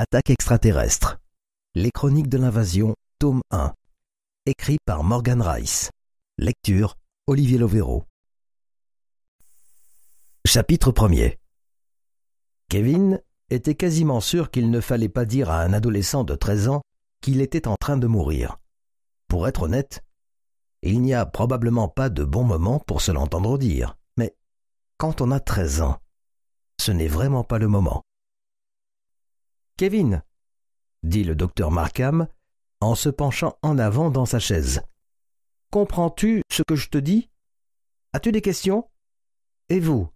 Attaque extraterrestre. Les chroniques de l'invasion, tome 1. Écrit par Morgan Rice. Lecture Olivier Lovero. Chapitre 1er. Kevin était quasiment sûr qu'il ne fallait pas dire à un adolescent de 13 ans qu'il était en train de mourir. Pour être honnête, il n'y a probablement pas de bon moment pour se l'entendre dire, mais quand on a 13 ans, ce n'est vraiment pas le moment. Kevin dit le docteur Markham en se penchant en avant dans sa chaise. Comprends-tu ce que je te dis As-tu des questions Et vous,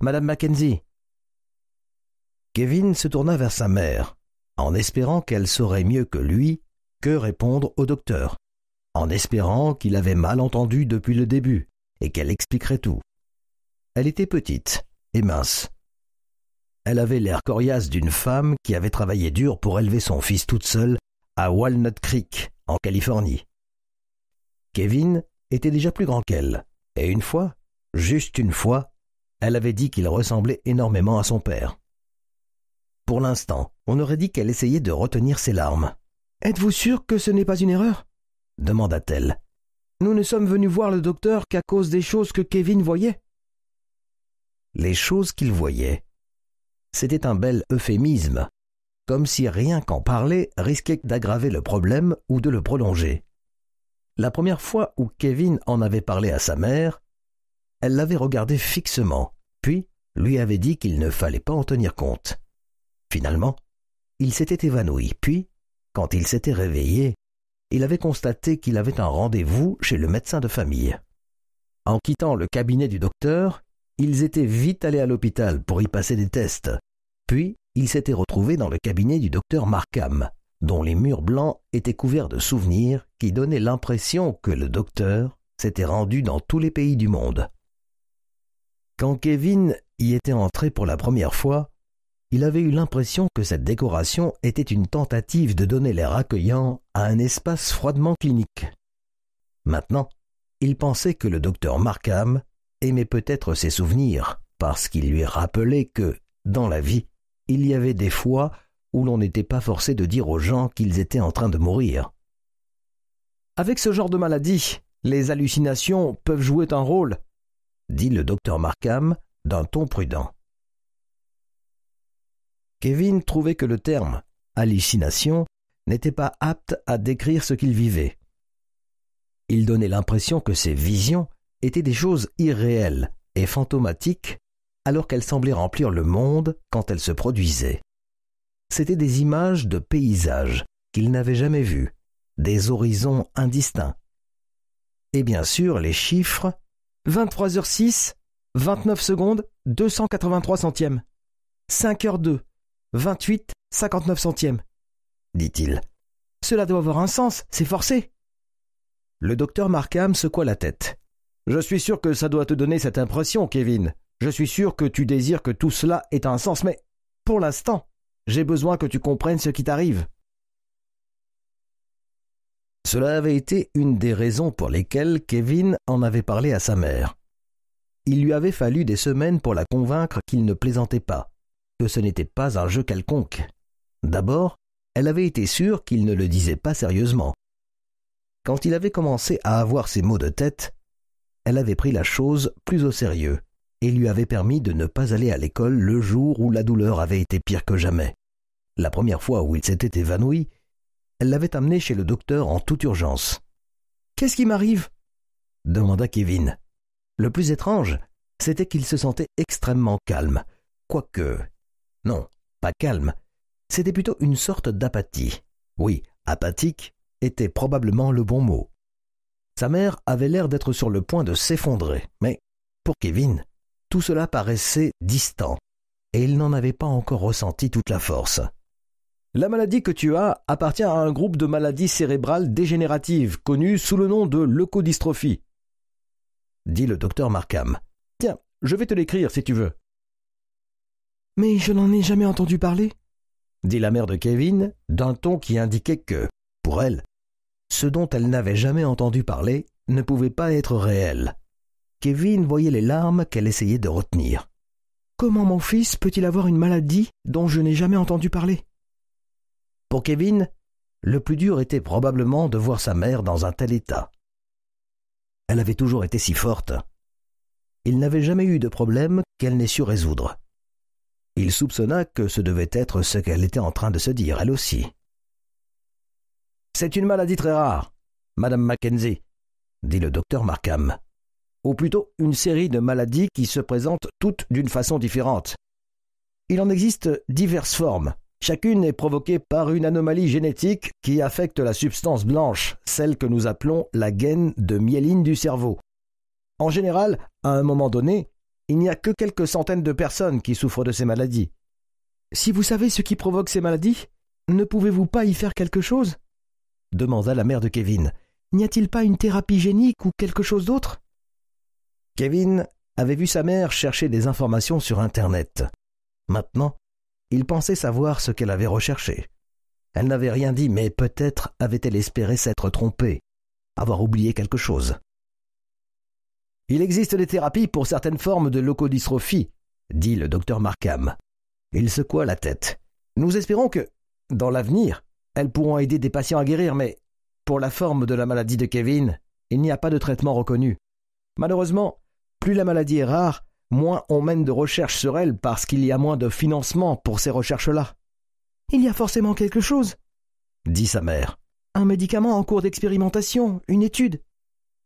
Madame Mackenzie Kevin se tourna vers sa mère, en espérant qu'elle saurait mieux que lui que répondre au docteur, en espérant qu'il avait mal entendu depuis le début et qu'elle expliquerait tout. Elle était petite et mince, elle avait l'air coriace d'une femme qui avait travaillé dur pour élever son fils toute seule à Walnut Creek, en Californie. Kevin était déjà plus grand qu'elle, et une fois, juste une fois, elle avait dit qu'il ressemblait énormément à son père. Pour l'instant, on aurait dit qu'elle essayait de retenir ses larmes. Êtes-vous sûr que ce n'est pas une erreur demanda-t-elle. Nous ne sommes venus voir le docteur qu'à cause des choses que Kevin voyait. Les choses qu'il voyait c'était un bel euphémisme, comme si rien qu'en parler risquait d'aggraver le problème ou de le prolonger. La première fois où Kevin en avait parlé à sa mère, elle l'avait regardé fixement, puis lui avait dit qu'il ne fallait pas en tenir compte. Finalement, il s'était évanoui, puis, quand il s'était réveillé, il avait constaté qu'il avait un rendez-vous chez le médecin de famille. En quittant le cabinet du docteur, ils étaient vite allés à l'hôpital pour y passer des tests. Puis, ils s'étaient retrouvés dans le cabinet du docteur Markham, dont les murs blancs étaient couverts de souvenirs qui donnaient l'impression que le docteur s'était rendu dans tous les pays du monde. Quand Kevin y était entré pour la première fois, il avait eu l'impression que cette décoration était une tentative de donner l'air accueillant à un espace froidement clinique. Maintenant, il pensait que le docteur Markham aimait peut-être ses souvenirs, parce qu'ils lui rappelaient que, dans la vie, il y avait des fois où l'on n'était pas forcé de dire aux gens qu'ils étaient en train de mourir. Avec ce genre de maladie, les hallucinations peuvent jouer un rôle, dit le docteur Markham d'un ton prudent. Kevin trouvait que le terme hallucination n'était pas apte à décrire ce qu'il vivait. Il donnait l'impression que ses visions étaient des choses irréelles et fantomatiques alors qu'elles semblaient remplir le monde quand elles se produisaient. C'étaient des images de paysages qu'il n'avait jamais vues, des horizons indistincts. Et bien sûr, les chiffres 23h06, 29 secondes, 283 centièmes. 5h02, 28, 59 centièmes, dit-il. Cela doit avoir un sens, c'est forcé. Le docteur Markham secoua la tête. Je suis sûr que ça doit te donner cette impression, Kevin. Je suis sûr que tu désires que tout cela ait un sens, mais pour l'instant, j'ai besoin que tu comprennes ce qui t'arrive. Cela avait été une des raisons pour lesquelles Kevin en avait parlé à sa mère. Il lui avait fallu des semaines pour la convaincre qu'il ne plaisantait pas, que ce n'était pas un jeu quelconque. D'abord, elle avait été sûre qu'il ne le disait pas sérieusement. Quand il avait commencé à avoir ces mots de tête, elle avait pris la chose plus au sérieux et lui avait permis de ne pas aller à l'école le jour où la douleur avait été pire que jamais. La première fois où il s'était évanoui, elle l'avait amené chez le docteur en toute urgence. Qu'est-ce qui m'arrive demanda Kevin. Le plus étrange, c'était qu'il se sentait extrêmement calme, quoique... Non, pas calme, c'était plutôt une sorte d'apathie. Oui, apathique était probablement le bon mot. Sa mère avait l'air d'être sur le point de s'effondrer, mais pour Kevin, tout cela paraissait distant, et il n'en avait pas encore ressenti toute la force. La maladie que tu as appartient à un groupe de maladies cérébrales dégénératives connues sous le nom de leucodystrophie, dit le docteur Markham. Tiens, je vais te l'écrire si tu veux. Mais je n'en ai jamais entendu parler, dit la mère de Kevin d'un ton qui indiquait que, pour elle, ce dont elle n'avait jamais entendu parler ne pouvait pas être réel. Kevin voyait les larmes qu'elle essayait de retenir. Comment mon fils peut-il avoir une maladie dont je n'ai jamais entendu parler Pour Kevin, le plus dur était probablement de voir sa mère dans un tel état. Elle avait toujours été si forte. Il n'avait jamais eu de problème qu'elle n'ait su résoudre. Il soupçonna que ce devait être ce qu'elle était en train de se dire, elle aussi. C'est une maladie très rare, Madame Mackenzie, dit le docteur Markham. Ou plutôt une série de maladies qui se présentent toutes d'une façon différente. Il en existe diverses formes. Chacune est provoquée par une anomalie génétique qui affecte la substance blanche, celle que nous appelons la gaine de myéline du cerveau. En général, à un moment donné, il n'y a que quelques centaines de personnes qui souffrent de ces maladies. Si vous savez ce qui provoque ces maladies, ne pouvez-vous pas y faire quelque chose demanda la mère de Kevin. N'y a-t-il pas une thérapie génique ou quelque chose d'autre Kevin avait vu sa mère chercher des informations sur Internet. Maintenant, il pensait savoir ce qu'elle avait recherché. Elle n'avait rien dit, mais peut-être avait-elle espéré s'être trompée, avoir oublié quelque chose. Il existe des thérapies pour certaines formes de l'ocodystrophie, » dit le docteur Markham. Il secoua la tête. Nous espérons que, dans l'avenir, elles pourront aider des patients à guérir, mais pour la forme de la maladie de Kevin, il n'y a pas de traitement reconnu. Malheureusement, plus la maladie est rare, moins on mène de recherches sur elle parce qu'il y a moins de financement pour ces recherches-là. Il y a forcément quelque chose, dit sa mère. Un médicament en cours d'expérimentation, une étude.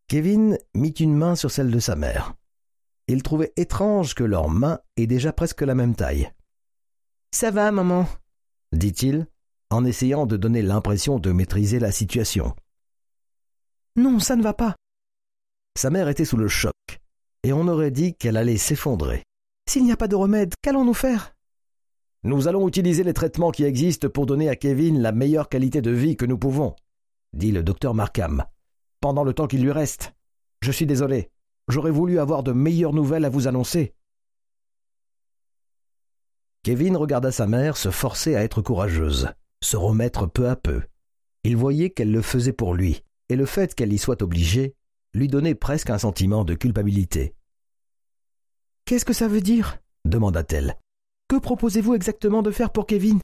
Kevin mit une main sur celle de sa mère. Il trouvait étrange que leurs mains aient déjà presque la même taille. Ça va, maman, dit-il, en essayant de donner l'impression de maîtriser la situation. Non, ça ne va pas. Sa mère était sous le choc, et on aurait dit qu'elle allait s'effondrer. S'il n'y a pas de remède, qu'allons-nous faire Nous allons utiliser les traitements qui existent pour donner à Kevin la meilleure qualité de vie que nous pouvons, dit le docteur Markham, pendant le temps qu'il lui reste. Je suis désolé, j'aurais voulu avoir de meilleures nouvelles à vous annoncer. Kevin regarda sa mère se forcer à être courageuse se remettre peu à peu. Il voyait qu'elle le faisait pour lui, et le fait qu'elle y soit obligée lui donnait presque un sentiment de culpabilité. Qu'est-ce que ça veut dire demanda-t-elle. Que proposez-vous exactement de faire pour Kevin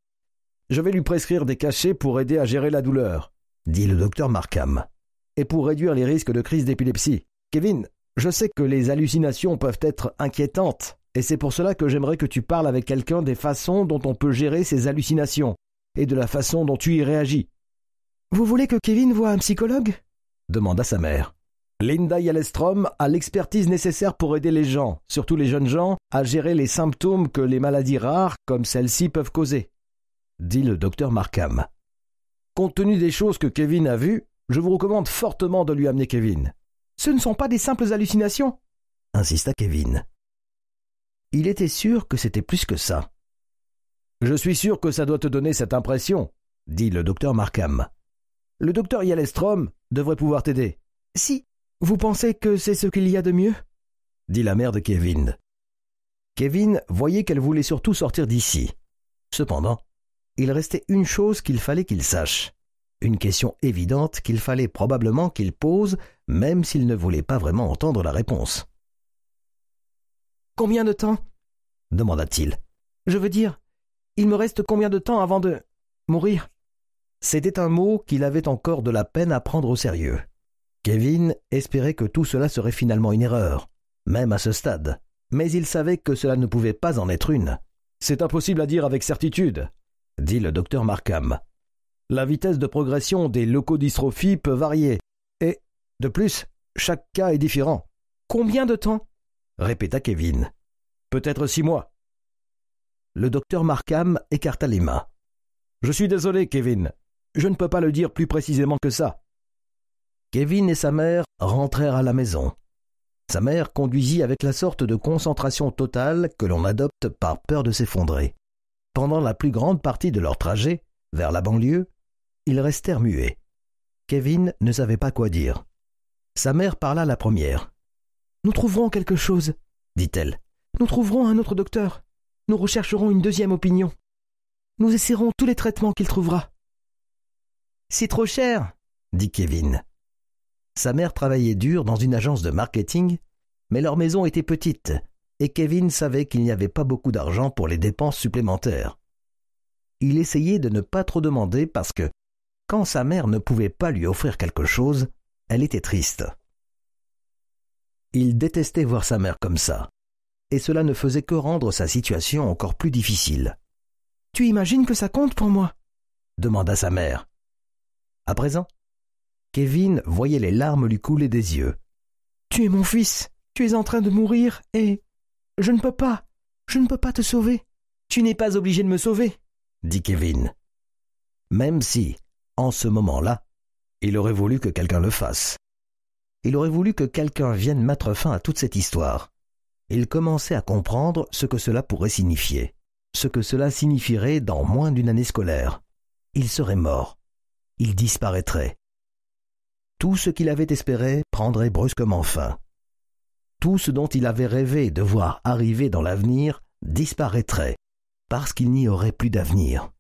Je vais lui prescrire des cachets pour aider à gérer la douleur, dit le docteur Markham, et pour réduire les risques de crise d'épilepsie. Kevin, je sais que les hallucinations peuvent être inquiétantes, et c'est pour cela que j'aimerais que tu parles avec quelqu'un des façons dont on peut gérer ces hallucinations et de la façon dont tu y réagis. Vous voulez que Kevin voie un psychologue demanda sa mère. Linda Yalestrom a l'expertise nécessaire pour aider les gens, surtout les jeunes gens, à gérer les symptômes que les maladies rares comme celle-ci peuvent causer, dit le docteur Markham. Compte tenu des choses que Kevin a vues, je vous recommande fortement de lui amener Kevin. Ce ne sont pas des simples hallucinations, insista Kevin. Il était sûr que c'était plus que ça. Je suis sûr que ça doit te donner cette impression, dit le docteur Markham. Le docteur Yalestrom devrait pouvoir t'aider. Si, vous pensez que c'est ce qu'il y a de mieux dit la mère de Kevin. Kevin voyait qu'elle voulait surtout sortir d'ici. Cependant, il restait une chose qu'il fallait qu'il sache, une question évidente qu'il fallait probablement qu'il pose, même s'il ne voulait pas vraiment entendre la réponse. Combien de temps demanda-t-il. Je veux dire, il me reste combien de temps avant de... mourir C'était un mot qu'il avait encore de la peine à prendre au sérieux. Kevin espérait que tout cela serait finalement une erreur, même à ce stade, mais il savait que cela ne pouvait pas en être une. C'est impossible à dire avec certitude, dit le docteur Markham. La vitesse de progression des locodystrophies peut varier, et, de plus, chaque cas est différent. Combien de temps répéta Kevin. Peut-être six mois, le docteur Markham écarta les mains. Je suis désolé, Kevin. Je ne peux pas le dire plus précisément que ça. Kevin et sa mère rentrèrent à la maison. Sa mère conduisit avec la sorte de concentration totale que l'on adopte par peur de s'effondrer. Pendant la plus grande partie de leur trajet, vers la banlieue, ils restèrent muets. Kevin ne savait pas quoi dire. Sa mère parla la première. Nous trouverons quelque chose, dit-elle. Nous trouverons un autre docteur. Nous rechercherons une deuxième opinion. Nous essaierons tous les traitements qu'il trouvera. C'est trop cher, dit Kevin. Sa mère travaillait dur dans une agence de marketing, mais leur maison était petite, et Kevin savait qu'il n'y avait pas beaucoup d'argent pour les dépenses supplémentaires. Il essayait de ne pas trop demander parce que, quand sa mère ne pouvait pas lui offrir quelque chose, elle était triste. Il détestait voir sa mère comme ça et cela ne faisait que rendre sa situation encore plus difficile. Tu imagines que ça compte pour moi demanda sa mère. À présent, Kevin voyait les larmes lui couler des yeux. Tu es mon fils, tu es en train de mourir, et je ne peux pas, je ne peux pas te sauver. Tu n'es pas obligé de me sauver, dit Kevin. Même si, en ce moment-là, il aurait voulu que quelqu'un le fasse. Il aurait voulu que quelqu'un vienne mettre fin à toute cette histoire il commençait à comprendre ce que cela pourrait signifier, ce que cela signifierait dans moins d'une année scolaire. Il serait mort. Il disparaîtrait. Tout ce qu'il avait espéré prendrait brusquement fin. Tout ce dont il avait rêvé de voir arriver dans l'avenir disparaîtrait, parce qu'il n'y aurait plus d'avenir.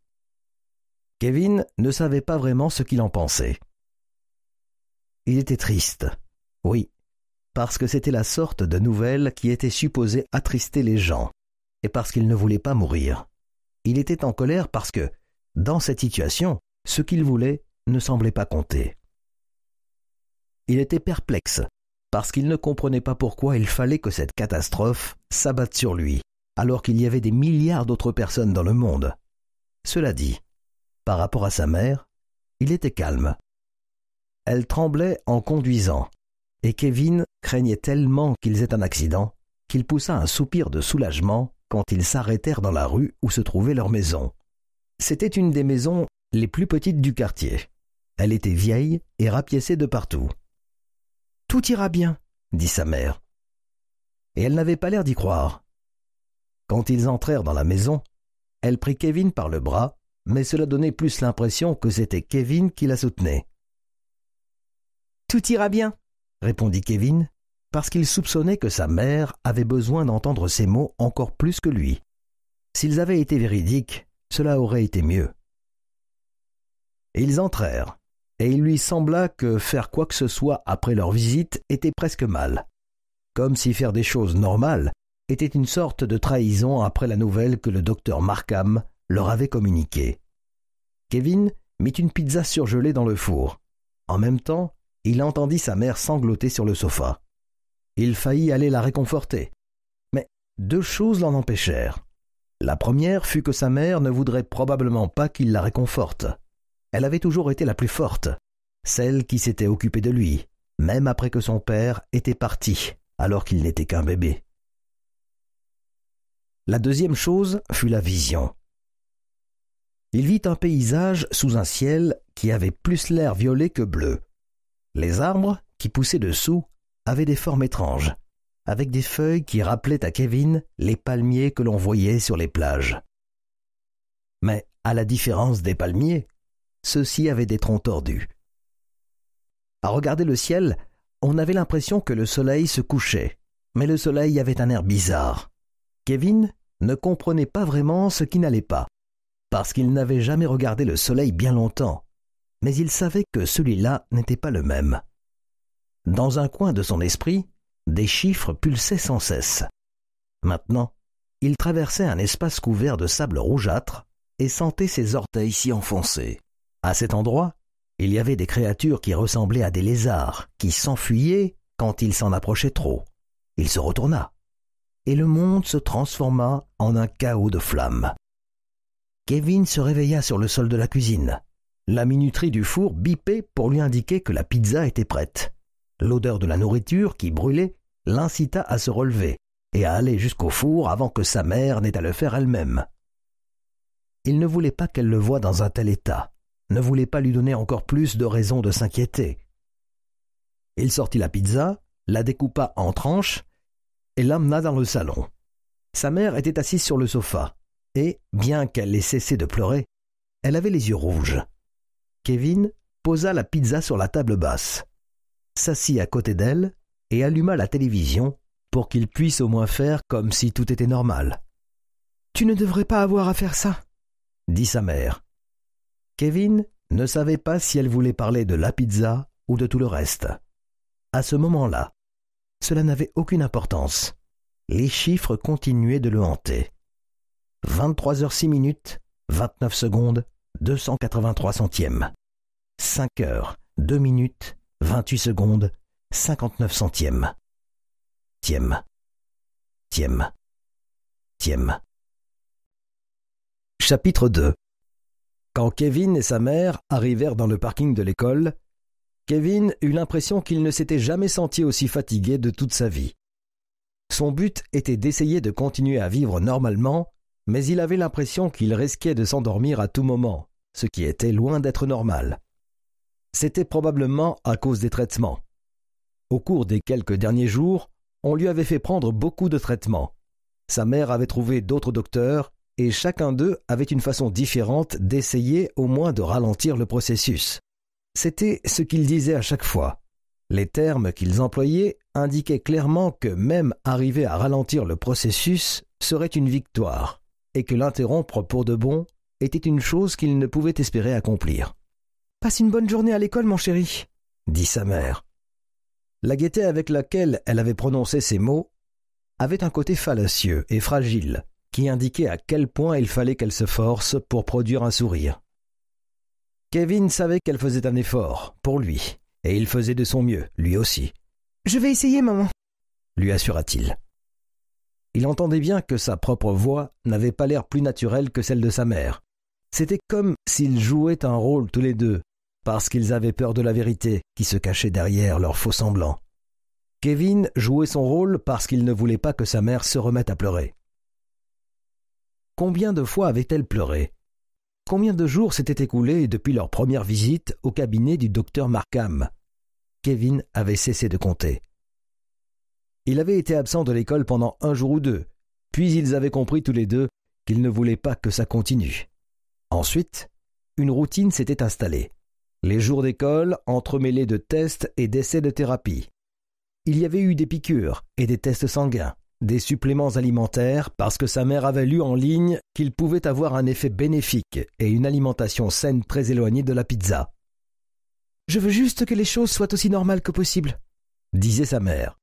Kevin ne savait pas vraiment ce qu'il en pensait. Il était triste. Oui, parce que c'était la sorte de nouvelle qui était supposée attrister les gens, et parce qu'il ne voulait pas mourir. Il était en colère parce que, dans cette situation, ce qu'il voulait ne semblait pas compter. Il était perplexe, parce qu'il ne comprenait pas pourquoi il fallait que cette catastrophe s'abatte sur lui, alors qu'il y avait des milliards d'autres personnes dans le monde. Cela dit, par rapport à sa mère, il était calme. Elle tremblait en conduisant, et Kevin craignait tellement qu'ils aient un accident qu'il poussa un soupir de soulagement quand ils s'arrêtèrent dans la rue où se trouvait leur maison. C'était une des maisons les plus petites du quartier. Elle était vieille et rapiécée de partout. Tout ira bien, dit sa mère. Et elle n'avait pas l'air d'y croire. Quand ils entrèrent dans la maison, elle prit Kevin par le bras, mais cela donnait plus l'impression que c'était Kevin qui la soutenait. Tout ira bien, répondit Kevin, parce qu'il soupçonnait que sa mère avait besoin d'entendre ces mots encore plus que lui. S'ils avaient été véridiques, cela aurait été mieux. Ils entrèrent, et il lui sembla que faire quoi que ce soit après leur visite était presque mal, comme si faire des choses normales était une sorte de trahison après la nouvelle que le docteur Markham leur avait communiquée. Kevin mit une pizza surgelée dans le four. En même temps, il entendit sa mère sangloter sur le sofa. Il faillit aller la réconforter. Mais deux choses l'en empêchèrent. La première fut que sa mère ne voudrait probablement pas qu'il la réconforte. Elle avait toujours été la plus forte, celle qui s'était occupée de lui, même après que son père était parti, alors qu'il n'était qu'un bébé. La deuxième chose fut la vision. Il vit un paysage sous un ciel qui avait plus l'air violet que bleu. Les arbres, qui poussaient dessous, avaient des formes étranges, avec des feuilles qui rappelaient à Kevin les palmiers que l'on voyait sur les plages. Mais à la différence des palmiers, ceux-ci avaient des troncs tordus. À regarder le ciel, on avait l'impression que le soleil se couchait, mais le soleil avait un air bizarre. Kevin ne comprenait pas vraiment ce qui n'allait pas, parce qu'il n'avait jamais regardé le soleil bien longtemps, mais il savait que celui-là n'était pas le même. Dans un coin de son esprit, des chiffres pulsaient sans cesse. Maintenant, il traversait un espace couvert de sable rougeâtre et sentait ses orteils s'y enfoncer. À cet endroit, il y avait des créatures qui ressemblaient à des lézards, qui s'enfuyaient quand il s'en approchait trop. Il se retourna, et le monde se transforma en un chaos de flammes. Kevin se réveilla sur le sol de la cuisine la minuterie du four bipait pour lui indiquer que la pizza était prête. L'odeur de la nourriture qui brûlait l'incita à se relever et à aller jusqu'au four avant que sa mère n'ait à le faire elle-même. Il ne voulait pas qu'elle le voie dans un tel état, ne voulait pas lui donner encore plus de raisons de s'inquiéter. Il sortit la pizza, la découpa en tranches et l'amena dans le salon. Sa mère était assise sur le sofa, et, bien qu'elle ait cessé de pleurer, elle avait les yeux rouges. Kevin posa la pizza sur la table basse, s'assit à côté d'elle et alluma la télévision pour qu'il puisse au moins faire comme si tout était normal. Tu ne devrais pas avoir à faire ça, dit sa mère. Kevin ne savait pas si elle voulait parler de la pizza ou de tout le reste. À ce moment-là, cela n'avait aucune importance. Les chiffres continuaient de le hanter. 23 heures six minutes, 29 secondes, 283 centièmes. 5 heures, 2 minutes, 28 secondes, 59 centièmes. Tième. Tième. Tième. Chapitre 2 Quand Kevin et sa mère arrivèrent dans le parking de l'école, Kevin eut l'impression qu'il ne s'était jamais senti aussi fatigué de toute sa vie. Son but était d'essayer de continuer à vivre normalement, mais il avait l'impression qu'il risquait de s'endormir à tout moment, ce qui était loin d'être normal c'était probablement à cause des traitements. Au cours des quelques derniers jours, on lui avait fait prendre beaucoup de traitements. Sa mère avait trouvé d'autres docteurs, et chacun d'eux avait une façon différente d'essayer au moins de ralentir le processus. C'était ce qu'ils disaient à chaque fois. Les termes qu'ils employaient indiquaient clairement que même arriver à ralentir le processus serait une victoire, et que l'interrompre pour de bon était une chose qu'ils ne pouvaient espérer accomplir. Passe une bonne journée à l'école, mon chéri, dit sa mère. La gaieté avec laquelle elle avait prononcé ces mots avait un côté fallacieux et fragile qui indiquait à quel point il fallait qu'elle se force pour produire un sourire. Kevin savait qu'elle faisait un effort, pour lui, et il faisait de son mieux, lui aussi. Je vais essayer, maman, lui assura-t-il. Il entendait bien que sa propre voix n'avait pas l'air plus naturelle que celle de sa mère. C'était comme s'ils jouaient un rôle tous les deux, parce qu'ils avaient peur de la vérité qui se cachait derrière leurs faux semblants. Kevin jouait son rôle parce qu'il ne voulait pas que sa mère se remette à pleurer. Combien de fois avait-elle pleuré Combien de jours s'étaient écoulés depuis leur première visite au cabinet du docteur Markham Kevin avait cessé de compter. Il avait été absent de l'école pendant un jour ou deux, puis ils avaient compris tous les deux qu'ils ne voulaient pas que ça continue. Ensuite, une routine s'était installée. Les jours d'école entremêlés de tests et d'essais de thérapie. Il y avait eu des piqûres et des tests sanguins, des suppléments alimentaires parce que sa mère avait lu en ligne qu'il pouvait avoir un effet bénéfique et une alimentation saine très éloignée de la pizza. Je veux juste que les choses soient aussi normales que possible, disait sa mère.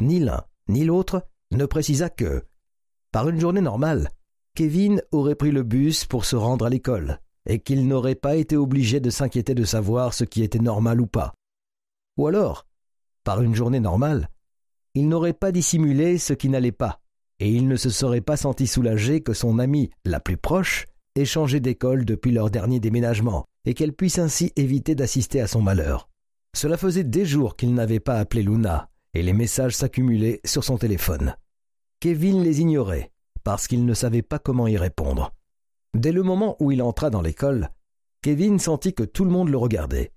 Ni l'un ni l'autre ne précisa que, par une journée normale, Kevin aurait pris le bus pour se rendre à l'école et qu'il n'aurait pas été obligé de s'inquiéter de savoir ce qui était normal ou pas. Ou alors, par une journée normale, il n'aurait pas dissimulé ce qui n'allait pas, et il ne se serait pas senti soulagé que son amie, la plus proche, ait changé d'école depuis leur dernier déménagement, et qu'elle puisse ainsi éviter d'assister à son malheur. Cela faisait des jours qu'il n'avait pas appelé Luna, et les messages s'accumulaient sur son téléphone. Kevin les ignorait, parce qu'il ne savait pas comment y répondre. Dès le moment où il entra dans l'école, Kevin sentit que tout le monde le regardait.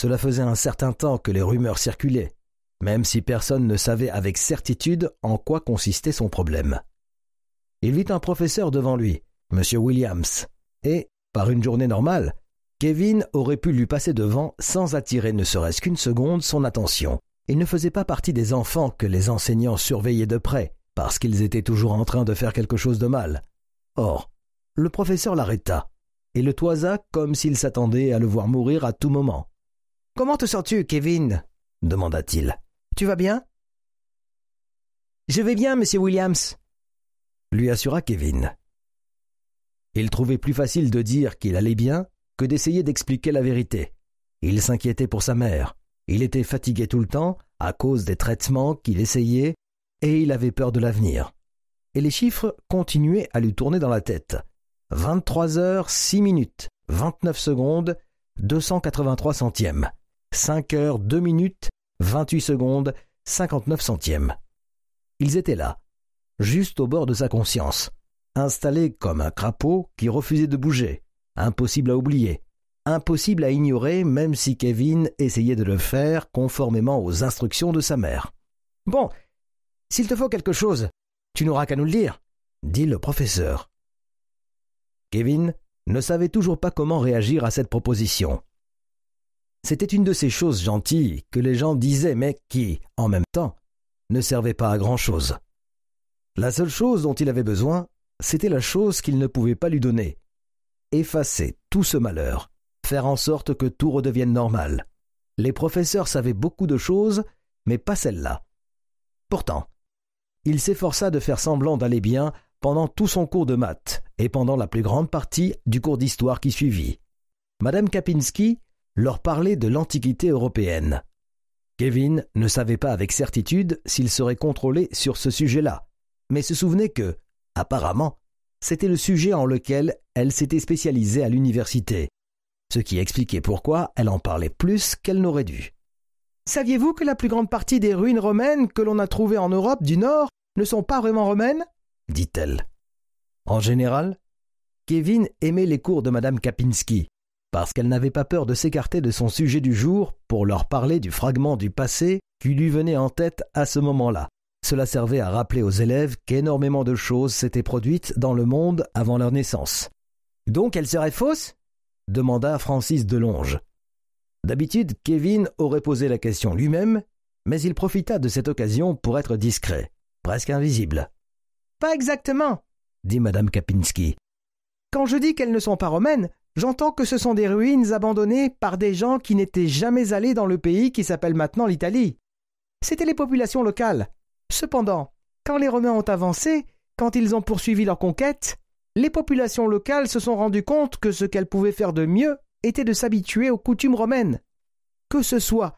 Cela faisait un certain temps que les rumeurs circulaient, même si personne ne savait avec certitude en quoi consistait son problème. Il vit un professeur devant lui, M. Williams, et, par une journée normale, Kevin aurait pu lui passer devant sans attirer ne serait-ce qu'une seconde son attention. Il ne faisait pas partie des enfants que les enseignants surveillaient de près, parce qu'ils étaient toujours en train de faire quelque chose de mal. Or, le professeur l'arrêta et le toisa comme s'il s'attendait à le voir mourir à tout moment. Comment te sens-tu, Kevin demanda-t-il. Tu vas bien Je vais bien, monsieur Williams, lui assura Kevin. Il trouvait plus facile de dire qu'il allait bien que d'essayer d'expliquer la vérité. Il s'inquiétait pour sa mère, il était fatigué tout le temps à cause des traitements qu'il essayait et il avait peur de l'avenir. Et les chiffres continuaient à lui tourner dans la tête. 23 heures 6 minutes 29 secondes 283 centièmes. 5 heures 2 minutes 28 secondes 59 centièmes. Ils étaient là, juste au bord de sa conscience, installés comme un crapaud qui refusait de bouger, impossible à oublier, impossible à ignorer même si Kevin essayait de le faire conformément aux instructions de sa mère. Bon, s'il te faut quelque chose, tu n'auras qu'à nous le dire, dit le professeur. Kevin ne savait toujours pas comment réagir à cette proposition. C'était une de ces choses gentilles que les gens disaient mais qui, en même temps, ne servaient pas à grand-chose. La seule chose dont il avait besoin, c'était la chose qu'il ne pouvait pas lui donner. Effacer tout ce malheur, faire en sorte que tout redevienne normal. Les professeurs savaient beaucoup de choses, mais pas celle-là. Pourtant, il s'efforça de faire semblant d'aller bien pendant tout son cours de maths et pendant la plus grande partie du cours d'histoire qui suivit. Madame Kapinski leur parlait de l'Antiquité européenne. Kevin ne savait pas avec certitude s'il serait contrôlé sur ce sujet-là, mais se souvenait que, apparemment, c'était le sujet en lequel elle s'était spécialisée à l'université, ce qui expliquait pourquoi elle en parlait plus qu'elle n'aurait dû. Saviez-vous que la plus grande partie des ruines romaines que l'on a trouvées en Europe du Nord ne sont pas vraiment romaines dit-elle. En général, Kevin aimait les cours de Madame Kapinski, parce qu'elle n'avait pas peur de s'écarter de son sujet du jour pour leur parler du fragment du passé qui lui venait en tête à ce moment-là. Cela servait à rappeler aux élèves qu'énormément de choses s'étaient produites dans le monde avant leur naissance. Donc elle serait fausse demanda Francis Delonge. D'habitude, Kevin aurait posé la question lui-même, mais il profita de cette occasion pour être discret, presque invisible. Pas exactement, dit madame Kapinski. Quand je dis qu'elles ne sont pas romaines, j'entends que ce sont des ruines abandonnées par des gens qui n'étaient jamais allés dans le pays qui s'appelle maintenant l'Italie. C'étaient les populations locales. Cependant, quand les Romains ont avancé, quand ils ont poursuivi leur conquête, les populations locales se sont rendues compte que ce qu'elles pouvaient faire de mieux était de s'habituer aux coutumes romaines. Que ce soit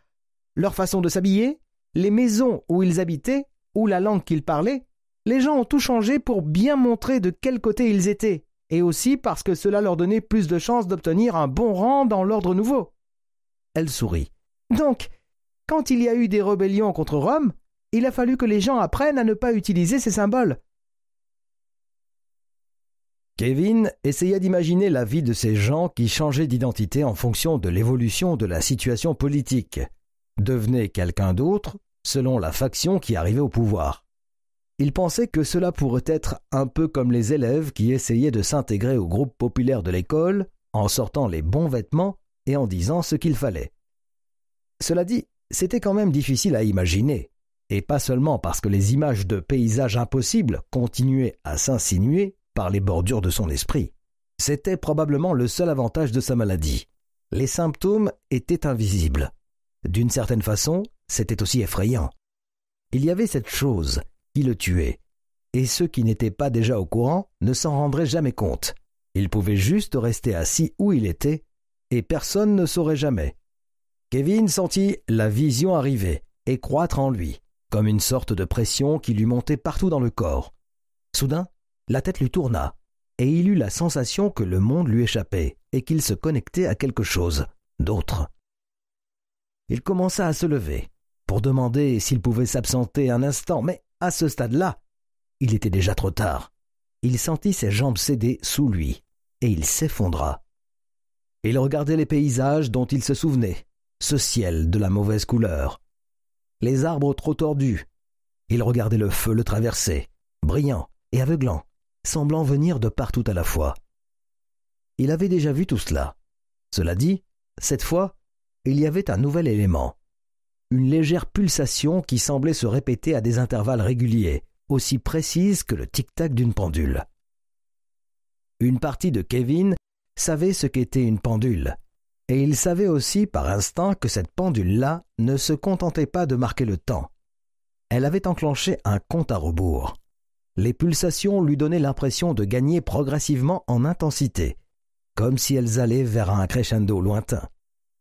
leur façon de s'habiller, les maisons où ils habitaient, ou la langue qu'ils parlaient, les gens ont tout changé pour bien montrer de quel côté ils étaient, et aussi parce que cela leur donnait plus de chances d'obtenir un bon rang dans l'ordre nouveau. Elle sourit. Donc, quand il y a eu des rébellions contre Rome, il a fallu que les gens apprennent à ne pas utiliser ces symboles. Kevin essaya d'imaginer la vie de ces gens qui changeaient d'identité en fonction de l'évolution de la situation politique, devenaient quelqu'un d'autre selon la faction qui arrivait au pouvoir. Il pensait que cela pourrait être un peu comme les élèves qui essayaient de s'intégrer au groupe populaire de l'école en sortant les bons vêtements et en disant ce qu'il fallait. Cela dit, c'était quand même difficile à imaginer, et pas seulement parce que les images de paysages impossibles continuaient à s'insinuer par les bordures de son esprit. C'était probablement le seul avantage de sa maladie. Les symptômes étaient invisibles. D'une certaine façon, c'était aussi effrayant. Il y avait cette chose qui le tuait. Et ceux qui n'étaient pas déjà au courant ne s'en rendraient jamais compte. Il pouvait juste rester assis où il était, et personne ne saurait jamais. Kevin sentit la vision arriver et croître en lui, comme une sorte de pression qui lui montait partout dans le corps. Soudain, la tête lui tourna, et il eut la sensation que le monde lui échappait et qu'il se connectait à quelque chose d'autre. Il commença à se lever, pour demander s'il pouvait s'absenter un instant, mais à ce stade-là, il était déjà trop tard. Il sentit ses jambes céder sous lui, et il s'effondra. Il regardait les paysages dont il se souvenait, ce ciel de la mauvaise couleur, les arbres trop tordus. Il regardait le feu le traverser, brillant et aveuglant, semblant venir de partout à la fois. Il avait déjà vu tout cela. Cela dit, cette fois, il y avait un nouvel élément une légère pulsation qui semblait se répéter à des intervalles réguliers, aussi précises que le tic-tac d'une pendule. Une partie de Kevin savait ce qu'était une pendule, et il savait aussi par instinct que cette pendule-là ne se contentait pas de marquer le temps. Elle avait enclenché un compte à rebours. Les pulsations lui donnaient l'impression de gagner progressivement en intensité, comme si elles allaient vers un crescendo lointain.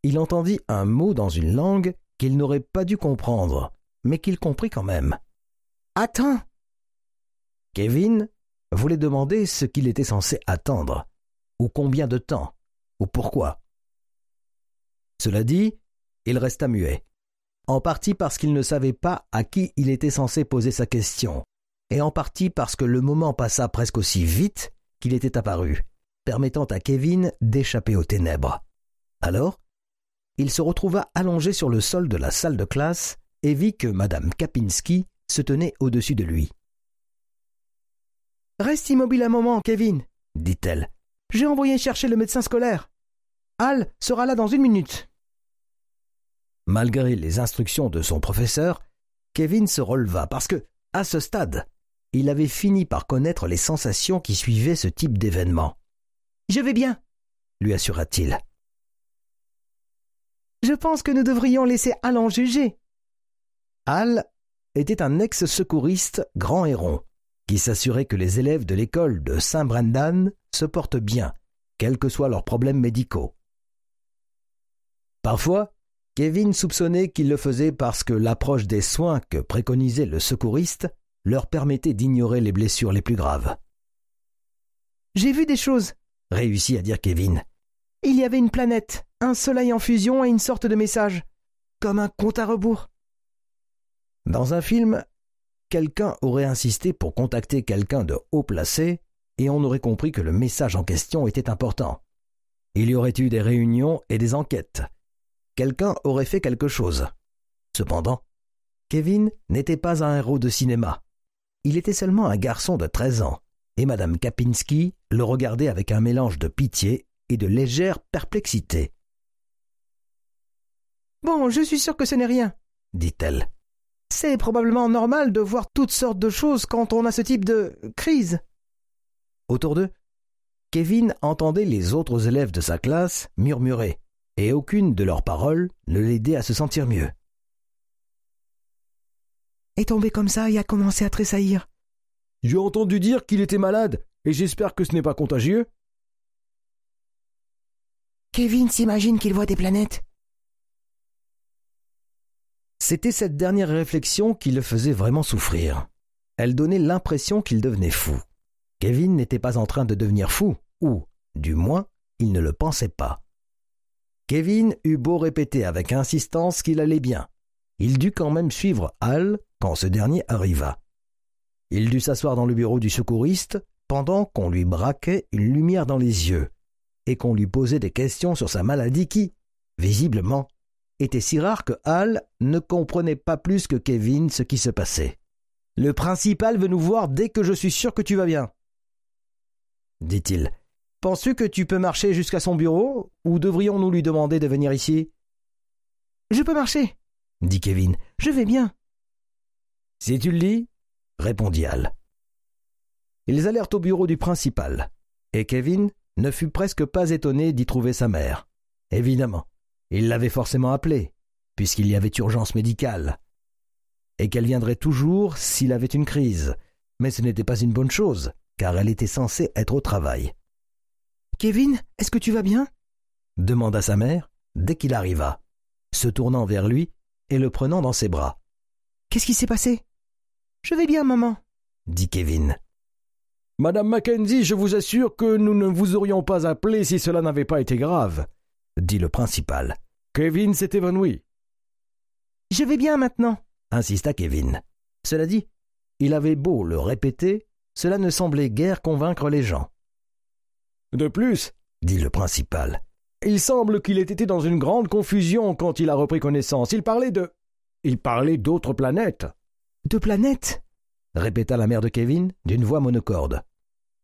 Il entendit un mot dans une langue qu'il n'aurait pas dû comprendre, mais qu'il comprit quand même. Attends Kevin voulait demander ce qu'il était censé attendre, ou combien de temps, ou pourquoi. Cela dit, il resta muet, en partie parce qu'il ne savait pas à qui il était censé poser sa question, et en partie parce que le moment passa presque aussi vite qu'il était apparu, permettant à Kevin d'échapper aux ténèbres. Alors, il se retrouva allongé sur le sol de la salle de classe et vit que Madame Kapinski se tenait au-dessus de lui. Reste immobile un moment, Kevin, dit-elle. J'ai envoyé chercher le médecin scolaire. Al sera là dans une minute. Malgré les instructions de son professeur, Kevin se releva parce que, à ce stade, il avait fini par connaître les sensations qui suivaient ce type d'événement. Je vais bien, lui assura-t-il. Je pense que nous devrions laisser Al juger. Al était un ex-secouriste grand et rond, qui s'assurait que les élèves de l'école de Saint-Brendan se portent bien, quels que soient leurs problèmes médicaux. Parfois, Kevin soupçonnait qu'il le faisait parce que l'approche des soins que préconisait le secouriste leur permettait d'ignorer les blessures les plus graves. J'ai vu des choses, réussit à dire Kevin. Il y avait une planète, un soleil en fusion et une sorte de message. Comme un compte à rebours. Dans un film, quelqu'un aurait insisté pour contacter quelqu'un de haut placé et on aurait compris que le message en question était important. Il y aurait eu des réunions et des enquêtes. Quelqu'un aurait fait quelque chose. Cependant, Kevin n'était pas un héros de cinéma. Il était seulement un garçon de 13 ans, et Madame Kapinski le regardait avec un mélange de pitié de légère perplexité. Bon, je suis sûr que ce n'est rien, dit-elle. C'est probablement normal de voir toutes sortes de choses quand on a ce type de crise. Autour d'eux, Kevin entendait les autres élèves de sa classe murmurer, et aucune de leurs paroles ne l'aidait à se sentir mieux. Est tombé comme ça et a commencé à tressaillir. J'ai entendu dire qu'il était malade, et j'espère que ce n'est pas contagieux, Kevin s'imagine qu'il voit des planètes. C'était cette dernière réflexion qui le faisait vraiment souffrir. Elle donnait l'impression qu'il devenait fou. Kevin n'était pas en train de devenir fou, ou, du moins, il ne le pensait pas. Kevin eut beau répéter avec insistance qu'il allait bien. Il dut quand même suivre Hal quand ce dernier arriva. Il dut s'asseoir dans le bureau du secouriste pendant qu'on lui braquait une lumière dans les yeux et qu'on lui posait des questions sur sa maladie qui, visiblement, était si rare que Hal ne comprenait pas plus que Kevin ce qui se passait. Le principal veut nous voir dès que je suis sûr que tu vas bien, dit-il. Penses-tu que tu peux marcher jusqu'à son bureau, ou devrions-nous lui demander de venir ici Je peux marcher, dit Kevin. Je vais bien. Si tu le dis, répondit Hal. Ils allèrent au bureau du principal, et Kevin ne fut presque pas étonné d'y trouver sa mère. Évidemment, il l'avait forcément appelée, puisqu'il y avait urgence médicale, et qu'elle viendrait toujours s'il avait une crise, mais ce n'était pas une bonne chose, car elle était censée être au travail. Kevin, est-ce que tu vas bien demanda sa mère dès qu'il arriva, se tournant vers lui et le prenant dans ses bras. Qu'est-ce qui s'est passé Je vais bien, maman, dit Kevin. Madame Mackenzie, je vous assure que nous ne vous aurions pas appelé si cela n'avait pas été grave, dit le principal. Kevin s'est évanoui. Je vais bien maintenant, insista Kevin. Cela dit, il avait beau le répéter, cela ne semblait guère convaincre les gens. De plus, dit le principal, il semble qu'il ait été dans une grande confusion quand il a repris connaissance. Il parlait de. Il parlait d'autres planètes. De planètes répéta la mère de Kevin d'une voix monocorde.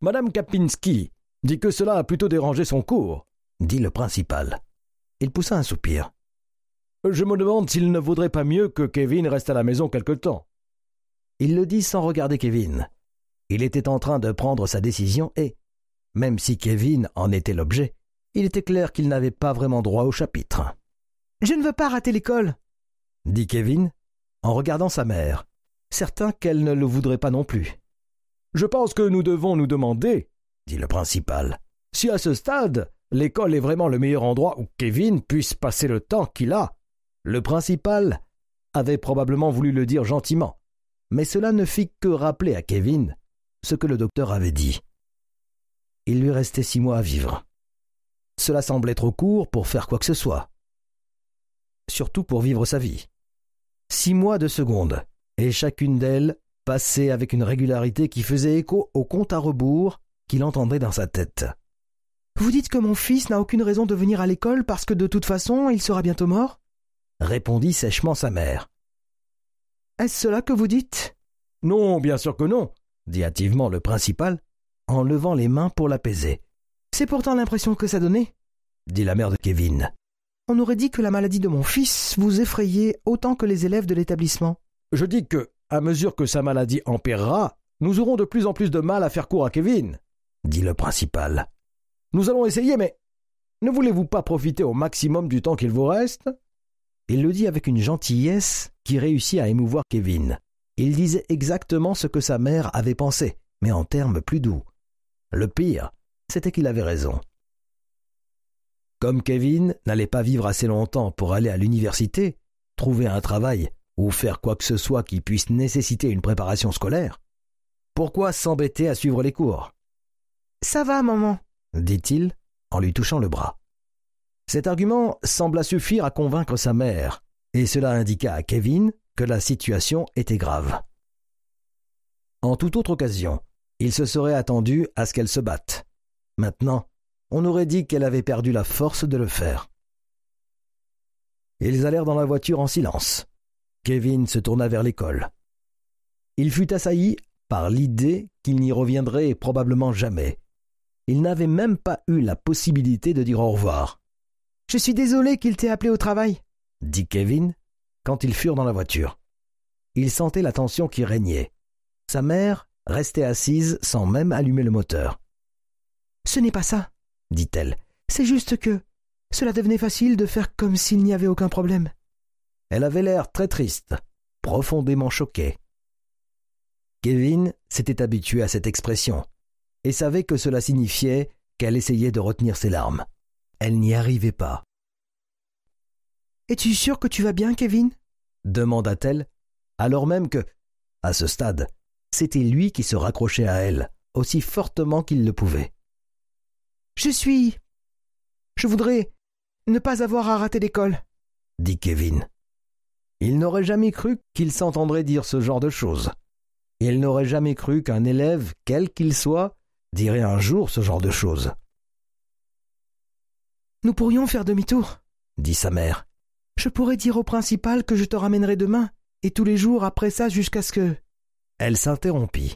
Madame Kapinski dit que cela a plutôt dérangé son cours, dit le principal. Il poussa un soupir. Je me demande s'il ne vaudrait pas mieux que Kevin reste à la maison quelque temps. Il le dit sans regarder Kevin. Il était en train de prendre sa décision et, même si Kevin en était l'objet, il était clair qu'il n'avait pas vraiment droit au chapitre. Je ne veux pas rater l'école, dit Kevin en regardant sa mère, Certains qu'elle ne le voudrait pas non plus. Je pense que nous devons nous demander, dit le principal, si à ce stade l'école est vraiment le meilleur endroit où Kevin puisse passer le temps qu'il a. Le principal avait probablement voulu le dire gentiment, mais cela ne fit que rappeler à Kevin ce que le docteur avait dit. Il lui restait six mois à vivre. Cela semblait trop court pour faire quoi que ce soit. Surtout pour vivre sa vie. Six mois de seconde et chacune d'elles passait avec une régularité qui faisait écho au compte à rebours qu'il entendait dans sa tête. Vous dites que mon fils n'a aucune raison de venir à l'école parce que de toute façon il sera bientôt mort répondit sèchement sa mère. Est-ce cela que vous dites Non, bien sûr que non, dit hâtivement le principal, en levant les mains pour l'apaiser. C'est pourtant l'impression que ça donnait, dit la mère de Kevin. On aurait dit que la maladie de mon fils vous effrayait autant que les élèves de l'établissement. Je dis que, à mesure que sa maladie empirera, nous aurons de plus en plus de mal à faire court à Kevin, dit le principal. Nous allons essayer, mais ne voulez-vous pas profiter au maximum du temps qu'il vous reste Il le dit avec une gentillesse qui réussit à émouvoir Kevin. Il disait exactement ce que sa mère avait pensé, mais en termes plus doux. Le pire, c'était qu'il avait raison. Comme Kevin n'allait pas vivre assez longtemps pour aller à l'université, trouver un travail ou faire quoi que ce soit qui puisse nécessiter une préparation scolaire, pourquoi s'embêter à suivre les cours Ça va, maman, dit-il en lui touchant le bras. Cet argument sembla suffire à convaincre sa mère, et cela indiqua à Kevin que la situation était grave. En toute autre occasion, il se serait attendu à ce qu'elle se batte. Maintenant, on aurait dit qu'elle avait perdu la force de le faire. Ils allèrent dans la voiture en silence. Kevin se tourna vers l'école. Il fut assailli par l'idée qu'il n'y reviendrait probablement jamais. Il n'avait même pas eu la possibilité de dire au revoir. Je suis désolé qu'il t'ait appelé au travail, dit Kevin quand ils furent dans la voiture. Il sentait la tension qui régnait. Sa mère restait assise sans même allumer le moteur. Ce n'est pas ça, dit-elle. C'est juste que cela devenait facile de faire comme s'il n'y avait aucun problème. Elle avait l'air très triste, profondément choquée. Kevin s'était habitué à cette expression et savait que cela signifiait qu'elle essayait de retenir ses larmes. Elle n'y arrivait pas. Es-tu sûr que tu vas bien, Kevin demanda-t-elle, alors même que, à ce stade, c'était lui qui se raccrochait à elle, aussi fortement qu'il le pouvait. Je suis. Je voudrais ne pas avoir à rater l'école, dit Kevin. Il n'aurait jamais cru qu'il s'entendrait dire ce genre de choses. Il n'aurait jamais cru qu'un élève, quel qu'il soit, dirait un jour ce genre de choses. Nous pourrions faire demi-tour, dit sa mère. Je pourrais dire au principal que je te ramènerai demain, et tous les jours après ça jusqu'à ce que. Elle s'interrompit.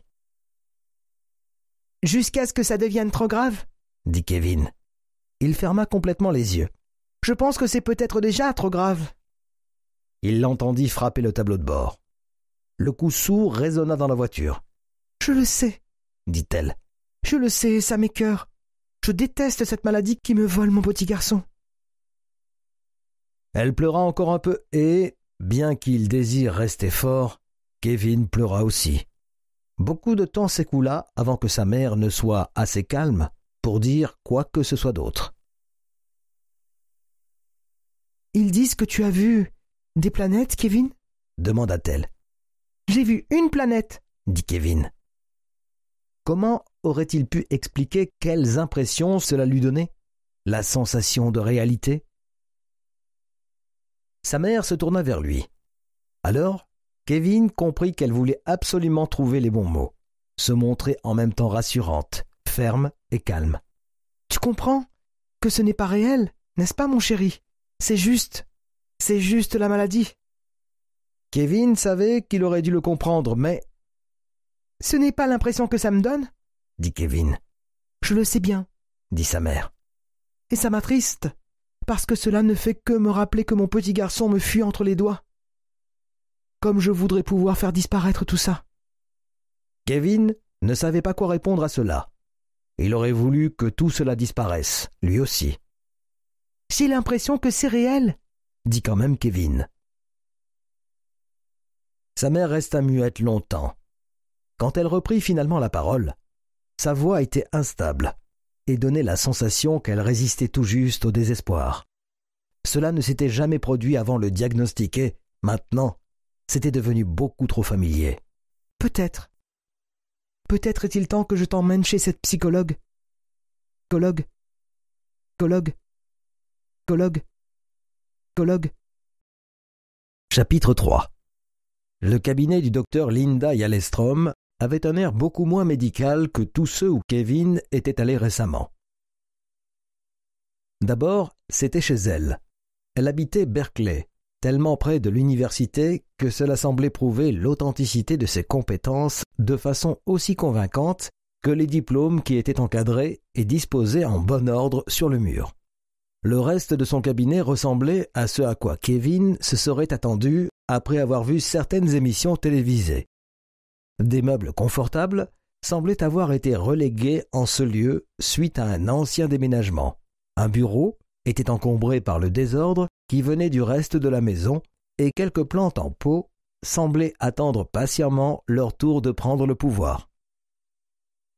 Jusqu'à ce que ça devienne trop grave, dit Kevin. Il ferma complètement les yeux. Je pense que c'est peut-être déjà trop grave. Il l'entendit frapper le tableau de bord. Le coup sourd résonna dans la voiture. Je le sais, dit-elle. Je le sais, ça m'écœure. Je déteste cette maladie qui me vole mon petit garçon. Elle pleura encore un peu et, bien qu'il désire rester fort, Kevin pleura aussi. Beaucoup de temps s'écoula avant que sa mère ne soit assez calme pour dire quoi que ce soit d'autre. Ils disent que tu as vu des planètes, Kevin demanda-t-elle. J'ai vu une planète, dit Kevin. Comment aurait-il pu expliquer quelles impressions cela lui donnait La sensation de réalité Sa mère se tourna vers lui. Alors, Kevin comprit qu'elle voulait absolument trouver les bons mots, se montrer en même temps rassurante, ferme et calme. Tu comprends que ce n'est pas réel, n'est-ce pas mon chéri C'est juste c'est juste la maladie. Kevin savait qu'il aurait dû le comprendre, mais... Ce n'est pas l'impression que ça me donne, dit Kevin. Je le sais bien, dit sa mère. Et ça m'attriste, parce que cela ne fait que me rappeler que mon petit garçon me fuit entre les doigts. Comme je voudrais pouvoir faire disparaître tout ça. Kevin ne savait pas quoi répondre à cela. Il aurait voulu que tout cela disparaisse, lui aussi. J'ai l'impression que c'est réel, dit quand même Kevin. Sa mère resta muette longtemps. Quand elle reprit finalement la parole, sa voix était instable et donnait la sensation qu'elle résistait tout juste au désespoir. Cela ne s'était jamais produit avant le diagnostic et, maintenant, c'était devenu beaucoup trop familier. Peut-être. Peut-être est-il temps que je t'emmène chez cette psychologue. Cologue. Cologue. Cologue. Chapitre 3 Le cabinet du docteur Linda Yalestrom avait un air beaucoup moins médical que tous ceux où Kevin était allé récemment. D'abord, c'était chez elle. Elle habitait Berkeley, tellement près de l'université que cela semblait prouver l'authenticité de ses compétences de façon aussi convaincante que les diplômes qui étaient encadrés et disposés en bon ordre sur le mur. Le reste de son cabinet ressemblait à ce à quoi Kevin se serait attendu après avoir vu certaines émissions télévisées. Des meubles confortables semblaient avoir été relégués en ce lieu suite à un ancien déménagement. Un bureau était encombré par le désordre qui venait du reste de la maison et quelques plantes en pot semblaient attendre patiemment leur tour de prendre le pouvoir.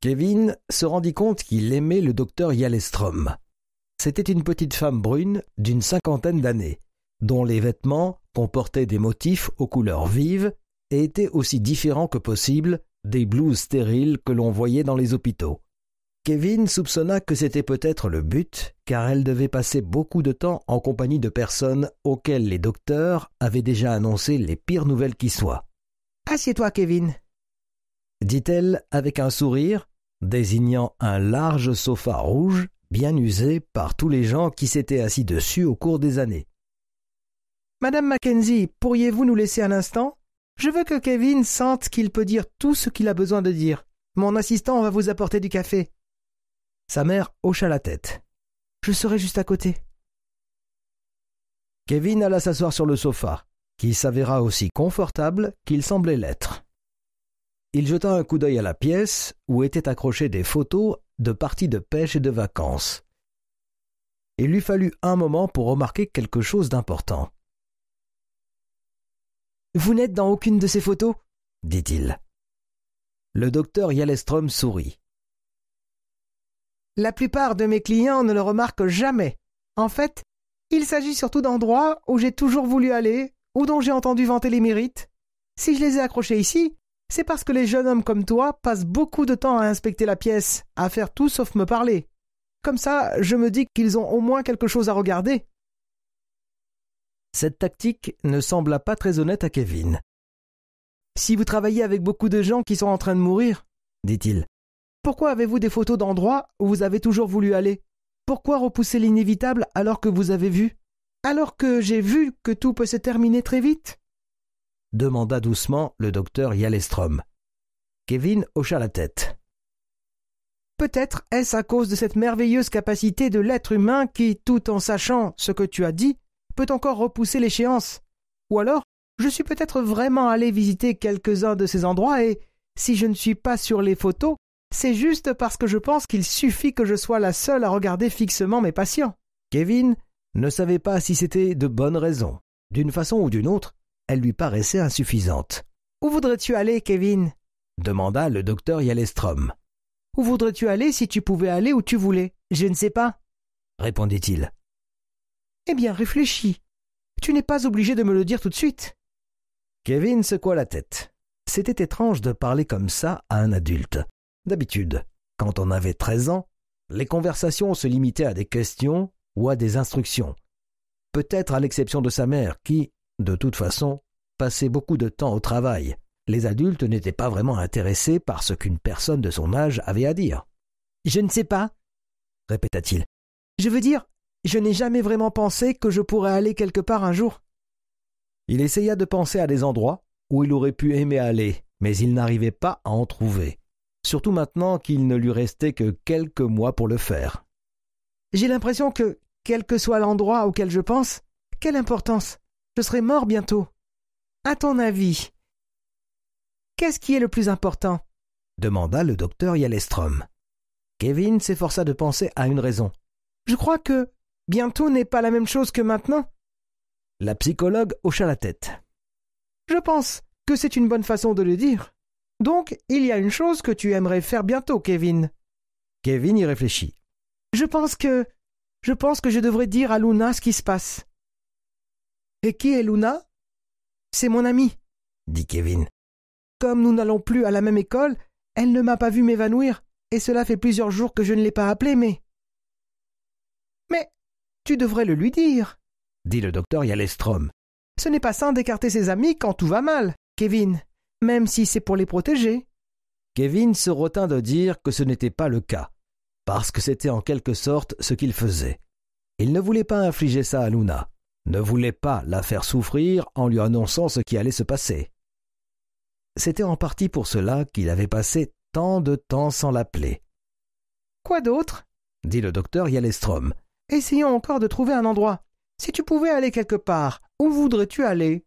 Kevin se rendit compte qu'il aimait le docteur Yallestrom. C'était une petite femme brune d'une cinquantaine d'années, dont les vêtements comportaient des motifs aux couleurs vives et étaient aussi différents que possible des blouses stériles que l'on voyait dans les hôpitaux. Kevin soupçonna que c'était peut-être le but, car elle devait passer beaucoup de temps en compagnie de personnes auxquelles les docteurs avaient déjà annoncé les pires nouvelles qui soient. Assieds-toi, Kevin, dit-elle avec un sourire, désignant un large sofa rouge bien usé par tous les gens qui s'étaient assis dessus au cours des années. Madame Mackenzie, pourriez-vous nous laisser un instant Je veux que Kevin sente qu'il peut dire tout ce qu'il a besoin de dire. Mon assistant va vous apporter du café. Sa mère hocha la tête. Je serai juste à côté. Kevin alla s'asseoir sur le sofa, qui s'avéra aussi confortable qu'il semblait l'être. Il jeta un coup d'œil à la pièce où étaient accrochées des photos de parties de pêche et de vacances. Il lui fallut un moment pour remarquer quelque chose d'important. Vous n'êtes dans aucune de ces photos dit-il. Le docteur Yalestrom sourit. La plupart de mes clients ne le remarquent jamais. En fait, il s'agit surtout d'endroits où j'ai toujours voulu aller ou dont j'ai entendu vanter les mérites. Si je les ai accrochés ici, c'est parce que les jeunes hommes comme toi passent beaucoup de temps à inspecter la pièce, à faire tout sauf me parler. Comme ça, je me dis qu'ils ont au moins quelque chose à regarder. Cette tactique ne sembla pas très honnête à Kevin. Si vous travaillez avec beaucoup de gens qui sont en train de mourir, dit-il, pourquoi avez-vous des photos d'endroits où vous avez toujours voulu aller Pourquoi repousser l'inévitable alors que vous avez vu Alors que j'ai vu que tout peut se terminer très vite demanda doucement le docteur Yalestrom. Kevin hocha la tête. Peut-être est-ce à cause de cette merveilleuse capacité de l'être humain qui, tout en sachant ce que tu as dit, peut encore repousser l'échéance. Ou alors, je suis peut-être vraiment allé visiter quelques-uns de ces endroits et, si je ne suis pas sur les photos, c'est juste parce que je pense qu'il suffit que je sois la seule à regarder fixement mes patients. Kevin ne savait pas si c'était de bonnes raisons. D'une façon ou d'une autre, elle lui paraissait insuffisante. Où voudrais-tu aller, Kevin demanda le docteur Yalestrom. Où voudrais-tu aller si tu pouvais aller où tu voulais Je ne sais pas, répondit-il. Eh bien, réfléchis. Tu n'es pas obligé de me le dire tout de suite. Kevin secoua la tête. C'était étrange de parler comme ça à un adulte. D'habitude, quand on avait treize ans, les conversations se limitaient à des questions ou à des instructions. Peut-être à l'exception de sa mère qui, de toute façon, passer beaucoup de temps au travail, les adultes n'étaient pas vraiment intéressés par ce qu'une personne de son âge avait à dire. Je ne sais pas, répéta-t-il. Je veux dire, je n'ai jamais vraiment pensé que je pourrais aller quelque part un jour. Il essaya de penser à des endroits où il aurait pu aimer aller, mais il n'arrivait pas à en trouver, surtout maintenant qu'il ne lui restait que quelques mois pour le faire. J'ai l'impression que, quel que soit l'endroit auquel je pense, quelle importance je serai mort bientôt. À ton avis, qu'est-ce qui est le plus important demanda le docteur Yalestrom. Kevin s'efforça de penser à une raison. Je crois que bientôt n'est pas la même chose que maintenant. La psychologue hocha la tête. Je pense que c'est une bonne façon de le dire. Donc, il y a une chose que tu aimerais faire bientôt, Kevin. Kevin y réfléchit. Je pense que. Je pense que je devrais dire à Luna ce qui se passe. Et qui est Luna C'est mon amie, dit Kevin. Comme nous n'allons plus à la même école, elle ne m'a pas vu m'évanouir, et cela fait plusieurs jours que je ne l'ai pas appelée, mais. Mais tu devrais le lui dire, dit le docteur Yalestrom. Ce n'est pas sain d'écarter ses amis quand tout va mal, Kevin, même si c'est pour les protéger. Kevin se retint de dire que ce n'était pas le cas, parce que c'était en quelque sorte ce qu'il faisait. Il ne voulait pas infliger ça à Luna ne voulait pas la faire souffrir en lui annonçant ce qui allait se passer. C'était en partie pour cela qu'il avait passé tant de temps sans l'appeler. Quoi d'autre dit le docteur Yalestrom. Essayons encore de trouver un endroit. Si tu pouvais aller quelque part, où voudrais-tu aller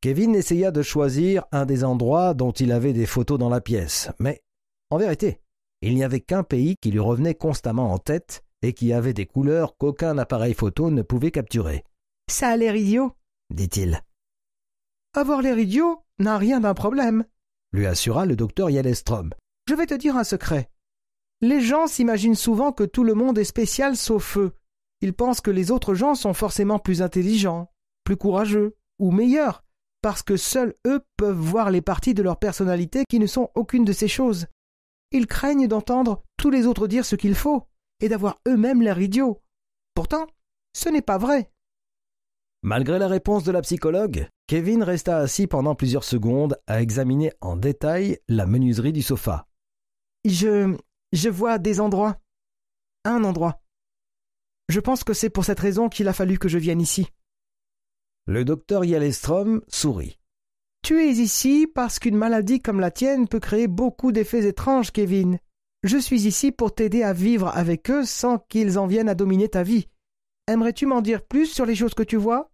Kevin essaya de choisir un des endroits dont il avait des photos dans la pièce, mais en vérité, il n'y avait qu'un pays qui lui revenait constamment en tête, et qui avait des couleurs qu'aucun appareil photo ne pouvait capturer. Ça a l'air idiot, dit-il. Avoir l'air idiot n'a rien d'un problème, lui assura le docteur Yellestrom. Je vais te dire un secret. Les gens s'imaginent souvent que tout le monde est spécial sauf eux. Ils pensent que les autres gens sont forcément plus intelligents, plus courageux ou meilleurs, parce que seuls eux peuvent voir les parties de leur personnalité qui ne sont aucune de ces choses. Ils craignent d'entendre tous les autres dire ce qu'il faut et d'avoir eux-mêmes l'air idiots. Pourtant, ce n'est pas vrai. Malgré la réponse de la psychologue, Kevin resta assis pendant plusieurs secondes à examiner en détail la menuiserie du sofa. Je. je vois des endroits. Un endroit. Je pense que c'est pour cette raison qu'il a fallu que je vienne ici. Le docteur Yalestrom sourit. Tu es ici parce qu'une maladie comme la tienne peut créer beaucoup d'effets étranges, Kevin. Je suis ici pour t'aider à vivre avec eux sans qu'ils en viennent à dominer ta vie. Aimerais-tu m'en dire plus sur les choses que tu vois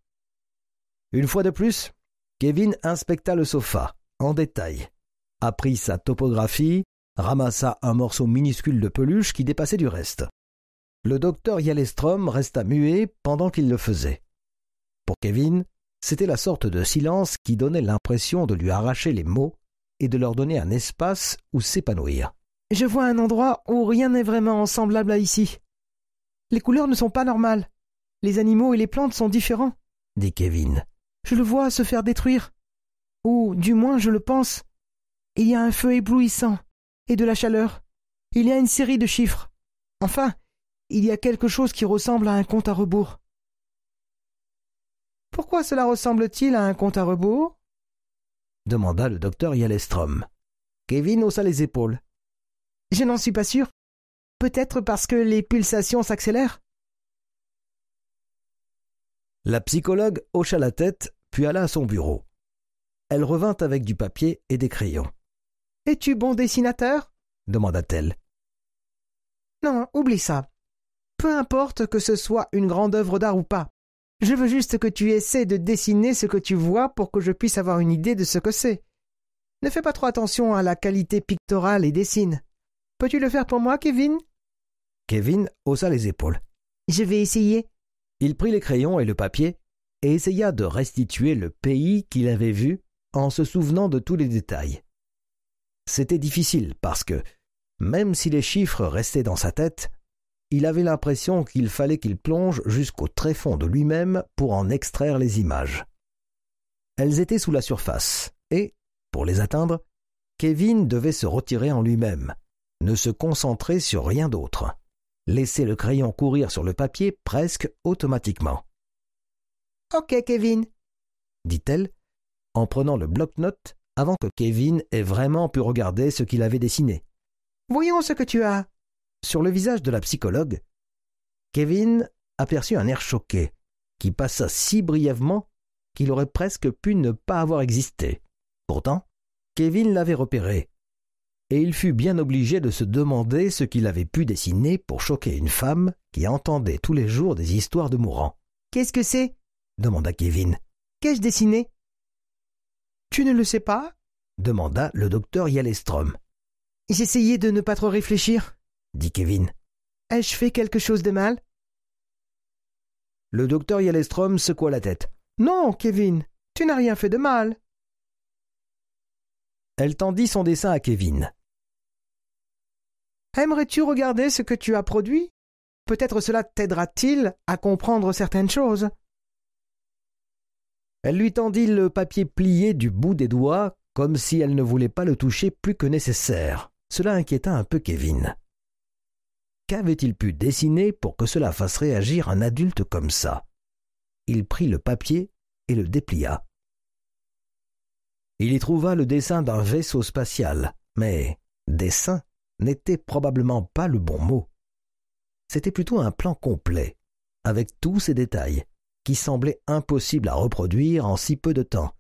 Une fois de plus, Kevin inspecta le sofa, en détail, apprit sa topographie, ramassa un morceau minuscule de peluche qui dépassait du reste. Le docteur Yalestrom resta muet pendant qu'il le faisait. Pour Kevin, c'était la sorte de silence qui donnait l'impression de lui arracher les mots et de leur donner un espace où s'épanouir. Je vois un endroit où rien n'est vraiment semblable à ici. Les couleurs ne sont pas normales. Les animaux et les plantes sont différents, dit Kevin. Je le vois se faire détruire. Ou, du moins, je le pense. Il y a un feu éblouissant et de la chaleur. Il y a une série de chiffres. Enfin, il y a quelque chose qui ressemble à un compte à rebours. Pourquoi cela ressemble-t-il à un compte à rebours demanda le docteur Yalestrom. Kevin haussa les épaules. Je n'en suis pas sûre. Peut-être parce que les pulsations s'accélèrent La psychologue hocha la tête, puis alla à son bureau. Elle revint avec du papier et des crayons. Es-tu bon dessinateur demanda-t-elle. Non, oublie ça. Peu importe que ce soit une grande œuvre d'art ou pas. Je veux juste que tu essaies de dessiner ce que tu vois pour que je puisse avoir une idée de ce que c'est. Ne fais pas trop attention à la qualité pictorale et dessine. Peux-tu le faire pour moi, Kevin Kevin haussa les épaules. Je vais essayer. Il prit les crayons et le papier et essaya de restituer le pays qu'il avait vu en se souvenant de tous les détails. C'était difficile parce que, même si les chiffres restaient dans sa tête, il avait l'impression qu'il fallait qu'il plonge jusqu'au tréfonds de lui-même pour en extraire les images. Elles étaient sous la surface, et, pour les atteindre, Kevin devait se retirer en lui-même, ne se concentrer sur rien d'autre. laisser le crayon courir sur le papier presque automatiquement. Ok, Kevin, dit-elle, en prenant le bloc-notes avant que Kevin ait vraiment pu regarder ce qu'il avait dessiné. Voyons ce que tu as. Sur le visage de la psychologue, Kevin aperçut un air choqué, qui passa si brièvement qu'il aurait presque pu ne pas avoir existé. Pourtant, Kevin l'avait repéré, et il fut bien obligé de se demander ce qu'il avait pu dessiner pour choquer une femme qui entendait tous les jours des histoires de mourants. Qu'est-ce que c'est demanda Kevin. Qu'ai-je dessiné Tu ne le sais pas demanda le docteur Yalestrom. J'essayais de ne pas trop réfléchir, dit Kevin. Ai-je fait quelque chose de mal Le docteur Yalestrom secoua la tête. Non, Kevin, tu n'as rien fait de mal. Elle tendit son dessin à Kevin. Aimerais-tu regarder ce que tu as produit Peut-être cela t'aidera-t-il à comprendre certaines choses. Elle lui tendit le papier plié du bout des doigts, comme si elle ne voulait pas le toucher plus que nécessaire. Cela inquiéta un peu Kevin. Qu'avait-il pu dessiner pour que cela fasse réagir un adulte comme ça Il prit le papier et le déplia. Il y trouva le dessin d'un vaisseau spatial, mais dessin n'était probablement pas le bon mot. C'était plutôt un plan complet, avec tous ses détails, qui semblait impossible à reproduire en si peu de temps.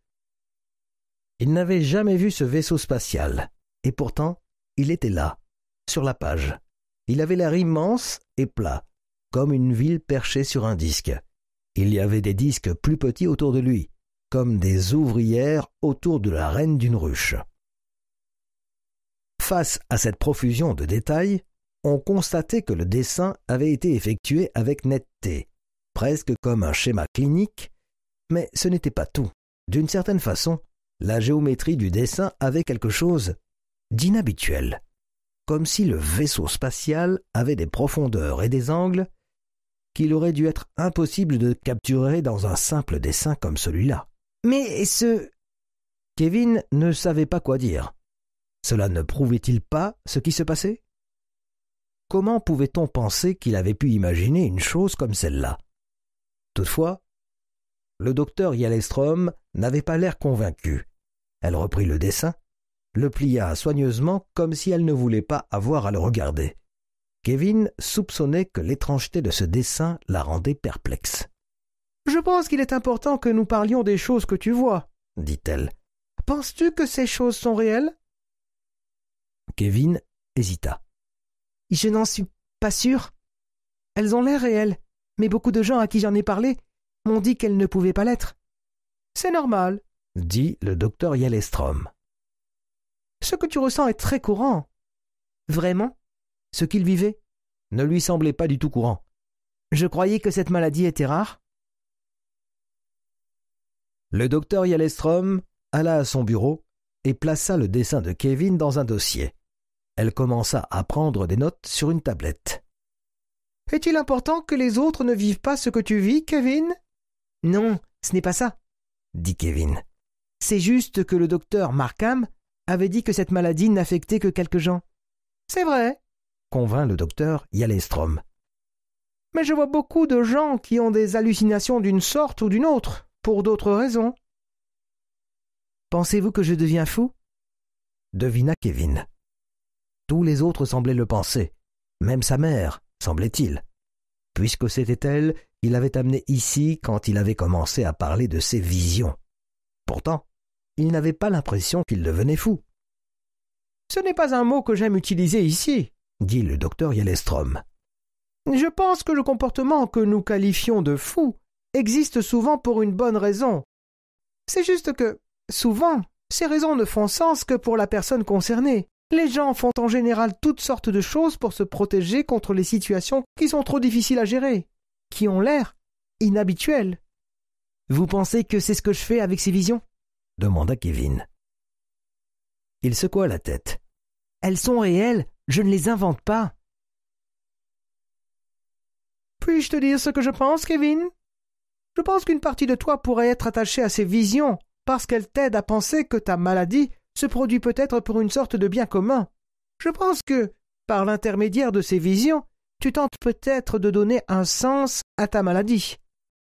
Il n'avait jamais vu ce vaisseau spatial, et pourtant il était là, sur la page. Il avait l'air immense et plat, comme une ville perchée sur un disque. Il y avait des disques plus petits autour de lui, comme des ouvrières autour de la reine d'une ruche. Face à cette profusion de détails, on constatait que le dessin avait été effectué avec netteté, presque comme un schéma clinique, mais ce n'était pas tout. D'une certaine façon, la géométrie du dessin avait quelque chose d'inhabituel, comme si le vaisseau spatial avait des profondeurs et des angles qu'il aurait dû être impossible de capturer dans un simple dessin comme celui-là. Mais ce... Kevin ne savait pas quoi dire. Cela ne prouvait-il pas ce qui se passait Comment pouvait-on penser qu'il avait pu imaginer une chose comme celle-là Toutefois, le docteur Yalestrom n'avait pas l'air convaincu. Elle reprit le dessin, le plia soigneusement comme si elle ne voulait pas avoir à le regarder. Kevin soupçonnait que l'étrangeté de ce dessin la rendait perplexe. Je pense qu'il est important que nous parlions des choses que tu vois, dit-elle. Penses-tu que ces choses sont réelles Kevin hésita. Je n'en suis pas sûr. Elles ont l'air réelles, mais beaucoup de gens à qui j'en ai parlé m'ont dit qu'elles ne pouvaient pas l'être. C'est normal, dit le docteur Yellestrom. Ce que tu ressens est très courant. Vraiment Ce qu'il vivait ne lui semblait pas du tout courant. Je croyais que cette maladie était rare. Le docteur Yellestrom alla à son bureau et plaça le dessin de Kevin dans un dossier elle commença à prendre des notes sur une tablette. Est-il important que les autres ne vivent pas ce que tu vis, Kevin Non, ce n'est pas ça, dit Kevin. C'est juste que le docteur Markham avait dit que cette maladie n'affectait que quelques gens. C'est vrai, convint le docteur Yalestrom. Mais je vois beaucoup de gens qui ont des hallucinations d'une sorte ou d'une autre, pour d'autres raisons. Pensez-vous que je deviens fou devina Kevin. Tous les autres semblaient le penser, même sa mère, semblait-il. Puisque c'était elle qui l'avait amené ici quand il avait commencé à parler de ses visions. Pourtant, il n'avait pas l'impression qu'il devenait fou. Ce n'est pas un mot que j'aime utiliser ici, dit le docteur Yellestrom. Je pense que le comportement que nous qualifions de fou existe souvent pour une bonne raison. C'est juste que, souvent, ces raisons ne font sens que pour la personne concernée. Les gens font en général toutes sortes de choses pour se protéger contre les situations qui sont trop difficiles à gérer, qui ont l'air inhabituelles. Vous pensez que c'est ce que je fais avec ces visions demanda Kevin. Il secoua la tête. Elles sont réelles, je ne les invente pas. Puis-je te dire ce que je pense, Kevin Je pense qu'une partie de toi pourrait être attachée à ces visions parce qu'elles t'aident à penser que ta maladie se produit peut-être pour une sorte de bien commun. Je pense que, par l'intermédiaire de ces visions, tu tentes peut-être de donner un sens à ta maladie.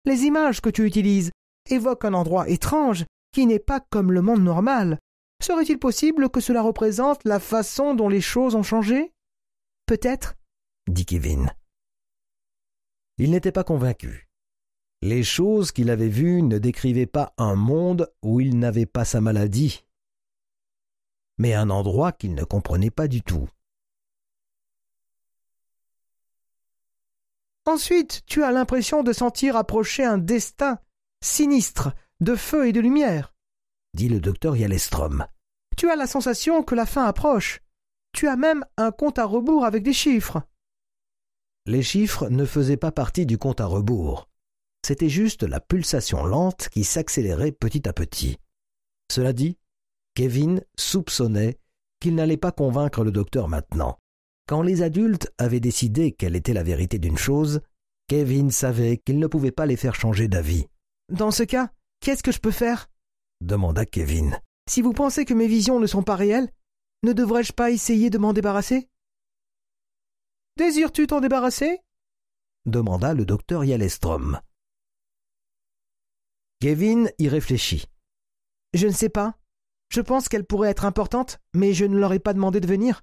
Les images que tu utilises évoquent un endroit étrange qui n'est pas comme le monde normal. Serait-il possible que cela représente la façon dont les choses ont changé Peut-être, dit Kevin. Il n'était pas convaincu. Les choses qu'il avait vues ne décrivaient pas un monde où il n'avait pas sa maladie, mais un endroit qu'il ne comprenait pas du tout. Ensuite, tu as l'impression de sentir approcher un destin sinistre, de feu et de lumière, dit le docteur Yalestrom. Tu as la sensation que la fin approche. Tu as même un compte à rebours avec des chiffres. Les chiffres ne faisaient pas partie du compte à rebours. C'était juste la pulsation lente qui s'accélérait petit à petit. Cela dit, Kevin soupçonnait qu'il n'allait pas convaincre le docteur maintenant. Quand les adultes avaient décidé quelle était la vérité d'une chose, Kevin savait qu'il ne pouvait pas les faire changer d'avis. Dans ce cas, qu'est-ce que je peux faire demanda Kevin. Si vous pensez que mes visions ne sont pas réelles, ne devrais-je pas essayer de m'en débarrasser Désires-tu t'en débarrasser demanda le docteur Yalestrom. Kevin y réfléchit. Je ne sais pas. Je pense qu'elle pourrait être importante, mais je ne leur ai pas demandé de venir.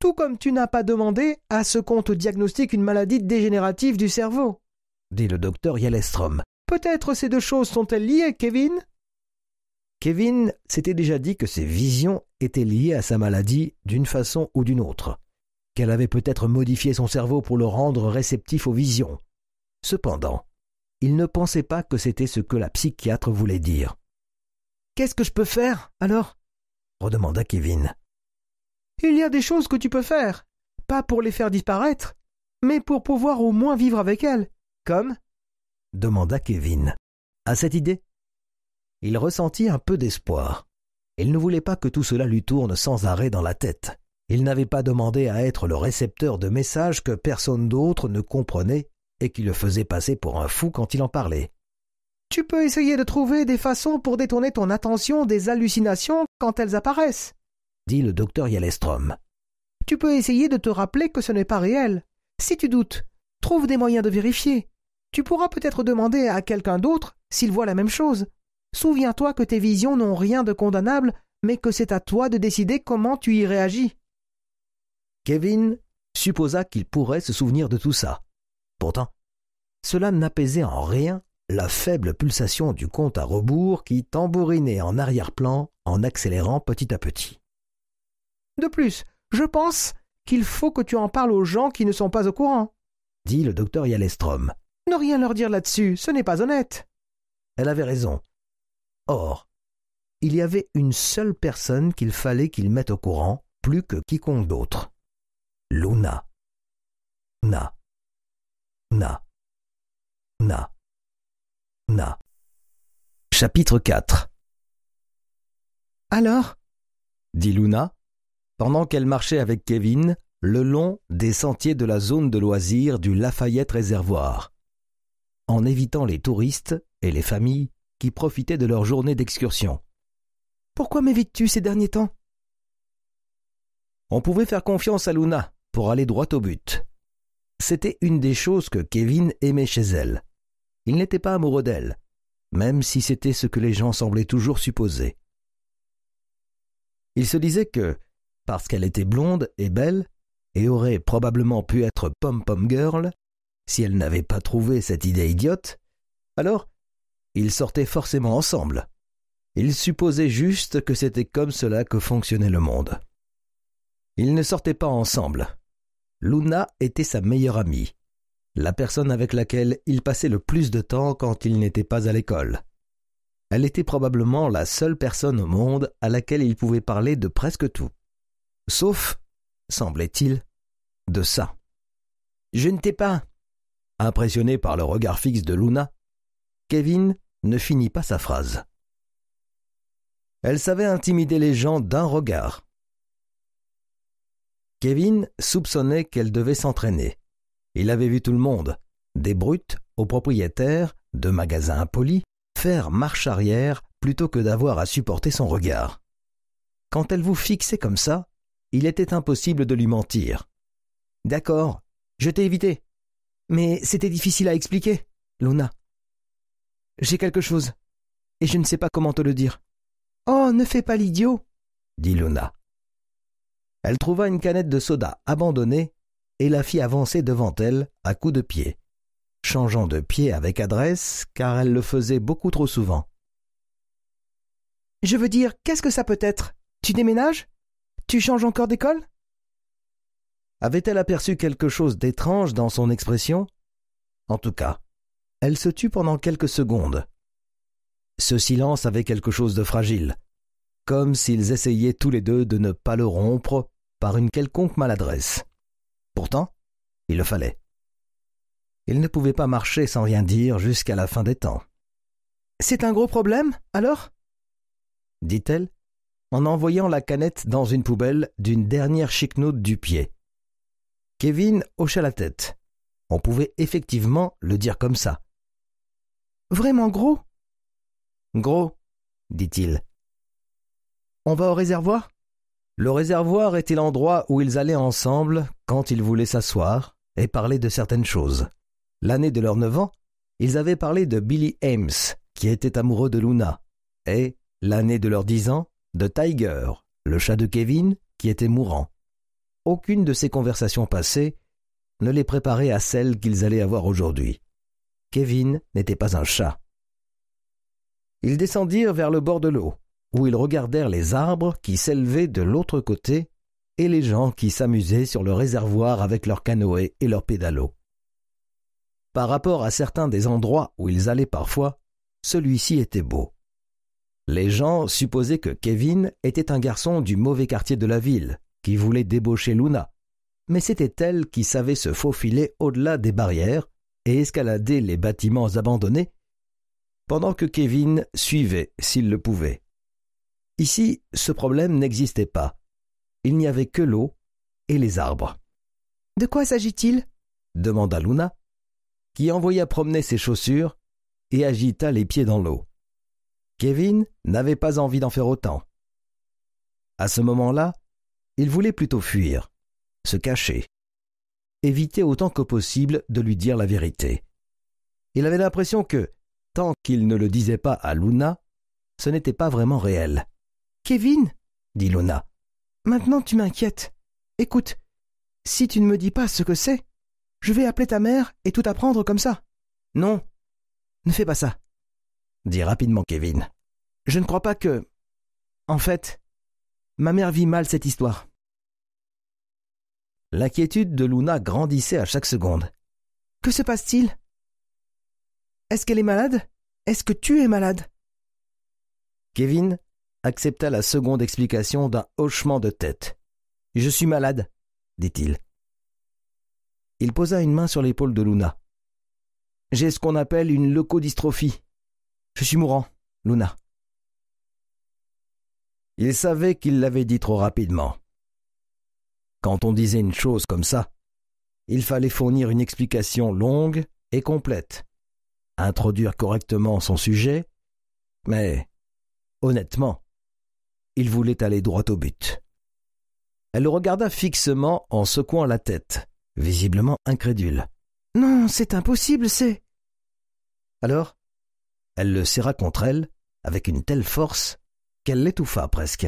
Tout comme tu n'as pas demandé à ce qu'on te diagnostique une maladie dégénérative du cerveau, dit le docteur Yellestrom. Peut-être ces deux choses sont-elles liées, Kevin Kevin s'était déjà dit que ses visions étaient liées à sa maladie d'une façon ou d'une autre, qu'elle avait peut-être modifié son cerveau pour le rendre réceptif aux visions. Cependant, il ne pensait pas que c'était ce que la psychiatre voulait dire. Qu'est-ce que je peux faire, alors redemanda Kevin. Il y a des choses que tu peux faire, pas pour les faire disparaître, mais pour pouvoir au moins vivre avec elles. Comme demanda Kevin. À cette idée, il ressentit un peu d'espoir. Il ne voulait pas que tout cela lui tourne sans arrêt dans la tête. Il n'avait pas demandé à être le récepteur de messages que personne d'autre ne comprenait et qui le faisait passer pour un fou quand il en parlait tu peux essayer de trouver des façons pour détourner ton attention des hallucinations quand elles apparaissent, dit le docteur Yalestrom. Tu peux essayer de te rappeler que ce n'est pas réel. Si tu doutes, trouve des moyens de vérifier. Tu pourras peut-être demander à quelqu'un d'autre s'il voit la même chose. Souviens-toi que tes visions n'ont rien de condamnable, mais que c'est à toi de décider comment tu y réagis. Kevin supposa qu'il pourrait se souvenir de tout ça. Pourtant, cela n'apaisait en rien la faible pulsation du compte à rebours qui tambourinait en arrière-plan en accélérant petit à petit. De plus, je pense qu'il faut que tu en parles aux gens qui ne sont pas au courant, dit le docteur Yalestrom. Ne rien leur dire là-dessus, ce n'est pas honnête. Elle avait raison. Or, il y avait une seule personne qu'il fallait qu'il mette au courant, plus que quiconque d'autre. Luna. Na. Na. Na chapitre iv Alors dit Luna, pendant qu'elle marchait avec Kevin le long des sentiers de la zone de loisirs du Lafayette Réservoir, en évitant les touristes et les familles qui profitaient de leur journée d'excursion. Pourquoi m'évites-tu ces derniers temps On pouvait faire confiance à Luna pour aller droit au but. C'était une des choses que Kevin aimait chez elle il n'était pas amoureux d'elle, même si c'était ce que les gens semblaient toujours supposer. Il se disait que, parce qu'elle était blonde et belle, et aurait probablement pu être pom-pom girl, si elle n'avait pas trouvé cette idée idiote, alors ils sortaient forcément ensemble. Il supposait juste que c'était comme cela que fonctionnait le monde. Ils ne sortaient pas ensemble. Luna était sa meilleure amie, la personne avec laquelle il passait le plus de temps quand il n'était pas à l'école. Elle était probablement la seule personne au monde à laquelle il pouvait parler de presque tout. Sauf, semblait-il, de ça. Je ne t'ai pas. Impressionné par le regard fixe de Luna, Kevin ne finit pas sa phrase. Elle savait intimider les gens d'un regard. Kevin soupçonnait qu'elle devait s'entraîner. Il avait vu tout le monde, des brutes aux propriétaires de magasins impolis, faire marche arrière plutôt que d'avoir à supporter son regard. Quand elle vous fixait comme ça, il était impossible de lui mentir. D'accord, je t'ai évité. Mais c'était difficile à expliquer, Luna. J'ai quelque chose, et je ne sais pas comment te le dire. Oh, ne fais pas l'idiot, dit Luna. Elle trouva une canette de soda abandonnée et la fit avancer devant elle à coups de pied, changeant de pied avec adresse car elle le faisait beaucoup trop souvent. Je veux dire, qu'est-ce que ça peut être Tu déménages Tu changes encore d'école Avait-elle aperçu quelque chose d'étrange dans son expression En tout cas, elle se tut pendant quelques secondes. Ce silence avait quelque chose de fragile, comme s'ils essayaient tous les deux de ne pas le rompre par une quelconque maladresse. Pourtant, il le fallait. Il ne pouvait pas marcher sans rien dire jusqu'à la fin des temps. C'est un gros problème, alors dit-elle, en envoyant la canette dans une poubelle d'une dernière chicnote du pied. Kevin hocha la tête. On pouvait effectivement le dire comme ça. Vraiment gros Gros, dit-il. On va au réservoir Le réservoir était l'endroit où ils allaient ensemble quand ils voulaient s'asseoir et parler de certaines choses. L'année de leurs neuf ans, ils avaient parlé de Billy Ames, qui était amoureux de Luna, et, l'année de leurs dix ans, de Tiger, le chat de Kevin, qui était mourant. Aucune de ces conversations passées ne les préparait à celles qu'ils allaient avoir aujourd'hui. Kevin n'était pas un chat. Ils descendirent vers le bord de l'eau, où ils regardèrent les arbres qui s'élevaient de l'autre côté et les gens qui s'amusaient sur le réservoir avec leurs canoës et leurs pédalos. Par rapport à certains des endroits où ils allaient parfois, celui-ci était beau. Les gens supposaient que Kevin était un garçon du mauvais quartier de la ville, qui voulait débaucher Luna, mais c'était elle qui savait se faufiler au-delà des barrières et escalader les bâtiments abandonnés, pendant que Kevin suivait s'il le pouvait. Ici, ce problème n'existait pas, il n'y avait que l'eau et les arbres. De quoi s'agit-il demanda Luna, qui envoya promener ses chaussures et agita les pieds dans l'eau. Kevin n'avait pas envie d'en faire autant. À ce moment-là, il voulait plutôt fuir, se cacher, éviter autant que possible de lui dire la vérité. Il avait l'impression que, tant qu'il ne le disait pas à Luna, ce n'était pas vraiment réel. Kevin dit Luna, Maintenant tu m'inquiètes. Écoute, si tu ne me dis pas ce que c'est, je vais appeler ta mère et tout apprendre comme ça. Non, ne fais pas ça, dit rapidement Kevin. Je ne crois pas que... En fait, ma mère vit mal cette histoire. L'inquiétude de Luna grandissait à chaque seconde. Que se passe-t-il Est-ce qu'elle est malade Est-ce que tu es malade Kevin accepta la seconde explication d'un hochement de tête. Je suis malade, dit-il. Il posa une main sur l'épaule de Luna. J'ai ce qu'on appelle une leucodystrophie. Je suis mourant, Luna. Il savait qu'il l'avait dit trop rapidement. Quand on disait une chose comme ça, il fallait fournir une explication longue et complète, introduire correctement son sujet, mais honnêtement, il voulait aller droit au but. Elle le regarda fixement en secouant la tête, visiblement incrédule. Non, c'est impossible, c'est. Alors Elle le serra contre elle, avec une telle force, qu'elle l'étouffa presque.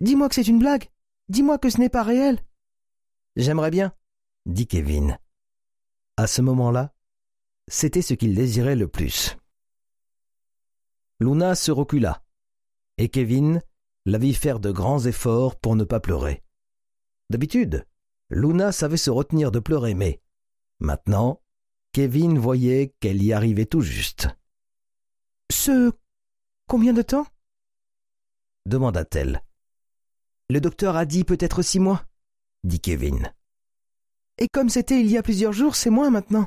Dis-moi que c'est une blague Dis-moi que ce n'est pas réel J'aimerais bien, dit Kevin. À ce moment-là, c'était ce qu'il désirait le plus. Luna se recula, et Kevin la vit faire de grands efforts pour ne pas pleurer. D'habitude, Luna savait se retenir de pleurer, mais maintenant, Kevin voyait qu'elle y arrivait tout juste. Ce combien de temps demanda-t-elle. Le docteur a dit peut-être six mois, dit Kevin. Et comme c'était il y a plusieurs jours, c'est moins maintenant,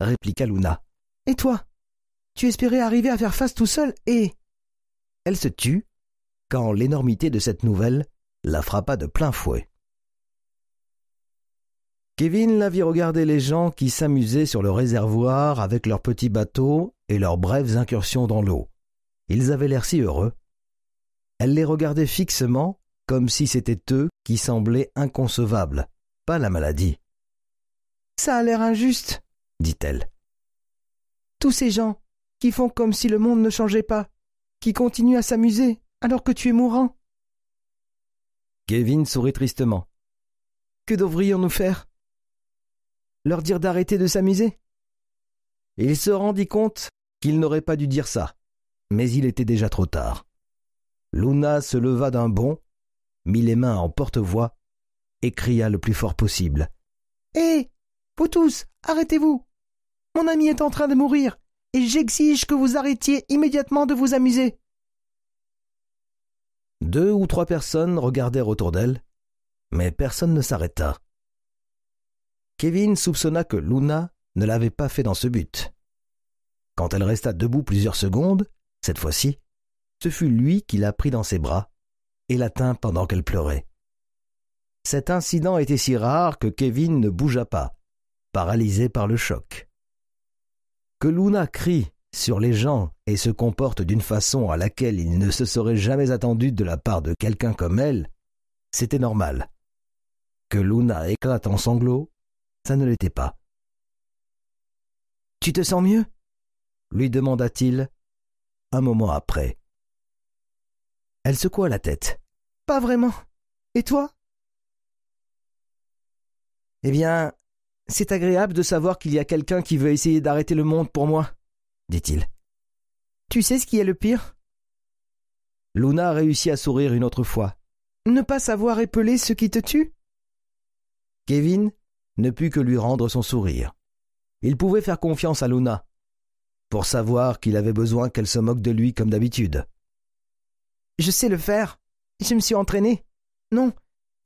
répliqua Luna. Et toi Tu espérais arriver à faire face tout seul et elle se tut quand l'énormité de cette nouvelle la frappa de plein fouet. Kevin la vit regarder les gens qui s'amusaient sur le réservoir avec leurs petits bateaux et leurs brèves incursions dans l'eau. Ils avaient l'air si heureux. Elle les regardait fixement, comme si c'était eux qui semblaient inconcevables, pas la maladie. Ça a l'air injuste, dit-elle. Tous ces gens qui font comme si le monde ne changeait pas qui continue à s'amuser alors que tu es mourant. Kevin sourit tristement. Que devrions-nous faire Leur dire d'arrêter de s'amuser Il se rendit compte qu'il n'aurait pas dû dire ça, mais il était déjà trop tard. Luna se leva d'un bond, mit les mains en porte-voix et cria le plus fort possible. Hé eh Vous tous, arrêtez-vous Mon ami est en train de mourir et j'exige que vous arrêtiez immédiatement de vous amuser. Deux ou trois personnes regardèrent autour d'elle, mais personne ne s'arrêta. Kevin soupçonna que Luna ne l'avait pas fait dans ce but. Quand elle resta debout plusieurs secondes, cette fois-ci, ce fut lui qui la prit dans ses bras et la tint pendant qu'elle pleurait. Cet incident était si rare que Kevin ne bougea pas, paralysé par le choc. Que Luna crie sur les gens et se comporte d'une façon à laquelle il ne se serait jamais attendu de la part de quelqu'un comme elle, c'était normal. Que Luna éclate en sanglots, ça ne l'était pas. Tu te sens mieux lui demanda-t-il un moment après. Elle secoua la tête. Pas vraiment. Et toi Eh bien, c'est agréable de savoir qu'il y a quelqu'un qui veut essayer d'arrêter le monde pour moi, dit-il. Tu sais ce qui est le pire Luna réussit à sourire une autre fois. Ne pas savoir épeler ce qui te tue Kevin ne put que lui rendre son sourire. Il pouvait faire confiance à Luna, pour savoir qu'il avait besoin qu'elle se moque de lui comme d'habitude. Je sais le faire. Je me suis entraîné. Non,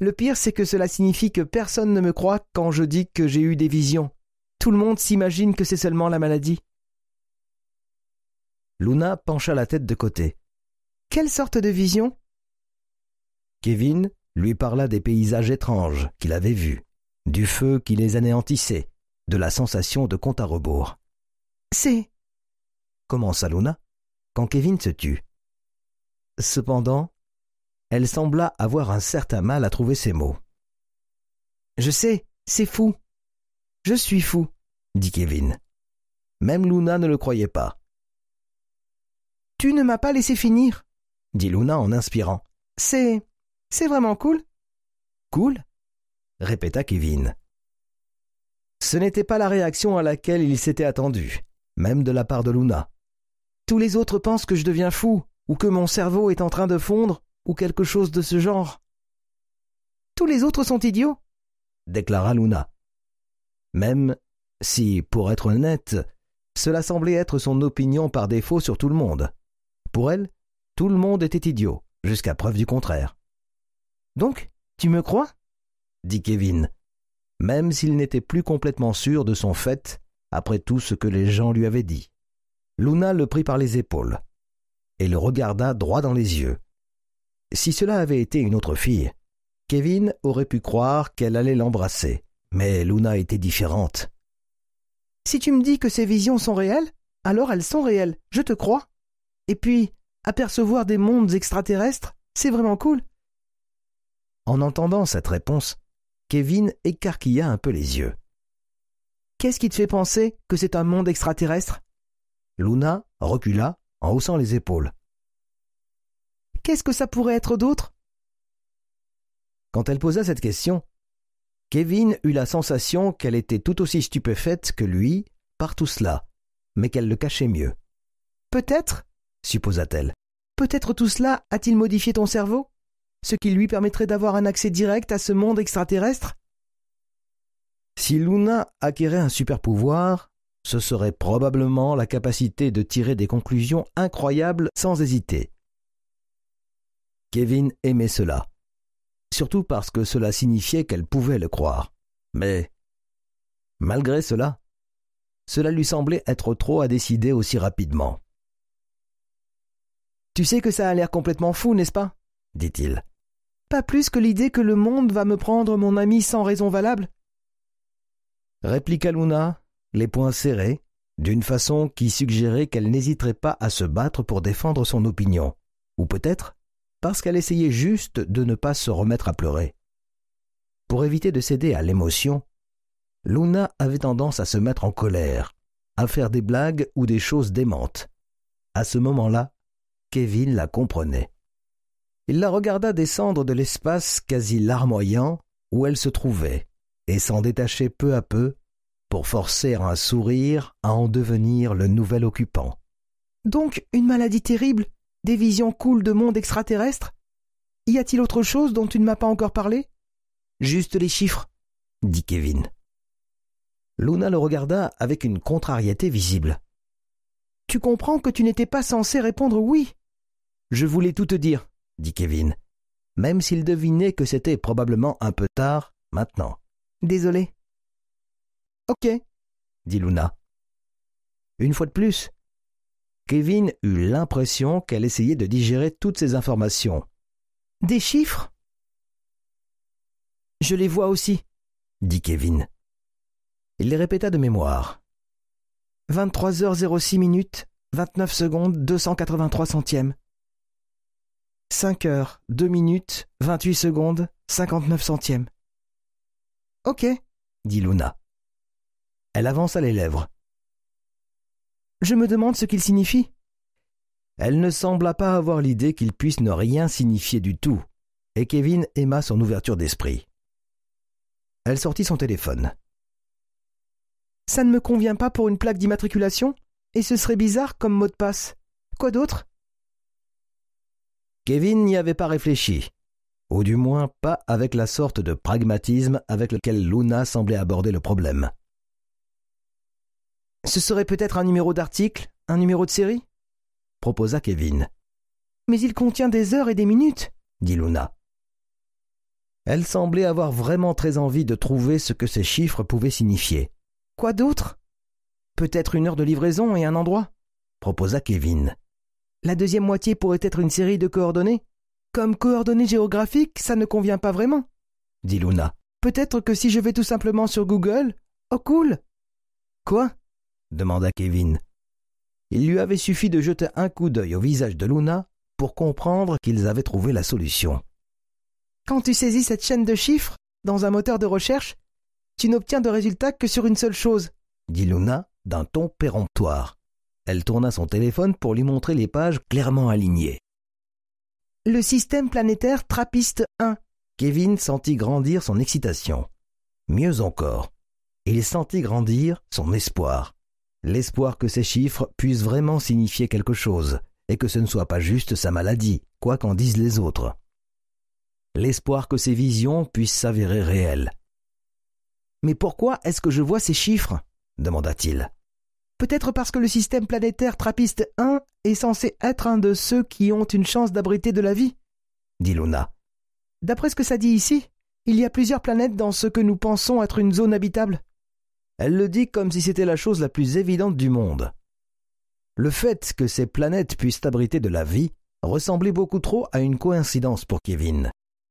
le pire, c'est que cela signifie que personne ne me croit quand je dis que j'ai eu des visions. Tout le monde s'imagine que c'est seulement la maladie. Luna pencha la tête de côté. Quelle sorte de vision Kevin lui parla des paysages étranges qu'il avait vus, du feu qui les anéantissait, de la sensation de compte à rebours. C'est. commença Luna, quand Kevin se tut. Cependant, elle sembla avoir un certain mal à trouver ses mots. Je sais, c'est fou. Je suis fou, dit Kevin. Même Luna ne le croyait pas. Tu ne m'as pas laissé finir, dit Luna en inspirant. C'est. c'est vraiment cool. Cool répéta Kevin. Ce n'était pas la réaction à laquelle il s'était attendu, même de la part de Luna. Tous les autres pensent que je deviens fou, ou que mon cerveau est en train de fondre, ou quelque chose de ce genre. Tous les autres sont idiots, déclara Luna. Même si, pour être honnête, cela semblait être son opinion par défaut sur tout le monde. Pour elle, tout le monde était idiot, jusqu'à preuve du contraire. Donc, tu me crois dit Kevin, même s'il n'était plus complètement sûr de son fait après tout ce que les gens lui avaient dit. Luna le prit par les épaules et le regarda droit dans les yeux. Si cela avait été une autre fille, Kevin aurait pu croire qu'elle allait l'embrasser, mais Luna était différente. Si tu me dis que ces visions sont réelles, alors elles sont réelles, je te crois. Et puis, apercevoir des mondes extraterrestres, c'est vraiment cool. En entendant cette réponse, Kevin écarquilla un peu les yeux. Qu'est-ce qui te fait penser que c'est un monde extraterrestre Luna recula en haussant les épaules. Qu'est-ce que ça pourrait être d'autre Quand elle posa cette question, Kevin eut la sensation qu'elle était tout aussi stupéfaite que lui par tout cela, mais qu'elle le cachait mieux. Peut-être, supposa-t-elle, peut-être tout cela a-t-il modifié ton cerveau Ce qui lui permettrait d'avoir un accès direct à ce monde extraterrestre Si Luna acquérait un super-pouvoir, ce serait probablement la capacité de tirer des conclusions incroyables sans hésiter. Kevin aimait cela. Surtout parce que cela signifiait qu'elle pouvait le croire. Mais, malgré cela, cela lui semblait être trop à décider aussi rapidement. Tu sais que ça a l'air complètement fou, n'est-ce pas dit-il. Pas plus que l'idée que le monde va me prendre mon ami sans raison valable répliqua Luna, les poings serrés, d'une façon qui suggérait qu'elle n'hésiterait pas à se battre pour défendre son opinion, ou peut-être parce qu'elle essayait juste de ne pas se remettre à pleurer. Pour éviter de céder à l'émotion, Luna avait tendance à se mettre en colère, à faire des blagues ou des choses démentes. À ce moment-là, Kevin la comprenait. Il la regarda descendre de l'espace quasi larmoyant où elle se trouvait et s'en détacher peu à peu pour forcer un sourire à en devenir le nouvel occupant. Donc une maladie terrible des visions cool de monde extraterrestres Y a-t-il autre chose dont tu ne m'as pas encore parlé Juste les chiffres, dit Kevin. Luna le regarda avec une contrariété visible. Tu comprends que tu n'étais pas censé répondre oui. Je voulais tout te dire, dit Kevin, même s'il devinait que c'était probablement un peu tard maintenant. Désolé. Ok, dit Luna. Une fois de plus, Kevin eut l'impression qu'elle essayait de digérer toutes ces informations. Des chiffres Je les vois aussi, dit Kevin. Il les répéta de mémoire. 23h06 minutes, 29 secondes, 283 centièmes. 5 heures, 2 minutes, 28 secondes, 59 centièmes. Ok, dit Luna. Elle avança les lèvres. Je me demande ce qu'il signifie. Elle ne sembla pas avoir l'idée qu'il puisse ne rien signifier du tout, et Kevin aima son ouverture d'esprit. Elle sortit son téléphone. Ça ne me convient pas pour une plaque d'immatriculation, et ce serait bizarre comme mot de passe. Quoi d'autre Kevin n'y avait pas réfléchi, ou du moins pas avec la sorte de pragmatisme avec lequel Luna semblait aborder le problème. Ce serait peut-être un numéro d'article, un numéro de série proposa Kevin. Mais il contient des heures et des minutes, dit Luna. Elle semblait avoir vraiment très envie de trouver ce que ces chiffres pouvaient signifier. Quoi d'autre Peut-être une heure de livraison et un endroit, proposa Kevin. La deuxième moitié pourrait être une série de coordonnées. Comme coordonnées géographiques, ça ne convient pas vraiment, dit Luna. Peut-être que si je vais tout simplement sur Google, oh cool. Quoi demanda Kevin. Il lui avait suffi de jeter un coup d'œil au visage de Luna pour comprendre qu'ils avaient trouvé la solution. Quand tu saisis cette chaîne de chiffres dans un moteur de recherche, tu n'obtiens de résultats que sur une seule chose, dit Luna d'un ton péremptoire. Elle tourna son téléphone pour lui montrer les pages clairement alignées. Le système planétaire Trappiste 1. Kevin sentit grandir son excitation. Mieux encore, il sentit grandir son espoir l'espoir que ces chiffres puissent vraiment signifier quelque chose, et que ce ne soit pas juste sa maladie, quoi qu'en disent les autres. L'espoir que ces visions puissent s'avérer réelles. Mais pourquoi est-ce que je vois ces chiffres demanda-t-il. Peut-être parce que le système planétaire Trappiste 1 est censé être un de ceux qui ont une chance d'abriter de la vie, dit Luna. D'après ce que ça dit ici, il y a plusieurs planètes dans ce que nous pensons être une zone habitable. Elle le dit comme si c'était la chose la plus évidente du monde. Le fait que ces planètes puissent abriter de la vie ressemblait beaucoup trop à une coïncidence pour Kevin,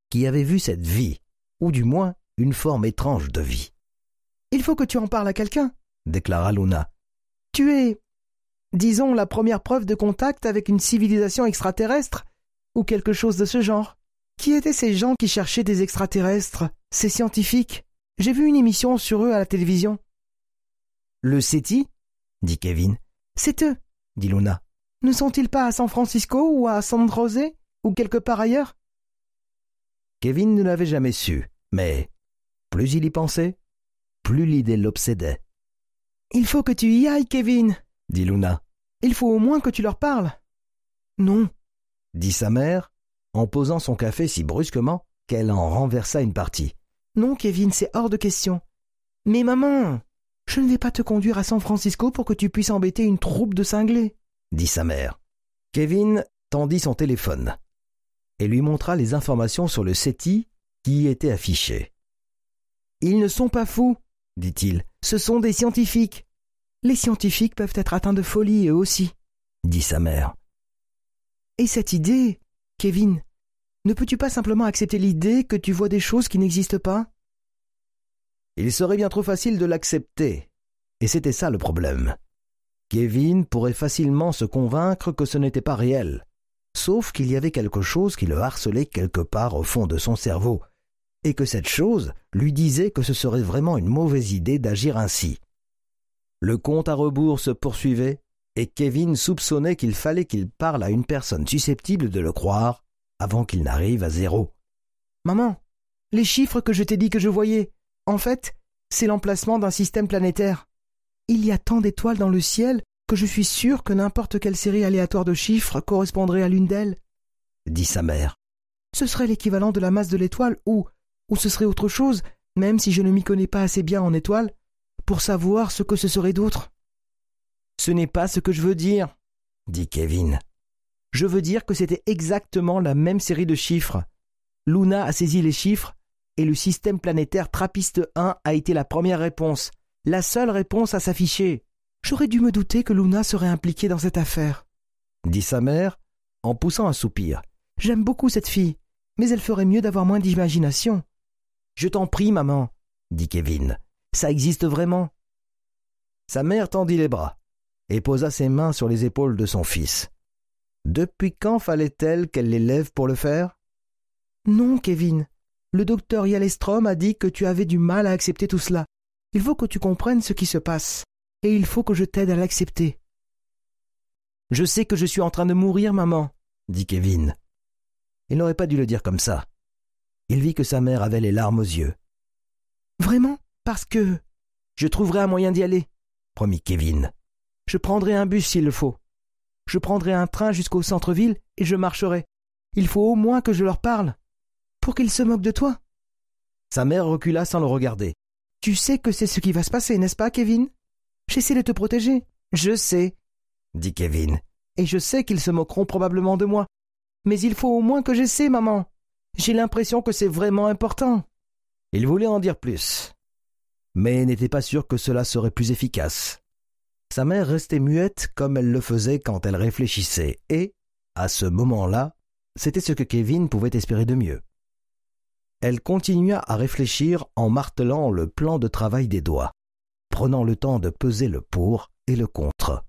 qui avait vu cette vie, ou du moins une forme étrange de vie. Il faut que tu en parles à quelqu'un, déclara Luna. Tu es, disons, la première preuve de contact avec une civilisation extraterrestre, ou quelque chose de ce genre. Qui étaient ces gens qui cherchaient des extraterrestres, ces scientifiques J'ai vu une émission sur eux à la télévision. Le SETI dit Kevin. C'est eux, dit Luna. Ne sont-ils pas à San Francisco ou à San José ou quelque part ailleurs Kevin ne l'avait jamais su, mais plus il y pensait, plus l'idée l'obsédait. Il faut que tu y ailles, Kevin, dit Luna. Il faut au moins que tu leur parles. Non, dit sa mère, en posant son café si brusquement qu'elle en renversa une partie. Non, Kevin, c'est hors de question. Mais maman, je ne vais pas te conduire à San Francisco pour que tu puisses embêter une troupe de cinglés, dit sa mère. Kevin tendit son téléphone et lui montra les informations sur le SETI qui y étaient affichées. Ils ne sont pas fous, dit-il, ce sont des scientifiques. Les scientifiques peuvent être atteints de folie eux aussi, dit sa mère. Et cette idée, Kevin, ne peux-tu pas simplement accepter l'idée que tu vois des choses qui n'existent pas il serait bien trop facile de l'accepter. Et c'était ça le problème. Kevin pourrait facilement se convaincre que ce n'était pas réel, sauf qu'il y avait quelque chose qui le harcelait quelque part au fond de son cerveau, et que cette chose lui disait que ce serait vraiment une mauvaise idée d'agir ainsi. Le compte à rebours se poursuivait, et Kevin soupçonnait qu'il fallait qu'il parle à une personne susceptible de le croire avant qu'il n'arrive à zéro. Maman, les chiffres que je t'ai dit que je voyais, en fait, c'est l'emplacement d'un système planétaire. Il y a tant d'étoiles dans le ciel que je suis sûr que n'importe quelle série aléatoire de chiffres correspondrait à l'une d'elles, dit sa mère. Ce serait l'équivalent de la masse de l'étoile ou, ou ce serait autre chose, même si je ne m'y connais pas assez bien en étoiles, pour savoir ce que ce serait d'autre. Ce n'est pas ce que je veux dire, dit Kevin. Je veux dire que c'était exactement la même série de chiffres. Luna a saisi les chiffres et le système planétaire Trappiste 1 a été la première réponse, la seule réponse à s'afficher. J'aurais dû me douter que Luna serait impliquée dans cette affaire, dit sa mère en poussant un soupir. J'aime beaucoup cette fille, mais elle ferait mieux d'avoir moins d'imagination. Je t'en prie, maman, dit Kevin. Ça existe vraiment. Sa mère tendit les bras et posa ses mains sur les épaules de son fils. Depuis quand fallait-elle qu'elle les lève pour le faire Non, Kevin, le docteur Yalestrom a dit que tu avais du mal à accepter tout cela. Il faut que tu comprennes ce qui se passe, et il faut que je t'aide à l'accepter. Je sais que je suis en train de mourir, maman, dit Kevin. Il n'aurait pas dû le dire comme ça. Il vit que sa mère avait les larmes aux yeux. Vraiment Parce que... Je trouverai un moyen d'y aller, promit Kevin. Je prendrai un bus s'il le faut. Je prendrai un train jusqu'au centre-ville et je marcherai. Il faut au moins que je leur parle pour qu'il se moque de toi. Sa mère recula sans le regarder. Tu sais que c'est ce qui va se passer, n'est-ce pas, Kevin J'essaie de te protéger. Je sais, dit Kevin. Et je sais qu'ils se moqueront probablement de moi. Mais il faut au moins que j'essaie, maman. J'ai l'impression que c'est vraiment important. Il voulait en dire plus, mais n'était pas sûr que cela serait plus efficace. Sa mère restait muette comme elle le faisait quand elle réfléchissait, et, à ce moment-là, c'était ce que Kevin pouvait espérer de mieux elle continua à réfléchir en martelant le plan de travail des doigts, prenant le temps de peser le pour et le contre.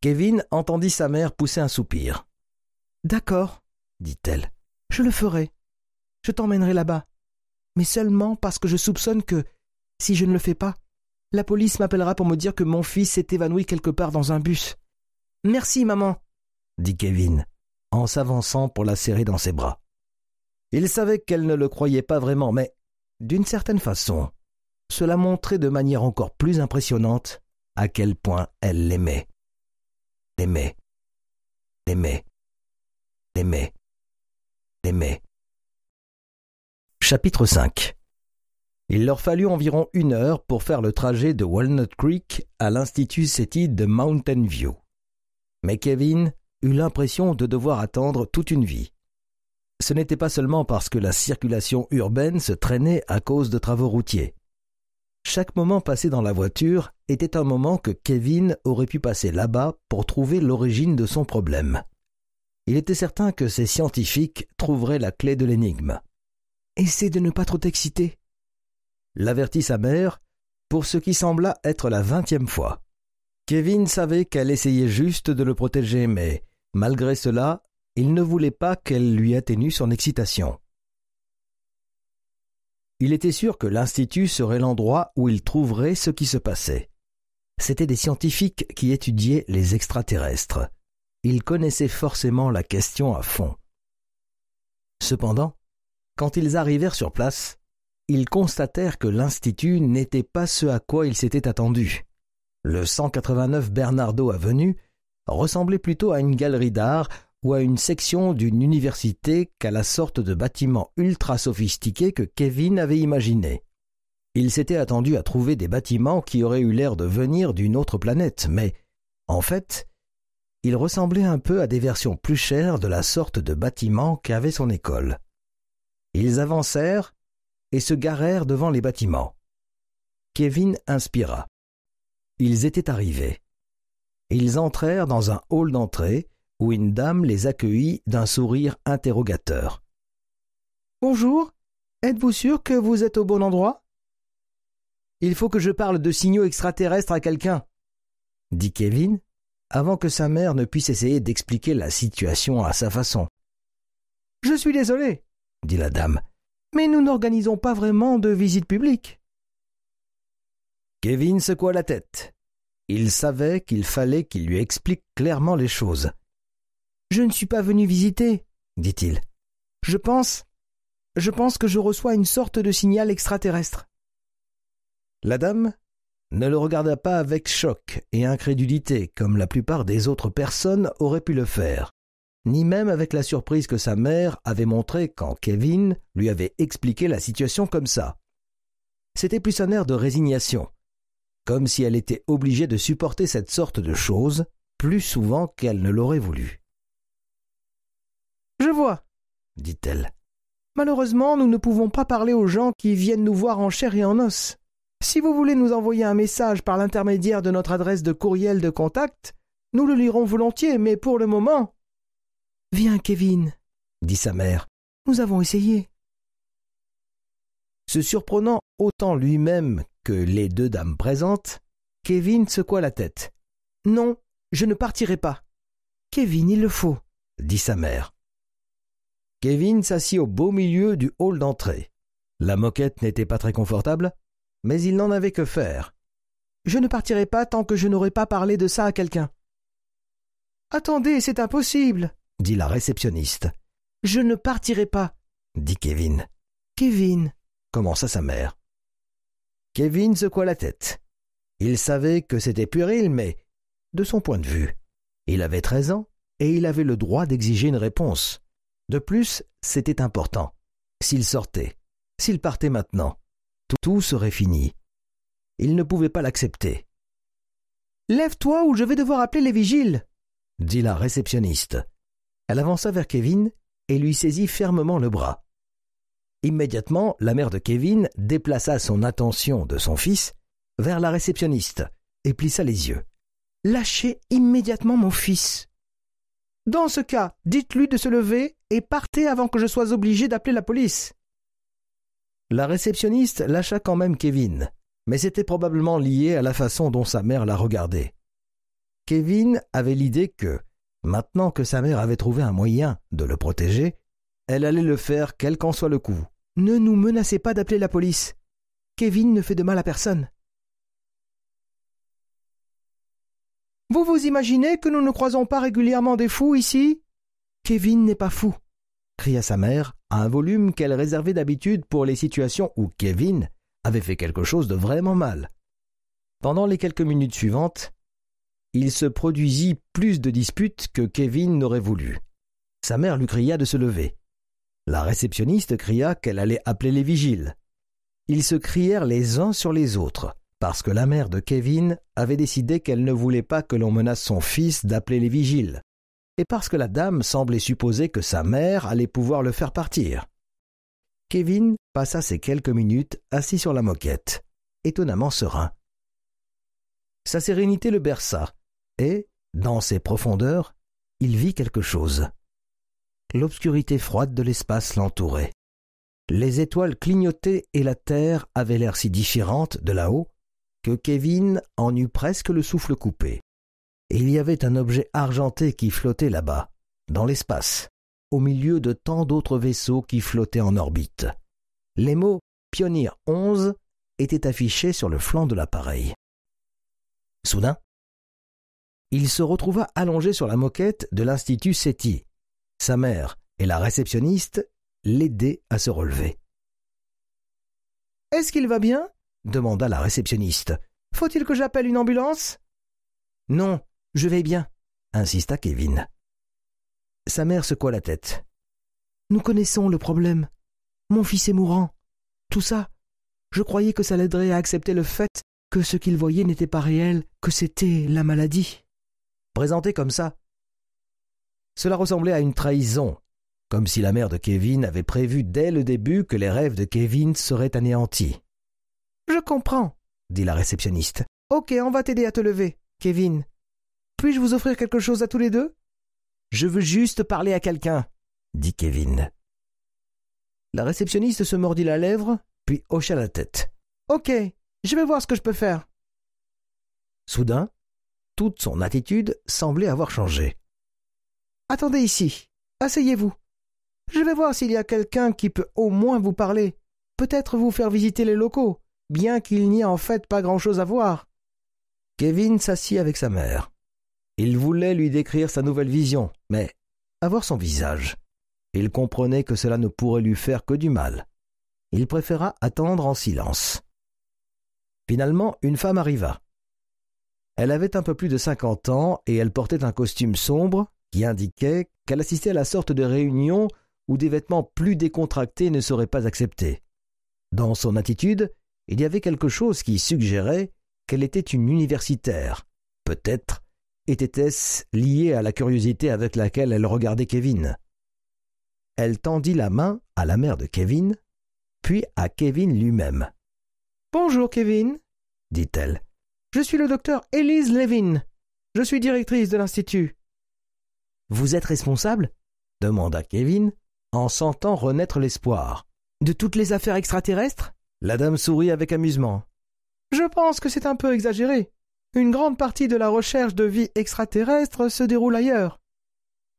Kevin entendit sa mère pousser un soupir. D'accord, dit-elle, je le ferai. Je t'emmènerai là-bas. Mais seulement parce que je soupçonne que, si je ne le fais pas, la police m'appellera pour me dire que mon fils s'est évanoui quelque part dans un bus. Merci, maman, dit Kevin, en s'avançant pour la serrer dans ses bras. Il savait qu'elle ne le croyait pas vraiment, mais, d'une certaine façon, cela montrait de manière encore plus impressionnante à quel point elle l'aimait. L'aimait. L'aimait. L'aimait. L'aimait. Chapitre 5 Il leur fallut environ une heure pour faire le trajet de Walnut Creek à l'Institut City de Mountain View. Mais Kevin eut l'impression de devoir attendre toute une vie ce n'était pas seulement parce que la circulation urbaine se traînait à cause de travaux routiers. Chaque moment passé dans la voiture était un moment que Kevin aurait pu passer là-bas pour trouver l'origine de son problème. Il était certain que ces scientifiques trouveraient la clé de l'énigme. Essaie de ne pas trop t'exciter, l'avertit sa mère, pour ce qui sembla être la vingtième fois. Kevin savait qu'elle essayait juste de le protéger, mais malgré cela, il ne voulait pas qu'elle lui atténue son excitation. Il était sûr que l'Institut serait l'endroit où il trouverait ce qui se passait. C'étaient des scientifiques qui étudiaient les extraterrestres. Ils connaissaient forcément la question à fond. Cependant, quand ils arrivèrent sur place, ils constatèrent que l'Institut n'était pas ce à quoi ils s'étaient attendus. Le 189 Bernardo Avenue ressemblait plutôt à une galerie d'art ou à une section d'une université qu'à la sorte de bâtiment ultra sophistiqué que Kevin avait imaginé. Il s'était attendu à trouver des bâtiments qui auraient eu l'air de venir d'une autre planète, mais, en fait, ils ressemblaient un peu à des versions plus chères de la sorte de bâtiment qu'avait son école. Ils avancèrent et se garèrent devant les bâtiments. Kevin inspira. Ils étaient arrivés. Ils entrèrent dans un hall d'entrée où une dame les accueillit d'un sourire interrogateur. Bonjour, êtes-vous sûr que vous êtes au bon endroit Il faut que je parle de signaux extraterrestres à quelqu'un, dit Kevin, avant que sa mère ne puisse essayer d'expliquer la situation à sa façon. Je suis désolé, dit la dame, mais nous n'organisons pas vraiment de visite publique. Kevin secoua la tête. Il savait qu'il fallait qu'il lui explique clairement les choses. Je ne suis pas venu visiter, dit-il. Je pense. Je pense que je reçois une sorte de signal extraterrestre. La dame ne le regarda pas avec choc et incrédulité, comme la plupart des autres personnes auraient pu le faire, ni même avec la surprise que sa mère avait montrée quand Kevin lui avait expliqué la situation comme ça. C'était plus un air de résignation, comme si elle était obligée de supporter cette sorte de choses plus souvent qu'elle ne l'aurait voulu. Je vois, dit-elle. Malheureusement, nous ne pouvons pas parler aux gens qui viennent nous voir en chair et en os. Si vous voulez nous envoyer un message par l'intermédiaire de notre adresse de courriel de contact, nous le lirons volontiers, mais pour le moment. Viens, Kevin, dit sa mère. Nous avons essayé. Se surprenant autant lui-même que les deux dames présentes, Kevin secoua la tête. Non, je ne partirai pas. Kevin, il le faut, dit sa mère. Kevin s'assit au beau milieu du hall d'entrée. La moquette n'était pas très confortable, mais il n'en avait que faire. Je ne partirai pas tant que je n'aurai pas parlé de ça à quelqu'un. Attendez, c'est impossible, dit la réceptionniste. Je ne partirai pas, dit Kevin. Kevin, commença sa mère. Kevin secoua la tête. Il savait que c'était puéril, mais, de son point de vue, il avait treize ans et il avait le droit d'exiger une réponse. De plus, c'était important. S'il sortait, s'il partait maintenant, tout, serait fini. Il ne pouvait pas l'accepter. Lève-toi ou je vais devoir appeler les vigiles, dit la réceptionniste. Elle avança vers Kevin et lui saisit fermement le bras. Immédiatement, la mère de Kevin déplaça son attention de son fils vers la réceptionniste et plissa les yeux. Lâchez immédiatement mon fils. Dans ce cas, dites-lui de se lever et partez avant que je sois obligé d'appeler la police. La réceptionniste lâcha quand même Kevin, mais c'était probablement lié à la façon dont sa mère la regardait. Kevin avait l'idée que, maintenant que sa mère avait trouvé un moyen de le protéger, elle allait le faire quel qu'en soit le coup. Ne nous menacez pas d'appeler la police. Kevin ne fait de mal à personne. Vous vous imaginez que nous ne croisons pas régulièrement des fous ici Kevin n'est pas fou, cria sa mère, à un volume qu'elle réservait d'habitude pour les situations où Kevin avait fait quelque chose de vraiment mal. Pendant les quelques minutes suivantes, il se produisit plus de disputes que Kevin n'aurait voulu. Sa mère lui cria de se lever. La réceptionniste cria qu'elle allait appeler les vigiles. Ils se crièrent les uns sur les autres parce que la mère de Kevin avait décidé qu'elle ne voulait pas que l'on menace son fils d'appeler les vigiles, et parce que la dame semblait supposer que sa mère allait pouvoir le faire partir. Kevin passa ces quelques minutes assis sur la moquette, étonnamment serein. Sa sérénité le berça, et, dans ses profondeurs, il vit quelque chose. L'obscurité froide de l'espace l'entourait. Les étoiles clignotaient et la terre avait l'air si différente de là-haut que Kevin en eut presque le souffle coupé. il y avait un objet argenté qui flottait là-bas, dans l'espace, au milieu de tant d'autres vaisseaux qui flottaient en orbite. Les mots Pionnier 11 étaient affichés sur le flanc de l'appareil. Soudain, il se retrouva allongé sur la moquette de l'Institut SETI. Sa mère et la réceptionniste l'aidaient à se relever. Est-ce qu'il va bien demanda la réceptionniste. Faut-il que j'appelle une ambulance Non, je vais bien, insista Kevin. Sa mère secoua la tête. Nous connaissons le problème. Mon fils est mourant. Tout ça. Je croyais que ça l'aiderait à accepter le fait que ce qu'il voyait n'était pas réel, que c'était la maladie. Présenté comme ça. Cela ressemblait à une trahison, comme si la mère de Kevin avait prévu dès le début que les rêves de Kevin seraient anéantis. Je comprends, dit la réceptionniste. Ok, on va t'aider à te lever, Kevin. Puis-je vous offrir quelque chose à tous les deux Je veux juste parler à quelqu'un, dit Kevin. La réceptionniste se mordit la lèvre, puis hocha la tête. Ok, je vais voir ce que je peux faire. Soudain, toute son attitude semblait avoir changé. Attendez ici, asseyez-vous. Je vais voir s'il y a quelqu'un qui peut au moins vous parler, peut-être vous faire visiter les locaux, bien qu'il n'y ait en fait pas grand-chose à voir. Kevin s'assit avec sa mère. Il voulait lui décrire sa nouvelle vision, mais avoir son visage. Il comprenait que cela ne pourrait lui faire que du mal. Il préféra attendre en silence. Finalement, une femme arriva. Elle avait un peu plus de cinquante ans et elle portait un costume sombre qui indiquait qu'elle assistait à la sorte de réunion où des vêtements plus décontractés ne seraient pas acceptés. Dans son attitude, il y avait quelque chose qui suggérait qu'elle était une universitaire. Peut-être était-ce lié à la curiosité avec laquelle elle regardait Kevin. Elle tendit la main à la mère de Kevin, puis à Kevin lui-même. Bonjour Kevin, dit-elle. Je suis le docteur Elise Levin. Je suis directrice de l'Institut. Vous êtes responsable demanda Kevin, en sentant renaître l'espoir. De toutes les affaires extraterrestres la dame sourit avec amusement. Je pense que c'est un peu exagéré. Une grande partie de la recherche de vie extraterrestre se déroule ailleurs.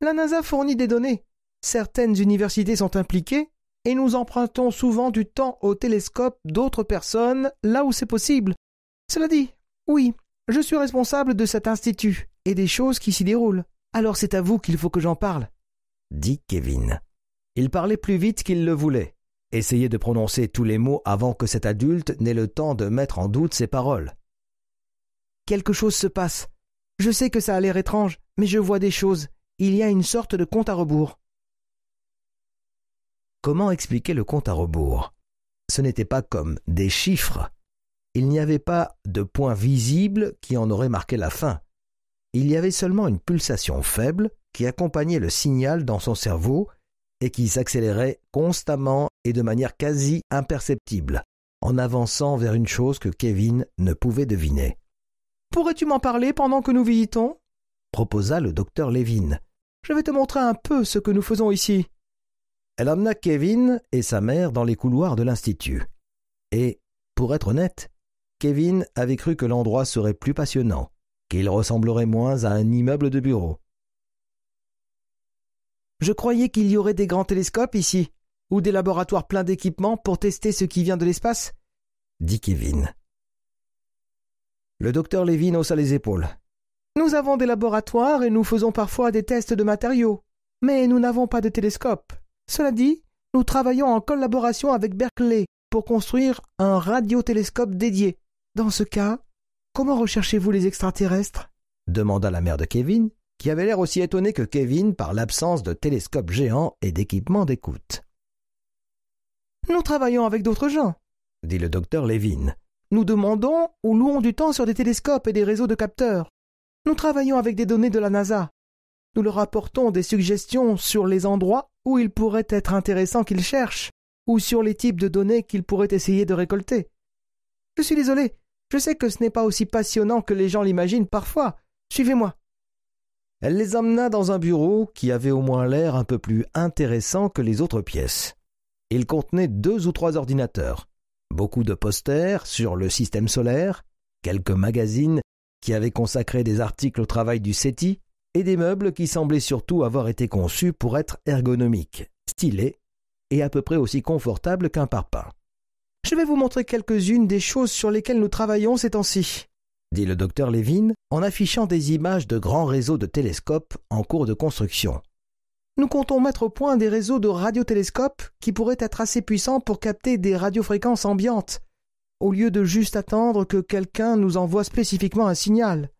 La NASA fournit des données. Certaines universités sont impliquées et nous empruntons souvent du temps au télescope d'autres personnes là où c'est possible. Cela dit, oui, je suis responsable de cet institut et des choses qui s'y déroulent. Alors c'est à vous qu'il faut que j'en parle. Dit Kevin. Il parlait plus vite qu'il le voulait. Essayez de prononcer tous les mots avant que cet adulte n'ait le temps de mettre en doute ses paroles. Quelque chose se passe. Je sais que ça a l'air étrange, mais je vois des choses. Il y a une sorte de compte à rebours. Comment expliquer le compte à rebours Ce n'était pas comme des chiffres. Il n'y avait pas de point visible qui en aurait marqué la fin. Il y avait seulement une pulsation faible qui accompagnait le signal dans son cerveau et qui s'accélérait constamment et de manière quasi imperceptible, en avançant vers une chose que Kevin ne pouvait deviner. Pourrais-tu m'en parler pendant que nous visitons proposa le docteur Levin. Je vais te montrer un peu ce que nous faisons ici. Elle emmena Kevin et sa mère dans les couloirs de l'Institut. Et, pour être honnête, Kevin avait cru que l'endroit serait plus passionnant, qu'il ressemblerait moins à un immeuble de bureau. Je croyais qu'il y aurait des grands télescopes ici, ou des laboratoires pleins d'équipements pour tester ce qui vient de l'espace, dit Kevin. Le docteur Levin haussa les épaules. Nous avons des laboratoires et nous faisons parfois des tests de matériaux, mais nous n'avons pas de télescope. Cela dit, nous travaillons en collaboration avec Berkeley pour construire un radiotélescope dédié. Dans ce cas, comment recherchez-vous les extraterrestres demanda la mère de Kevin, qui avait l'air aussi étonné que Kevin par l'absence de télescopes géants et d'équipements d'écoute. Nous travaillons avec d'autres gens, dit le docteur Levin. Nous demandons ou louons du temps sur des télescopes et des réseaux de capteurs. Nous travaillons avec des données de la NASA. Nous leur apportons des suggestions sur les endroits où il pourrait être intéressant qu'ils cherchent, ou sur les types de données qu'ils pourraient essayer de récolter. Je suis désolé, je sais que ce n'est pas aussi passionnant que les gens l'imaginent parfois. Suivez-moi. Elle les emmena dans un bureau qui avait au moins l'air un peu plus intéressant que les autres pièces. Il contenait deux ou trois ordinateurs, beaucoup de posters sur le système solaire, quelques magazines qui avaient consacré des articles au travail du SETI, et des meubles qui semblaient surtout avoir été conçus pour être ergonomiques, stylés et à peu près aussi confortables qu'un parpaing. Je vais vous montrer quelques-unes des choses sur lesquelles nous travaillons ces temps-ci, dit le docteur Levin en affichant des images de grands réseaux de télescopes en cours de construction. Nous comptons mettre au point des réseaux de radiotélescopes qui pourraient être assez puissants pour capter des radiofréquences ambiantes, au lieu de juste attendre que quelqu'un nous envoie spécifiquement un signal.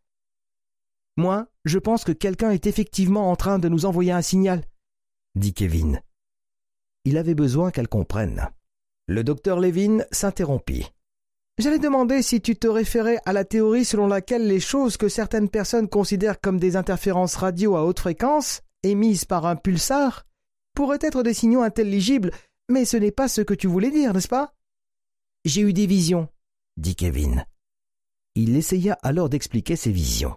Moi, je pense que quelqu'un est effectivement en train de nous envoyer un signal, dit Kevin. Il avait besoin qu'elle comprenne. Le docteur Levin s'interrompit. J'allais demander si tu te référais à la théorie selon laquelle les choses que certaines personnes considèrent comme des interférences radio à haute fréquence, émises par un pulsar, pourraient être des signaux intelligibles, mais ce n'est pas ce que tu voulais dire, n'est-ce pas J'ai eu des visions, dit Kevin. Il essaya alors d'expliquer ses visions.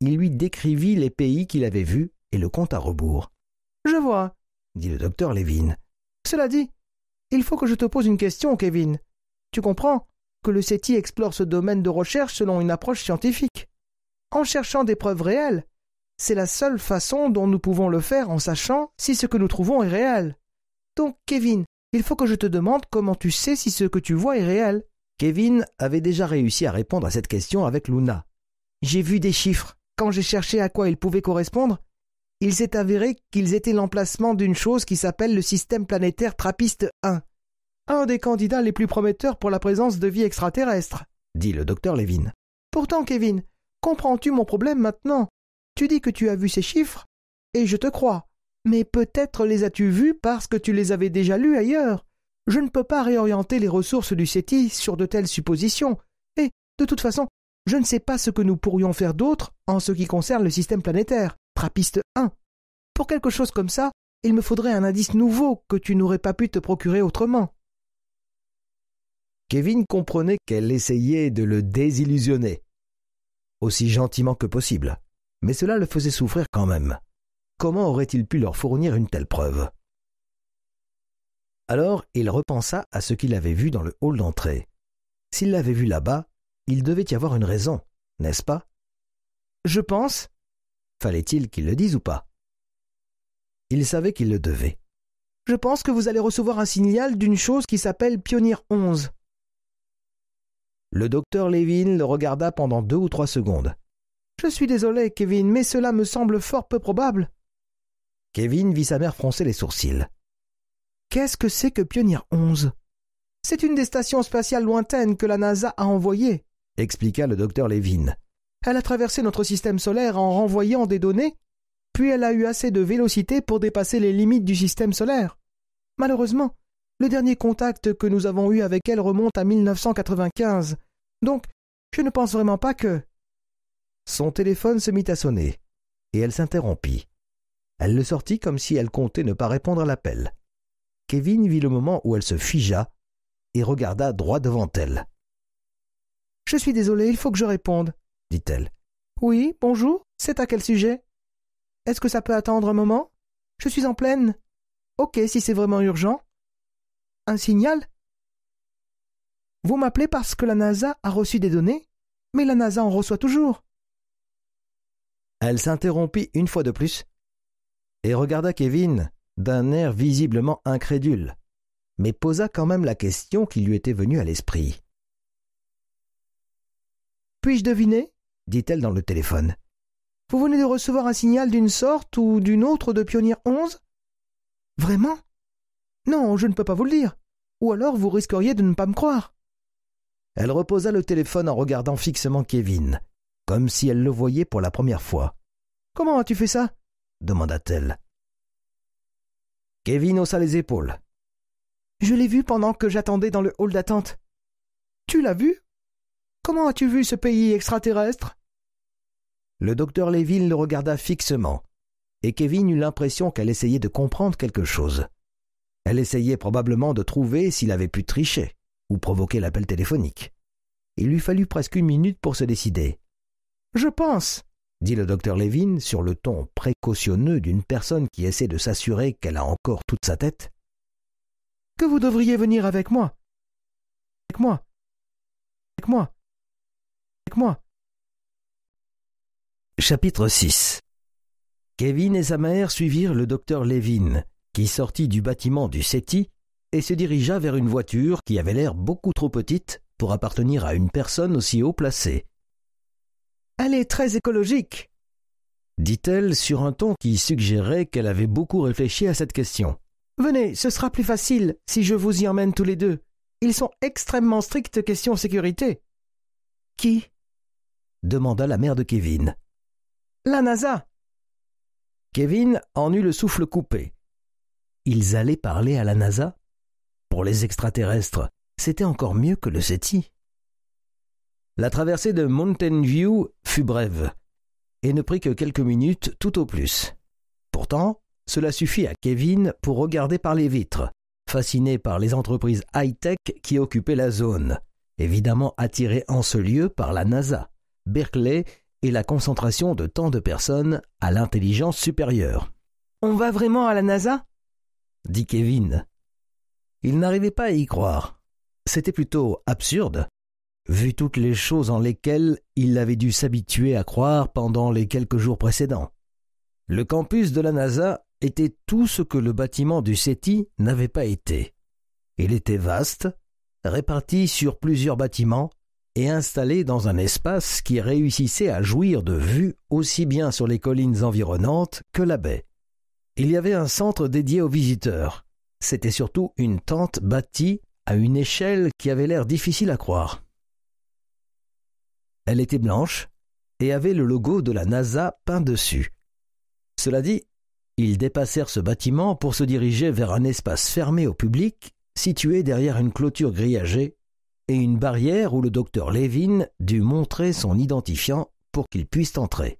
Il lui décrivit les pays qu'il avait vus et le compte à rebours. Je vois, dit le docteur Levin. Cela dit, il faut que je te pose une question, Kevin. Tu comprends que le SETI explore ce domaine de recherche selon une approche scientifique, en cherchant des preuves réelles. C'est la seule façon dont nous pouvons le faire en sachant si ce que nous trouvons est réel. Donc, Kevin, il faut que je te demande comment tu sais si ce que tu vois est réel. Kevin avait déjà réussi à répondre à cette question avec Luna. J'ai vu des chiffres. Quand j'ai cherché à quoi ils pouvaient correspondre, il s'est avéré qu'ils étaient l'emplacement d'une chose qui s'appelle le système planétaire Trappiste 1 un des candidats les plus prometteurs pour la présence de vie extraterrestre, dit le docteur Levin. Pourtant, Kevin, comprends-tu mon problème maintenant Tu dis que tu as vu ces chiffres, et je te crois. Mais peut-être les as-tu vus parce que tu les avais déjà lus ailleurs. Je ne peux pas réorienter les ressources du CETI sur de telles suppositions, et, de toute façon, je ne sais pas ce que nous pourrions faire d'autre en ce qui concerne le système planétaire, Trappiste 1. Pour quelque chose comme ça, il me faudrait un indice nouveau que tu n'aurais pas pu te procurer autrement. Kevin comprenait qu'elle essayait de le désillusionner, aussi gentiment que possible, mais cela le faisait souffrir quand même. Comment aurait-il pu leur fournir une telle preuve Alors il repensa à ce qu'il avait vu dans le hall d'entrée. S'il l'avait vu là-bas, il devait y avoir une raison, n'est-ce pas Je pense. Fallait-il qu'il le dise ou pas Il savait qu'il le devait. Je pense que vous allez recevoir un signal d'une chose qui s'appelle Pionnier 11. Le docteur Levin le regarda pendant deux ou trois secondes. Je suis désolé, Kevin, mais cela me semble fort peu probable. Kevin vit sa mère froncer les sourcils. Qu'est-ce que c'est que Pionnier 11 C'est une des stations spatiales lointaines que la NASA a envoyées, » expliqua le docteur Levin. Elle a traversé notre système solaire en renvoyant des données, puis elle a eu assez de vélocité pour dépasser les limites du système solaire. Malheureusement, le dernier contact que nous avons eu avec elle remonte à 1995. Donc, je ne pense vraiment pas que. Son téléphone se mit à sonner, et elle s'interrompit. Elle le sortit comme si elle comptait ne pas répondre à l'appel. Kevin vit le moment où elle se figea et regarda droit devant elle. Je suis désolée, il faut que je réponde, dit-elle. Oui, bonjour, c'est à quel sujet Est-ce que ça peut attendre un moment Je suis en pleine. Ok, si c'est vraiment urgent. Un signal Vous m'appelez parce que la NASA a reçu des données, mais la NASA en reçoit toujours. Elle s'interrompit une fois de plus et regarda Kevin d'un air visiblement incrédule, mais posa quand même la question qui lui était venue à l'esprit. Puis-je deviner dit-elle dans le téléphone. Vous venez de recevoir un signal d'une sorte ou d'une autre de Pionnier 11 Vraiment non, je ne peux pas vous le dire. Ou alors vous risqueriez de ne pas me croire. Elle reposa le téléphone en regardant fixement Kevin, comme si elle le voyait pour la première fois. Comment as-tu fait ça demanda-t-elle. Kevin haussa les épaules. Je l'ai vu pendant que j'attendais dans le hall d'attente. Tu l'as vu Comment as-tu vu ce pays extraterrestre Le docteur Léville le regarda fixement, et Kevin eut l'impression qu'elle essayait de comprendre quelque chose. Elle essayait probablement de trouver s'il avait pu tricher ou provoquer l'appel téléphonique. Il lui fallut presque une minute pour se décider. Je pense, dit le docteur Levin sur le ton précautionneux d'une personne qui essaie de s'assurer qu'elle a encore toute sa tête, que vous devriez venir avec moi. Avec moi. Avec moi. Avec moi. Chapitre 6 Kevin et sa mère suivirent le docteur Levin, qui sortit du bâtiment du SETI et se dirigea vers une voiture qui avait l'air beaucoup trop petite pour appartenir à une personne aussi haut placée. Elle est très écologique, dit-elle sur un ton qui suggérait qu'elle avait beaucoup réfléchi à cette question. Venez, ce sera plus facile si je vous y emmène tous les deux. Ils sont extrêmement stricts question sécurité. Qui demanda la mère de Kevin. La NASA. Kevin en eut le souffle coupé. Ils allaient parler à la NASA Pour les extraterrestres, c'était encore mieux que le SETI. La traversée de Mountain View fut brève et ne prit que quelques minutes tout au plus. Pourtant, cela suffit à Kevin pour regarder par les vitres, fasciné par les entreprises high-tech qui occupaient la zone, évidemment attiré en ce lieu par la NASA, Berkeley et la concentration de tant de personnes à l'intelligence supérieure. On va vraiment à la NASA dit Kevin. Il n'arrivait pas à y croire. C'était plutôt absurde, vu toutes les choses en lesquelles il avait dû s'habituer à croire pendant les quelques jours précédents. Le campus de la NASA était tout ce que le bâtiment du SETI n'avait pas été. Il était vaste, réparti sur plusieurs bâtiments et installé dans un espace qui réussissait à jouir de vue aussi bien sur les collines environnantes que la baie. Il y avait un centre dédié aux visiteurs. C'était surtout une tente bâtie à une échelle qui avait l'air difficile à croire. Elle était blanche et avait le logo de la NASA peint dessus. Cela dit, ils dépassèrent ce bâtiment pour se diriger vers un espace fermé au public situé derrière une clôture grillagée et une barrière où le docteur Levin dut montrer son identifiant pour qu'il puisse entrer.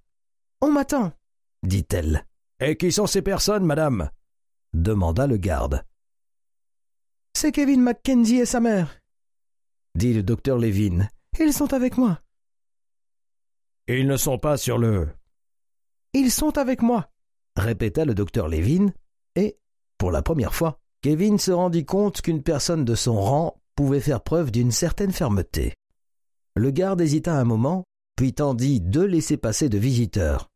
On m'attend, dit-elle. Et qui sont ces personnes, madame demanda le garde. C'est Kevin Mackenzie et sa mère, dit le docteur Levin. Ils sont avec moi. Ils ne sont pas sur le. Ils sont avec moi, répéta le docteur Levin, et, pour la première fois, Kevin se rendit compte qu'une personne de son rang pouvait faire preuve d'une certaine fermeté. Le garde hésita un moment, puis tendit deux laissés-passer de visiteurs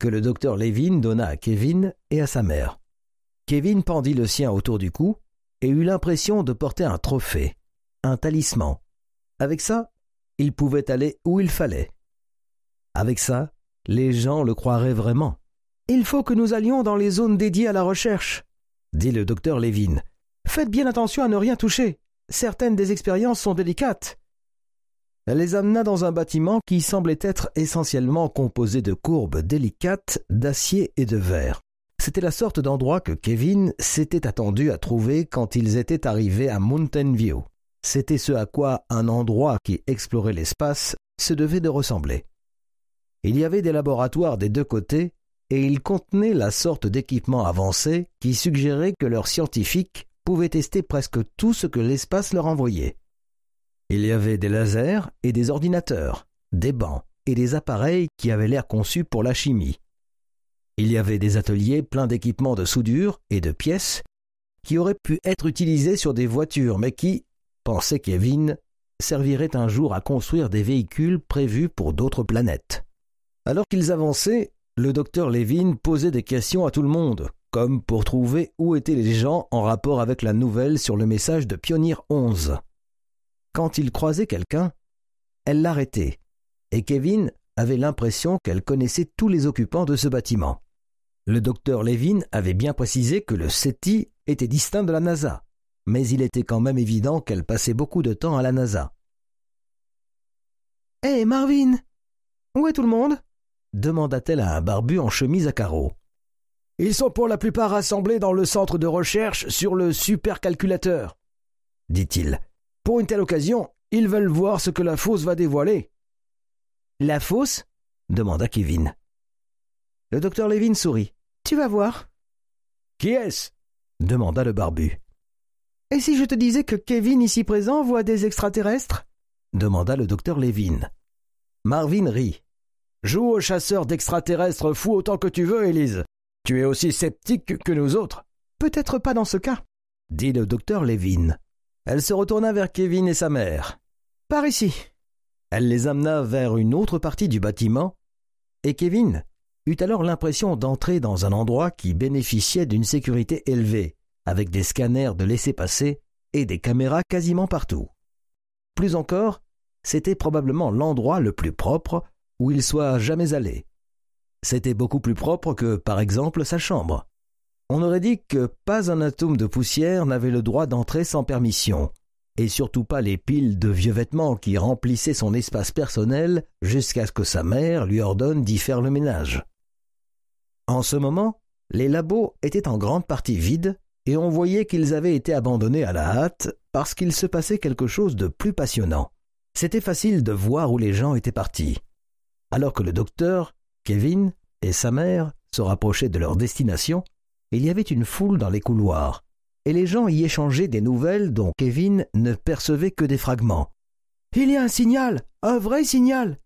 que le docteur Levin donna à Kevin et à sa mère. Kevin pendit le sien autour du cou et eut l'impression de porter un trophée, un talisman. Avec ça, il pouvait aller où il fallait. Avec ça, les gens le croiraient vraiment. Il faut que nous allions dans les zones dédiées à la recherche, dit le docteur Levin. Faites bien attention à ne rien toucher. Certaines des expériences sont délicates les amena dans un bâtiment qui semblait être essentiellement composé de courbes délicates, d'acier et de verre. C'était la sorte d'endroit que Kevin s'était attendu à trouver quand ils étaient arrivés à Mountain View. C'était ce à quoi un endroit qui explorait l'espace se devait de ressembler. Il y avait des laboratoires des deux côtés, et ils contenaient la sorte d'équipement avancé qui suggérait que leurs scientifiques pouvaient tester presque tout ce que l'espace leur envoyait. Il y avait des lasers et des ordinateurs, des bancs et des appareils qui avaient l'air conçus pour la chimie. Il y avait des ateliers pleins d'équipements de soudure et de pièces qui auraient pu être utilisés sur des voitures, mais qui, pensait Kevin, serviraient un jour à construire des véhicules prévus pour d'autres planètes. Alors qu'ils avançaient, le docteur Levin posait des questions à tout le monde, comme pour trouver où étaient les gens en rapport avec la nouvelle sur le message de Pionnier 11. Quand il croisait quelqu'un, elle l'arrêtait, et Kevin avait l'impression qu'elle connaissait tous les occupants de ce bâtiment. Le docteur Levin avait bien précisé que le SETI était distinct de la NASA, mais il était quand même évident qu'elle passait beaucoup de temps à la NASA. Hé, eh, Marvin Où est tout le monde demanda-t-elle à un barbu en chemise à carreaux. Ils sont pour la plupart rassemblés dans le centre de recherche sur le supercalculateur, dit-il. Pour une telle occasion, ils veulent voir ce que la fosse va dévoiler. La fosse demanda Kevin. Le docteur Levin sourit. Tu vas voir. Qui est-ce demanda le barbu. Et si je te disais que Kevin ici présent voit des extraterrestres demanda le docteur Levin. Marvin rit. Joue aux chasseurs d'extraterrestres fou autant que tu veux, Élise. Tu es aussi sceptique que nous autres. Peut-être pas dans ce cas, dit le docteur Lévin. Elle se retourna vers Kevin et sa mère. Par ici. Elle les amena vers une autre partie du bâtiment, et Kevin eut alors l'impression d'entrer dans un endroit qui bénéficiait d'une sécurité élevée, avec des scanners de laisser passer et des caméras quasiment partout. Plus encore, c'était probablement l'endroit le plus propre où il soit jamais allé. C'était beaucoup plus propre que, par exemple, sa chambre. On aurait dit que pas un atome de poussière n'avait le droit d'entrer sans permission, et surtout pas les piles de vieux vêtements qui remplissaient son espace personnel jusqu'à ce que sa mère lui ordonne d'y faire le ménage. En ce moment, les labos étaient en grande partie vides, et on voyait qu'ils avaient été abandonnés à la hâte parce qu'il se passait quelque chose de plus passionnant. C'était facile de voir où les gens étaient partis. Alors que le docteur, Kevin et sa mère se rapprochaient de leur destination, il y avait une foule dans les couloirs, et les gens y échangeaient des nouvelles dont Kevin ne percevait que des fragments. Il y a un signal, un vrai signal.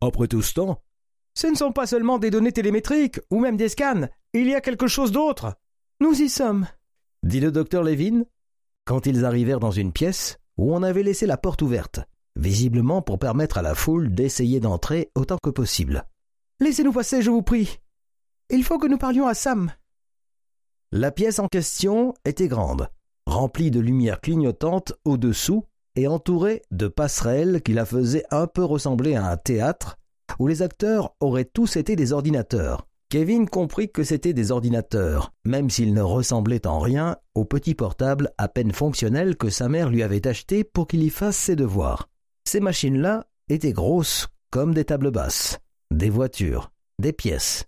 Après tout ce temps, ce ne sont pas seulement des données télémétriques ou même des scans, il y a quelque chose d'autre. Nous y sommes, dit le docteur Levin. Quand ils arrivèrent dans une pièce où on avait laissé la porte ouverte, visiblement pour permettre à la foule d'essayer d'entrer autant que possible. Laissez-nous passer, je vous prie. Il faut que nous parlions à Sam. La pièce en question était grande, remplie de lumière clignotante au-dessous et entourée de passerelles qui la faisaient un peu ressembler à un théâtre où les acteurs auraient tous été des ordinateurs. Kevin comprit que c'était des ordinateurs, même s'ils ne ressemblaient en rien au petits portables à peine fonctionnel que sa mère lui avait acheté pour qu'il y fasse ses devoirs. Ces machines-là étaient grosses comme des tables basses, des voitures, des pièces.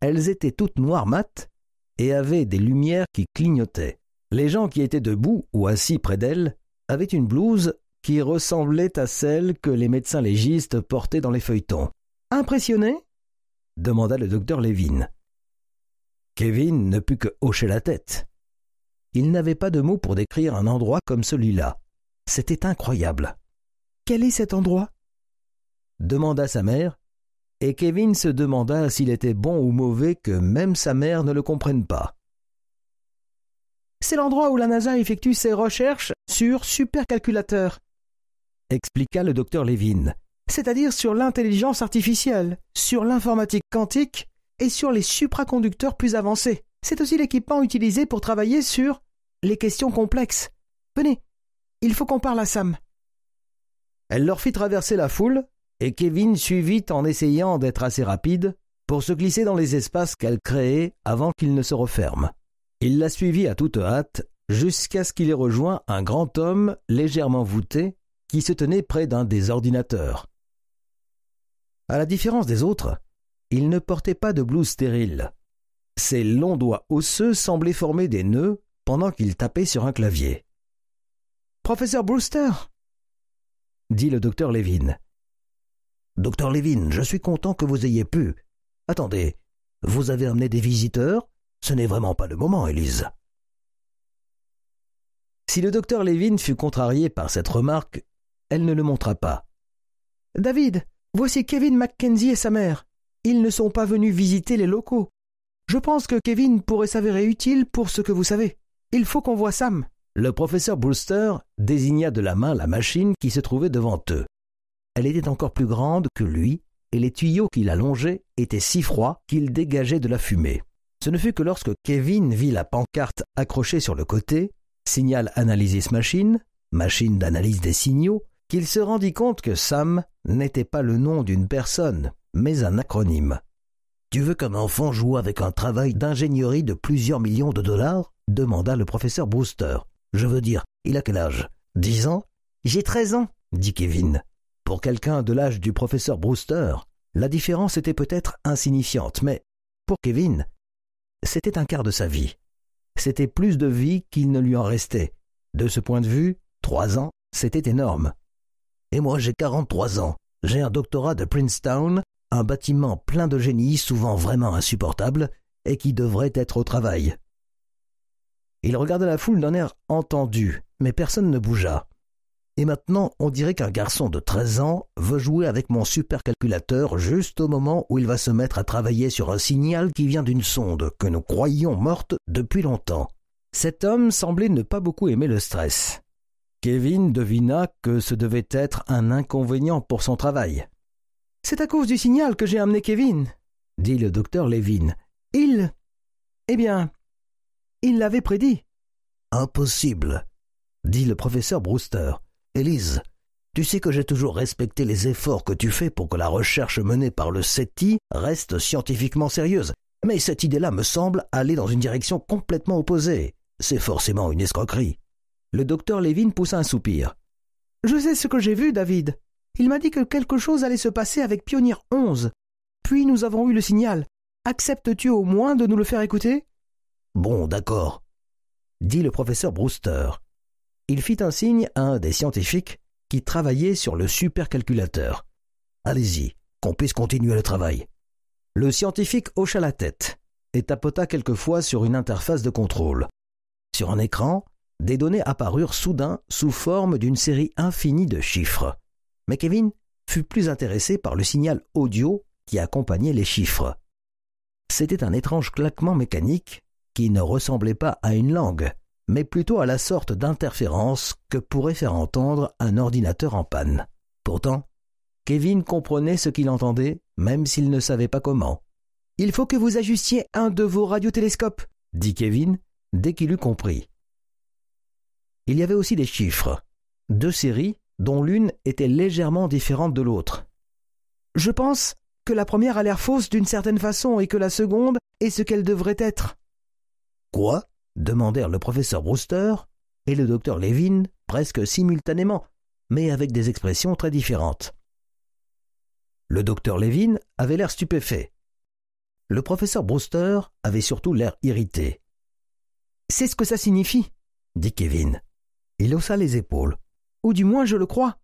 Elles étaient toutes noires mates et avait des lumières qui clignotaient. Les gens qui étaient debout ou assis près d'elle avaient une blouse qui ressemblait à celle que les médecins légistes portaient dans les feuilletons. Impressionné demanda le docteur Levin. Kevin ne put que hocher la tête. Il n'avait pas de mots pour décrire un endroit comme celui-là. C'était incroyable. Quel est cet endroit demanda sa mère, et Kevin se demanda s'il était bon ou mauvais que même sa mère ne le comprenne pas. C'est l'endroit où la NASA effectue ses recherches sur supercalculateurs, expliqua le docteur Levin, c'est-à-dire sur l'intelligence artificielle, sur l'informatique quantique et sur les supraconducteurs plus avancés. C'est aussi l'équipement utilisé pour travailler sur les questions complexes. Venez, il faut qu'on parle à Sam. Elle leur fit traverser la foule et Kevin suivit en essayant d'être assez rapide pour se glisser dans les espaces qu'elle créait avant qu'il ne se referme. Il la suivit à toute hâte jusqu'à ce qu'il ait rejoint un grand homme légèrement voûté qui se tenait près d'un des ordinateurs. À la différence des autres, il ne portait pas de blouse stérile. Ses longs doigts osseux semblaient former des nœuds pendant qu'il tapait sur un clavier. Professeur Brewster dit le docteur Levin, Docteur Levin, je suis content que vous ayez pu. Attendez, vous avez amené des visiteurs Ce n'est vraiment pas le moment, Elise. Si le docteur Levin fut contrarié par cette remarque, elle ne le montra pas. David, voici Kevin Mackenzie et sa mère. Ils ne sont pas venus visiter les locaux. Je pense que Kevin pourrait s'avérer utile pour ce que vous savez. Il faut qu'on voie Sam. Le professeur Brewster désigna de la main la machine qui se trouvait devant eux. Elle était encore plus grande que lui, et les tuyaux qui la étaient si froids qu'ils dégageaient de la fumée. Ce ne fut que lorsque Kevin vit la pancarte accrochée sur le côté, Signal Analysis Machine, machine d'analyse des signaux, qu'il se rendit compte que Sam n'était pas le nom d'une personne, mais un acronyme. Tu veux qu'un enfant joue avec un travail d'ingénierie de plusieurs millions de dollars demanda le professeur Brewster. Je veux dire, il a quel âge Dix ans J'ai treize ans, dit Kevin. Pour quelqu'un de l'âge du professeur Brewster, la différence était peut-être insignifiante, mais pour Kevin, c'était un quart de sa vie. C'était plus de vie qu'il ne lui en restait. De ce point de vue, trois ans, c'était énorme. Et moi, j'ai 43 ans. J'ai un doctorat de Princeton, un bâtiment plein de génies, souvent vraiment insupportable, et qui devrait être au travail. Il regarda la foule d'un air entendu, mais personne ne bougea. Et maintenant, on dirait qu'un garçon de 13 ans veut jouer avec mon supercalculateur juste au moment où il va se mettre à travailler sur un signal qui vient d'une sonde que nous croyions morte depuis longtemps. Cet homme semblait ne pas beaucoup aimer le stress. Kevin devina que ce devait être un inconvénient pour son travail. C'est à cause du signal que j'ai amené Kevin, dit le docteur Levin. Il. Eh bien. Il l'avait prédit. Impossible, dit le professeur Brewster. Élise, tu sais que j'ai toujours respecté les efforts que tu fais pour que la recherche menée par le SETI reste scientifiquement sérieuse, mais cette idée-là me semble aller dans une direction complètement opposée. C'est forcément une escroquerie. Le docteur Levin poussa un soupir. Je sais ce que j'ai vu, David. Il m'a dit que quelque chose allait se passer avec Pionnier 11. Puis nous avons eu le signal. Acceptes-tu au moins de nous le faire écouter Bon, d'accord, dit le professeur Brewster il fit un signe à un des scientifiques qui travaillait sur le supercalculateur. Allez-y, qu'on puisse continuer le travail. Le scientifique hocha la tête et tapota quelquefois sur une interface de contrôle. Sur un écran, des données apparurent soudain sous forme d'une série infinie de chiffres. Mais Kevin fut plus intéressé par le signal audio qui accompagnait les chiffres. C'était un étrange claquement mécanique qui ne ressemblait pas à une langue, mais plutôt à la sorte d'interférence que pourrait faire entendre un ordinateur en panne. Pourtant, Kevin comprenait ce qu'il entendait, même s'il ne savait pas comment. Il faut que vous ajustiez un de vos radiotélescopes, dit Kevin, dès qu'il eut compris. Il y avait aussi des chiffres, deux séries dont l'une était légèrement différente de l'autre. Je pense que la première a l'air fausse d'une certaine façon et que la seconde est ce qu'elle devrait être. Quoi demandèrent le professeur Brewster et le docteur Levin presque simultanément, mais avec des expressions très différentes. Le docteur Levin avait l'air stupéfait. Le professeur Brewster avait surtout l'air irrité. C'est ce que ça signifie, dit Kevin. Il haussa les épaules. Ou du moins je le crois.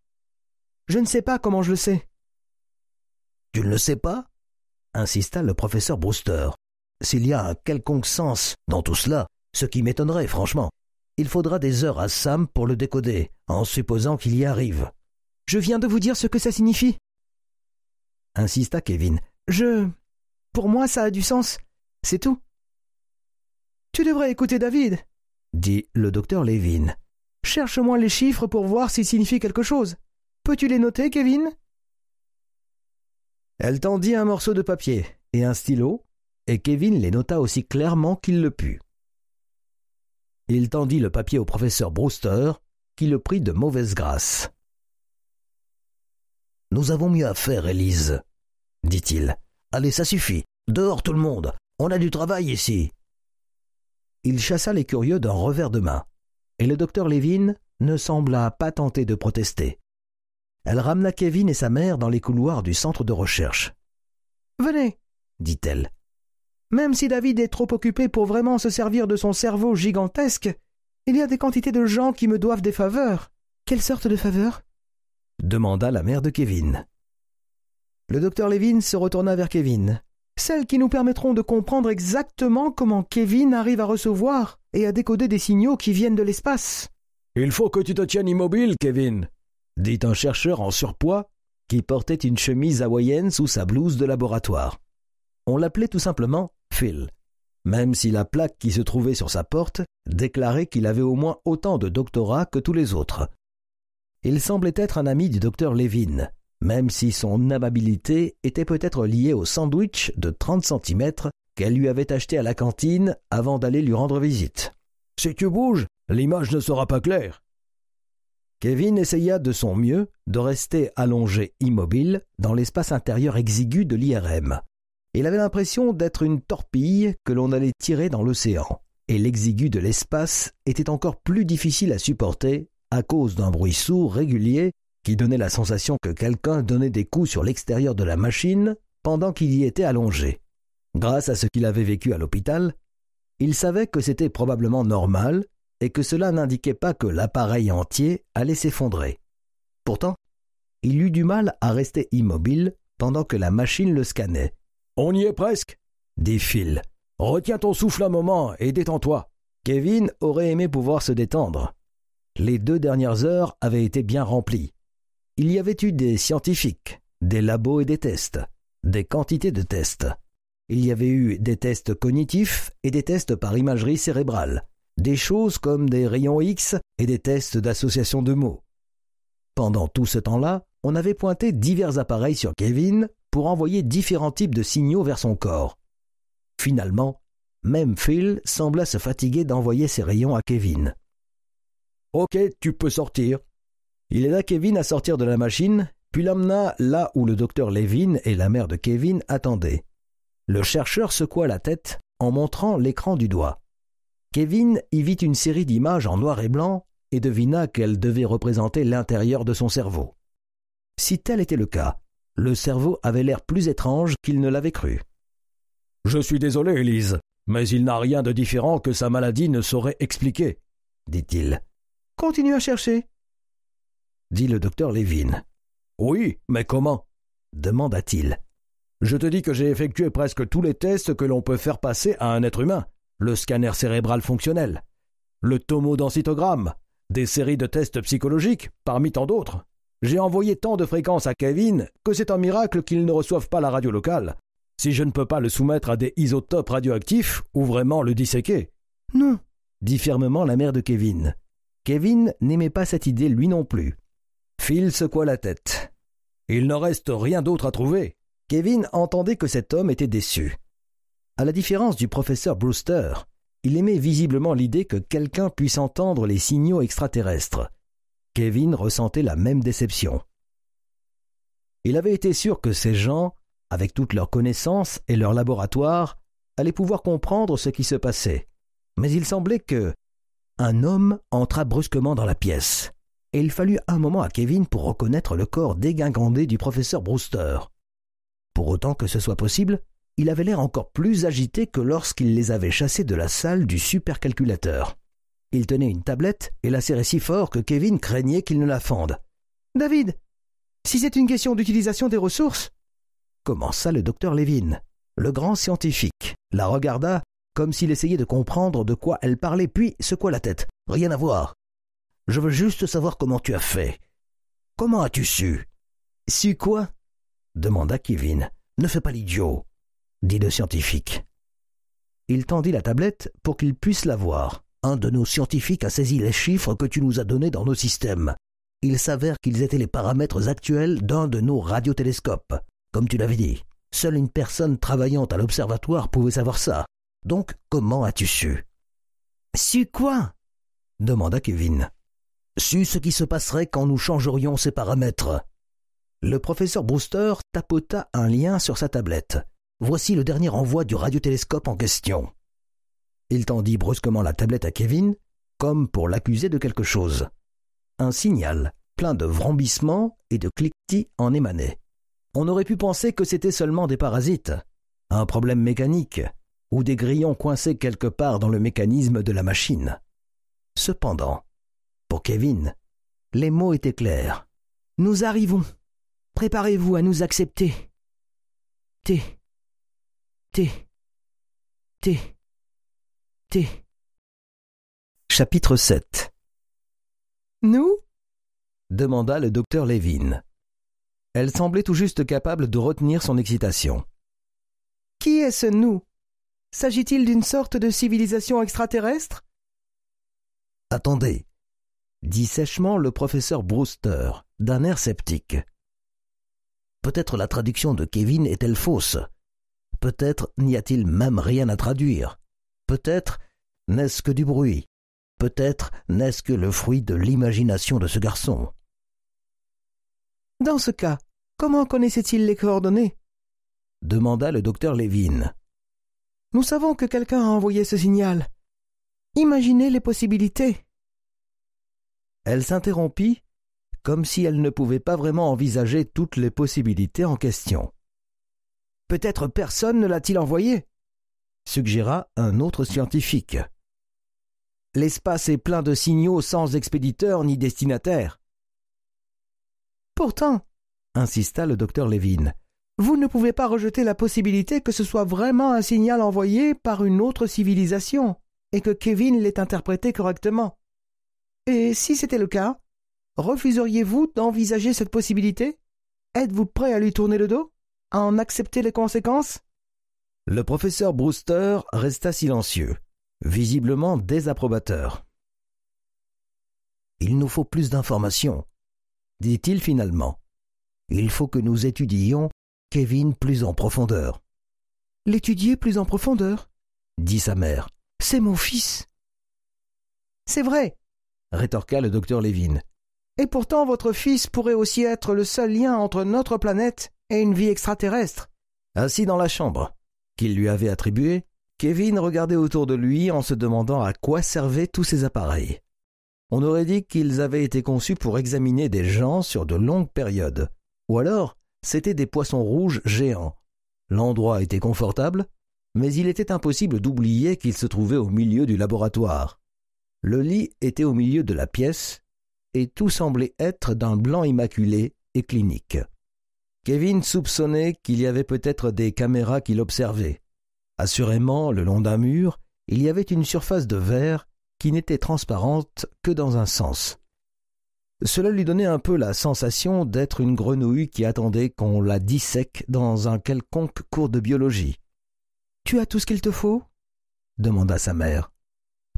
Je ne sais pas comment je le sais. Tu ne le sais pas insista le professeur Brewster. S'il y a un quelconque sens dans tout cela, ce qui m'étonnerait, franchement. Il faudra des heures à Sam pour le décoder, en supposant qu'il y arrive. Je viens de vous dire ce que ça signifie. Insista Kevin. Je. Pour moi, ça a du sens. C'est tout. Tu devrais écouter David, dit le docteur Levin. Cherche-moi les chiffres pour voir s'ils signifient quelque chose. Peux-tu les noter, Kevin Elle tendit un morceau de papier et un stylo, et Kevin les nota aussi clairement qu'il le put. Il tendit le papier au professeur Brewster, qui le prit de mauvaise grâce. Nous avons mieux à faire, Élise, dit-il. Allez, ça suffit. Dehors tout le monde. On a du travail ici. Il chassa les curieux d'un revers de main, et le docteur Lévin ne sembla pas tenter de protester. Elle ramena Kevin et sa mère dans les couloirs du centre de recherche. Venez, dit-elle. Même si David est trop occupé pour vraiment se servir de son cerveau gigantesque, il y a des quantités de gens qui me doivent des faveurs. Quelle sorte de faveurs demanda la mère de Kevin. Le docteur Levin se retourna vers Kevin. Celles qui nous permettront de comprendre exactement comment Kevin arrive à recevoir et à décoder des signaux qui viennent de l'espace. Il faut que tu te tiennes immobile, Kevin, dit un chercheur en surpoids qui portait une chemise hawaïenne sous sa blouse de laboratoire. On l'appelait tout simplement Phil, même si la plaque qui se trouvait sur sa porte déclarait qu'il avait au moins autant de doctorats que tous les autres. Il semblait être un ami du docteur Levin, même si son amabilité était peut-être liée au sandwich de 30 cm qu'elle lui avait acheté à la cantine avant d'aller lui rendre visite. Si tu bouges, l'image ne sera pas claire. Kevin essaya de son mieux de rester allongé immobile dans l'espace intérieur exigu de l'IRM. Il avait l'impression d'être une torpille que l'on allait tirer dans l'océan, et l'exigu de l'espace était encore plus difficile à supporter à cause d'un bruit sourd régulier qui donnait la sensation que quelqu'un donnait des coups sur l'extérieur de la machine pendant qu'il y était allongé. Grâce à ce qu'il avait vécu à l'hôpital, il savait que c'était probablement normal et que cela n'indiquait pas que l'appareil entier allait s'effondrer. Pourtant, il eut du mal à rester immobile pendant que la machine le scannait, on y est presque, dit Phil. Retiens ton souffle un moment et détends-toi. Kevin aurait aimé pouvoir se détendre. Les deux dernières heures avaient été bien remplies. Il y avait eu des scientifiques, des labos et des tests, des quantités de tests. Il y avait eu des tests cognitifs et des tests par imagerie cérébrale, des choses comme des rayons X et des tests d'association de mots. Pendant tout ce temps-là, on avait pointé divers appareils sur Kevin pour envoyer différents types de signaux vers son corps. Finalement, même Phil sembla se fatiguer d'envoyer ses rayons à Kevin. Ok, tu peux sortir. Il aida Kevin à sortir de la machine, puis l'emmena là où le docteur Levin et la mère de Kevin attendaient. Le chercheur secoua la tête en montrant l'écran du doigt. Kevin y vit une série d'images en noir et blanc et devina qu'elles devaient représenter l'intérieur de son cerveau. Si tel était le cas, le cerveau avait l'air plus étrange qu'il ne l'avait cru. Je suis désolé, Elise, mais il n'a rien de différent que sa maladie ne saurait expliquer, dit-il. Continue à chercher, dit le docteur Lévine. Oui, mais comment demanda-t-il. Je te dis que j'ai effectué presque tous les tests que l'on peut faire passer à un être humain le scanner cérébral fonctionnel, le tomodensitogramme, des séries de tests psychologiques, parmi tant d'autres. J'ai envoyé tant de fréquences à Kevin que c'est un miracle qu'il ne reçoive pas la radio locale. Si je ne peux pas le soumettre à des isotopes radioactifs ou vraiment le disséquer. Non, dit fermement la mère de Kevin. Kevin n'aimait pas cette idée lui non plus. Phil secoua la tête. Il n'en reste rien d'autre à trouver. Kevin entendait que cet homme était déçu. À la différence du professeur Brewster, il aimait visiblement l'idée que quelqu'un puisse entendre les signaux extraterrestres. Kevin ressentait la même déception. Il avait été sûr que ces gens, avec toutes leurs connaissances et leurs laboratoires, allaient pouvoir comprendre ce qui se passait. Mais il semblait que un homme entra brusquement dans la pièce, et il fallut un moment à Kevin pour reconnaître le corps dégingandé du professeur Brewster. Pour autant que ce soit possible, il avait l'air encore plus agité que lorsqu'il les avait chassés de la salle du supercalculateur. Il tenait une tablette et la serrait si fort que Kevin craignait qu'il ne la fende. David, si c'est une question d'utilisation des ressources commença le docteur Levin. Le grand scientifique la regarda comme s'il essayait de comprendre de quoi elle parlait, puis secoua la tête. Rien à voir. Je veux juste savoir comment tu as fait. Comment as-tu su Su quoi demanda Kevin. Ne fais pas l'idiot, dit le scientifique. Il tendit la tablette pour qu'il puisse la voir. Un de nos scientifiques a saisi les chiffres que tu nous as donnés dans nos systèmes. Il s'avère qu'ils étaient les paramètres actuels d'un de nos radiotélescopes, comme tu l'avais dit. Seule une personne travaillant à l'observatoire pouvait savoir ça. Donc comment as-tu su Su quoi demanda Kevin. Su ce qui se passerait quand nous changerions ces paramètres. Le professeur Brewster tapota un lien sur sa tablette. Voici le dernier envoi du radiotélescope en question. Il tendit brusquement la tablette à Kevin, comme pour l'accuser de quelque chose. Un signal, plein de vrombissements et de cliquetis en émanait. On aurait pu penser que c'était seulement des parasites, un problème mécanique, ou des grillons coincés quelque part dans le mécanisme de la machine. Cependant, pour Kevin, les mots étaient clairs. Nous arrivons. Préparez-vous à nous accepter. T. T. T. Chapitre 7 Nous demanda le docteur Lévin. Elle semblait tout juste capable de retenir son excitation. Qui est ce nous S'agit-il d'une sorte de civilisation extraterrestre Attendez, dit sèchement le professeur Brewster, d'un air sceptique. Peut-être la traduction de Kevin est-elle fausse. Peut-être n'y a-t-il même rien à traduire. Peut-être n'est-ce que du bruit, peut-être n'est-ce que le fruit de l'imagination de ce garçon. Dans ce cas, comment connaissait-il les coordonnées demanda le docteur Lévine. Nous savons que quelqu'un a envoyé ce signal. Imaginez les possibilités. Elle s'interrompit, comme si elle ne pouvait pas vraiment envisager toutes les possibilités en question. Peut-être personne ne l'a-t-il envoyé suggéra un autre scientifique. L'espace est plein de signaux sans expéditeur ni destinataire. Pourtant, insista le docteur Levin, vous ne pouvez pas rejeter la possibilité que ce soit vraiment un signal envoyé par une autre civilisation, et que Kevin l'ait interprété correctement. Et si c'était le cas, refuseriez-vous d'envisager cette possibilité Êtes-vous prêt à lui tourner le dos À en accepter les conséquences le professeur Brewster resta silencieux, visiblement désapprobateur. Il nous faut plus d'informations, dit-il finalement. Il faut que nous étudions Kevin plus en profondeur. L'étudier plus en profondeur dit sa mère. C'est mon fils. C'est vrai, rétorqua le docteur Levin. Et pourtant votre fils pourrait aussi être le seul lien entre notre planète et une vie extraterrestre. Ainsi dans la chambre, qu'il lui avait attribué, Kevin regardait autour de lui en se demandant à quoi servaient tous ces appareils. On aurait dit qu'ils avaient été conçus pour examiner des gens sur de longues périodes. Ou alors, c'étaient des poissons rouges géants. L'endroit était confortable, mais il était impossible d'oublier qu'il se trouvait au milieu du laboratoire. Le lit était au milieu de la pièce, et tout semblait être d'un blanc immaculé et clinique. Kevin soupçonnait qu'il y avait peut-être des caméras qui l'observaient. Assurément, le long d'un mur, il y avait une surface de verre qui n'était transparente que dans un sens. Cela lui donnait un peu la sensation d'être une grenouille qui attendait qu'on la dissèque dans un quelconque cours de biologie. Tu as tout ce qu'il te faut demanda sa mère.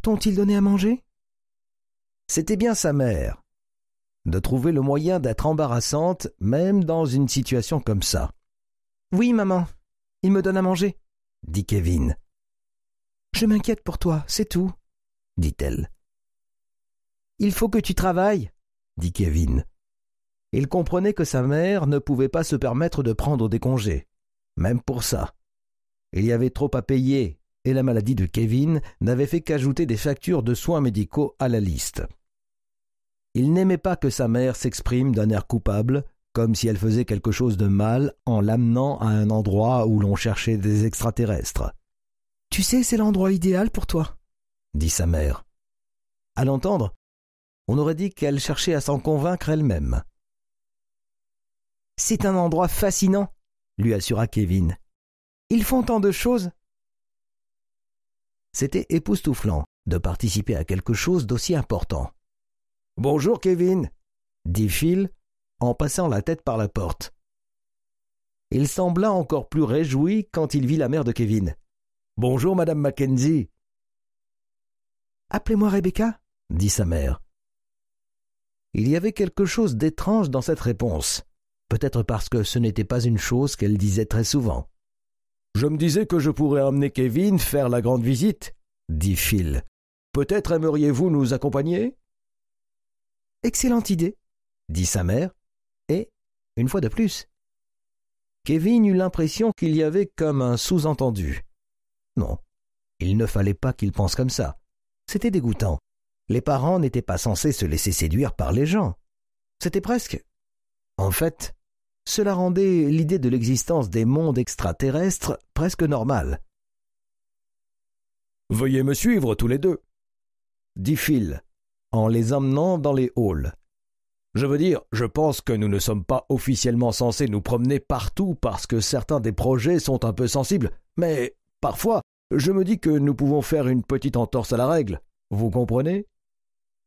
T'ont-ils donné à manger C'était bien sa mère, de trouver le moyen d'être embarrassante même dans une situation comme ça. Oui, maman, il me donne à manger, dit Kevin. Je m'inquiète pour toi, c'est tout, dit-elle. Il faut que tu travailles, dit Kevin. Il comprenait que sa mère ne pouvait pas se permettre de prendre des congés, même pour ça. Il y avait trop à payer, et la maladie de Kevin n'avait fait qu'ajouter des factures de soins médicaux à la liste. Il n'aimait pas que sa mère s'exprime d'un air coupable, comme si elle faisait quelque chose de mal en l'amenant à un endroit où l'on cherchait des extraterrestres. Tu sais, c'est l'endroit idéal pour toi, dit sa mère. À l'entendre, on aurait dit qu'elle cherchait à s'en convaincre elle-même. C'est un endroit fascinant, lui assura Kevin. Ils font tant de choses. C'était époustouflant de participer à quelque chose d'aussi important. Bonjour, Kevin, dit Phil en passant la tête par la porte. Il sembla encore plus réjoui quand il vit la mère de Kevin. Bonjour, madame Mackenzie. Appelez-moi Rebecca, dit sa mère. Il y avait quelque chose d'étrange dans cette réponse, peut-être parce que ce n'était pas une chose qu'elle disait très souvent. Je me disais que je pourrais emmener Kevin faire la grande visite, dit Phil. Peut-être aimeriez-vous nous accompagner Excellente idée, dit sa mère, et, une fois de plus, Kevin eut l'impression qu'il y avait comme un sous-entendu. Non, il ne fallait pas qu'il pense comme ça. C'était dégoûtant. Les parents n'étaient pas censés se laisser séduire par les gens. C'était presque. En fait, cela rendait l'idée de l'existence des mondes extraterrestres presque normale. Veuillez me suivre tous les deux, dit Phil en les emmenant dans les halls. Je veux dire, je pense que nous ne sommes pas officiellement censés nous promener partout parce que certains des projets sont un peu sensibles, mais parfois, je me dis que nous pouvons faire une petite entorse à la règle. Vous comprenez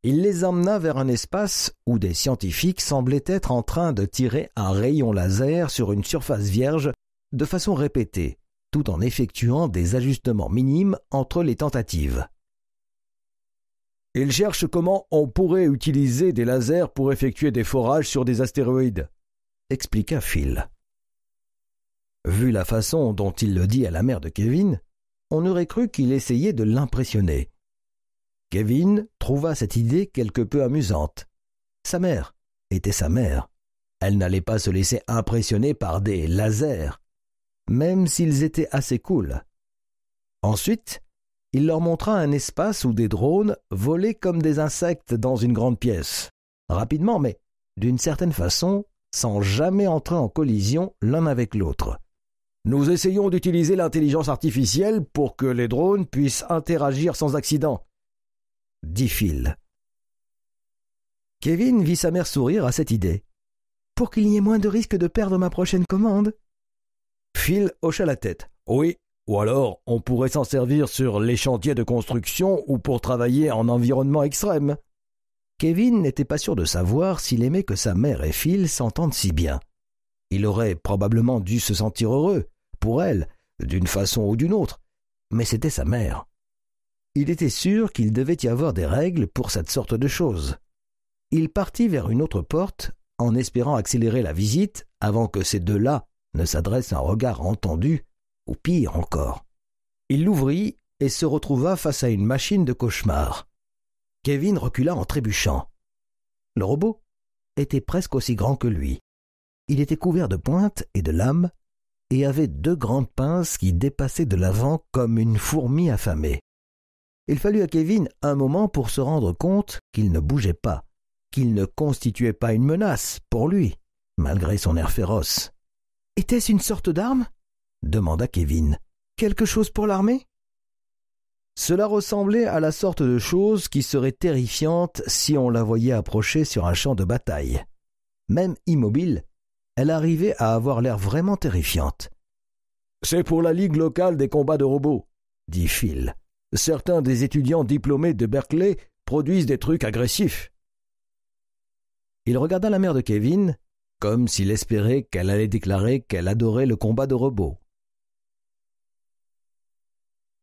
Il les emmena vers un espace où des scientifiques semblaient être en train de tirer un rayon laser sur une surface vierge de façon répétée, tout en effectuant des ajustements minimes entre les tentatives. Il cherche comment on pourrait utiliser des lasers pour effectuer des forages sur des astéroïdes, expliqua Phil. Vu la façon dont il le dit à la mère de Kevin, on aurait cru qu'il essayait de l'impressionner. Kevin trouva cette idée quelque peu amusante. Sa mère était sa mère. Elle n'allait pas se laisser impressionner par des lasers, même s'ils étaient assez cools. Ensuite, il leur montra un espace où des drones volaient comme des insectes dans une grande pièce, rapidement mais d'une certaine façon, sans jamais entrer en collision l'un avec l'autre. Nous essayons d'utiliser l'intelligence artificielle pour que les drones puissent interagir sans accident, dit Phil. Kevin vit sa mère sourire à cette idée. Pour qu'il n'y ait moins de risque de perdre ma prochaine commande. Phil hocha la tête. Oui, ou alors, on pourrait s'en servir sur les chantiers de construction ou pour travailler en environnement extrême. Kevin n'était pas sûr de savoir s'il aimait que sa mère et Phil s'entendent si bien. Il aurait probablement dû se sentir heureux, pour elle, d'une façon ou d'une autre, mais c'était sa mère. Il était sûr qu'il devait y avoir des règles pour cette sorte de choses. Il partit vers une autre porte, en espérant accélérer la visite avant que ces deux-là ne s'adressent un regard entendu ou pire encore. Il l'ouvrit et se retrouva face à une machine de cauchemar. Kevin recula en trébuchant. Le robot était presque aussi grand que lui. Il était couvert de pointes et de lames et avait deux grandes pinces qui dépassaient de l'avant comme une fourmi affamée. Il fallut à Kevin un moment pour se rendre compte qu'il ne bougeait pas, qu'il ne constituait pas une menace pour lui, malgré son air féroce. Était-ce une sorte d'arme demanda Kevin. Quelque chose pour l'armée Cela ressemblait à la sorte de chose qui serait terrifiante si on la voyait approcher sur un champ de bataille. Même immobile, elle arrivait à avoir l'air vraiment terrifiante. C'est pour la Ligue locale des combats de robots, dit Phil. Certains des étudiants diplômés de Berkeley produisent des trucs agressifs. Il regarda la mère de Kevin, comme s'il espérait qu'elle allait déclarer qu'elle adorait le combat de robots.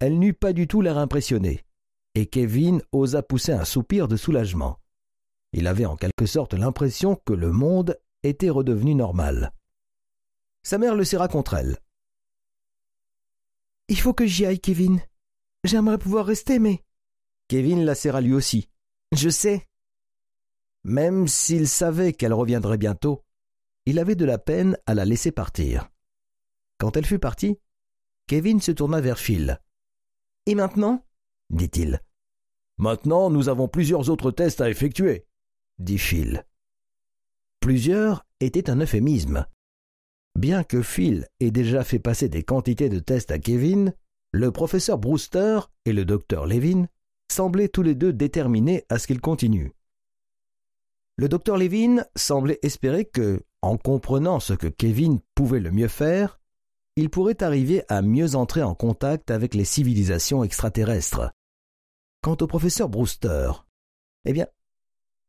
Elle n'eut pas du tout l'air impressionnée, et Kevin osa pousser un soupir de soulagement. Il avait en quelque sorte l'impression que le monde était redevenu normal. Sa mère le serra contre elle. Il faut que j'y aille, Kevin. J'aimerais pouvoir rester, mais. Kevin la serra lui aussi. Je sais. Même s'il savait qu'elle reviendrait bientôt, il avait de la peine à la laisser partir. Quand elle fut partie, Kevin se tourna vers Phil. Et maintenant dit-il. Maintenant, nous avons plusieurs autres tests à effectuer, dit Phil. Plusieurs étaient un euphémisme. Bien que Phil ait déjà fait passer des quantités de tests à Kevin, le professeur Brewster et le docteur Levin semblaient tous les deux déterminés à ce qu'il continue. Le docteur Levin semblait espérer que, en comprenant ce que Kevin pouvait le mieux faire, il pourrait arriver à mieux entrer en contact avec les civilisations extraterrestres. Quant au professeur Brewster, eh bien,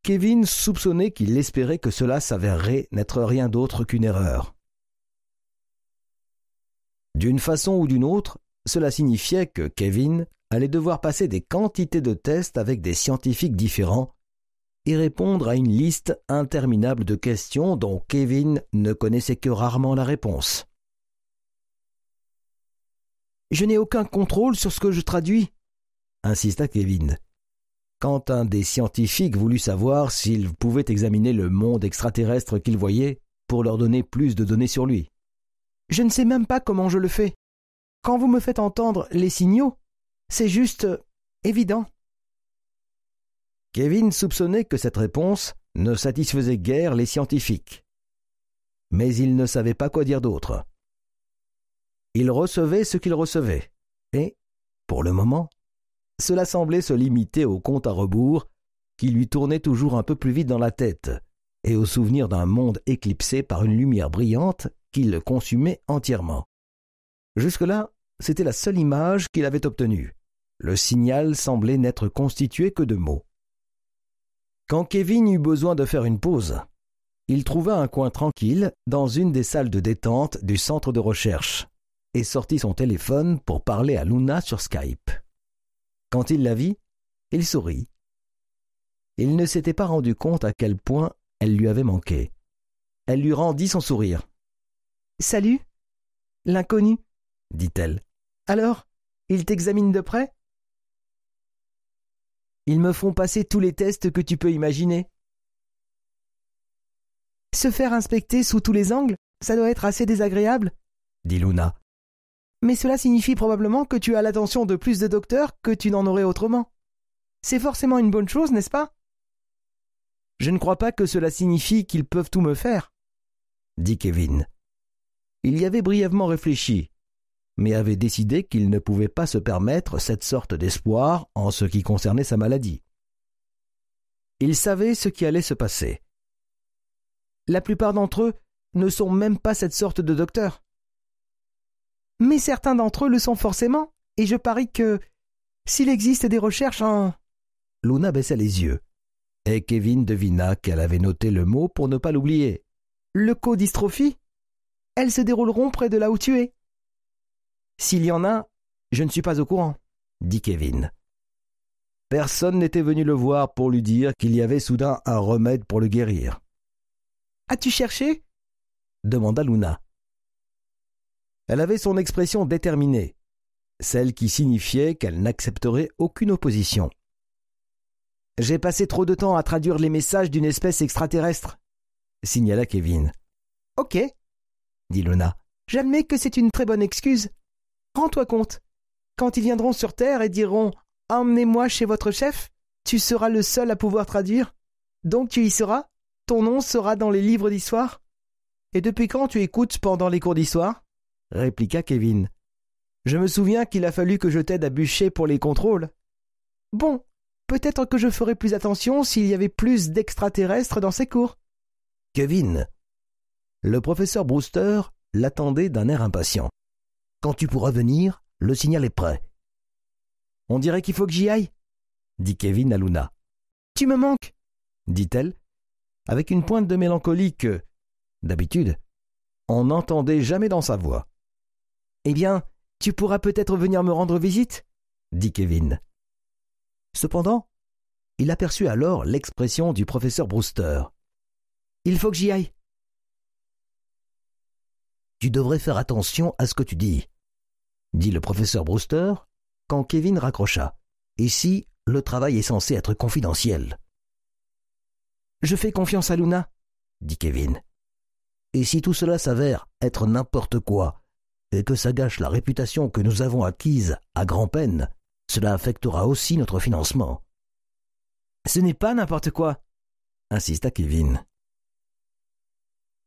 Kevin soupçonnait qu'il espérait que cela s'avérerait n'être rien d'autre qu'une erreur. D'une façon ou d'une autre, cela signifiait que Kevin allait devoir passer des quantités de tests avec des scientifiques différents et répondre à une liste interminable de questions dont Kevin ne connaissait que rarement la réponse. Je n'ai aucun contrôle sur ce que je traduis, insista Kevin. Quand un des scientifiques voulut savoir s'il pouvait examiner le monde extraterrestre qu'il voyait pour leur donner plus de données sur lui. Je ne sais même pas comment je le fais. Quand vous me faites entendre les signaux, c'est juste euh, évident. Kevin soupçonnait que cette réponse ne satisfaisait guère les scientifiques. Mais il ne savait pas quoi dire d'autre. Il recevait ce qu'il recevait. Et, pour le moment, cela semblait se limiter au compte à rebours qui lui tournait toujours un peu plus vite dans la tête et au souvenir d'un monde éclipsé par une lumière brillante qui le consumait entièrement. Jusque-là, c'était la seule image qu'il avait obtenue. Le signal semblait n'être constitué que de mots. Quand Kevin eut besoin de faire une pause, il trouva un coin tranquille dans une des salles de détente du centre de recherche et sortit son téléphone pour parler à Luna sur Skype. Quand il la vit, il sourit. Il ne s'était pas rendu compte à quel point elle lui avait manqué. Elle lui rendit son sourire. Salut L'inconnu dit-elle. Alors, il t'examine de près Ils me font passer tous les tests que tu peux imaginer. Se faire inspecter sous tous les angles, ça doit être assez désagréable, dit Luna mais cela signifie probablement que tu as l'attention de plus de docteurs que tu n'en aurais autrement. C'est forcément une bonne chose, n'est-ce pas Je ne crois pas que cela signifie qu'ils peuvent tout me faire, dit Kevin. Il y avait brièvement réfléchi, mais avait décidé qu'il ne pouvait pas se permettre cette sorte d'espoir en ce qui concernait sa maladie. Il savait ce qui allait se passer. La plupart d'entre eux ne sont même pas cette sorte de docteurs mais certains d'entre eux le sont forcément, et je parie que s'il existe des recherches en... Hein. Luna baissa les yeux, et Kevin devina qu'elle avait noté le mot pour ne pas l'oublier. Le codystrophie, Elles se dérouleront près de là où tu es. S'il y en a, je ne suis pas au courant, dit Kevin. Personne n'était venu le voir pour lui dire qu'il y avait soudain un remède pour le guérir. As-tu cherché demanda Luna. Elle avait son expression déterminée, celle qui signifiait qu'elle n'accepterait aucune opposition. J'ai passé trop de temps à traduire les messages d'une espèce extraterrestre, signala Kevin. Ok, dit Luna, « J'admets que c'est une très bonne excuse. Rends-toi compte. Quand ils viendront sur Terre et diront Emmenez-moi chez votre chef, tu seras le seul à pouvoir traduire. Donc tu y seras Ton nom sera dans les livres d'histoire Et depuis quand tu écoutes pendant les cours d'histoire répliqua Kevin. Je me souviens qu'il a fallu que je t'aide à bûcher pour les contrôles. Bon, peut-être que je ferais plus attention s'il y avait plus d'extraterrestres dans ces cours. Kevin. Le professeur Brewster l'attendait d'un air impatient. Quand tu pourras venir, le signal est prêt. On dirait qu'il faut que j'y aille, dit Kevin à Luna. Tu me manques, dit-elle, avec une pointe de mélancolie que, d'habitude, on n'entendait jamais dans sa voix. Eh bien, tu pourras peut-être venir me rendre visite dit Kevin. Cependant, il aperçut alors l'expression du professeur Brewster. Il faut que j'y aille. Tu devrais faire attention à ce que tu dis, dit le professeur Brewster quand Kevin raccrocha. Ici, le travail est censé être confidentiel. Je fais confiance à Luna, dit Kevin. Et si tout cela s'avère être n'importe quoi, et que ça gâche la réputation que nous avons acquise à grand-peine, cela affectera aussi notre financement. Ce n'est pas n'importe quoi, insista Kevin.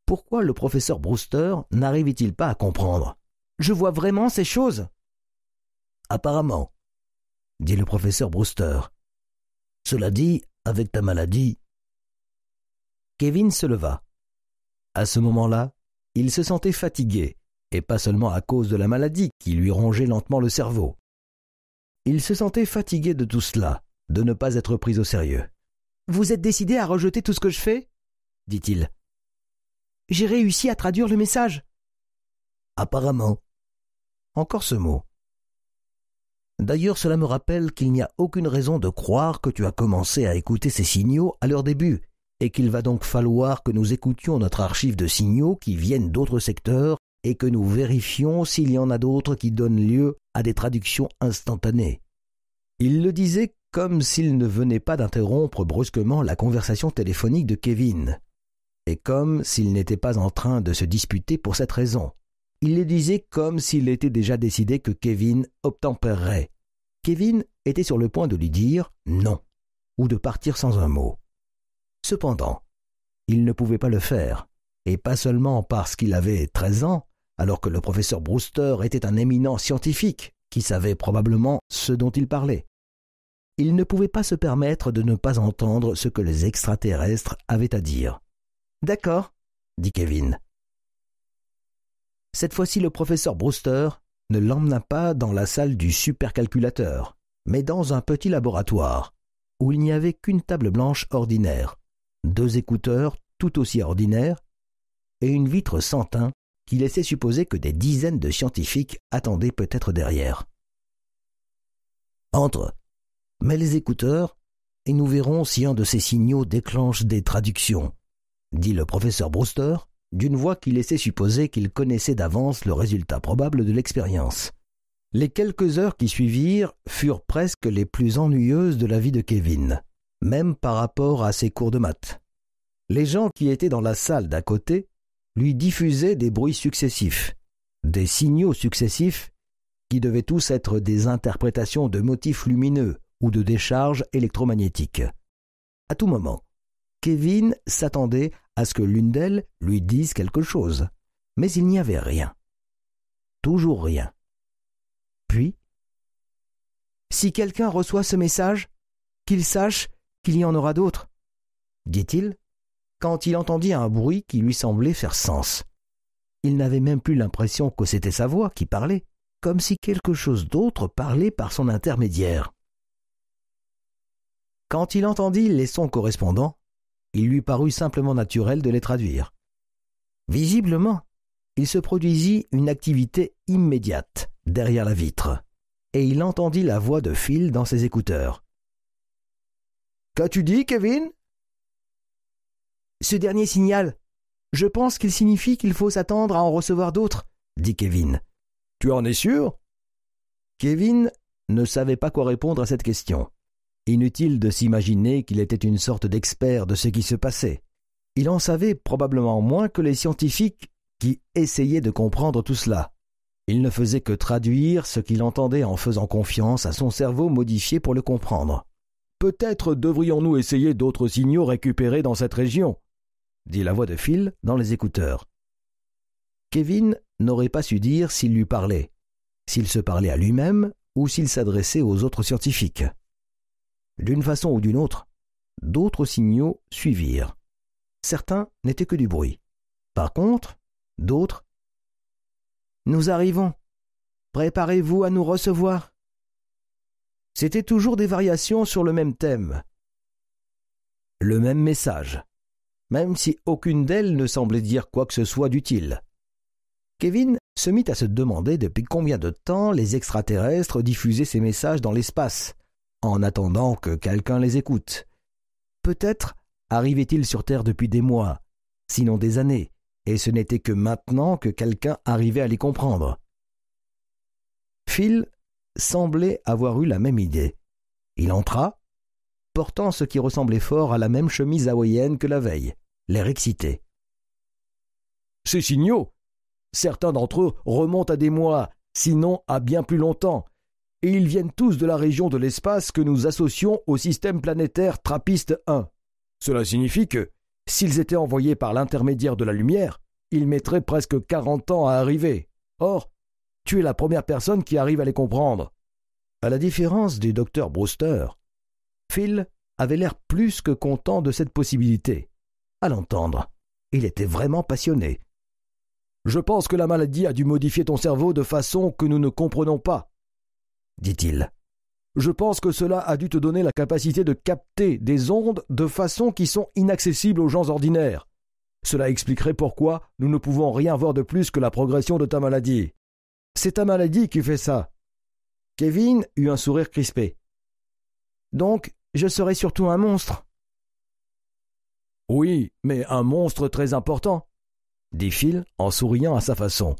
Pourquoi le professeur Brewster n'arrivait-il pas à comprendre Je vois vraiment ces choses. Apparemment, dit le professeur Brewster. Cela dit, avec ta maladie. Kevin se leva. À ce moment-là, il se sentait fatigué et pas seulement à cause de la maladie qui lui rongeait lentement le cerveau. Il se sentait fatigué de tout cela, de ne pas être pris au sérieux. Vous êtes décidé à rejeter tout ce que je fais dit-il. J'ai réussi à traduire le message. Apparemment. Encore ce mot. D'ailleurs, cela me rappelle qu'il n'y a aucune raison de croire que tu as commencé à écouter ces signaux à leur début, et qu'il va donc falloir que nous écoutions notre archive de signaux qui viennent d'autres secteurs et que nous vérifions s'il y en a d'autres qui donnent lieu à des traductions instantanées. Il le disait comme s'il ne venait pas d'interrompre brusquement la conversation téléphonique de Kevin, et comme s'il n'était pas en train de se disputer pour cette raison. Il le disait comme s'il était déjà décidé que Kevin obtempérerait. Kevin était sur le point de lui dire non, ou de partir sans un mot. Cependant, il ne pouvait pas le faire, et pas seulement parce qu'il avait treize ans, alors que le professeur Brewster était un éminent scientifique qui savait probablement ce dont il parlait. Il ne pouvait pas se permettre de ne pas entendre ce que les extraterrestres avaient à dire. D'accord, dit Kevin. Cette fois-ci, le professeur Brewster ne l'emmena pas dans la salle du supercalculateur, mais dans un petit laboratoire, où il n'y avait qu'une table blanche ordinaire, deux écouteurs tout aussi ordinaires, et une vitre sans teint qui laissait supposer que des dizaines de scientifiques attendaient peut-être derrière. Entre, mets les écouteurs, et nous verrons si un de ces signaux déclenche des traductions, dit le professeur Brewster, d'une voix qui laissait supposer qu'il connaissait d'avance le résultat probable de l'expérience. Les quelques heures qui suivirent furent presque les plus ennuyeuses de la vie de Kevin, même par rapport à ses cours de maths. Les gens qui étaient dans la salle d'à côté lui diffusait des bruits successifs, des signaux successifs qui devaient tous être des interprétations de motifs lumineux ou de décharges électromagnétiques. À tout moment, Kevin s'attendait à ce que l'une d'elles lui dise quelque chose, mais il n'y avait rien. Toujours rien. Puis, Si quelqu'un reçoit ce message, qu'il sache qu'il y en aura d'autres, dit-il quand il entendit un bruit qui lui semblait faire sens. Il n'avait même plus l'impression que c'était sa voix qui parlait, comme si quelque chose d'autre parlait par son intermédiaire. Quand il entendit les sons correspondants, il lui parut simplement naturel de les traduire. Visiblement, il se produisit une activité immédiate derrière la vitre, et il entendit la voix de Phil dans ses écouteurs. Qu'as-tu dit, Kevin ce dernier signal, je pense qu'il signifie qu'il faut s'attendre à en recevoir d'autres, dit Kevin. Tu en es sûr Kevin ne savait pas quoi répondre à cette question. Inutile de s'imaginer qu'il était une sorte d'expert de ce qui se passait. Il en savait probablement moins que les scientifiques qui essayaient de comprendre tout cela. Il ne faisait que traduire ce qu'il entendait en faisant confiance à son cerveau modifié pour le comprendre. Peut-être devrions-nous essayer d'autres signaux récupérés dans cette région, dit la voix de Phil dans les écouteurs. Kevin n'aurait pas su dire s'il lui parlait, s'il se parlait à lui-même ou s'il s'adressait aux autres scientifiques. D'une façon ou d'une autre, d'autres signaux suivirent. Certains n'étaient que du bruit. Par contre, d'autres Nous arrivons. Préparez-vous à nous recevoir. C'était toujours des variations sur le même thème. Le même message même si aucune d'elles ne semblait dire quoi que ce soit d'utile. Kevin se mit à se demander depuis combien de temps les extraterrestres diffusaient ces messages dans l'espace, en attendant que quelqu'un les écoute. Peut-être arrivaient-ils sur Terre depuis des mois, sinon des années, et ce n'était que maintenant que quelqu'un arrivait à les comprendre. Phil semblait avoir eu la même idée. Il entra, portant ce qui ressemblait fort à la même chemise hawaïenne que la veille, l'air excité. Ces signaux, certains d'entre eux remontent à des mois, sinon à bien plus longtemps, et ils viennent tous de la région de l'espace que nous associons au système planétaire Trappiste 1. Cela signifie que, s'ils étaient envoyés par l'intermédiaire de la lumière, ils mettraient presque quarante ans à arriver. Or, tu es la première personne qui arrive à les comprendre. À la différence du docteur Brewster, Phil avait l'air plus que content de cette possibilité. À l'entendre, il était vraiment passionné. Je pense que la maladie a dû modifier ton cerveau de façon que nous ne comprenons pas, dit-il. Je pense que cela a dû te donner la capacité de capter des ondes de façon qui sont inaccessibles aux gens ordinaires. Cela expliquerait pourquoi nous ne pouvons rien voir de plus que la progression de ta maladie. C'est ta maladie qui fait ça. Kevin eut un sourire crispé. Donc, je serais surtout un monstre. Oui, mais un monstre très important, dit Phil en souriant à sa façon.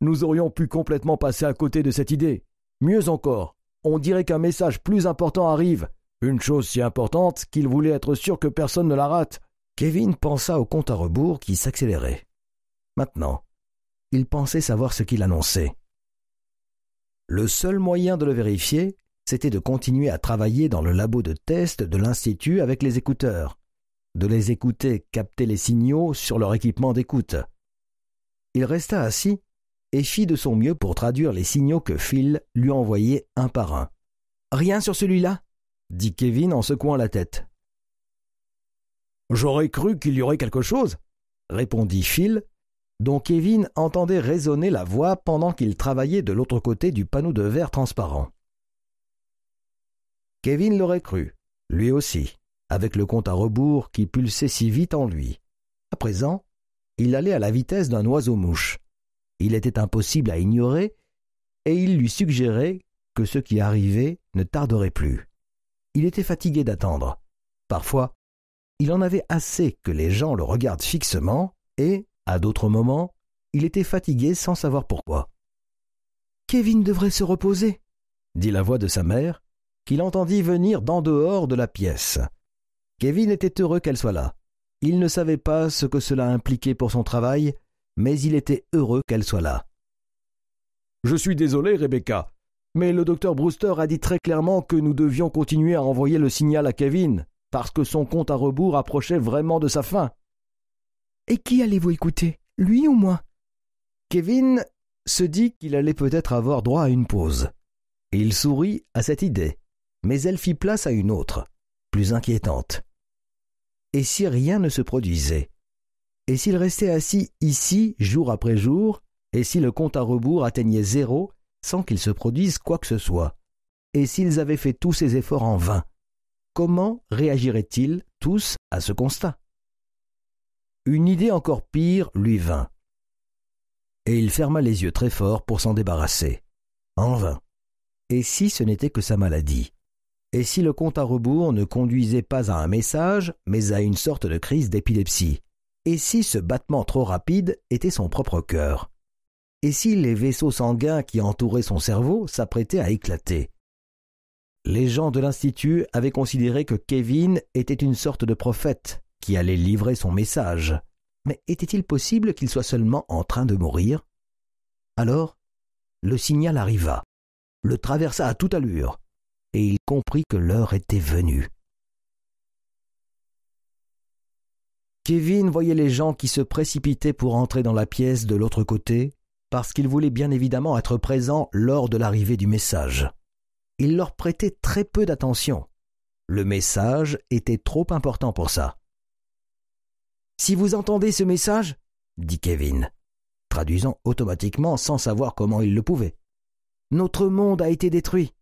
Nous aurions pu complètement passer à côté de cette idée. Mieux encore, on dirait qu'un message plus important arrive, une chose si importante qu'il voulait être sûr que personne ne la rate. Kevin pensa au compte à rebours qui s'accélérait. Maintenant, il pensait savoir ce qu'il annonçait. Le seul moyen de le vérifier c'était de continuer à travailler dans le labo de test de l'Institut avec les écouteurs, de les écouter capter les signaux sur leur équipement d'écoute. Il resta assis et fit de son mieux pour traduire les signaux que Phil lui envoyait un par un. Rien sur celui-là dit Kevin en secouant la tête. J'aurais cru qu'il y aurait quelque chose, répondit Phil, dont Kevin entendait résonner la voix pendant qu'il travaillait de l'autre côté du panneau de verre transparent. Kevin l'aurait cru, lui aussi, avec le compte à rebours qui pulsait si vite en lui. À présent, il allait à la vitesse d'un oiseau-mouche. Il était impossible à ignorer, et il lui suggérait que ce qui arrivait ne tarderait plus. Il était fatigué d'attendre. Parfois, il en avait assez que les gens le regardent fixement, et, à d'autres moments, il était fatigué sans savoir pourquoi. Kevin devrait se reposer, dit la voix de sa mère, qu'il entendit venir d'en dehors de la pièce. Kevin était heureux qu'elle soit là. Il ne savait pas ce que cela impliquait pour son travail, mais il était heureux qu'elle soit là. Je suis désolé, Rebecca, mais le docteur Brewster a dit très clairement que nous devions continuer à envoyer le signal à Kevin, parce que son compte à rebours approchait vraiment de sa fin. Et qui allez-vous écouter, lui ou moi Kevin se dit qu'il allait peut-être avoir droit à une pause. Il sourit à cette idée mais elle fit place à une autre, plus inquiétante. Et si rien ne se produisait Et s'il restait assis ici jour après jour Et si le compte à rebours atteignait zéro sans qu'il se produise quoi que ce soit Et s'ils avaient fait tous ces efforts en vain Comment réagiraient-ils tous à ce constat Une idée encore pire lui vint. Et il ferma les yeux très fort pour s'en débarrasser. En vain. Et si ce n'était que sa maladie et si le compte à rebours ne conduisait pas à un message, mais à une sorte de crise d'épilepsie Et si ce battement trop rapide était son propre cœur Et si les vaisseaux sanguins qui entouraient son cerveau s'apprêtaient à éclater Les gens de l'Institut avaient considéré que Kevin était une sorte de prophète qui allait livrer son message. Mais était-il possible qu'il soit seulement en train de mourir Alors, le signal arriva, le traversa à toute allure, et il comprit que l'heure était venue. Kevin voyait les gens qui se précipitaient pour entrer dans la pièce de l'autre côté, parce qu'ils voulaient bien évidemment être présents lors de l'arrivée du message. Il leur prêtait très peu d'attention. Le message était trop important pour ça. Si vous entendez ce message, dit Kevin, traduisant automatiquement sans savoir comment il le pouvait, notre monde a été détruit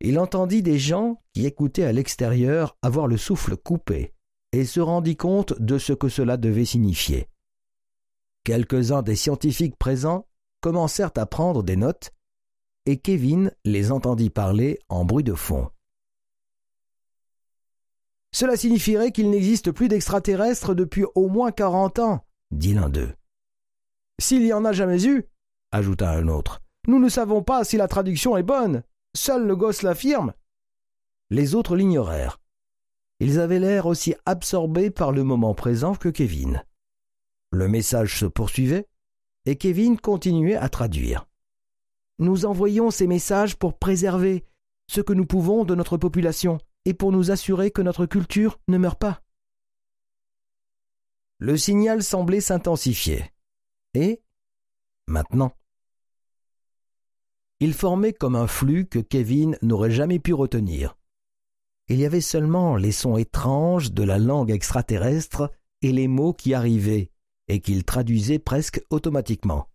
il entendit des gens qui écoutaient à l'extérieur avoir le souffle coupé, et se rendit compte de ce que cela devait signifier. Quelques-uns des scientifiques présents commencèrent à prendre des notes, et Kevin les entendit parler en bruit de fond. Cela signifierait qu'il n'existe plus d'extraterrestres depuis au moins quarante ans, dit l'un d'eux. S'il y en a jamais eu, ajouta un autre, nous ne savons pas si la traduction est bonne, Seul le gosse l'affirme. Les autres l'ignorèrent. Ils avaient l'air aussi absorbés par le moment présent que Kevin. Le message se poursuivait, et Kevin continuait à traduire. Nous envoyons ces messages pour préserver ce que nous pouvons de notre population et pour nous assurer que notre culture ne meurt pas. Le signal semblait s'intensifier. Et, maintenant, il formait comme un flux que Kevin n'aurait jamais pu retenir. Il y avait seulement les sons étranges de la langue extraterrestre et les mots qui arrivaient et qu'il traduisait presque automatiquement.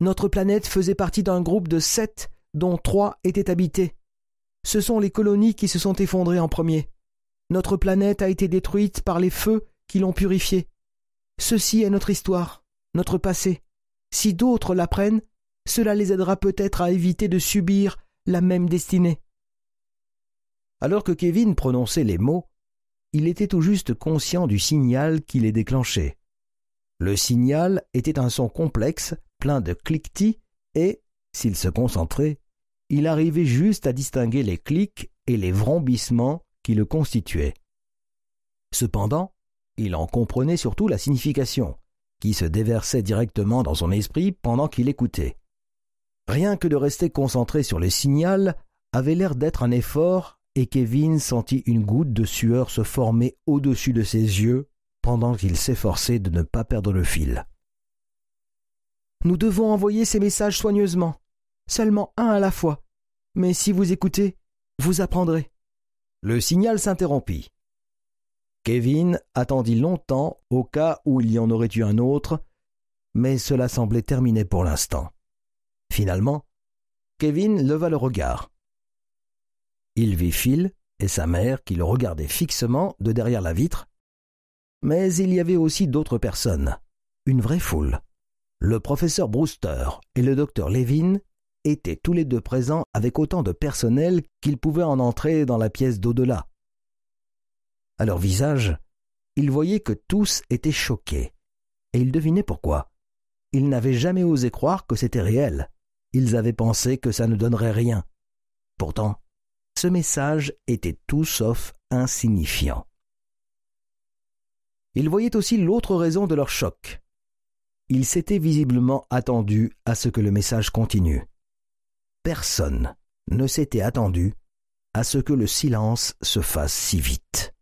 Notre planète faisait partie d'un groupe de sept dont trois étaient habités. Ce sont les colonies qui se sont effondrées en premier. Notre planète a été détruite par les feux qui l'ont purifiée. Ceci est notre histoire, notre passé. Si d'autres l'apprennent, cela les aidera peut-être à éviter de subir la même destinée. Alors que Kevin prononçait les mots, il était tout juste conscient du signal qui les déclenchait. Le signal était un son complexe, plein de cliquetis, et, s'il se concentrait, il arrivait juste à distinguer les clics et les vrombissements qui le constituaient. Cependant, il en comprenait surtout la signification, qui se déversait directement dans son esprit pendant qu'il écoutait. Rien que de rester concentré sur les signal avait l'air d'être un effort et Kevin sentit une goutte de sueur se former au-dessus de ses yeux pendant qu'il s'efforçait de ne pas perdre le fil. Nous devons envoyer ces messages soigneusement, seulement un à la fois, mais si vous écoutez, vous apprendrez. Le signal s'interrompit. Kevin attendit longtemps au cas où il y en aurait eu un autre, mais cela semblait terminé pour l'instant. Finalement, Kevin leva le regard. Il vit Phil et sa mère qui le regardaient fixement de derrière la vitre. Mais il y avait aussi d'autres personnes, une vraie foule. Le professeur Brewster et le docteur Levin étaient tous les deux présents avec autant de personnel qu'ils pouvaient en entrer dans la pièce d'au-delà. À leur visage, il voyait que tous étaient choqués, et il devinait pourquoi. Ils n'avaient jamais osé croire que c'était réel. Ils avaient pensé que ça ne donnerait rien. Pourtant, ce message était tout sauf insignifiant. Ils voyaient aussi l'autre raison de leur choc. Ils s'étaient visiblement attendus à ce que le message continue. Personne ne s'était attendu à ce que le silence se fasse si vite.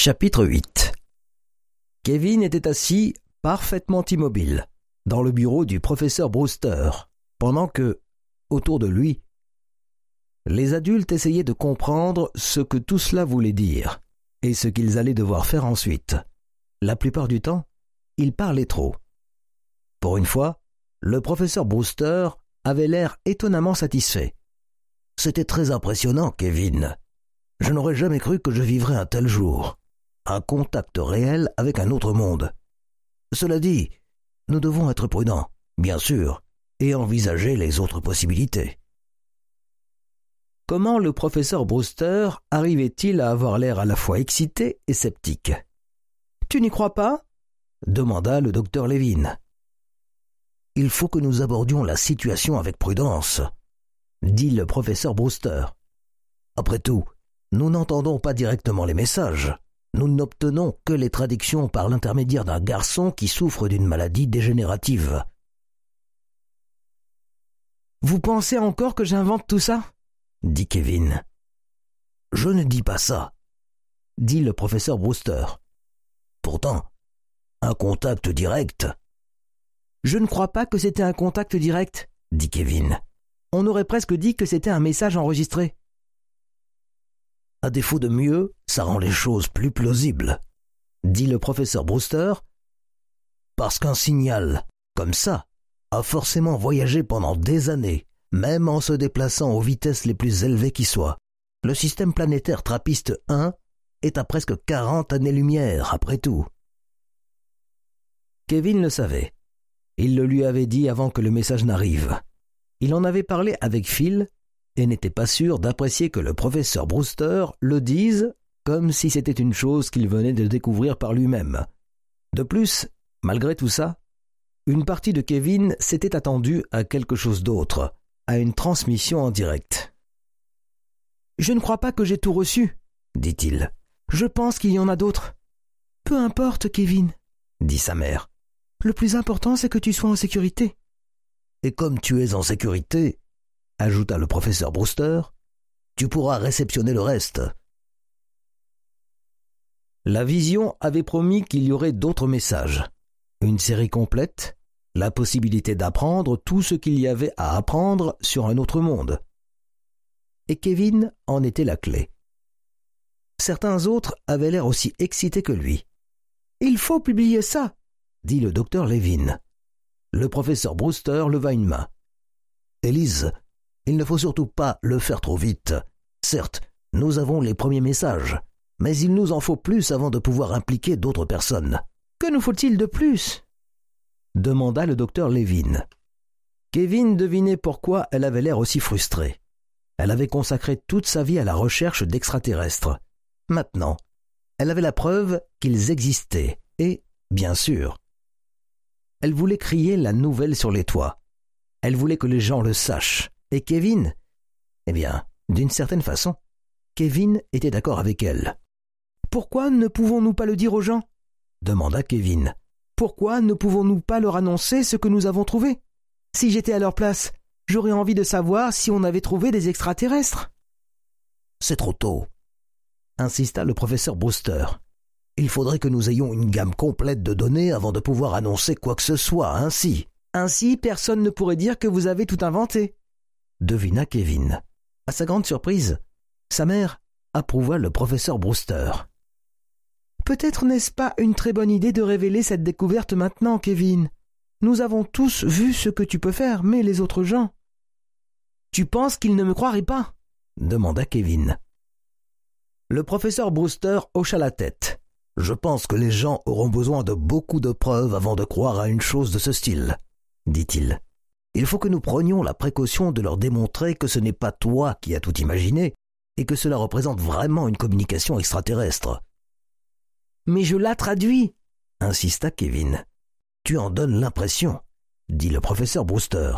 Chapitre 8 Kevin était assis, parfaitement immobile, dans le bureau du professeur Brewster, pendant que, autour de lui, les adultes essayaient de comprendre ce que tout cela voulait dire et ce qu'ils allaient devoir faire ensuite. La plupart du temps, ils parlaient trop. Pour une fois, le professeur Brewster avait l'air étonnamment satisfait. C'était très impressionnant, Kevin. Je n'aurais jamais cru que je vivrais un tel jour un contact réel avec un autre monde. Cela dit, nous devons être prudents, bien sûr, et envisager les autres possibilités. Comment le professeur Brewster arrivait-il à avoir l'air à la fois excité et sceptique Tu n'y crois pas demanda le docteur Levin. Il faut que nous abordions la situation avec prudence, dit le professeur Brewster. Après tout, nous n'entendons pas directement les messages nous n'obtenons que les traductions par l'intermédiaire d'un garçon qui souffre d'une maladie dégénérative. Vous pensez encore que j'invente tout ça dit Kevin. Je ne dis pas ça, dit le professeur Brewster. Pourtant, un contact direct. Je ne crois pas que c'était un contact direct, dit Kevin. On aurait presque dit que c'était un message enregistré. À défaut de mieux, ça rend les choses plus plausibles, dit le professeur Brewster, parce qu'un signal comme ça a forcément voyagé pendant des années, même en se déplaçant aux vitesses les plus élevées qui soient. Le système planétaire Trappiste 1 est à presque 40 années-lumière, après tout. Kevin le savait. Il le lui avait dit avant que le message n'arrive. Il en avait parlé avec Phil et n'était pas sûr d'apprécier que le professeur Brewster le dise comme si c'était une chose qu'il venait de découvrir par lui-même. De plus, malgré tout ça, une partie de Kevin s'était attendue à quelque chose d'autre, à une transmission en direct. Je ne crois pas que j'ai tout reçu, dit-il. Je pense qu'il y en a d'autres. Peu importe, Kevin, dit sa mère. Le plus important, c'est que tu sois en sécurité. Et comme tu es en sécurité, ajouta le professeur Brewster, tu pourras réceptionner le reste. La vision avait promis qu'il y aurait d'autres messages. Une série complète, la possibilité d'apprendre tout ce qu'il y avait à apprendre sur un autre monde. Et Kevin en était la clé. Certains autres avaient l'air aussi excités que lui. Il faut publier ça, dit le docteur Levin. Le professeur Brewster leva une main. Élise, il ne faut surtout pas le faire trop vite. Certes, nous avons les premiers messages, mais il nous en faut plus avant de pouvoir impliquer d'autres personnes. Que nous faut-il de plus demanda le docteur Levin. Kevin devinait pourquoi elle avait l'air aussi frustrée. Elle avait consacré toute sa vie à la recherche d'extraterrestres. Maintenant, elle avait la preuve qu'ils existaient et, bien sûr, elle voulait crier la nouvelle sur les toits. Elle voulait que les gens le sachent. Et Kevin Eh bien, d'une certaine façon, Kevin était d'accord avec elle. Pourquoi ne pouvons-nous pas le dire aux gens demanda Kevin. Pourquoi ne pouvons-nous pas leur annoncer ce que nous avons trouvé Si j'étais à leur place, j'aurais envie de savoir si on avait trouvé des extraterrestres. C'est trop tôt, insista le professeur Brewster. Il faudrait que nous ayons une gamme complète de données avant de pouvoir annoncer quoi que ce soit, ainsi. Ainsi, personne ne pourrait dire que vous avez tout inventé, devina Kevin. À sa grande surprise, sa mère approuva le professeur Brewster. Peut-être n'est-ce pas une très bonne idée de révéler cette découverte maintenant, Kevin. Nous avons tous vu ce que tu peux faire, mais les autres gens. Tu penses qu'ils ne me croiraient pas demanda Kevin. Le professeur Brewster hocha la tête. Je pense que les gens auront besoin de beaucoup de preuves avant de croire à une chose de ce style, dit-il il faut que nous prenions la précaution de leur démontrer que ce n'est pas toi qui as tout imaginé, et que cela représente vraiment une communication extraterrestre. Mais je la traduis, insista Kevin. Tu en donnes l'impression, dit le professeur Brewster.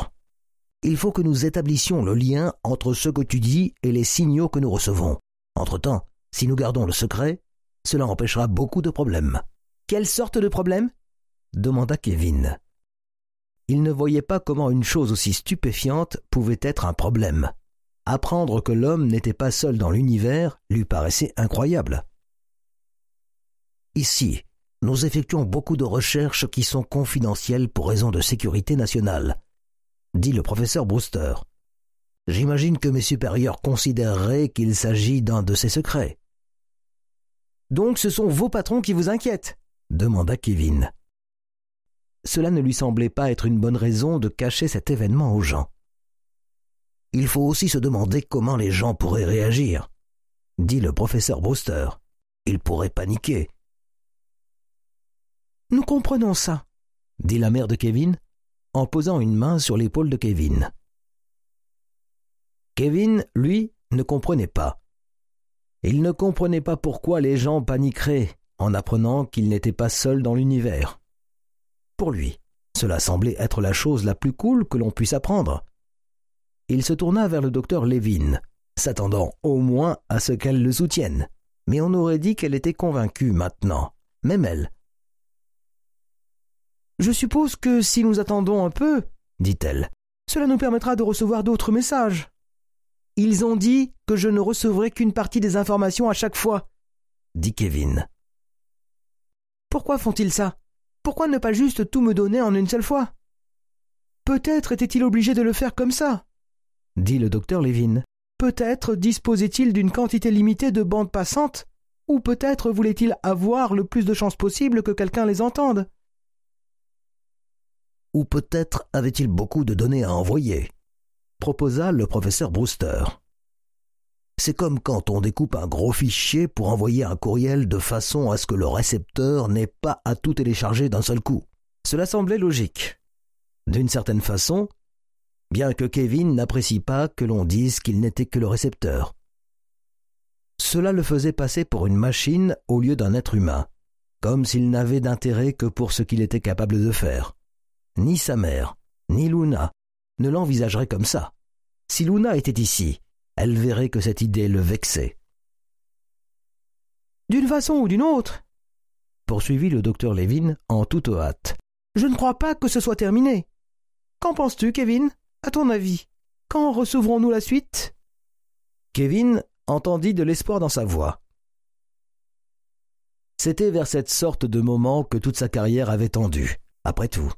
Il faut que nous établissions le lien entre ce que tu dis et les signaux que nous recevons. Entre-temps, si nous gardons le secret, cela empêchera beaucoup de problèmes. Quelle sorte de problème demanda Kevin il ne voyait pas comment une chose aussi stupéfiante pouvait être un problème. Apprendre que l'homme n'était pas seul dans l'univers lui paraissait incroyable. Ici, nous effectuons beaucoup de recherches qui sont confidentielles pour raison de sécurité nationale, dit le professeur Brewster. J'imagine que mes supérieurs considéreraient qu'il s'agit d'un de ces secrets. Donc ce sont vos patrons qui vous inquiètent demanda Kevin cela ne lui semblait pas être une bonne raison de cacher cet événement aux gens. Il faut aussi se demander comment les gens pourraient réagir, dit le professeur Brewster. Ils pourraient paniquer. Nous comprenons ça, dit la mère de Kevin, en posant une main sur l'épaule de Kevin. Kevin, lui, ne comprenait pas. Il ne comprenait pas pourquoi les gens paniqueraient en apprenant qu'il n'était pas seul dans l'univers pour lui. Cela semblait être la chose la plus cool que l'on puisse apprendre. Il se tourna vers le docteur Levin, s'attendant au moins à ce qu'elle le soutienne. Mais on aurait dit qu'elle était convaincue maintenant, même elle. Je suppose que si nous attendons un peu, dit-elle, cela nous permettra de recevoir d'autres messages. Ils ont dit que je ne recevrai qu'une partie des informations à chaque fois, dit Kevin. Pourquoi font-ils ça pourquoi ne pas juste tout me donner en une seule fois Peut-être était-il obligé de le faire comme ça, dit le docteur Levin. Peut-être disposait-il d'une quantité limitée de bandes passantes, ou peut-être voulait-il avoir le plus de chances possible que quelqu'un les entende. Ou peut-être avait-il beaucoup de données à envoyer, proposa le professeur Brewster. C'est comme quand on découpe un gros fichier pour envoyer un courriel de façon à ce que le récepteur n'ait pas à tout télécharger d'un seul coup. Cela semblait logique. D'une certaine façon, bien que Kevin n'apprécie pas que l'on dise qu'il n'était que le récepteur. Cela le faisait passer pour une machine au lieu d'un être humain, comme s'il n'avait d'intérêt que pour ce qu'il était capable de faire. Ni sa mère, ni Luna ne l'envisageraient comme ça. Si Luna était ici, elle verrait que cette idée le vexait. D'une façon ou d'une autre, poursuivit le docteur Lévin en toute hâte, je ne crois pas que ce soit terminé. Qu'en penses-tu, Kevin À ton avis, quand recevrons-nous la suite Kevin entendit de l'espoir dans sa voix. C'était vers cette sorte de moment que toute sa carrière avait tendu, après tout.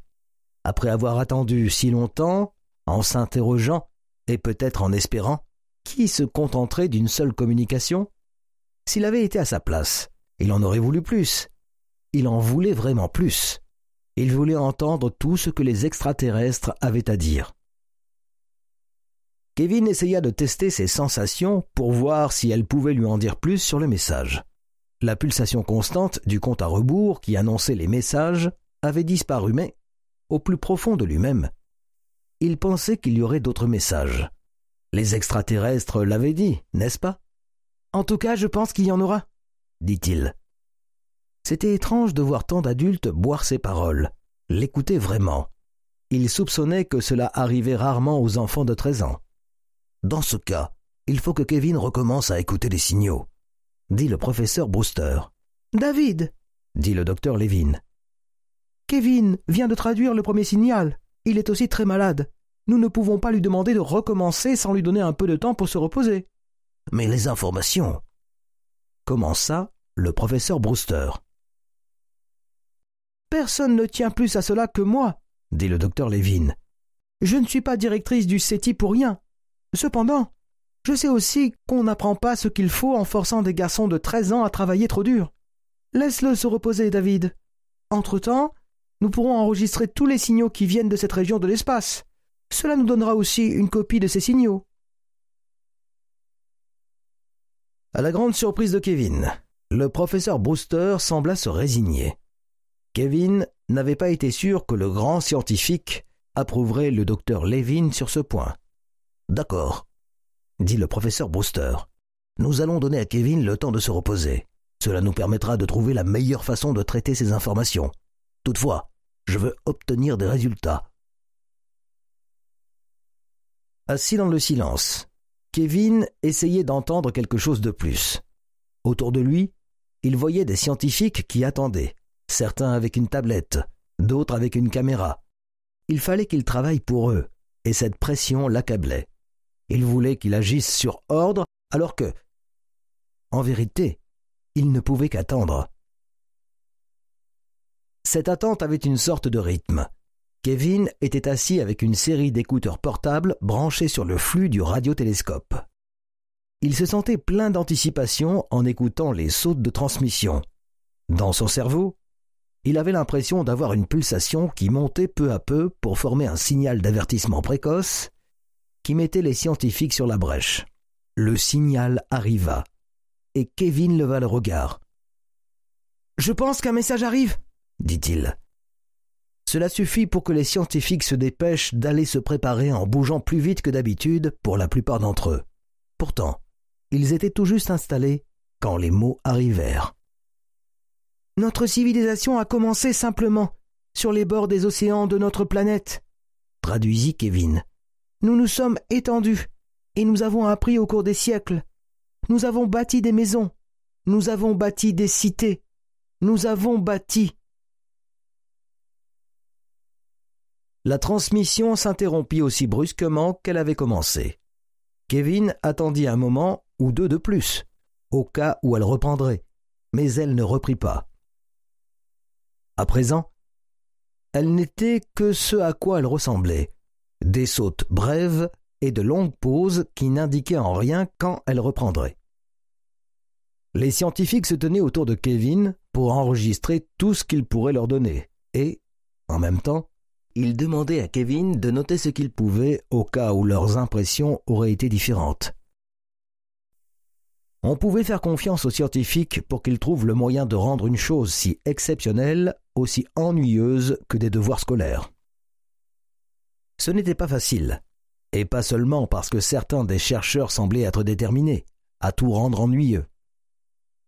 Après avoir attendu si longtemps, en s'interrogeant et peut-être en espérant, qui se contenterait d'une seule communication S'il avait été à sa place, il en aurait voulu plus. Il en voulait vraiment plus. Il voulait entendre tout ce que les extraterrestres avaient à dire. Kevin essaya de tester ses sensations pour voir si elles pouvaient lui en dire plus sur le message. La pulsation constante du compte à rebours qui annonçait les messages avait disparu, mais, au plus profond de lui-même, il pensait qu'il y aurait d'autres messages. Les extraterrestres l'avaient dit, n'est-ce pas En tout cas, je pense qu'il y en aura, dit-il. C'était étrange de voir tant d'adultes boire ses paroles, l'écouter vraiment. Il soupçonnait que cela arrivait rarement aux enfants de 13 ans. Dans ce cas, il faut que Kevin recommence à écouter les signaux, dit le professeur Brewster. David, dit le docteur Levin. Kevin vient de traduire le premier signal. Il est aussi très malade. Nous ne pouvons pas lui demander de recommencer sans lui donner un peu de temps pour se reposer. Mais les informations commença le professeur Brewster. Personne ne tient plus à cela que moi, dit le docteur Levin. Je ne suis pas directrice du CETI pour rien. Cependant, je sais aussi qu'on n'apprend pas ce qu'il faut en forçant des garçons de treize ans à travailler trop dur. Laisse-le se reposer, David. Entre-temps, nous pourrons enregistrer tous les signaux qui viennent de cette région de l'espace. Cela nous donnera aussi une copie de ces signaux. À la grande surprise de Kevin, le professeur Brewster sembla se résigner. Kevin n'avait pas été sûr que le grand scientifique approuverait le docteur Levin sur ce point. D'accord, dit le professeur Brewster. Nous allons donner à Kevin le temps de se reposer. Cela nous permettra de trouver la meilleure façon de traiter ces informations. Toutefois, je veux obtenir des résultats Assis dans le silence, Kevin essayait d'entendre quelque chose de plus. Autour de lui, il voyait des scientifiques qui attendaient, certains avec une tablette, d'autres avec une caméra. Il fallait qu'il travaille pour eux, et cette pression l'accablait. Il voulait qu'il agisse sur ordre, alors que, en vérité, il ne pouvait qu'attendre. Cette attente avait une sorte de rythme. Kevin était assis avec une série d'écouteurs portables branchés sur le flux du radiotélescope. Il se sentait plein d'anticipation en écoutant les sautes de transmission. Dans son cerveau, il avait l'impression d'avoir une pulsation qui montait peu à peu pour former un signal d'avertissement précoce qui mettait les scientifiques sur la brèche. Le signal arriva, et Kevin leva le regard. Je pense qu'un message arrive, dit-il. Cela suffit pour que les scientifiques se dépêchent d'aller se préparer en bougeant plus vite que d'habitude pour la plupart d'entre eux. Pourtant, ils étaient tout juste installés quand les mots arrivèrent. Notre civilisation a commencé simplement, sur les bords des océans de notre planète, traduisit Kevin. Nous nous sommes étendus, et nous avons appris au cours des siècles. Nous avons bâti des maisons, nous avons bâti des cités, nous avons bâti La transmission s'interrompit aussi brusquement qu'elle avait commencé. Kevin attendit un moment ou deux de plus, au cas où elle reprendrait, mais elle ne reprit pas. À présent, elle n'était que ce à quoi elle ressemblait, des sautes brèves et de longues pauses qui n'indiquaient en rien quand elle reprendrait. Les scientifiques se tenaient autour de Kevin pour enregistrer tout ce qu'il pourrait leur donner, et, en même temps, il demandait à Kevin de noter ce qu'il pouvait au cas où leurs impressions auraient été différentes. On pouvait faire confiance aux scientifiques pour qu'ils trouvent le moyen de rendre une chose si exceptionnelle aussi ennuyeuse que des devoirs scolaires. Ce n'était pas facile, et pas seulement parce que certains des chercheurs semblaient être déterminés à tout rendre ennuyeux.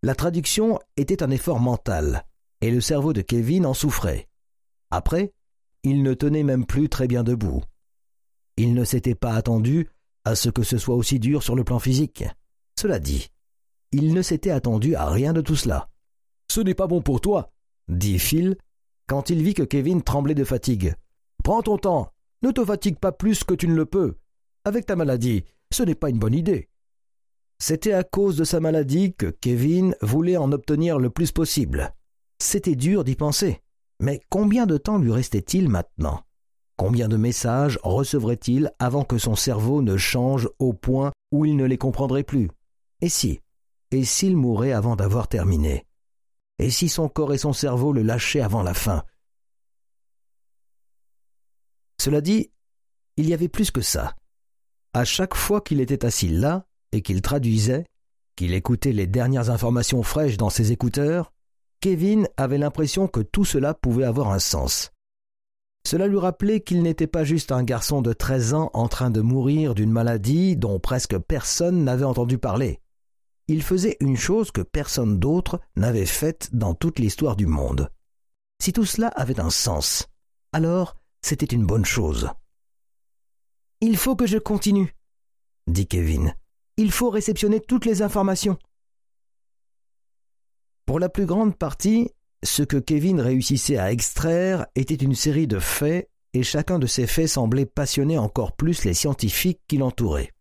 La traduction était un effort mental, et le cerveau de Kevin en souffrait. Après, il ne tenait même plus très bien debout. Il ne s'était pas attendu à ce que ce soit aussi dur sur le plan physique. Cela dit, il ne s'était attendu à rien de tout cela. Ce n'est pas bon pour toi, dit Phil, quand il vit que Kevin tremblait de fatigue. Prends ton temps, ne te fatigue pas plus que tu ne le peux. Avec ta maladie, ce n'est pas une bonne idée. C'était à cause de sa maladie que Kevin voulait en obtenir le plus possible. C'était dur d'y penser. Mais combien de temps lui restait-il maintenant Combien de messages recevrait-il avant que son cerveau ne change au point où il ne les comprendrait plus Et si Et s'il mourait avant d'avoir terminé Et si son corps et son cerveau le lâchaient avant la fin Cela dit, il y avait plus que ça. À chaque fois qu'il était assis là et qu'il traduisait, qu'il écoutait les dernières informations fraîches dans ses écouteurs, Kevin avait l'impression que tout cela pouvait avoir un sens. Cela lui rappelait qu'il n'était pas juste un garçon de 13 ans en train de mourir d'une maladie dont presque personne n'avait entendu parler. Il faisait une chose que personne d'autre n'avait faite dans toute l'histoire du monde. Si tout cela avait un sens, alors c'était une bonne chose. Il faut que je continue, dit Kevin. Il faut réceptionner toutes les informations. Pour la plus grande partie, ce que Kevin réussissait à extraire était une série de faits, et chacun de ces faits semblait passionner encore plus les scientifiques qui l'entouraient.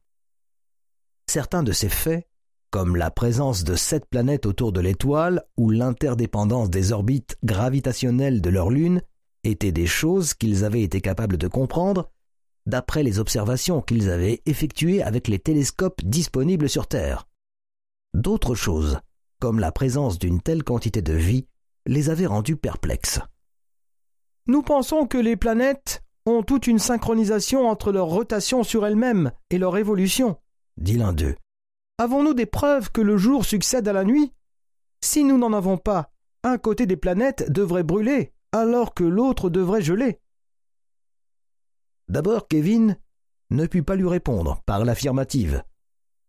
Certains de ces faits, comme la présence de sept planètes autour de l'étoile ou l'interdépendance des orbites gravitationnelles de leur Lune, étaient des choses qu'ils avaient été capables de comprendre d'après les observations qu'ils avaient effectuées avec les télescopes disponibles sur Terre. D'autres choses, comme la présence d'une telle quantité de vie les avait rendus perplexes. Nous pensons que les planètes ont toute une synchronisation entre leur rotation sur elles-mêmes et leur évolution, dit l'un d'eux. Avons-nous des preuves que le jour succède à la nuit Si nous n'en avons pas, un côté des planètes devrait brûler, alors que l'autre devrait geler. D'abord, Kevin ne put pas lui répondre par l'affirmative.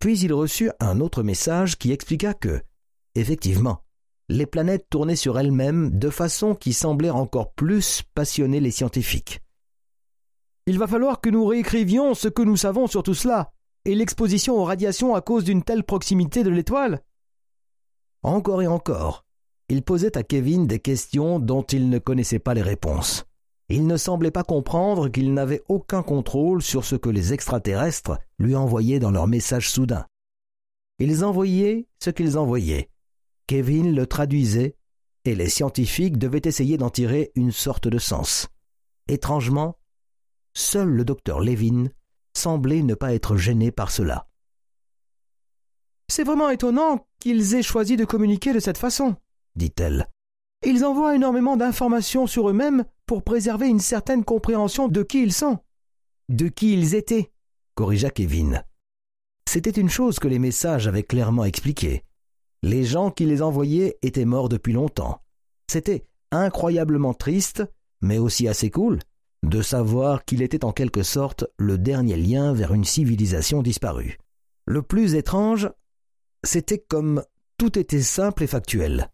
Puis il reçut un autre message qui expliqua que, Effectivement, les planètes tournaient sur elles-mêmes de façon qui semblait encore plus passionner les scientifiques. Il va falloir que nous réécrivions ce que nous savons sur tout cela, et l'exposition aux radiations à cause d'une telle proximité de l'étoile. Encore et encore, il posait à Kevin des questions dont il ne connaissait pas les réponses. Il ne semblait pas comprendre qu'il n'avait aucun contrôle sur ce que les extraterrestres lui envoyaient dans leurs messages soudains. Ils envoyaient ce qu'ils envoyaient, Kevin le traduisait, et les scientifiques devaient essayer d'en tirer une sorte de sens. Étrangement, seul le docteur Levin semblait ne pas être gêné par cela. C'est vraiment étonnant qu'ils aient choisi de communiquer de cette façon, dit-elle. Ils envoient énormément d'informations sur eux-mêmes pour préserver une certaine compréhension de qui ils sont. De qui ils étaient, corrigea Kevin. C'était une chose que les messages avaient clairement expliquée. Les gens qui les envoyaient étaient morts depuis longtemps. C'était incroyablement triste, mais aussi assez cool, de savoir qu'il était en quelque sorte le dernier lien vers une civilisation disparue. Le plus étrange, c'était comme tout était simple et factuel.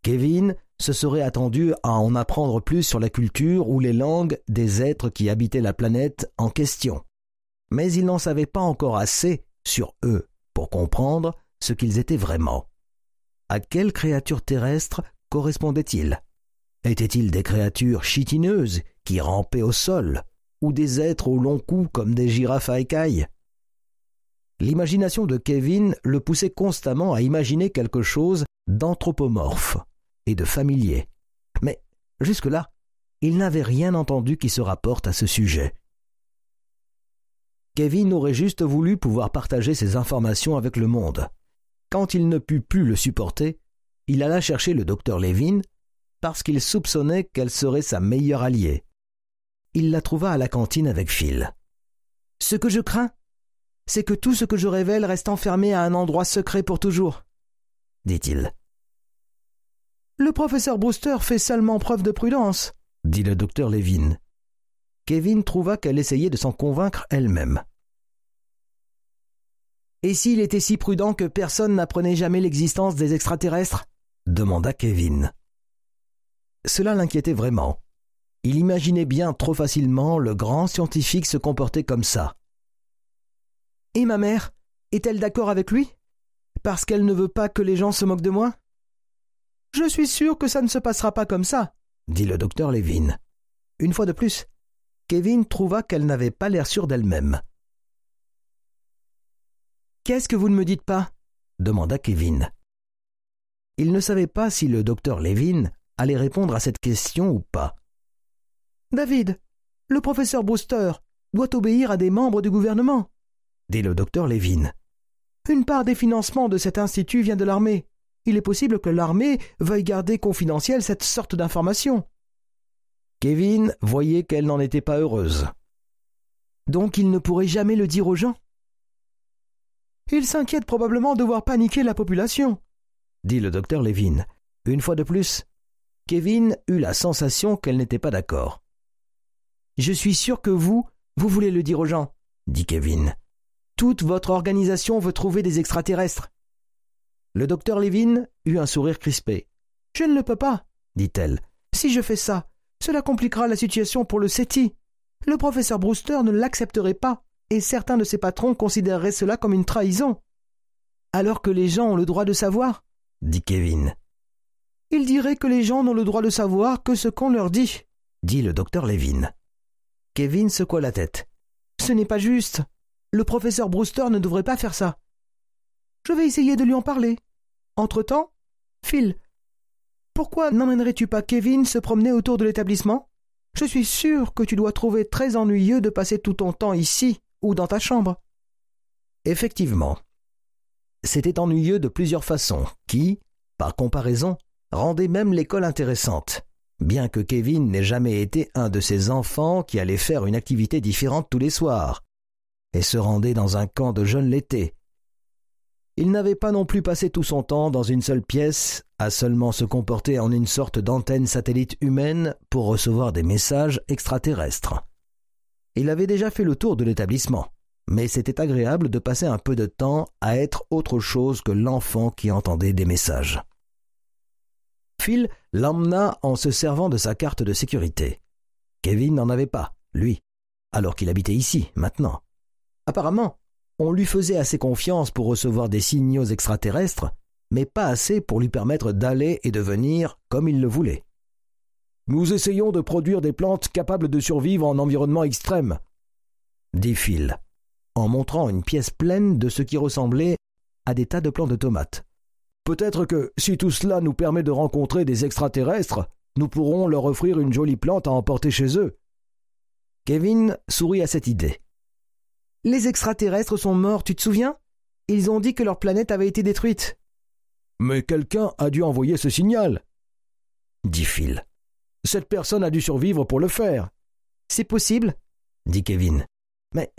Kevin se serait attendu à en apprendre plus sur la culture ou les langues des êtres qui habitaient la planète en question. Mais il n'en savait pas encore assez sur eux pour comprendre ce qu'ils étaient vraiment à quelle créature terrestre correspondait-il Étaient-ils des créatures chitineuses qui rampaient au sol, ou des êtres au long cou comme des girafes à écailles L'imagination de Kevin le poussait constamment à imaginer quelque chose d'anthropomorphe et de familier. Mais jusque-là, il n'avait rien entendu qui se rapporte à ce sujet. Kevin aurait juste voulu pouvoir partager ses informations avec le monde. Quand il ne put plus le supporter, il alla chercher le docteur Levin parce qu'il soupçonnait qu'elle serait sa meilleure alliée. Il la trouva à la cantine avec Phil. Ce que je crains, c'est que tout ce que je révèle reste enfermé à un endroit secret pour toujours, dit-il. Le professeur Brewster fait seulement preuve de prudence, dit le docteur Levin. Kevin trouva qu'elle essayait de s'en convaincre elle-même. Et s'il était si prudent que personne n'apprenait jamais l'existence des extraterrestres demanda Kevin. Cela l'inquiétait vraiment. Il imaginait bien trop facilement le grand scientifique se comporter comme ça. Et ma mère Est-elle d'accord avec lui Parce qu'elle ne veut pas que les gens se moquent de moi Je suis sûr que ça ne se passera pas comme ça, dit le docteur Levin. Une fois de plus, Kevin trouva qu'elle n'avait pas l'air sûre d'elle-même. Qu'est-ce que vous ne me dites pas demanda Kevin. Il ne savait pas si le docteur Levin allait répondre à cette question ou pas. David, le professeur Brewster doit obéir à des membres du gouvernement, dit le docteur Levin. Une part des financements de cet institut vient de l'armée. Il est possible que l'armée veuille garder confidentielle cette sorte d'information. Kevin voyait qu'elle n'en était pas heureuse. Donc il ne pourrait jamais le dire aux gens il s'inquiète probablement de voir paniquer la population, dit le docteur Levin. Une fois de plus, Kevin eut la sensation qu'elle n'était pas d'accord. Je suis sûr que vous, vous voulez le dire aux gens, dit Kevin. Toute votre organisation veut trouver des extraterrestres. Le docteur Levin eut un sourire crispé. Je ne le peux pas, dit-elle. Si je fais ça, cela compliquera la situation pour le SETI. Le professeur Brewster ne l'accepterait pas et certains de ses patrons considéreraient cela comme une trahison. Alors que les gens ont le droit de savoir, dit Kevin. Il dirait que les gens n'ont le droit de savoir que ce qu'on leur dit, dit le docteur Levin. Kevin secoua la tête. Ce n'est pas juste. Le professeur Brewster ne devrait pas faire ça. Je vais essayer de lui en parler. Entre-temps, Phil, pourquoi n'emmènerais-tu pas Kevin se promener autour de l'établissement Je suis sûr que tu dois trouver très ennuyeux de passer tout ton temps ici ou dans ta chambre. Effectivement. C'était ennuyeux de plusieurs façons, qui, par comparaison, rendaient même l'école intéressante, bien que Kevin n'ait jamais été un de ces enfants qui allaient faire une activité différente tous les soirs, et se rendait dans un camp de jeunes l'été. Il n'avait pas non plus passé tout son temps dans une seule pièce, à seulement se comporter en une sorte d'antenne satellite humaine pour recevoir des messages extraterrestres. Il avait déjà fait le tour de l'établissement, mais c'était agréable de passer un peu de temps à être autre chose que l'enfant qui entendait des messages. Phil l'emmena en se servant de sa carte de sécurité. Kevin n'en avait pas, lui, alors qu'il habitait ici, maintenant. Apparemment, on lui faisait assez confiance pour recevoir des signaux extraterrestres, mais pas assez pour lui permettre d'aller et de venir comme il le voulait. Nous essayons de produire des plantes capables de survivre en environnement extrême. Dit Phil, en montrant une pièce pleine de ce qui ressemblait à des tas de plants de tomates. Peut-être que, si tout cela nous permet de rencontrer des extraterrestres, nous pourrons leur offrir une jolie plante à emporter chez eux. Kevin sourit à cette idée. Les extraterrestres sont morts, tu te souviens Ils ont dit que leur planète avait été détruite. Mais quelqu'un a dû envoyer ce signal, dit Phil. Cette personne a dû survivre pour le faire. C'est possible, dit Kevin. Mais,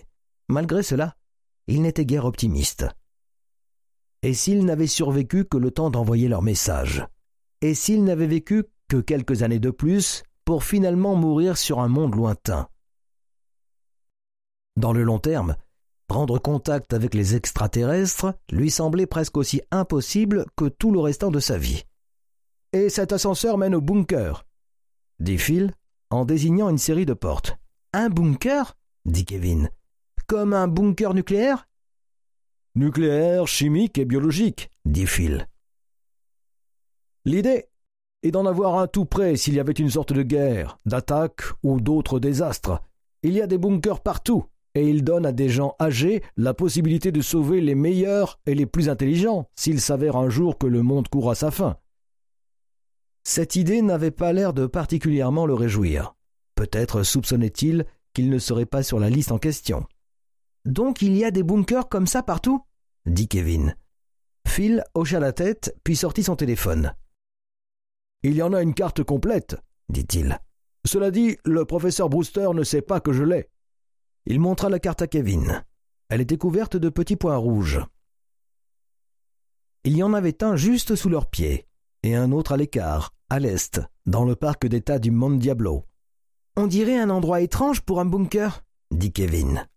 malgré cela, il n'était guère optimiste. Et s'ils n'avaient survécu que le temps d'envoyer leur message Et s'ils n'avaient vécu que quelques années de plus pour finalement mourir sur un monde lointain Dans le long terme, Prendre contact avec les extraterrestres lui semblait presque aussi impossible que tout le restant de sa vie. Et cet ascenseur mène au bunker, dit Phil en désignant une série de portes. Un bunker dit Kevin. Comme un bunker nucléaire Nucléaire, chimique et biologique, dit Phil. L'idée est d'en avoir un tout près s'il y avait une sorte de guerre, d'attaque ou d'autres désastres. Il y a des bunkers partout, et ils donnent à des gens âgés la possibilité de sauver les meilleurs et les plus intelligents s'il s'avère un jour que le monde court à sa fin. Cette idée n'avait pas l'air de particulièrement le réjouir. Peut-être soupçonnait-il qu'il ne serait pas sur la liste en question. Donc il y a des bunkers comme ça partout dit Kevin. Phil hocha la tête, puis sortit son téléphone. Il y en a une carte complète, dit-il. Cela dit, le professeur Brewster ne sait pas que je l'ai. Il montra la carte à Kevin. Elle était couverte de petits points rouges. Il y en avait un juste sous leurs pieds et un autre à l'écart, à l'est, dans le parc d'État du Mont Diablo. On dirait un endroit étrange pour un bunker, dit Kevin.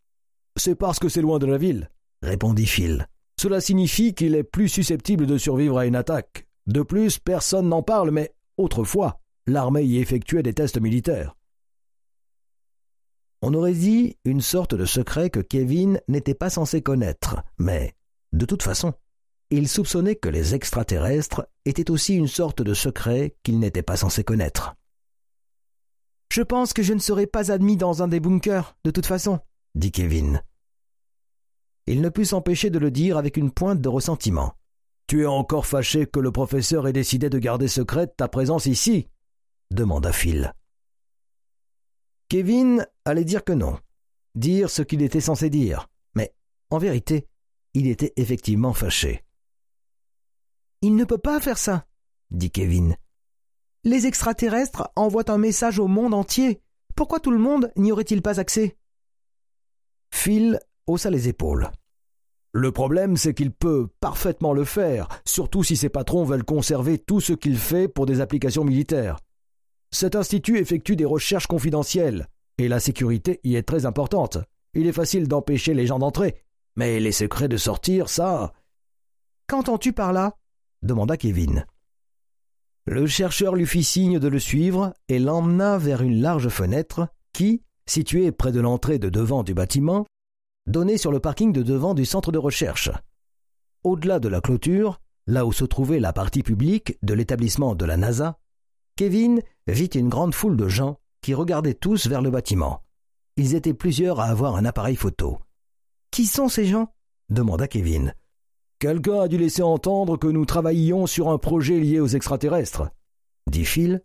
C'est parce que c'est loin de la ville, répondit Phil. Cela signifie qu'il est plus susceptible de survivre à une attaque. De plus, personne n'en parle, mais autrefois, l'armée y effectuait des tests militaires. On aurait dit une sorte de secret que Kevin n'était pas censé connaître, mais de toute façon, il soupçonnait que les extraterrestres étaient aussi une sorte de secret qu'il n'était pas censé connaître. Je pense que je ne serai pas admis dans un des bunkers, de toute façon, dit Kevin. Il ne put s'empêcher de le dire avec une pointe de ressentiment. Tu es encore fâché que le professeur ait décidé de garder secrète ta présence ici demanda Phil. Kevin allait dire que non, dire ce qu'il était censé dire, mais en vérité, il était effectivement fâché. Il ne peut pas faire ça, dit Kevin. Les extraterrestres envoient un message au monde entier. Pourquoi tout le monde n'y aurait-il pas accès Phil haussa les épaules. Le problème, c'est qu'il peut parfaitement le faire, surtout si ses patrons veulent conserver tout ce qu'il fait pour des applications militaires. Cet institut effectue des recherches confidentielles, et la sécurité y est très importante. Il est facile d'empêcher les gens d'entrer, mais les secrets de sortir, ça. Qu'entends-tu par là demanda Kevin. Le chercheur lui fit signe de le suivre et l'emmena vers une large fenêtre qui, située près de l'entrée de devant du bâtiment, donnait sur le parking de devant du centre de recherche. Au-delà de la clôture, là où se trouvait la partie publique de l'établissement de la NASA, Kevin vit une grande foule de gens qui regardaient tous vers le bâtiment. Ils étaient plusieurs à avoir un appareil photo. Qui sont ces gens demanda Kevin. Quelqu'un a dû laisser entendre que nous travaillions sur un projet lié aux extraterrestres, dit Phil,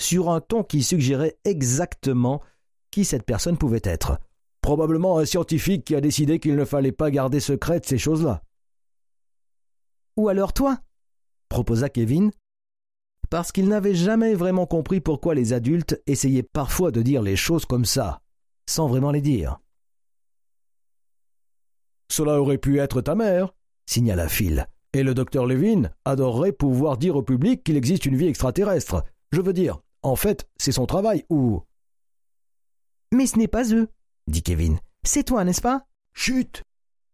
sur un ton qui suggérait exactement qui cette personne pouvait être. Probablement un scientifique qui a décidé qu'il ne fallait pas garder secrètes ces choses-là. Ou alors toi proposa Kevin, parce qu'il n'avait jamais vraiment compris pourquoi les adultes essayaient parfois de dire les choses comme ça, sans vraiment les dire. Cela aurait pu être ta mère, signala Phil. Et le docteur Levin adorerait pouvoir dire au public qu'il existe une vie extraterrestre. Je veux dire, en fait, c'est son travail ou. Mais ce n'est pas eux, dit Kevin. C'est toi, n'est-ce pas Chut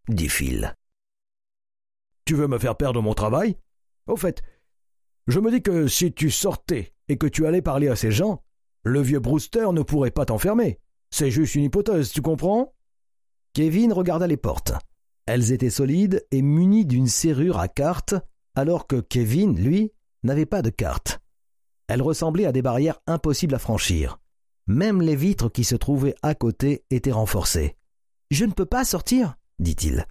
dit Phil. Tu veux me faire perdre mon travail Au fait, je me dis que si tu sortais et que tu allais parler à ces gens, le vieux Brewster ne pourrait pas t'enfermer. C'est juste une hypothèse, tu comprends Kevin regarda les portes. Elles étaient solides et munies d'une serrure à cartes, alors que Kevin, lui, n'avait pas de cartes. Elles ressemblaient à des barrières impossibles à franchir. Même les vitres qui se trouvaient à côté étaient renforcées. Je ne peux pas sortir, dit-il.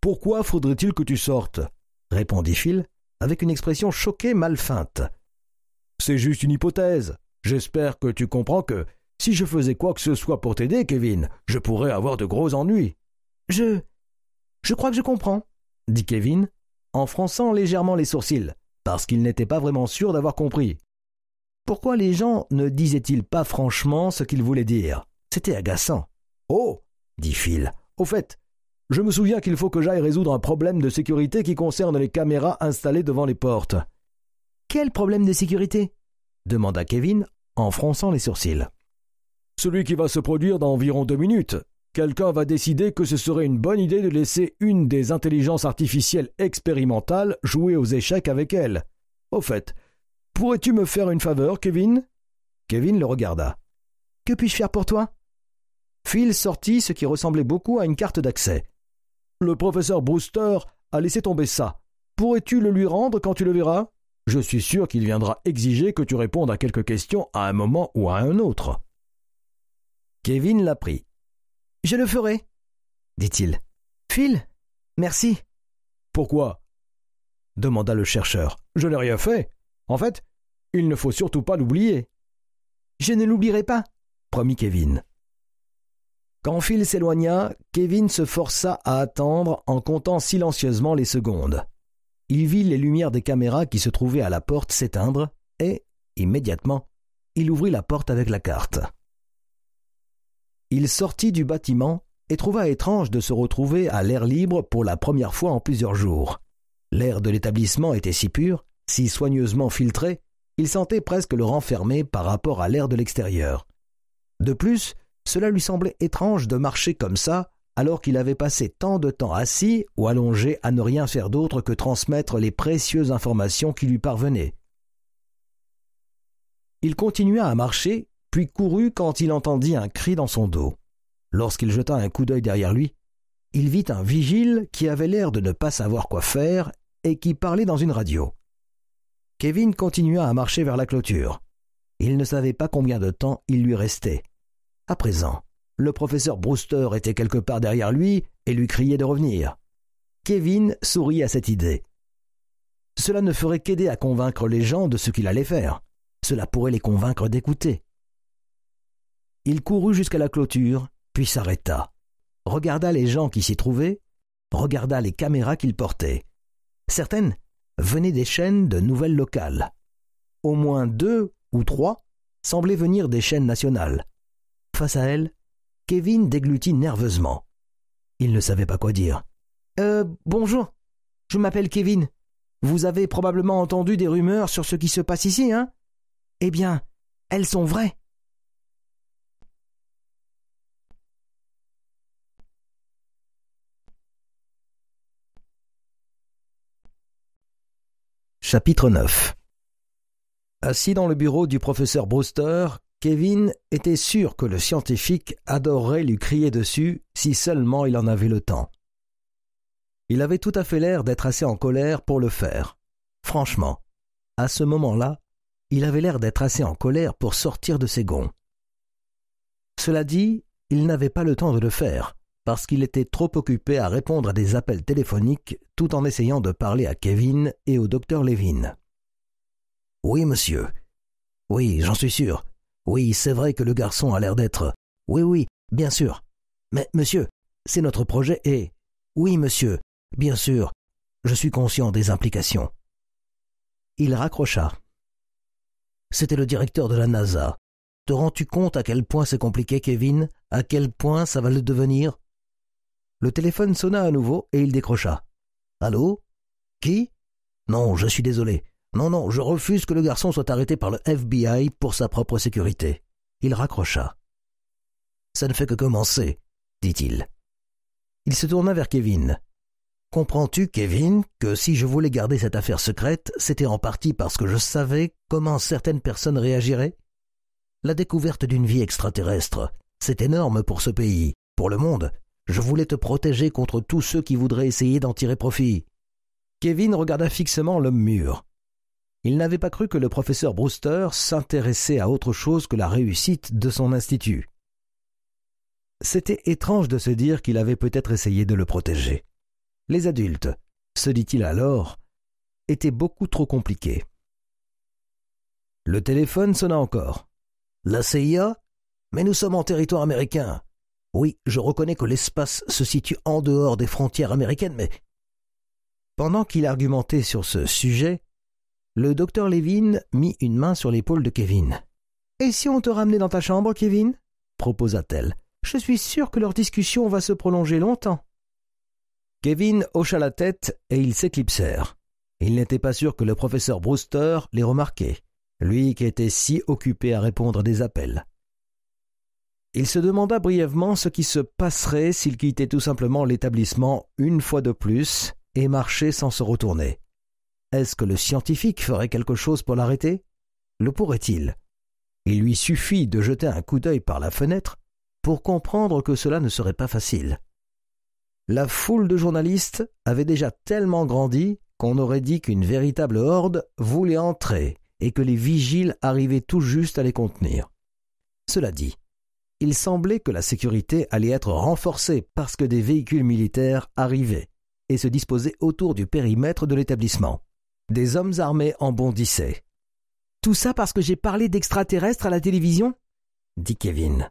Pourquoi faudrait-il que tu sortes répondit Phil, avec une expression choquée mal feinte. C'est juste une hypothèse. J'espère que tu comprends que si je faisais quoi que ce soit pour t'aider, Kevin, je pourrais avoir de gros ennuis. Je. Je crois que je comprends, dit Kevin, en fronçant légèrement les sourcils, parce qu'il n'était pas vraiment sûr d'avoir compris. Pourquoi les gens ne disaient-ils pas franchement ce qu'ils voulaient dire C'était agaçant. Oh dit Phil. Au fait, je me souviens qu'il faut que j'aille résoudre un problème de sécurité qui concerne les caméras installées devant les portes. Quel problème de sécurité demanda Kevin en fronçant les sourcils. Celui qui va se produire dans environ deux minutes, Quelqu'un va décider que ce serait une bonne idée de laisser une des intelligences artificielles expérimentales jouer aux échecs avec elle. Au fait, pourrais-tu me faire une faveur, Kevin Kevin le regarda. Que puis-je faire pour toi Phil sortit ce qui ressemblait beaucoup à une carte d'accès. Le professeur Brewster a laissé tomber ça. Pourrais-tu le lui rendre quand tu le verras Je suis sûr qu'il viendra exiger que tu répondes à quelques questions à un moment ou à un autre. Kevin la je le ferai, dit-il. Phil, merci. Pourquoi demanda le chercheur. Je n'ai rien fait. En fait, il ne faut surtout pas l'oublier. Je ne l'oublierai pas, promit Kevin. Quand Phil s'éloigna, Kevin se força à attendre en comptant silencieusement les secondes. Il vit les lumières des caméras qui se trouvaient à la porte s'éteindre et, immédiatement, il ouvrit la porte avec la carte il sortit du bâtiment et trouva étrange de se retrouver à l'air libre pour la première fois en plusieurs jours. L'air de l'établissement était si pur, si soigneusement filtré, il sentait presque le renfermer par rapport à l'air de l'extérieur. De plus, cela lui semblait étrange de marcher comme ça, alors qu'il avait passé tant de temps assis ou allongé à ne rien faire d'autre que transmettre les précieuses informations qui lui parvenaient. Il continua à marcher puis courut quand il entendit un cri dans son dos. Lorsqu'il jeta un coup d'œil derrière lui, il vit un vigile qui avait l'air de ne pas savoir quoi faire et qui parlait dans une radio. Kevin continua à marcher vers la clôture. Il ne savait pas combien de temps il lui restait. À présent, le professeur Brewster était quelque part derrière lui et lui criait de revenir. Kevin sourit à cette idée. Cela ne ferait qu'aider à convaincre les gens de ce qu'il allait faire. Cela pourrait les convaincre d'écouter. Il courut jusqu'à la clôture, puis s'arrêta, regarda les gens qui s'y trouvaient, regarda les caméras qu'il portait. Certaines venaient des chaînes de nouvelles locales. Au moins deux ou trois semblaient venir des chaînes nationales. Face à elles, Kevin déglutit nerveusement. Il ne savait pas quoi dire. Euh, bonjour, je m'appelle Kevin. Vous avez probablement entendu des rumeurs sur ce qui se passe ici, hein Eh bien, elles sont vraies. Chapitre 9 Assis dans le bureau du professeur Brewster, Kevin était sûr que le scientifique adorerait lui crier dessus si seulement il en avait le temps. Il avait tout à fait l'air d'être assez en colère pour le faire. Franchement, à ce moment-là, il avait l'air d'être assez en colère pour sortir de ses gonds. Cela dit, il n'avait pas le temps de le faire parce qu'il était trop occupé à répondre à des appels téléphoniques tout en essayant de parler à Kevin et au docteur Levin. Oui, monsieur. Oui, j'en suis sûr. Oui, c'est vrai que le garçon a l'air d'être. Oui, oui, bien sûr. Mais, monsieur, c'est notre projet et. Oui, monsieur, bien sûr. Je suis conscient des implications. Il raccrocha. C'était le directeur de la NASA. Te rends-tu compte à quel point c'est compliqué, Kevin À quel point ça va le devenir le téléphone sonna à nouveau et il décrocha. Allô Qui Non, je suis désolé. Non, non, je refuse que le garçon soit arrêté par le FBI pour sa propre sécurité. Il raccrocha. Ça ne fait que commencer, dit-il. Il se tourna vers Kevin. Comprends-tu, Kevin, que si je voulais garder cette affaire secrète, c'était en partie parce que je savais comment certaines personnes réagiraient La découverte d'une vie extraterrestre, c'est énorme pour ce pays, pour le monde, je voulais te protéger contre tous ceux qui voudraient essayer d'en tirer profit. Kevin regarda fixement l'homme mûr. Il n'avait pas cru que le professeur Brewster s'intéressait à autre chose que la réussite de son institut. C'était étrange de se dire qu'il avait peut-être essayé de le protéger. Les adultes, se dit-il alors, étaient beaucoup trop compliqués. Le téléphone sonna encore. La CIA Mais nous sommes en territoire américain. Oui, je reconnais que l'espace se situe en dehors des frontières américaines, mais... Pendant qu'il argumentait sur ce sujet, le docteur Levin mit une main sur l'épaule de Kevin. Et si on te ramenait dans ta chambre, Kevin proposa-t-elle. Je suis sûr que leur discussion va se prolonger longtemps. Kevin hocha la tête et ils s'éclipsèrent. Il n'était pas sûr que le professeur Brewster les remarquait, lui qui était si occupé à répondre à des appels. Il se demanda brièvement ce qui se passerait s'il quittait tout simplement l'établissement une fois de plus et marchait sans se retourner. Est-ce que le scientifique ferait quelque chose pour l'arrêter Le pourrait-il Il lui suffit de jeter un coup d'œil par la fenêtre pour comprendre que cela ne serait pas facile. La foule de journalistes avait déjà tellement grandi qu'on aurait dit qu'une véritable horde voulait entrer et que les vigiles arrivaient tout juste à les contenir. Cela dit, il semblait que la sécurité allait être renforcée parce que des véhicules militaires arrivaient et se disposaient autour du périmètre de l'établissement. Des hommes armés en bondissaient. Tout ça parce que j'ai parlé d'extraterrestres à la télévision dit Kevin.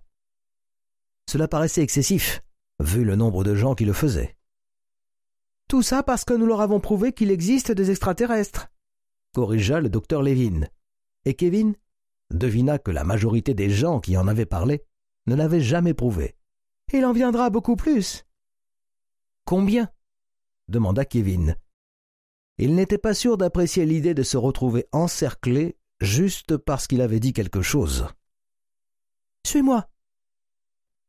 Cela paraissait excessif, vu le nombre de gens qui le faisaient. Tout ça parce que nous leur avons prouvé qu'il existe des extraterrestres, corrigea le docteur Levin. Et Kevin devina que la majorité des gens qui en avaient parlé ne l'avait jamais prouvé. Il en viendra beaucoup plus. Combien demanda Kevin. Il n'était pas sûr d'apprécier l'idée de se retrouver encerclé juste parce qu'il avait dit quelque chose. Suis-moi.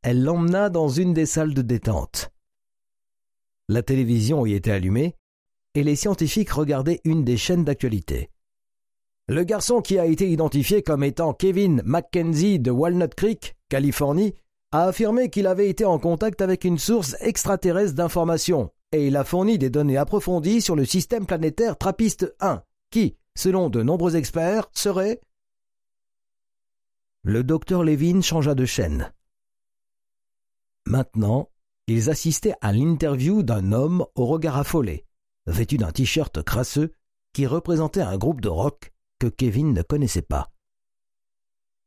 Elle l'emmena dans une des salles de détente. La télévision y était allumée et les scientifiques regardaient une des chaînes d'actualité. Le garçon qui a été identifié comme étant Kevin McKenzie de Walnut Creek, Californie, a affirmé qu'il avait été en contact avec une source extraterrestre d'informations et il a fourni des données approfondies sur le système planétaire Trappiste 1, qui, selon de nombreux experts, serait. Le docteur Levin changea de chaîne. Maintenant, ils assistaient à l'interview d'un homme au regard affolé, vêtu d'un t-shirt crasseux qui représentait un groupe de rock que Kevin ne connaissait pas.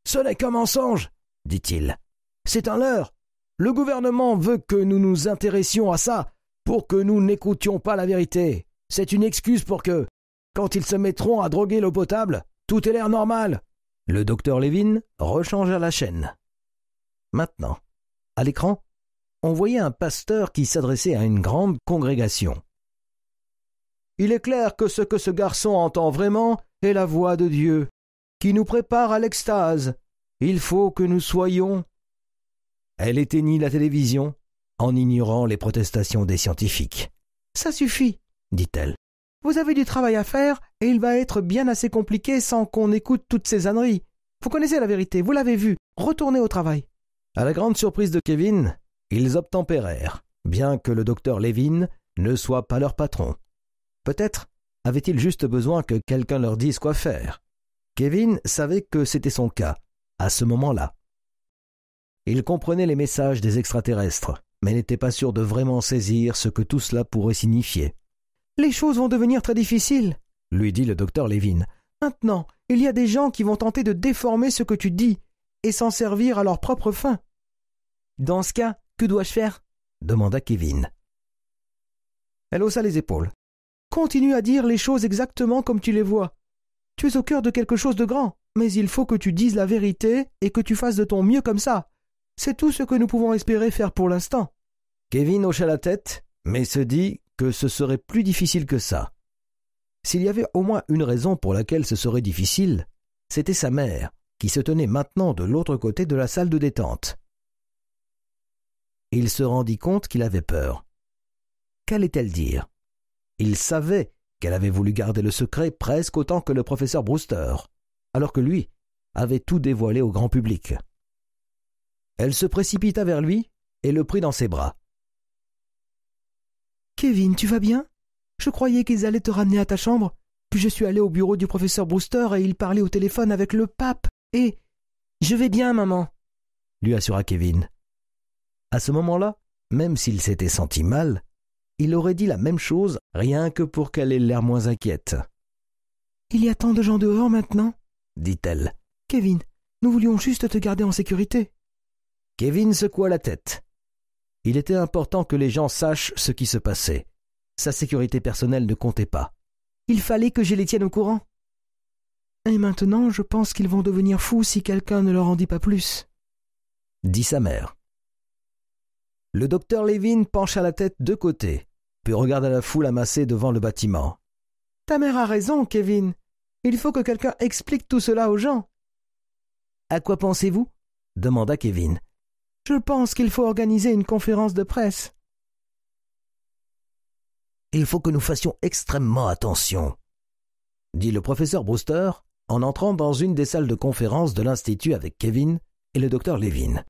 Ce n'est qu'un mensonge, dit-il. C'est un leurre. Le gouvernement veut que nous nous intéressions à ça pour que nous n'écoutions pas la vérité. C'est une excuse pour que, quand ils se mettront à droguer l'eau potable, tout ait l'air normal. Le docteur Levin rechangea la chaîne. Maintenant, à l'écran, on voyait un pasteur qui s'adressait à une grande congrégation. Il est clair que ce que ce garçon entend vraiment est la voix de Dieu, qui nous prépare à l'extase. Il faut que nous soyons. Elle éteignit la télévision en ignorant les protestations des scientifiques. Ça suffit, dit-elle. Vous avez du travail à faire et il va être bien assez compliqué sans qu'on écoute toutes ces âneries. Vous connaissez la vérité, vous l'avez vu. Retournez au travail. À la grande surprise de Kevin, ils obtempérèrent, bien que le docteur Levin ne soit pas leur patron. Peut-être avait-il juste besoin que quelqu'un leur dise quoi faire. Kevin savait que c'était son cas, à ce moment-là. Il comprenait les messages des extraterrestres, mais n'était pas sûr de vraiment saisir ce que tout cela pourrait signifier. Les choses vont devenir très difficiles, lui dit le docteur Levin. Maintenant, il y a des gens qui vont tenter de déformer ce que tu dis et s'en servir à leur propre fin. Dans ce cas, que dois-je faire demanda Kevin. Elle haussa les épaules Continue à dire les choses exactement comme tu les vois. Tu es au cœur de quelque chose de grand, mais il faut que tu dises la vérité et que tu fasses de ton mieux comme ça. C'est tout ce que nous pouvons espérer faire pour l'instant. Kevin hocha la tête, mais se dit que ce serait plus difficile que ça. S'il y avait au moins une raison pour laquelle ce serait difficile, c'était sa mère, qui se tenait maintenant de l'autre côté de la salle de détente. Il se rendit compte qu'il avait peur. Qu'allait-elle dire il savait qu'elle avait voulu garder le secret presque autant que le professeur Brewster, alors que lui avait tout dévoilé au grand public. Elle se précipita vers lui et le prit dans ses bras. Kevin, tu vas bien Je croyais qu'ils allaient te ramener à ta chambre, puis je suis allé au bureau du professeur Brewster et il parlait au téléphone avec le pape et. Je vais bien, maman, lui assura Kevin. À ce moment-là, même s'il s'était senti mal, il aurait dit la même chose rien que pour qu'elle ait l'air moins inquiète. Il y a tant de gens dehors maintenant, dit-elle. Kevin, nous voulions juste te garder en sécurité. Kevin secoua la tête. Il était important que les gens sachent ce qui se passait. Sa sécurité personnelle ne comptait pas. Il fallait que je les tienne au courant. Et maintenant, je pense qu'ils vont devenir fous si quelqu'un ne leur en dit pas plus, dit sa mère. Le docteur Levin pencha la tête de côté regarda la foule amassée devant le bâtiment. Ta mère a raison, Kevin. Il faut que quelqu'un explique tout cela aux gens. À quoi pensez-vous demanda Kevin. Je pense qu'il faut organiser une conférence de presse. Il faut que nous fassions extrêmement attention, dit le professeur Brewster en entrant dans une des salles de conférence de l'Institut avec Kevin et le docteur Levin.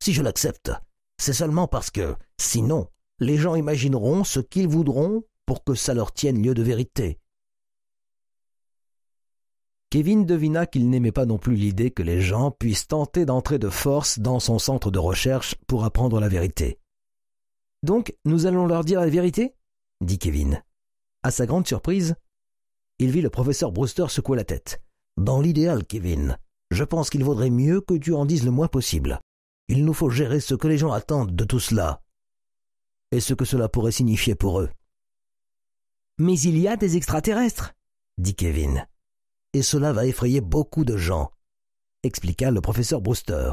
Si je l'accepte, c'est seulement parce que, sinon, les gens imagineront ce qu'ils voudront pour que ça leur tienne lieu de vérité. Kevin devina qu'il n'aimait pas non plus l'idée que les gens puissent tenter d'entrer de force dans son centre de recherche pour apprendre la vérité. Donc, nous allons leur dire la vérité dit Kevin. À sa grande surprise, il vit le professeur Brewster secouer la tête. Dans l'idéal, Kevin, je pense qu'il vaudrait mieux que tu en dises le moins possible. Il nous faut gérer ce que les gens attendent de tout cela et ce que cela pourrait signifier pour eux. Mais il y a des extraterrestres, dit Kevin. Et cela va effrayer beaucoup de gens, expliqua le professeur Brewster.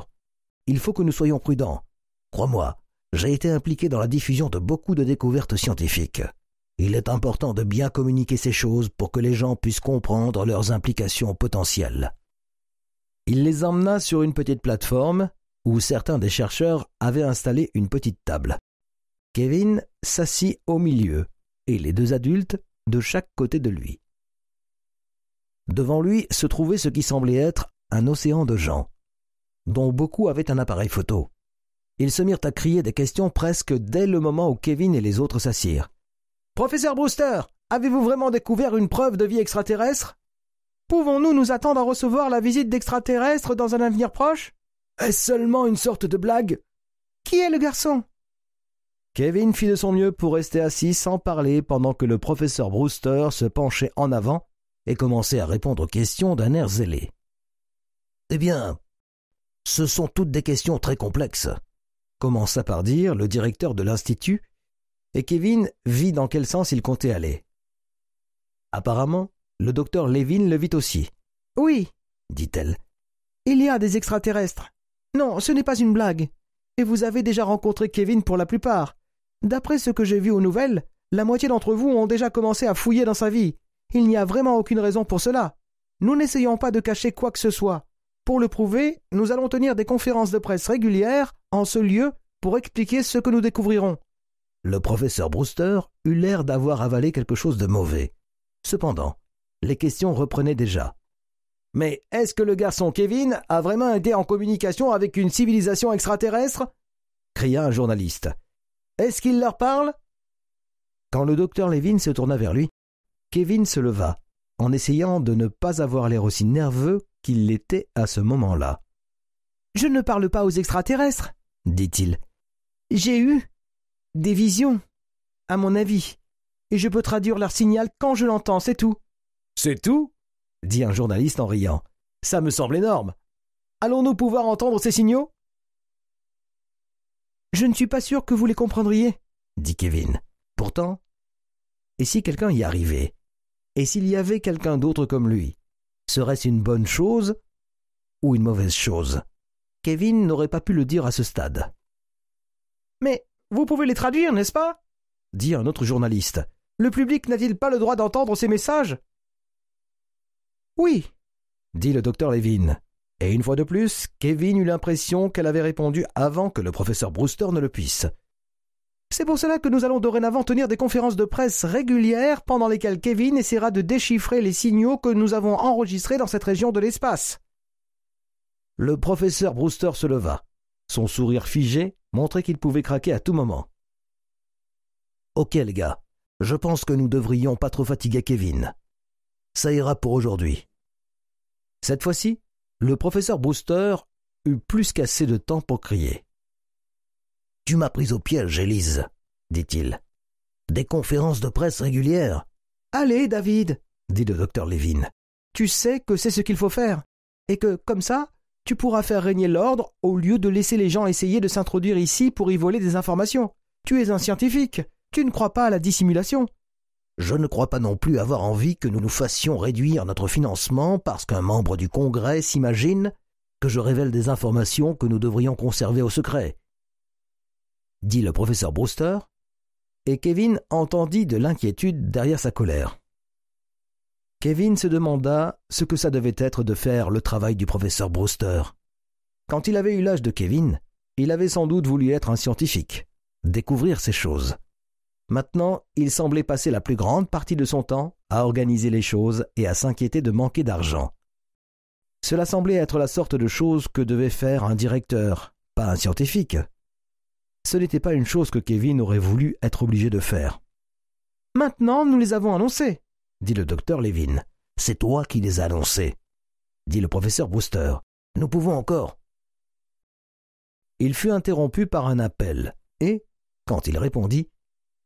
Il faut que nous soyons prudents. Crois-moi, j'ai été impliqué dans la diffusion de beaucoup de découvertes scientifiques. Il est important de bien communiquer ces choses pour que les gens puissent comprendre leurs implications potentielles. Il les emmena sur une petite plateforme où certains des chercheurs avaient installé une petite table. Kevin s'assit au milieu, et les deux adultes de chaque côté de lui. Devant lui se trouvait ce qui semblait être un océan de gens, dont beaucoup avaient un appareil photo. Ils se mirent à crier des questions presque dès le moment où Kevin et les autres s'assirent. Professeur Brewster, avez-vous vraiment découvert une preuve de vie extraterrestre Pouvons-nous nous attendre à recevoir la visite d'extraterrestres dans un avenir proche Est-ce seulement une sorte de blague Qui est le garçon Kevin fit de son mieux pour rester assis sans parler pendant que le professeur Brewster se penchait en avant et commençait à répondre aux questions d'un air zélé. Eh bien, ce sont toutes des questions très complexes, commença par dire le directeur de l'Institut, et Kevin vit dans quel sens il comptait aller. Apparemment, le docteur Levin le vit aussi. Oui, dit-elle. Il y a des extraterrestres. Non, ce n'est pas une blague. Et vous avez déjà rencontré Kevin pour la plupart. D'après ce que j'ai vu aux nouvelles, la moitié d'entre vous ont déjà commencé à fouiller dans sa vie. Il n'y a vraiment aucune raison pour cela. Nous n'essayons pas de cacher quoi que ce soit. Pour le prouver, nous allons tenir des conférences de presse régulières en ce lieu pour expliquer ce que nous découvrirons. Le professeur Brewster eut l'air d'avoir avalé quelque chose de mauvais. Cependant, les questions reprenaient déjà. Mais est-ce que le garçon Kevin a vraiment été en communication avec une civilisation extraterrestre cria un journaliste. Est-ce qu'il leur parle Quand le docteur Levin se tourna vers lui, Kevin se leva, en essayant de ne pas avoir l'air aussi nerveux qu'il l'était à ce moment-là. Je ne parle pas aux extraterrestres, dit-il. J'ai eu des visions, à mon avis, et je peux traduire leur signal quand je l'entends, c'est tout. C'est tout dit un journaliste en riant. Ça me semble énorme. Allons-nous pouvoir entendre ces signaux je ne suis pas sûr que vous les comprendriez, dit Kevin. Pourtant, et si quelqu'un y arrivait Et s'il y avait quelqu'un d'autre comme lui Serait-ce une bonne chose ou une mauvaise chose Kevin n'aurait pas pu le dire à ce stade. Mais vous pouvez les traduire, n'est-ce pas dit un autre journaliste. Le public n'a-t-il pas le droit d'entendre ces messages Oui, dit le docteur Levin. Et une fois de plus, Kevin eut l'impression qu'elle avait répondu avant que le professeur Brewster ne le puisse. C'est pour cela que nous allons dorénavant tenir des conférences de presse régulières pendant lesquelles Kevin essaiera de déchiffrer les signaux que nous avons enregistrés dans cette région de l'espace. Le professeur Brewster se leva. Son sourire figé montrait qu'il pouvait craquer à tout moment. Ok les gars, je pense que nous devrions pas trop fatiguer Kevin. Ça ira pour aujourd'hui. Cette fois-ci, le professeur Brewster eut plus qu'assez de temps pour crier. Tu m'as pris au piège, Élise, dit-il. Des conférences de presse régulières. Allez, David, dit le docteur Lévin. Tu sais que c'est ce qu'il faut faire, et que, comme ça, tu pourras faire régner l'ordre au lieu de laisser les gens essayer de s'introduire ici pour y voler des informations. Tu es un scientifique, tu ne crois pas à la dissimulation, je ne crois pas non plus avoir envie que nous nous fassions réduire notre financement parce qu'un membre du Congrès s'imagine que je révèle des informations que nous devrions conserver au secret. Dit le professeur Brewster, et Kevin entendit de l'inquiétude derrière sa colère. Kevin se demanda ce que ça devait être de faire le travail du professeur Brewster. Quand il avait eu l'âge de Kevin, il avait sans doute voulu être un scientifique, découvrir ces choses. Maintenant, il semblait passer la plus grande partie de son temps à organiser les choses et à s'inquiéter de manquer d'argent. Cela semblait être la sorte de chose que devait faire un directeur, pas un scientifique. Ce n'était pas une chose que Kevin aurait voulu être obligé de faire. Maintenant, nous les avons annoncés, dit le docteur Levin. C'est toi qui les as annoncés, dit le professeur Brewster. Nous pouvons encore. Il fut interrompu par un appel, et, quand il répondit,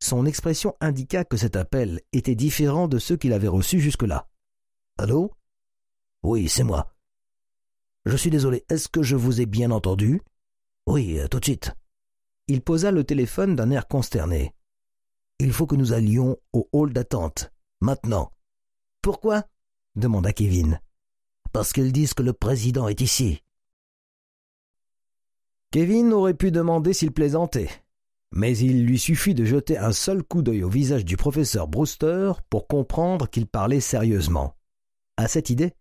son expression indiqua que cet appel était différent de ceux qu'il avait reçus jusque-là. Allô Oui, c'est moi. Je suis désolé, est-ce que je vous ai bien entendu Oui, euh, tout de suite. Il posa le téléphone d'un air consterné. Il faut que nous allions au hall d'attente, maintenant. Pourquoi demanda Kevin. Parce qu'ils disent que le président est ici. Kevin aurait pu demander s'il plaisantait, mais il lui suffit de jeter un seul coup d'œil au visage du professeur Brewster pour comprendre qu'il parlait sérieusement. À cette idée,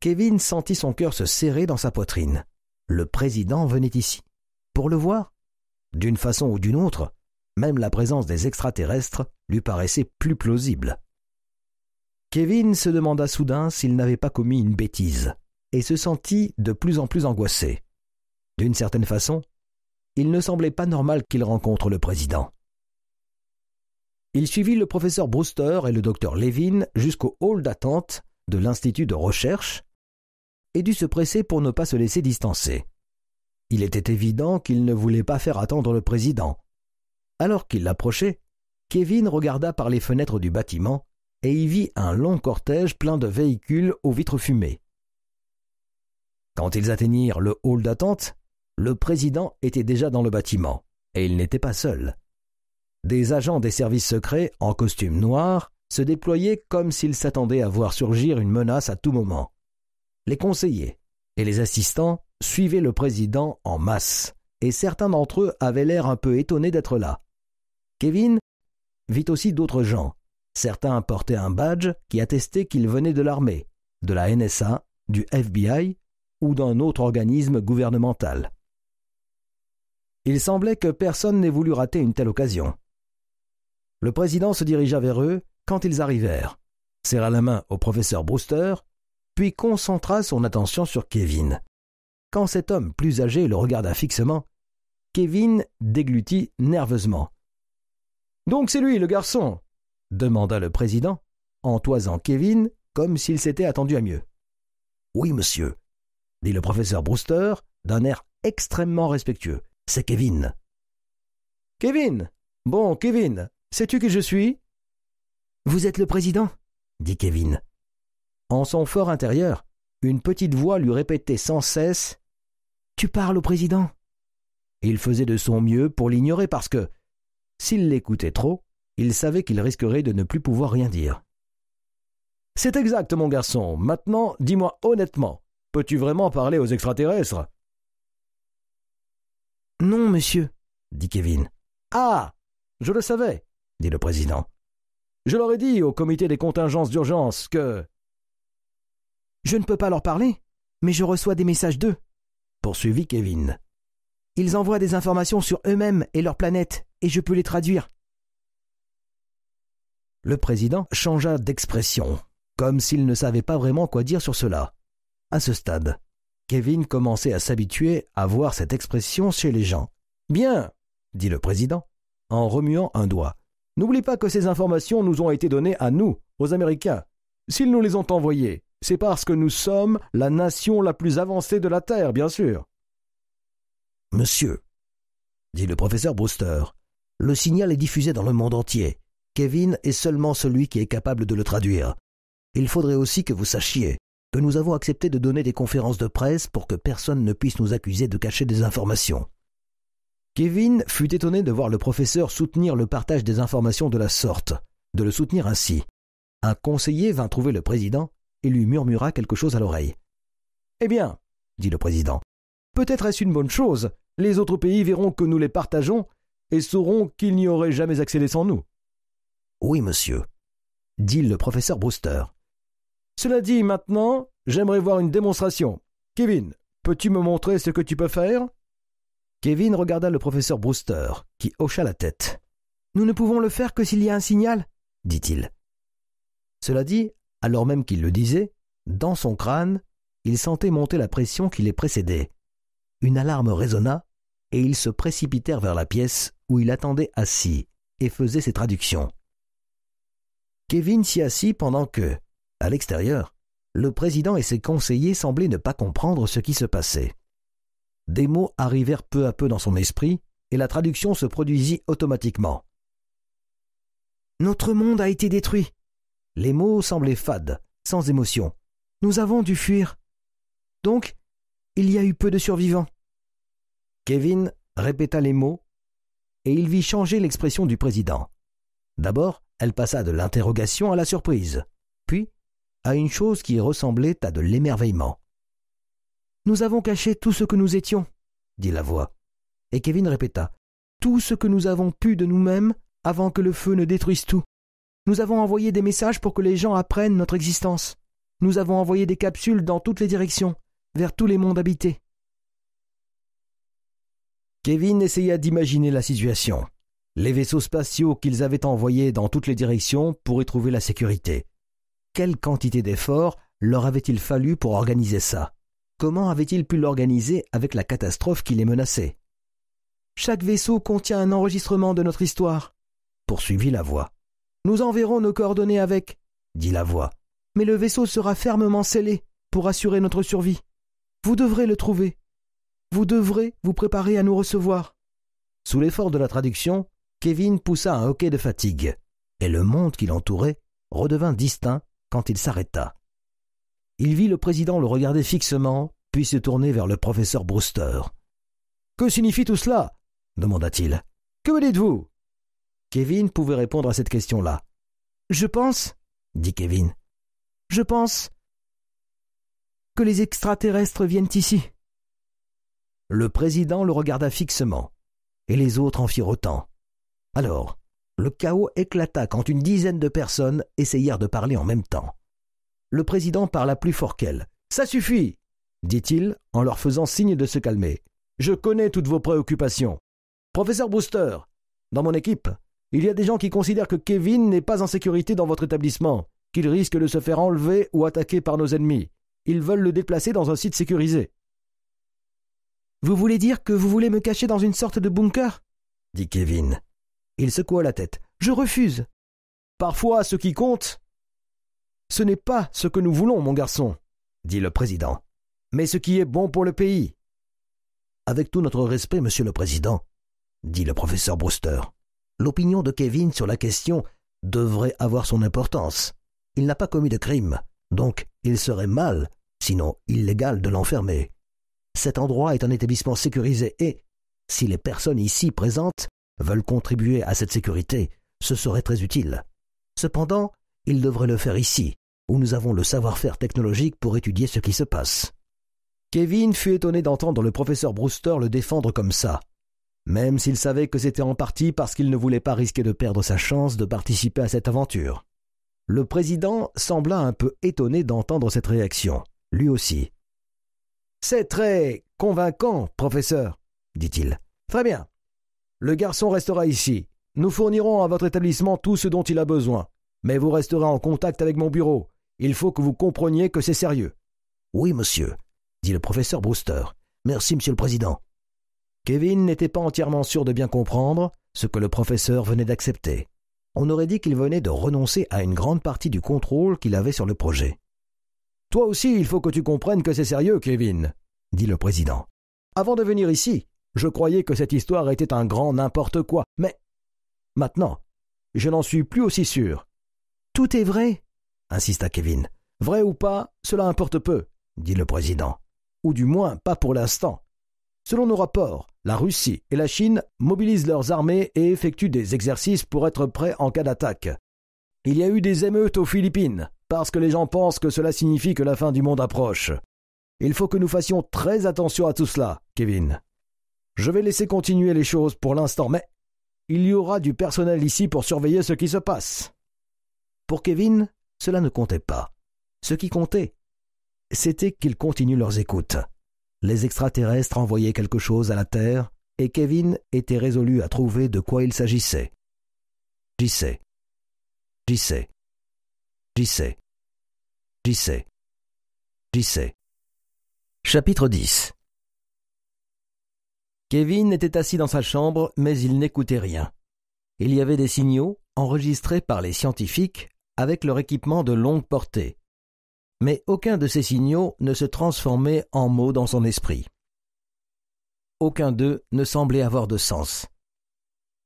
Kevin sentit son cœur se serrer dans sa poitrine. Le président venait ici. Pour le voir D'une façon ou d'une autre, même la présence des extraterrestres lui paraissait plus plausible. Kevin se demanda soudain s'il n'avait pas commis une bêtise, et se sentit de plus en plus angoissé. D'une certaine façon, il ne semblait pas normal qu'il rencontre le président. Il suivit le professeur Brewster et le docteur Levin jusqu'au hall d'attente de l'Institut de recherche et dut se presser pour ne pas se laisser distancer. Il était évident qu'il ne voulait pas faire attendre le président. Alors qu'il l'approchait, Kevin regarda par les fenêtres du bâtiment et y vit un long cortège plein de véhicules aux vitres fumées. Quand ils atteignirent le hall d'attente, le président était déjà dans le bâtiment, et il n'était pas seul. Des agents des services secrets, en costume noir, se déployaient comme s'ils s'attendaient à voir surgir une menace à tout moment. Les conseillers et les assistants suivaient le président en masse, et certains d'entre eux avaient l'air un peu étonnés d'être là. Kevin vit aussi d'autres gens. Certains portaient un badge qui attestait qu'ils venaient de l'armée, de la NSA, du FBI ou d'un autre organisme gouvernemental. Il semblait que personne n'ait voulu rater une telle occasion. Le président se dirigea vers eux quand ils arrivèrent, serra la main au professeur Brewster, puis concentra son attention sur Kevin. Quand cet homme plus âgé le regarda fixement, Kevin déglutit nerveusement. Donc c'est lui, le garçon demanda le président, en toisant Kevin comme s'il s'était attendu à mieux. Oui, monsieur, dit le professeur Brewster d'un air extrêmement respectueux c'est Kevin. Kevin Bon, Kevin, sais-tu qui je suis Vous êtes le président dit Kevin. En son fort intérieur, une petite voix lui répétait sans cesse Tu parles au président Il faisait de son mieux pour l'ignorer parce que, s'il l'écoutait trop, il savait qu'il risquerait de ne plus pouvoir rien dire. C'est exact, mon garçon. Maintenant, dis-moi honnêtement, peux-tu vraiment parler aux extraterrestres non, monsieur, dit Kevin. Ah Je le savais, dit le président. Je leur ai dit au comité des contingences d'urgence que. Je ne peux pas leur parler, mais je reçois des messages d'eux, poursuivit Kevin. Ils envoient des informations sur eux-mêmes et leur planète, et je peux les traduire. Le président changea d'expression, comme s'il ne savait pas vraiment quoi dire sur cela. À ce stade, Kevin commençait à s'habituer à voir cette expression chez les gens. Bien, dit le président, en remuant un doigt. N'oublie pas que ces informations nous ont été données à nous, aux Américains. S'ils nous les ont envoyées, c'est parce que nous sommes la nation la plus avancée de la Terre, bien sûr. Monsieur, dit le professeur Brewster, le signal est diffusé dans le monde entier. Kevin est seulement celui qui est capable de le traduire. Il faudrait aussi que vous sachiez que nous avons accepté de donner des conférences de presse pour que personne ne puisse nous accuser de cacher des informations. Kevin fut étonné de voir le professeur soutenir le partage des informations de la sorte, de le soutenir ainsi. Un conseiller vint trouver le président et lui murmura quelque chose à l'oreille. Eh bien, dit le président, peut-être est-ce une bonne chose. Les autres pays verront que nous les partageons et sauront qu'ils n'y auraient jamais accédé sans nous. Oui, monsieur, dit le professeur Brewster. Cela dit, maintenant, j'aimerais voir une démonstration. Kevin, peux-tu me montrer ce que tu peux faire Kevin regarda le professeur Brewster, qui hocha la tête. Nous ne pouvons le faire que s'il y a un signal, dit-il. Cela dit, alors même qu'il le disait, dans son crâne, il sentait monter la pression qui les précédait. Une alarme résonna, et ils se précipitèrent vers la pièce où il attendait assis et faisait ses traductions. Kevin s'y assit pendant que, à l'extérieur, le président et ses conseillers semblaient ne pas comprendre ce qui se passait. Des mots arrivèrent peu à peu dans son esprit, et la traduction se produisit automatiquement. Notre monde a été détruit. Les mots semblaient fades, sans émotion. Nous avons dû fuir. Donc, il y a eu peu de survivants. Kevin répéta les mots, et il vit changer l'expression du président. D'abord, elle passa de l'interrogation à la surprise, puis à une chose qui ressemblait à de l'émerveillement. Nous avons caché tout ce que nous étions, dit la voix. Et Kevin répéta Tout ce que nous avons pu de nous-mêmes avant que le feu ne détruise tout. Nous avons envoyé des messages pour que les gens apprennent notre existence. Nous avons envoyé des capsules dans toutes les directions, vers tous les mondes habités. Kevin essaya d'imaginer la situation. Les vaisseaux spatiaux qu'ils avaient envoyés dans toutes les directions pourraient trouver la sécurité. Quelle quantité d'efforts leur avait-il fallu pour organiser ça Comment avait-il pu l'organiser avec la catastrophe qui les menaçait Chaque vaisseau contient un enregistrement de notre histoire, poursuivit la voix. Nous enverrons nos coordonnées avec, dit la voix. Mais le vaisseau sera fermement scellé pour assurer notre survie. Vous devrez le trouver. Vous devrez vous préparer à nous recevoir. Sous l'effort de la traduction, Kevin poussa un hoquet de fatigue, et le monde qui l'entourait redevint distinct quand il s'arrêta. Il vit le président le regarder fixement, puis se tourner vers le professeur Brewster. Que signifie tout cela demanda-t-il. Que me dites-vous Kevin pouvait répondre à cette question-là. Je pense, dit Kevin, je pense que les extraterrestres viennent ici. Le président le regarda fixement, et les autres en firent autant. Alors, le chaos éclata quand une dizaine de personnes essayèrent de parler en même temps. Le président parla plus fort qu'elle. Ça suffit dit-il en leur faisant signe de se calmer. Je connais toutes vos préoccupations. Professeur Booster, dans mon équipe, il y a des gens qui considèrent que Kevin n'est pas en sécurité dans votre établissement, qu'il risque de se faire enlever ou attaquer par nos ennemis. Ils veulent le déplacer dans un site sécurisé. Vous voulez dire que vous voulez me cacher dans une sorte de bunker dit Kevin. Il secoua la tête. Je refuse. Parfois, ce qui compte. Ce n'est pas ce que nous voulons, mon garçon, dit le président, mais ce qui est bon pour le pays. Avec tout notre respect, monsieur le président, dit le professeur Brewster, l'opinion de Kevin sur la question devrait avoir son importance. Il n'a pas commis de crime, donc il serait mal, sinon illégal, de l'enfermer. Cet endroit est un établissement sécurisé et, si les personnes ici présentes veulent contribuer à cette sécurité, ce serait très utile. Cependant, ils devraient le faire ici, où nous avons le savoir-faire technologique pour étudier ce qui se passe. Kevin fut étonné d'entendre le professeur Brewster le défendre comme ça, même s'il savait que c'était en partie parce qu'il ne voulait pas risquer de perdre sa chance de participer à cette aventure. Le président sembla un peu étonné d'entendre cette réaction, lui aussi. C'est très convaincant, professeur, dit-il. Très bien. Le garçon restera ici. Nous fournirons à votre établissement tout ce dont il a besoin. Mais vous resterez en contact avec mon bureau. Il faut que vous compreniez que c'est sérieux. Oui, monsieur, dit le professeur Brewster. Merci, monsieur le président. Kevin n'était pas entièrement sûr de bien comprendre ce que le professeur venait d'accepter. On aurait dit qu'il venait de renoncer à une grande partie du contrôle qu'il avait sur le projet. Toi aussi, il faut que tu comprennes que c'est sérieux, Kevin, dit le président. Avant de venir ici, je croyais que cette histoire était un grand n'importe quoi, mais maintenant, je n'en suis plus aussi sûr. Tout est vrai, insista Kevin. Vrai ou pas, cela importe peu, dit le président. Ou du moins pas pour l'instant. Selon nos rapports, la Russie et la Chine mobilisent leurs armées et effectuent des exercices pour être prêts en cas d'attaque. Il y a eu des émeutes aux Philippines, parce que les gens pensent que cela signifie que la fin du monde approche. Il faut que nous fassions très attention à tout cela, Kevin. Je vais laisser continuer les choses pour l'instant, mais il y aura du personnel ici pour surveiller ce qui se passe. Pour Kevin, cela ne comptait pas. Ce qui comptait, c'était qu'ils continuent leurs écoutes. Les extraterrestres envoyaient quelque chose à la Terre, et Kevin était résolu à trouver de quoi il s'agissait. J'y sais. J'y sais. J'y sais. J'y sais. J'y sais. Chapitre 10 Kevin était assis dans sa chambre, mais il n'écoutait rien. Il y avait des signaux, enregistrés par les scientifiques, avec leur équipement de longue portée. Mais aucun de ces signaux ne se transformait en mots dans son esprit. Aucun d'eux ne semblait avoir de sens.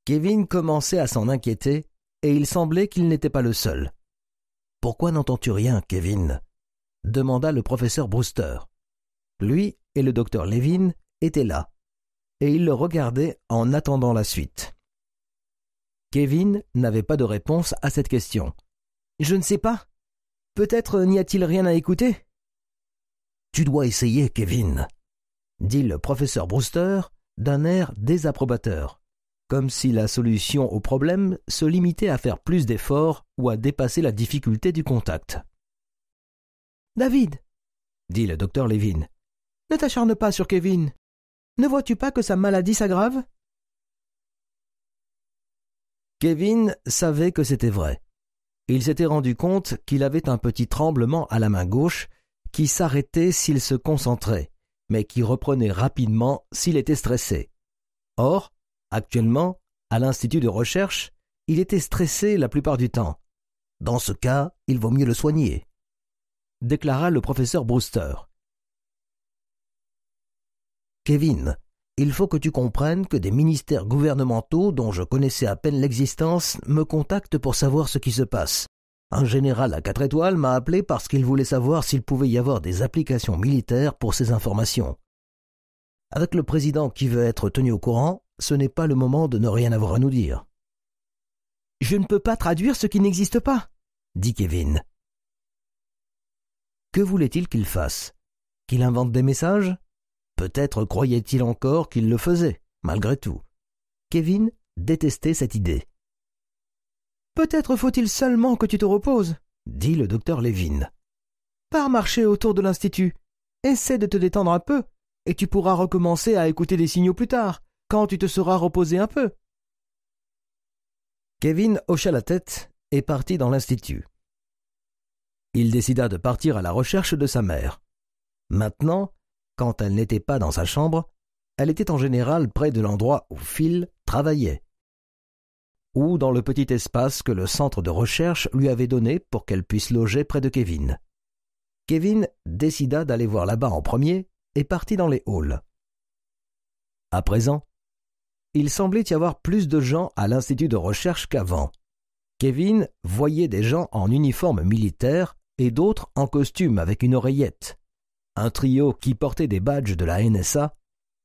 Kevin commençait à s'en inquiéter, et il semblait qu'il n'était pas le seul. Pourquoi n'entends-tu rien, Kevin demanda le professeur Brewster. Lui et le docteur Levin étaient là et il le regardait en attendant la suite. Kevin n'avait pas de réponse à cette question. Je ne sais pas. Peut-être n'y a-t-il rien à écouter Tu dois essayer, Kevin, dit le professeur Brewster d'un air désapprobateur, comme si la solution au problème se limitait à faire plus d'efforts ou à dépasser la difficulté du contact. David, dit le docteur Levin, ne t'acharne pas sur Kevin. Ne vois-tu pas que sa maladie s'aggrave Kevin savait que c'était vrai. Il s'était rendu compte qu'il avait un petit tremblement à la main gauche qui s'arrêtait s'il se concentrait, mais qui reprenait rapidement s'il était stressé. Or, actuellement, à l'Institut de recherche, il était stressé la plupart du temps. Dans ce cas, il vaut mieux le soigner, déclara le professeur Brewster. Kevin, il faut que tu comprennes que des ministères gouvernementaux dont je connaissais à peine l'existence me contactent pour savoir ce qui se passe. Un général à quatre étoiles m'a appelé parce qu'il voulait savoir s'il pouvait y avoir des applications militaires pour ces informations. Avec le président qui veut être tenu au courant, ce n'est pas le moment de ne rien avoir à nous dire. Je ne peux pas traduire ce qui n'existe pas, dit Kevin. Que voulait-il qu'il fasse Qu'il invente des messages Peut-être croyait-il encore qu'il le faisait, malgré tout. Kevin détestait cette idée. Peut-être faut-il seulement que tu te reposes, dit le docteur Levin. Pars marcher autour de l'Institut. Essaie de te détendre un peu, et tu pourras recommencer à écouter des signaux plus tard, quand tu te seras reposé un peu. Kevin hocha la tête et partit dans l'Institut. Il décida de partir à la recherche de sa mère. Maintenant, quand elle n'était pas dans sa chambre, elle était en général près de l'endroit où Phil travaillait, ou dans le petit espace que le centre de recherche lui avait donné pour qu'elle puisse loger près de Kevin. Kevin décida d'aller voir là-bas en premier et partit dans les halls. À présent, il semblait y avoir plus de gens à l'institut de recherche qu'avant. Kevin voyait des gens en uniforme militaire et d'autres en costume avec une oreillette un trio qui portait des badges de la NSA,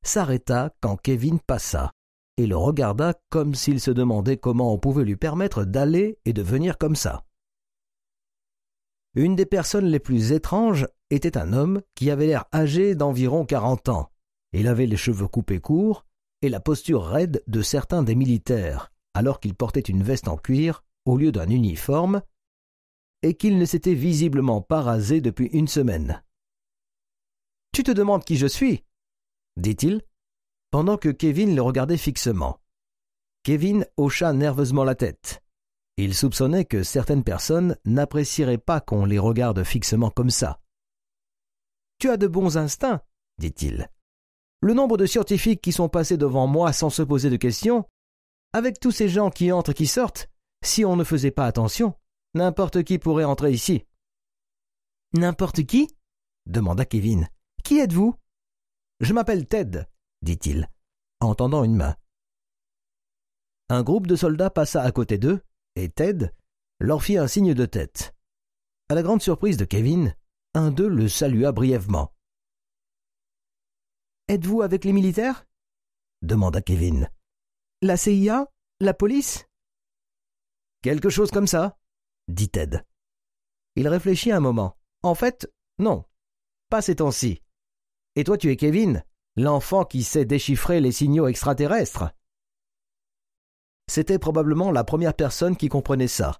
s'arrêta quand Kevin passa et le regarda comme s'il se demandait comment on pouvait lui permettre d'aller et de venir comme ça. Une des personnes les plus étranges était un homme qui avait l'air âgé d'environ quarante ans. Il avait les cheveux coupés courts et la posture raide de certains des militaires, alors qu'il portait une veste en cuir au lieu d'un uniforme, et qu'il ne s'était visiblement pas rasé depuis une semaine. Tu te demandes qui je suis dit-il, pendant que Kevin le regardait fixement. Kevin hocha nerveusement la tête. Il soupçonnait que certaines personnes n'apprécieraient pas qu'on les regarde fixement comme ça. Tu as de bons instincts, dit-il. Le nombre de scientifiques qui sont passés devant moi sans se poser de questions, avec tous ces gens qui entrent et qui sortent, si on ne faisait pas attention, n'importe qui pourrait entrer ici. N'importe qui demanda Kevin. Qui êtes-vous Je m'appelle Ted, dit-il, en tendant une main. Un groupe de soldats passa à côté d'eux, et Ted leur fit un signe de tête. À la grande surprise de Kevin, un d'eux le salua brièvement. Êtes-vous avec les militaires demanda Kevin. La CIA La police Quelque chose comme ça, dit Ted. Il réfléchit un moment. En fait, non, pas ces temps-ci. Et toi, tu es Kevin, l'enfant qui sait déchiffrer les signaux extraterrestres. C'était probablement la première personne qui comprenait ça.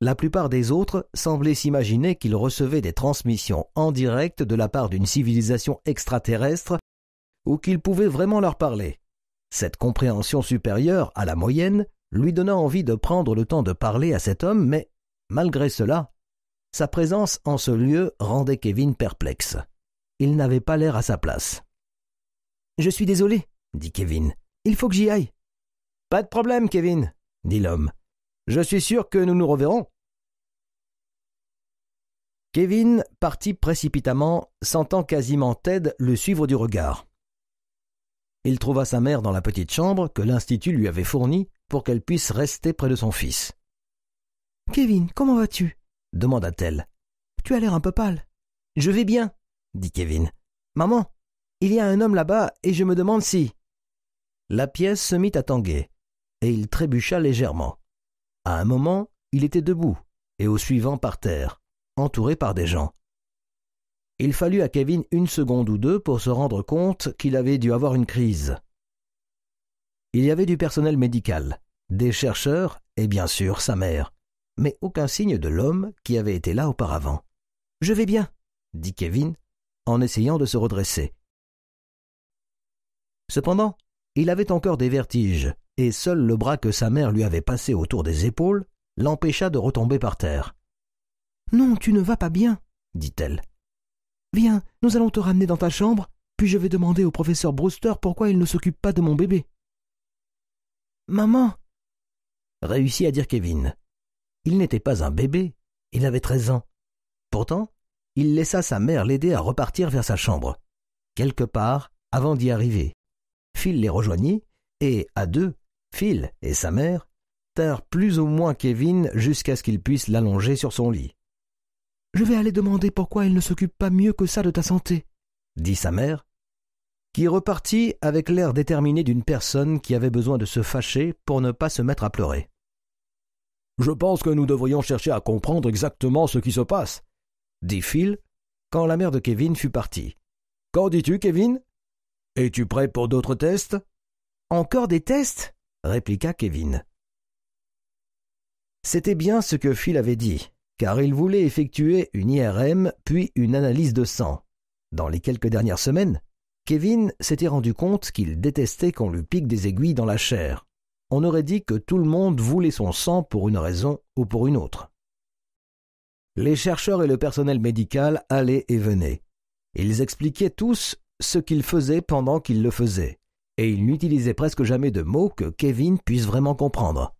La plupart des autres semblaient s'imaginer qu'ils recevaient des transmissions en direct de la part d'une civilisation extraterrestre ou qu'ils pouvaient vraiment leur parler. Cette compréhension supérieure à la moyenne lui donna envie de prendre le temps de parler à cet homme, mais, malgré cela, sa présence en ce lieu rendait Kevin perplexe. Il n'avait pas l'air à sa place. Je suis désolé, dit Kevin. Il faut que j'y aille. Pas de problème, Kevin, dit l'homme. Je suis sûr que nous nous reverrons. Kevin partit précipitamment, sentant quasiment Ted le suivre du regard. Il trouva sa mère dans la petite chambre que l'Institut lui avait fournie pour qu'elle puisse rester près de son fils. Kevin, comment vas-tu demanda-t-elle. Tu as l'air un peu pâle. Je vais bien, dit Kevin. Maman, il y a un homme là-bas et je me demande si. La pièce se mit à tanguer et il trébucha légèrement. À un moment, il était debout et au suivant par terre, entouré par des gens. Il fallut à Kevin une seconde ou deux pour se rendre compte qu'il avait dû avoir une crise. Il y avait du personnel médical, des chercheurs et bien sûr sa mère, mais aucun signe de l'homme qui avait été là auparavant. Je vais bien, dit Kevin en essayant de se redresser. Cependant, il avait encore des vertiges, et seul le bras que sa mère lui avait passé autour des épaules l'empêcha de retomber par terre. Non, tu ne vas pas bien, dit-elle. Viens, nous allons te ramener dans ta chambre, puis je vais demander au professeur Brewster pourquoi il ne s'occupe pas de mon bébé. Maman réussit à dire Kevin. Il n'était pas un bébé, il avait treize ans. Pourtant, il laissa sa mère l'aider à repartir vers sa chambre, quelque part avant d'y arriver. Phil les rejoignit, et à deux, Phil et sa mère tinrent plus ou moins Kevin jusqu'à ce qu'il puisse l'allonger sur son lit. Je vais aller demander pourquoi il ne s'occupe pas mieux que ça de ta santé, dit sa mère, qui repartit avec l'air déterminé d'une personne qui avait besoin de se fâcher pour ne pas se mettre à pleurer. Je pense que nous devrions chercher à comprendre exactement ce qui se passe, dit Phil, quand la mère de Kevin fut partie. Qu'en dis-tu, Kevin Es-tu prêt pour d'autres tests Encore des tests répliqua Kevin. C'était bien ce que Phil avait dit, car il voulait effectuer une IRM puis une analyse de sang. Dans les quelques dernières semaines, Kevin s'était rendu compte qu'il détestait qu'on lui pique des aiguilles dans la chair. On aurait dit que tout le monde voulait son sang pour une raison ou pour une autre. Les chercheurs et le personnel médical allaient et venaient. Ils expliquaient tous ce qu'ils faisaient pendant qu'ils le faisaient, et ils n'utilisaient presque jamais de mots que Kevin puisse vraiment comprendre.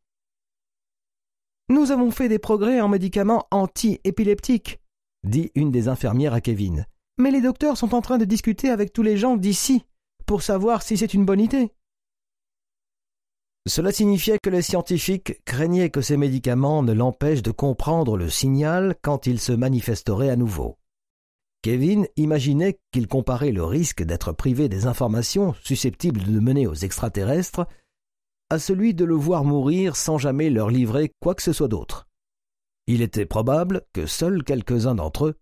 Nous avons fait des progrès en médicaments anti-épileptiques, dit une des infirmières à Kevin. Mais les docteurs sont en train de discuter avec tous les gens d'ici pour savoir si c'est une bonne idée. Cela signifiait que les scientifiques craignaient que ces médicaments ne l'empêchent de comprendre le signal quand il se manifesterait à nouveau. Kevin imaginait qu'il comparait le risque d'être privé des informations susceptibles de mener aux extraterrestres à celui de le voir mourir sans jamais leur livrer quoi que ce soit d'autre. Il était probable que seuls quelques-uns d'entre eux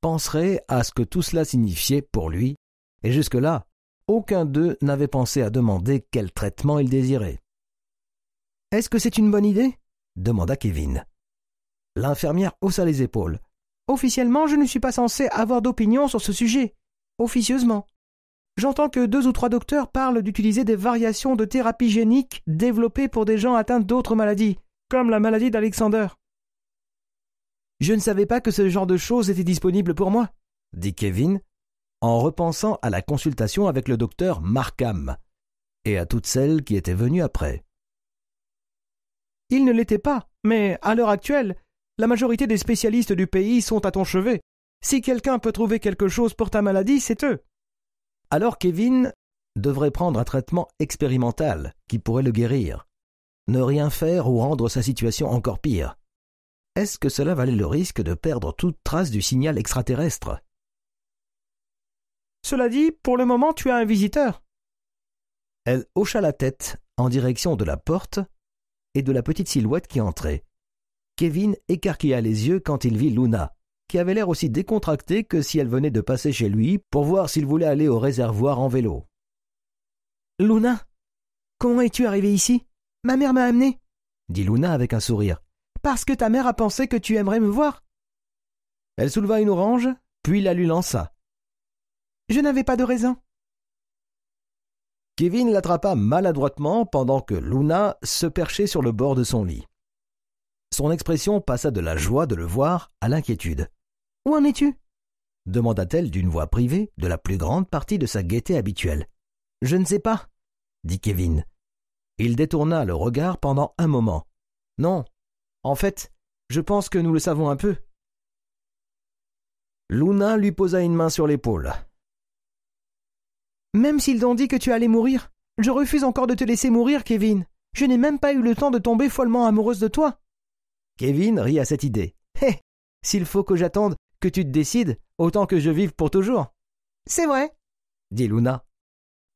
penseraient à ce que tout cela signifiait pour lui, et jusque-là, aucun d'eux n'avait pensé à demander quel traitement il désirait. Est-ce que c'est une bonne idée demanda Kevin. L'infirmière haussa les épaules. Officiellement, je ne suis pas censé avoir d'opinion sur ce sujet. Officieusement. J'entends que deux ou trois docteurs parlent d'utiliser des variations de thérapie génique développées pour des gens atteints d'autres maladies, comme la maladie d'Alexander. Je ne savais pas que ce genre de choses était disponible pour moi, dit Kevin, en repensant à la consultation avec le docteur Markham et à toutes celles qui étaient venues après. Il ne l'était pas, mais à l'heure actuelle, la majorité des spécialistes du pays sont à ton chevet. Si quelqu'un peut trouver quelque chose pour ta maladie, c'est eux. Alors Kevin devrait prendre un traitement expérimental qui pourrait le guérir. Ne rien faire ou rendre sa situation encore pire. Est-ce que cela valait le risque de perdre toute trace du signal extraterrestre Cela dit, pour le moment, tu as un visiteur. Elle hocha la tête en direction de la porte et de la petite silhouette qui entrait. Kevin écarquilla les yeux quand il vit Luna, qui avait l'air aussi décontractée que si elle venait de passer chez lui pour voir s'il voulait aller au réservoir en vélo. Luna Comment es-tu arrivée ici Ma mère m'a amenée, dit Luna avec un sourire. Parce que ta mère a pensé que tu aimerais me voir. Elle souleva une orange, puis la lui lança. Je n'avais pas de raison. Kevin l'attrapa maladroitement pendant que Luna se perchait sur le bord de son lit. Son expression passa de la joie de le voir à l'inquiétude. Où en es-tu demanda-t-elle d'une voix privée de la plus grande partie de sa gaieté habituelle. Je ne sais pas, dit Kevin. Il détourna le regard pendant un moment. Non, en fait, je pense que nous le savons un peu. Luna lui posa une main sur l'épaule. Même s'ils t'ont dit que tu allais mourir, je refuse encore de te laisser mourir, Kevin. Je n'ai même pas eu le temps de tomber follement amoureuse de toi. Kevin rit à cette idée. Hé, s'il faut que j'attende que tu te décides, autant que je vive pour toujours. C'est vrai, dit Luna.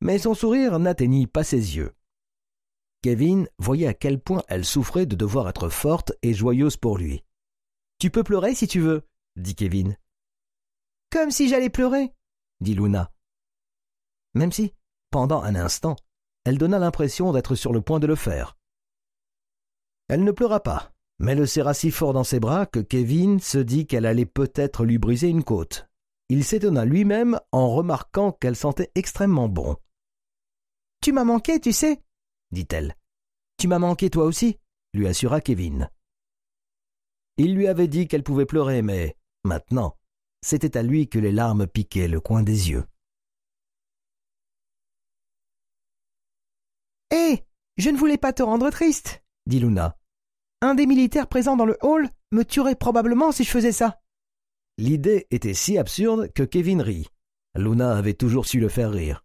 Mais son sourire n'atteignit pas ses yeux. Kevin voyait à quel point elle souffrait de devoir être forte et joyeuse pour lui. Tu peux pleurer si tu veux, dit Kevin. Comme si j'allais pleurer, dit Luna même si, pendant un instant, elle donna l'impression d'être sur le point de le faire. Elle ne pleura pas, mais le serra si fort dans ses bras que Kevin se dit qu'elle allait peut-être lui briser une côte. Il s'étonna lui-même en remarquant qu'elle sentait extrêmement bon. Tu m'as manqué, tu sais, dit-elle. Tu m'as manqué toi aussi, lui assura Kevin. Il lui avait dit qu'elle pouvait pleurer, mais maintenant, c'était à lui que les larmes piquaient le coin des yeux. Hé eh, Je ne voulais pas te rendre triste, dit Luna. Un des militaires présents dans le hall me tuerait probablement si je faisais ça. L'idée était si absurde que Kevin rit. Luna avait toujours su le faire rire.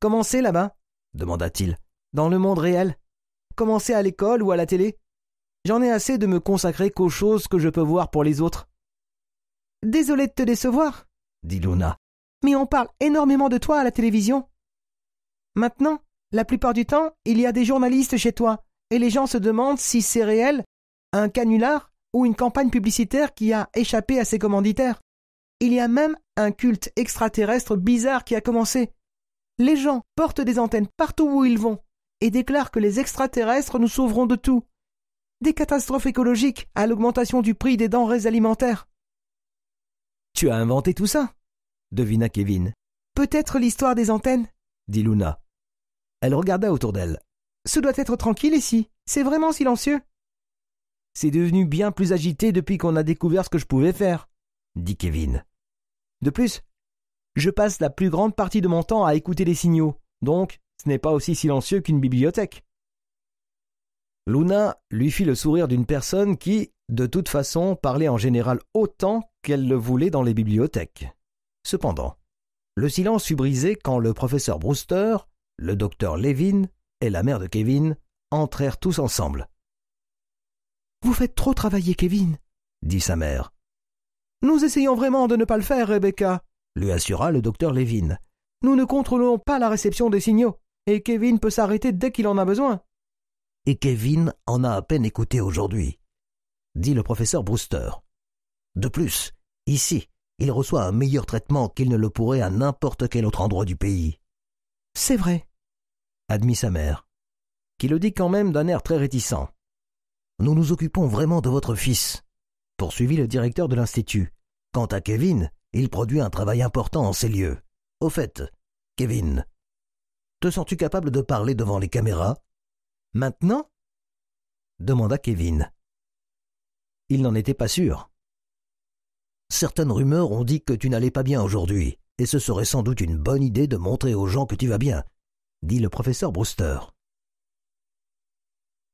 Commencez là-bas demanda-t-il. Dans le monde réel Commencez à l'école ou à la télé J'en ai assez de me consacrer qu'aux choses que je peux voir pour les autres. Désolé de te décevoir, dit Luna, mais on parle énormément de toi à la télévision. Maintenant, la plupart du temps, il y a des journalistes chez toi, et les gens se demandent si c'est réel, un canular ou une campagne publicitaire qui a échappé à ses commanditaires. Il y a même un culte extraterrestre bizarre qui a commencé. Les gens portent des antennes partout où ils vont et déclarent que les extraterrestres nous sauveront de tout. Des catastrophes écologiques à l'augmentation du prix des denrées alimentaires. Tu as inventé tout ça devina Kevin. Peut-être l'histoire des antennes, dit Luna. Elle regarda autour d'elle. Ce doit être tranquille ici. C'est vraiment silencieux. C'est devenu bien plus agité depuis qu'on a découvert ce que je pouvais faire, dit Kevin. De plus, je passe la plus grande partie de mon temps à écouter les signaux, donc ce n'est pas aussi silencieux qu'une bibliothèque. Luna lui fit le sourire d'une personne qui, de toute façon, parlait en général autant qu'elle le voulait dans les bibliothèques. Cependant, le silence fut brisé quand le professeur Brewster le docteur Levin et la mère de Kevin entrèrent tous ensemble. Vous faites trop travailler Kevin, dit sa mère. Nous essayons vraiment de ne pas le faire, Rebecca, lui assura le docteur Levin. Nous ne contrôlons pas la réception des signaux, et Kevin peut s'arrêter dès qu'il en a besoin. Et Kevin en a à peine écouté aujourd'hui, dit le professeur Brewster. De plus, ici, il reçoit un meilleur traitement qu'il ne le pourrait à n'importe quel autre endroit du pays. C'est vrai, admit sa mère, qui le dit quand même d'un air très réticent. Nous nous occupons vraiment de votre fils, poursuivit le directeur de l'Institut. Quant à Kevin, il produit un travail important en ces lieux. Au fait, Kevin, te sens-tu capable de parler devant les caméras Maintenant demanda Kevin. Il n'en était pas sûr. Certaines rumeurs ont dit que tu n'allais pas bien aujourd'hui et ce serait sans doute une bonne idée de montrer aux gens que tu vas bien, dit le professeur Brewster.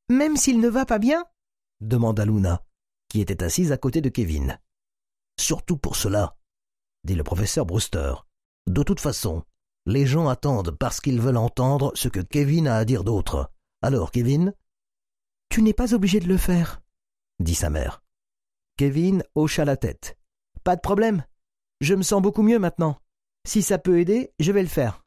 Même s'il ne va pas bien demanda Luna, qui était assise à côté de Kevin. Surtout pour cela, dit le professeur Brewster. De toute façon, les gens attendent parce qu'ils veulent entendre ce que Kevin a à dire d'autre. Alors, Kevin Tu n'es pas obligé de le faire, dit sa mère. Kevin hocha la tête. Pas de problème. Je me sens beaucoup mieux maintenant. Si ça peut aider, je vais le faire.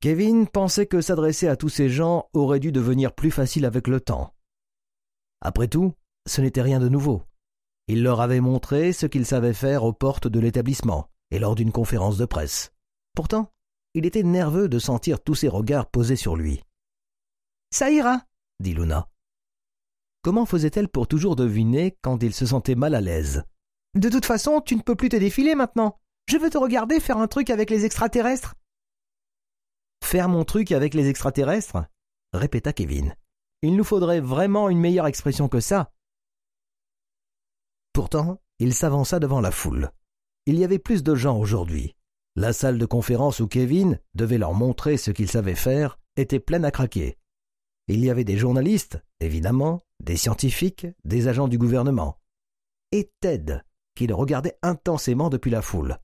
Kevin pensait que s'adresser à tous ces gens aurait dû devenir plus facile avec le temps. Après tout, ce n'était rien de nouveau. Il leur avait montré ce qu'il savait faire aux portes de l'établissement et lors d'une conférence de presse. Pourtant, il était nerveux de sentir tous ces regards posés sur lui. Ça ira, dit Luna. Comment faisait-elle pour toujours deviner quand il se sentait mal à l'aise De toute façon, tu ne peux plus te défiler maintenant. Je veux te regarder faire un truc avec les extraterrestres. Faire mon truc avec les extraterrestres répéta Kevin. Il nous faudrait vraiment une meilleure expression que ça. Pourtant, il s'avança devant la foule. Il y avait plus de gens aujourd'hui. La salle de conférence où Kevin devait leur montrer ce qu'il savait faire était pleine à craquer. Il y avait des journalistes, évidemment, des scientifiques, des agents du gouvernement. Et Ted, qui le regardait intensément depuis la foule.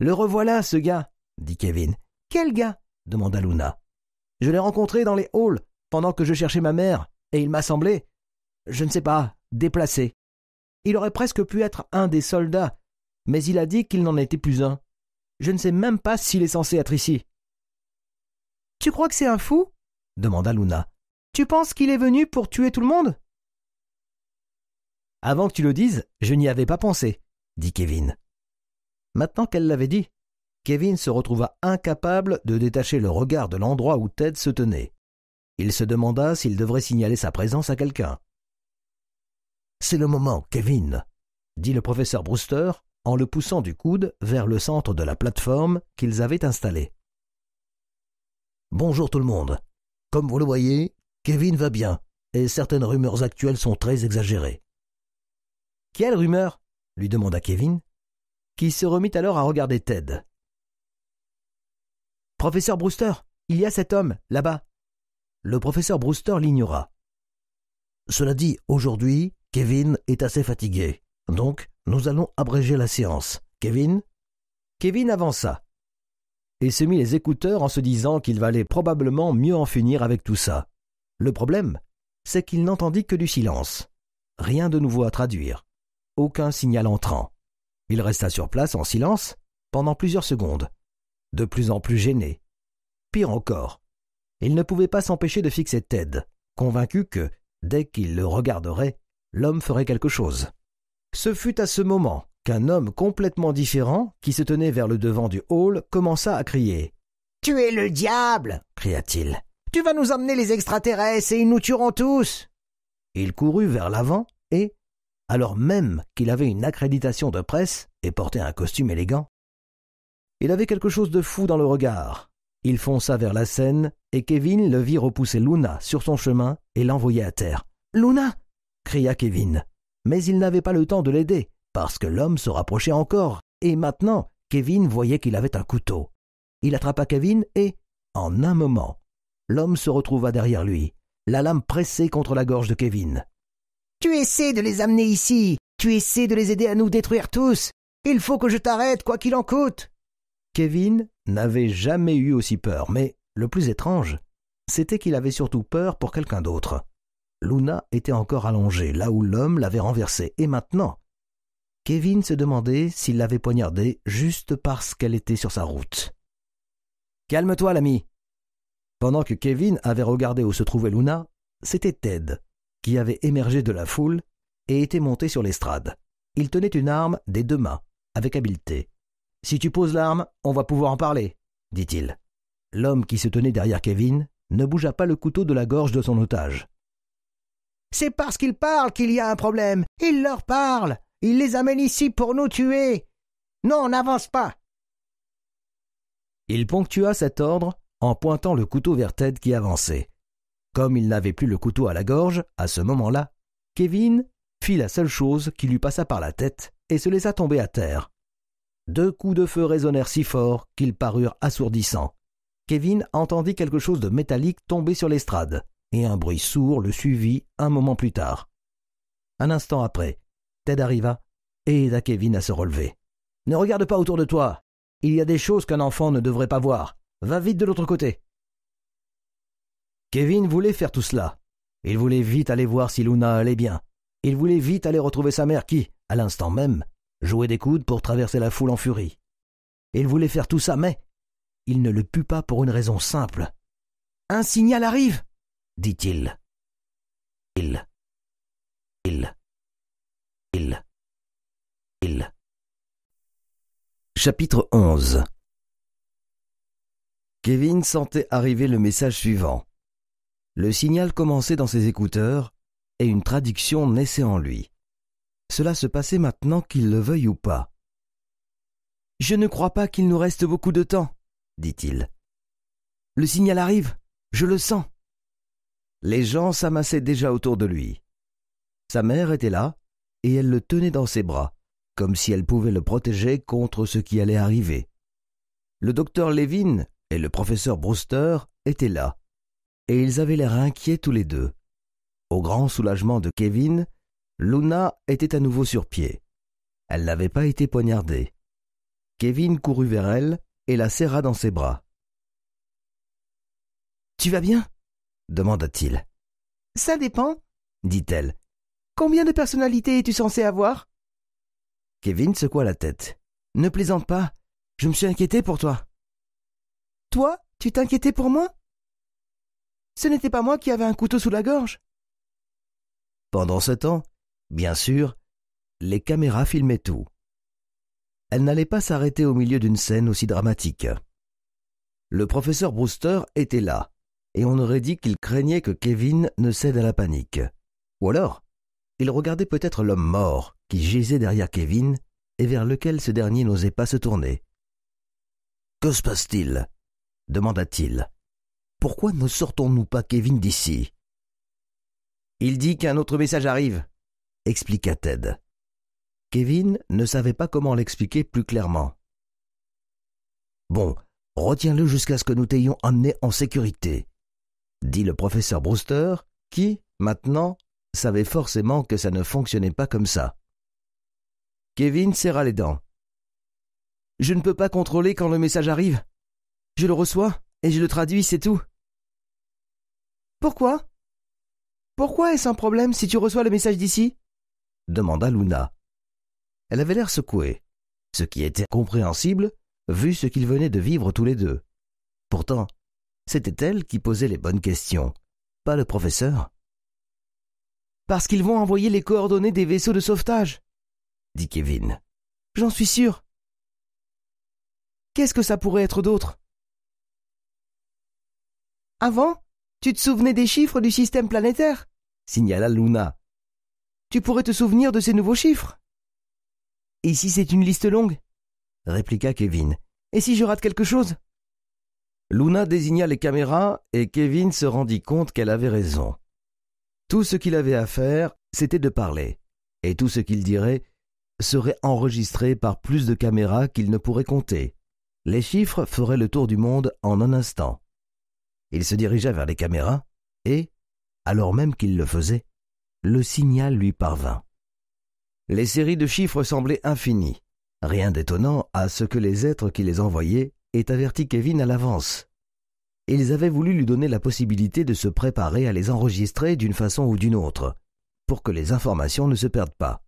Le revoilà, ce gars, dit Kevin. Quel gars demanda Luna. Je l'ai rencontré dans les halls pendant que je cherchais ma mère, et il m'a semblé, je ne sais pas, déplacé. Il aurait presque pu être un des soldats, mais il a dit qu'il n'en était plus un. Je ne sais même pas s'il est censé être ici. Tu crois que c'est un fou demanda Luna. Tu penses qu'il est venu pour tuer tout le monde Avant que tu le dises, je n'y avais pas pensé, dit Kevin. Maintenant qu'elle l'avait dit, Kevin se retrouva incapable de détacher le regard de l'endroit où Ted se tenait. Il se demanda s'il devrait signaler sa présence à quelqu'un. C'est le moment, Kevin, dit le professeur Brewster en le poussant du coude vers le centre de la plateforme qu'ils avaient installée. Bonjour tout le monde. Comme vous le voyez, Kevin va bien, et certaines rumeurs actuelles sont très exagérées. Quelle rumeur lui demanda Kevin qui se remit alors à regarder Ted. Professeur Brewster, il y a cet homme, là-bas. Le professeur Brewster l'ignora. Cela dit, aujourd'hui, Kevin est assez fatigué. Donc, nous allons abréger la séance. Kevin Kevin avança et se mit les écouteurs en se disant qu'il valait probablement mieux en finir avec tout ça. Le problème, c'est qu'il n'entendit que du silence. Rien de nouveau à traduire. Aucun signal entrant. Il resta sur place en silence pendant plusieurs secondes, de plus en plus gêné. Pire encore, il ne pouvait pas s'empêcher de fixer Ted, convaincu que, dès qu'il le regarderait, l'homme ferait quelque chose. Ce fut à ce moment qu'un homme complètement différent, qui se tenait vers le devant du hall, commença à crier. Tu es le diable cria-t-il. Tu vas nous emmener les extraterrestres et ils nous tueront tous. Il courut vers l'avant et, alors même qu'il avait une accréditation de presse et portait un costume élégant. Il avait quelque chose de fou dans le regard. Il fonça vers la scène et Kevin le vit repousser Luna sur son chemin et l'envoyer à terre. Luna cria Kevin. Mais il n'avait pas le temps de l'aider parce que l'homme se rapprochait encore et maintenant Kevin voyait qu'il avait un couteau. Il attrapa Kevin et, en un moment, l'homme se retrouva derrière lui, la lame pressée contre la gorge de Kevin. Tu essaies de les amener ici, tu essaies de les aider à nous détruire tous. Il faut que je t'arrête, quoi qu'il en coûte. Kevin n'avait jamais eu aussi peur, mais le plus étrange, c'était qu'il avait surtout peur pour quelqu'un d'autre. Luna était encore allongée, là où l'homme l'avait renversée, et maintenant. Kevin se demandait s'il l'avait poignardée juste parce qu'elle était sur sa route. Calme-toi, l'ami. Pendant que Kevin avait regardé où se trouvait Luna, c'était Ted qui avait émergé de la foule et était monté sur l'estrade. Il tenait une arme des deux mains, avec habileté. Si tu poses l'arme, on va pouvoir en parler, dit-il. L'homme qui se tenait derrière Kevin ne bougea pas le couteau de la gorge de son otage. C'est parce qu'il parle qu'il y a un problème. Il leur parle. Il les amène ici pour nous tuer. Non, n'avance pas. Il ponctua cet ordre en pointant le couteau vers Ted qui avançait. Comme il n'avait plus le couteau à la gorge, à ce moment-là, Kevin fit la seule chose qui lui passa par la tête et se laissa tomber à terre. Deux coups de feu résonnèrent si fort qu'ils parurent assourdissants. Kevin entendit quelque chose de métallique tomber sur l'estrade, et un bruit sourd le suivit un moment plus tard. Un instant après, Ted arriva et aida Kevin à se relever. Ne regarde pas autour de toi. Il y a des choses qu'un enfant ne devrait pas voir. Va vite de l'autre côté. Kevin voulait faire tout cela. Il voulait vite aller voir si Luna allait bien. Il voulait vite aller retrouver sa mère qui, à l'instant même, jouait des coudes pour traverser la foule en furie. Il voulait faire tout ça, mais il ne le put pas pour une raison simple. Un signal arrive, dit-il. Il. Il. Il. Il. Chapitre 11 Kevin sentait arriver le message suivant. Le signal commençait dans ses écouteurs, et une traduction naissait en lui. Cela se passait maintenant qu'il le veuille ou pas. Je ne crois pas qu'il nous reste beaucoup de temps, dit-il. Le signal arrive, je le sens. Les gens s'amassaient déjà autour de lui. Sa mère était là, et elle le tenait dans ses bras, comme si elle pouvait le protéger contre ce qui allait arriver. Le docteur Levin et le professeur Brewster étaient là, et ils avaient l'air inquiets tous les deux. Au grand soulagement de Kevin, Luna était à nouveau sur pied. Elle n'avait pas été poignardée. Kevin courut vers elle et la serra dans ses bras. Tu vas bien demanda-t-il. Ça dépend, dit-elle. Combien de personnalités es-tu censée avoir Kevin secoua la tête. Ne plaisante pas, je me suis inquiété pour toi. Toi, tu t'inquiétais pour moi ce n'était pas moi qui avais un couteau sous la gorge. Pendant ce temps, bien sûr, les caméras filmaient tout. Elles n'allaient pas s'arrêter au milieu d'une scène aussi dramatique. Le professeur Brewster était là, et on aurait dit qu'il craignait que Kevin ne cède à la panique. Ou alors, il regardait peut-être l'homme mort qui gisait derrière Kevin et vers lequel ce dernier n'osait pas se tourner. Que se passe-t-il demanda-t-il. Pourquoi ne sortons-nous pas Kevin d'ici Il dit qu'un autre message arrive, expliqua Ted. Kevin ne savait pas comment l'expliquer plus clairement. Bon, retiens-le jusqu'à ce que nous t'ayons amené en sécurité, dit le professeur Brewster, qui, maintenant, savait forcément que ça ne fonctionnait pas comme ça. Kevin serra les dents. Je ne peux pas contrôler quand le message arrive. Je le reçois et je le traduis, c'est tout. Pourquoi Pourquoi est-ce un problème si tu reçois le message d'ici demanda Luna. Elle avait l'air secouée, ce qui était compréhensible vu ce qu'ils venaient de vivre tous les deux. Pourtant, c'était elle qui posait les bonnes questions, pas le professeur. Parce qu'ils vont envoyer les coordonnées des vaisseaux de sauvetage, dit Kevin. J'en suis sûr. Qu'est-ce que ça pourrait être d'autre Avant, tu te souvenais des chiffres du système planétaire signala Luna. Tu pourrais te souvenir de ces nouveaux chiffres Et si c'est une liste longue répliqua Kevin. Et si je rate quelque chose Luna désigna les caméras et Kevin se rendit compte qu'elle avait raison. Tout ce qu'il avait à faire, c'était de parler, et tout ce qu'il dirait serait enregistré par plus de caméras qu'il ne pourrait compter. Les chiffres feraient le tour du monde en un instant. Il se dirigea vers les caméras et, alors même qu'il le faisait, le signal lui parvint. Les séries de chiffres semblaient infinies. Rien d'étonnant à ce que les êtres qui les envoyaient aient averti Kevin à l'avance. Ils avaient voulu lui donner la possibilité de se préparer à les enregistrer d'une façon ou d'une autre, pour que les informations ne se perdent pas.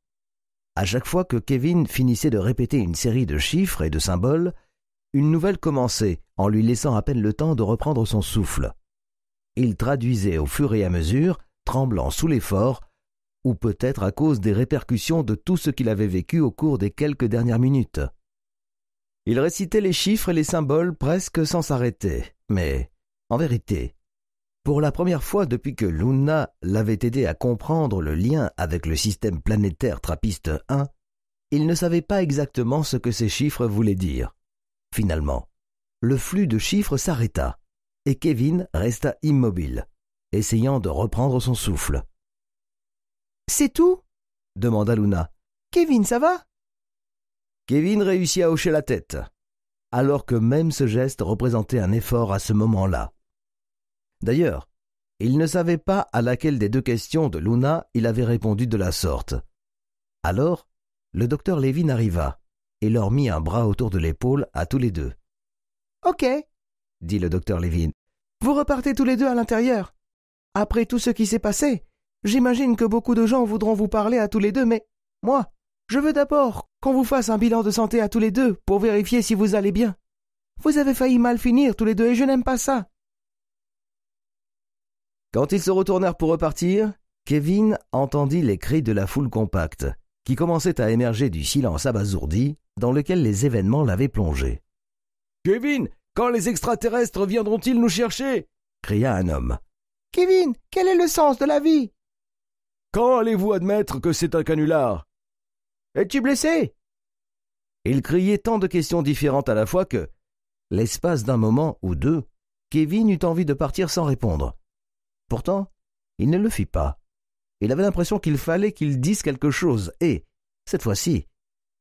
À chaque fois que Kevin finissait de répéter une série de chiffres et de symboles, une nouvelle commençait, en lui laissant à peine le temps de reprendre son souffle. Il traduisait au fur et à mesure, tremblant sous l'effort, ou peut-être à cause des répercussions de tout ce qu'il avait vécu au cours des quelques dernières minutes. Il récitait les chiffres et les symboles presque sans s'arrêter, mais, en vérité, pour la première fois depuis que Luna l'avait aidé à comprendre le lien avec le système planétaire Trappiste 1, il ne savait pas exactement ce que ces chiffres voulaient dire. Finalement, le flux de chiffres s'arrêta et Kevin resta immobile, essayant de reprendre son souffle. C'est tout demanda Luna. Kevin, ça va Kevin réussit à hocher la tête, alors que même ce geste représentait un effort à ce moment-là. D'ailleurs, il ne savait pas à laquelle des deux questions de Luna il avait répondu de la sorte. Alors, le docteur Levin arriva, et leur mit un bras autour de l'épaule à tous les deux. Ok, dit le docteur Levin. Vous repartez tous les deux à l'intérieur. Après tout ce qui s'est passé, j'imagine que beaucoup de gens voudront vous parler à tous les deux, mais moi, je veux d'abord qu'on vous fasse un bilan de santé à tous les deux pour vérifier si vous allez bien. Vous avez failli mal finir tous les deux et je n'aime pas ça. Quand ils se retournèrent pour repartir, Kevin entendit les cris de la foule compacte, qui commençait à émerger du silence abasourdi dans lequel les événements l'avaient plongé. Kevin, quand les extraterrestres viendront-ils nous chercher cria un homme. Kevin, quel est le sens de la vie Quand allez-vous admettre que c'est un canular Es-tu blessé Il criait tant de questions différentes à la fois que, l'espace d'un moment ou deux, Kevin eut envie de partir sans répondre. Pourtant, il ne le fit pas. Il avait l'impression qu'il fallait qu'il dise quelque chose, et, cette fois-ci,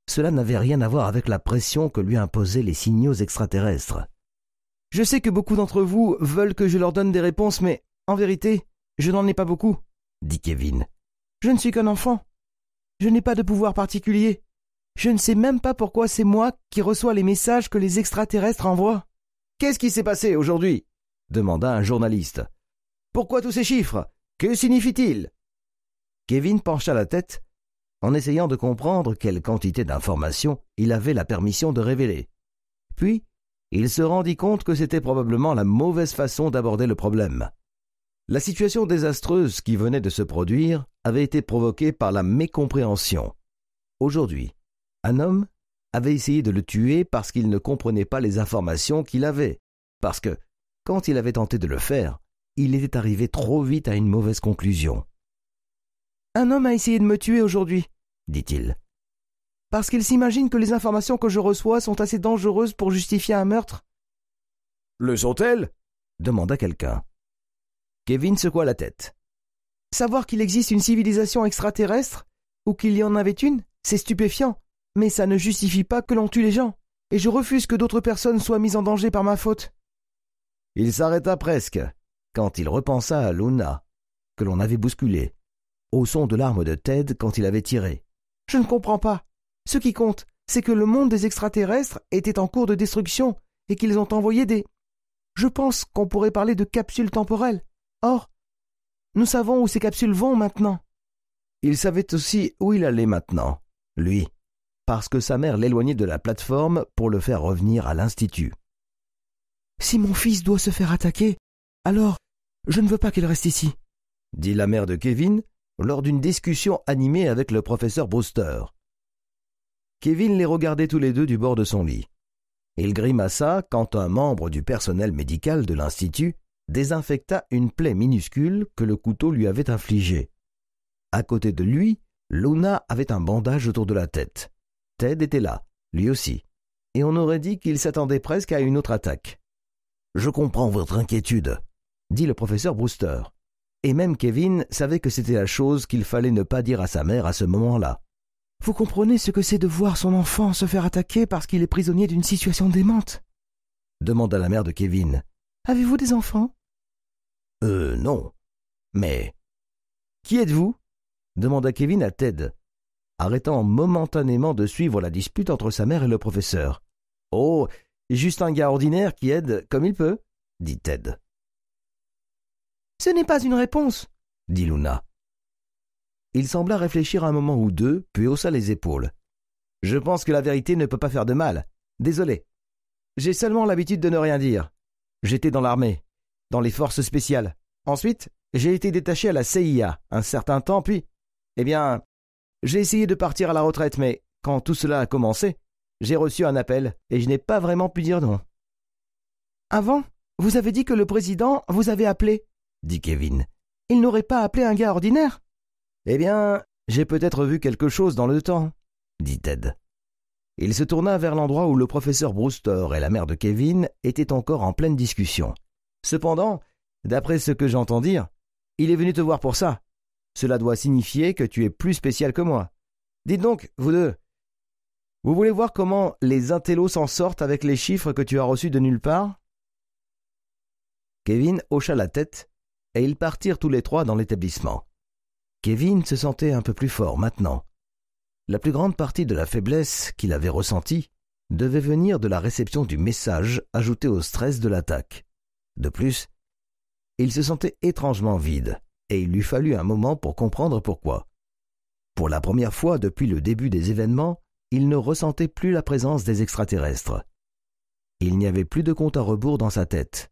cela n'avait rien à voir avec la pression que lui imposaient les signaux extraterrestres. Je sais que beaucoup d'entre vous veulent que je leur donne des réponses, mais en vérité, je n'en ai pas beaucoup, dit Kevin. Je ne suis qu'un enfant. Je n'ai pas de pouvoir particulier. Je ne sais même pas pourquoi c'est moi qui reçois les messages que les extraterrestres envoient. Qu'est-ce qui s'est passé aujourd'hui demanda un journaliste. Pourquoi tous ces chiffres Que signifient-ils Kevin pencha la tête en essayant de comprendre quelle quantité d'informations il avait la permission de révéler. Puis, il se rendit compte que c'était probablement la mauvaise façon d'aborder le problème. La situation désastreuse qui venait de se produire avait été provoquée par la mécompréhension. Aujourd'hui, un homme avait essayé de le tuer parce qu'il ne comprenait pas les informations qu'il avait, parce que, quand il avait tenté de le faire, il était arrivé trop vite à une mauvaise conclusion. Un homme a essayé de me tuer aujourd'hui, dit-il. Parce qu'il s'imagine que les informations que je reçois sont assez dangereuses pour justifier un meurtre. Le sont-elles demanda quelqu'un. Kevin secoua la tête. Savoir qu'il existe une civilisation extraterrestre, ou qu'il y en avait une, c'est stupéfiant, mais ça ne justifie pas que l'on tue les gens, et je refuse que d'autres personnes soient mises en danger par ma faute. Il s'arrêta presque, quand il repensa à Luna, que l'on avait bousculée au son de l'arme de Ted quand il avait tiré. Je ne comprends pas. Ce qui compte, c'est que le monde des extraterrestres était en cours de destruction et qu'ils ont envoyé des... Je pense qu'on pourrait parler de capsules temporelles. Or, nous savons où ces capsules vont maintenant. Il savait aussi où il allait maintenant, lui, parce que sa mère l'éloignait de la plateforme pour le faire revenir à l'Institut. Si mon fils doit se faire attaquer, alors je ne veux pas qu'il reste ici, dit la mère de Kevin, lors d'une discussion animée avec le professeur Brewster. Kevin les regardait tous les deux du bord de son lit. Il grimaça quand un membre du personnel médical de l'Institut désinfecta une plaie minuscule que le couteau lui avait infligée. À côté de lui, Luna avait un bandage autour de la tête. Ted était là, lui aussi, et on aurait dit qu'il s'attendait presque à une autre attaque. Je comprends votre inquiétude, dit le professeur Brewster et même Kevin savait que c'était la chose qu'il fallait ne pas dire à sa mère à ce moment-là. Vous comprenez ce que c'est de voir son enfant se faire attaquer parce qu'il est prisonnier d'une situation démente demanda la mère de Kevin. Avez-vous des enfants Euh, non. Mais. Qui êtes-vous demanda Kevin à Ted, arrêtant momentanément de suivre la dispute entre sa mère et le professeur. Oh, juste un gars ordinaire qui aide comme il peut, dit Ted. Ce n'est pas une réponse, dit Luna. Il sembla réfléchir un moment ou deux, puis haussa les épaules. Je pense que la vérité ne peut pas faire de mal. Désolé. J'ai seulement l'habitude de ne rien dire. J'étais dans l'armée, dans les forces spéciales. Ensuite, j'ai été détaché à la CIA un certain temps, puis. Eh bien, j'ai essayé de partir à la retraite, mais quand tout cela a commencé, j'ai reçu un appel et je n'ai pas vraiment pu dire non. Avant, vous avez dit que le président vous avait appelé dit Kevin. Il n'aurait pas appelé un gars ordinaire Eh bien, j'ai peut-être vu quelque chose dans le temps, dit Ted. Il se tourna vers l'endroit où le professeur Brewster et la mère de Kevin étaient encore en pleine discussion. Cependant, d'après ce que j'entends dire, il est venu te voir pour ça. Cela doit signifier que tu es plus spécial que moi. Dites donc, vous deux, vous voulez voir comment les intellos s'en sortent avec les chiffres que tu as reçus de nulle part Kevin hocha la tête et ils partirent tous les trois dans l'établissement. Kevin se sentait un peu plus fort maintenant. La plus grande partie de la faiblesse qu'il avait ressentie devait venir de la réception du message ajouté au stress de l'attaque. De plus, il se sentait étrangement vide, et il lui fallut un moment pour comprendre pourquoi. Pour la première fois depuis le début des événements, il ne ressentait plus la présence des extraterrestres. Il n'y avait plus de compte à rebours dans sa tête,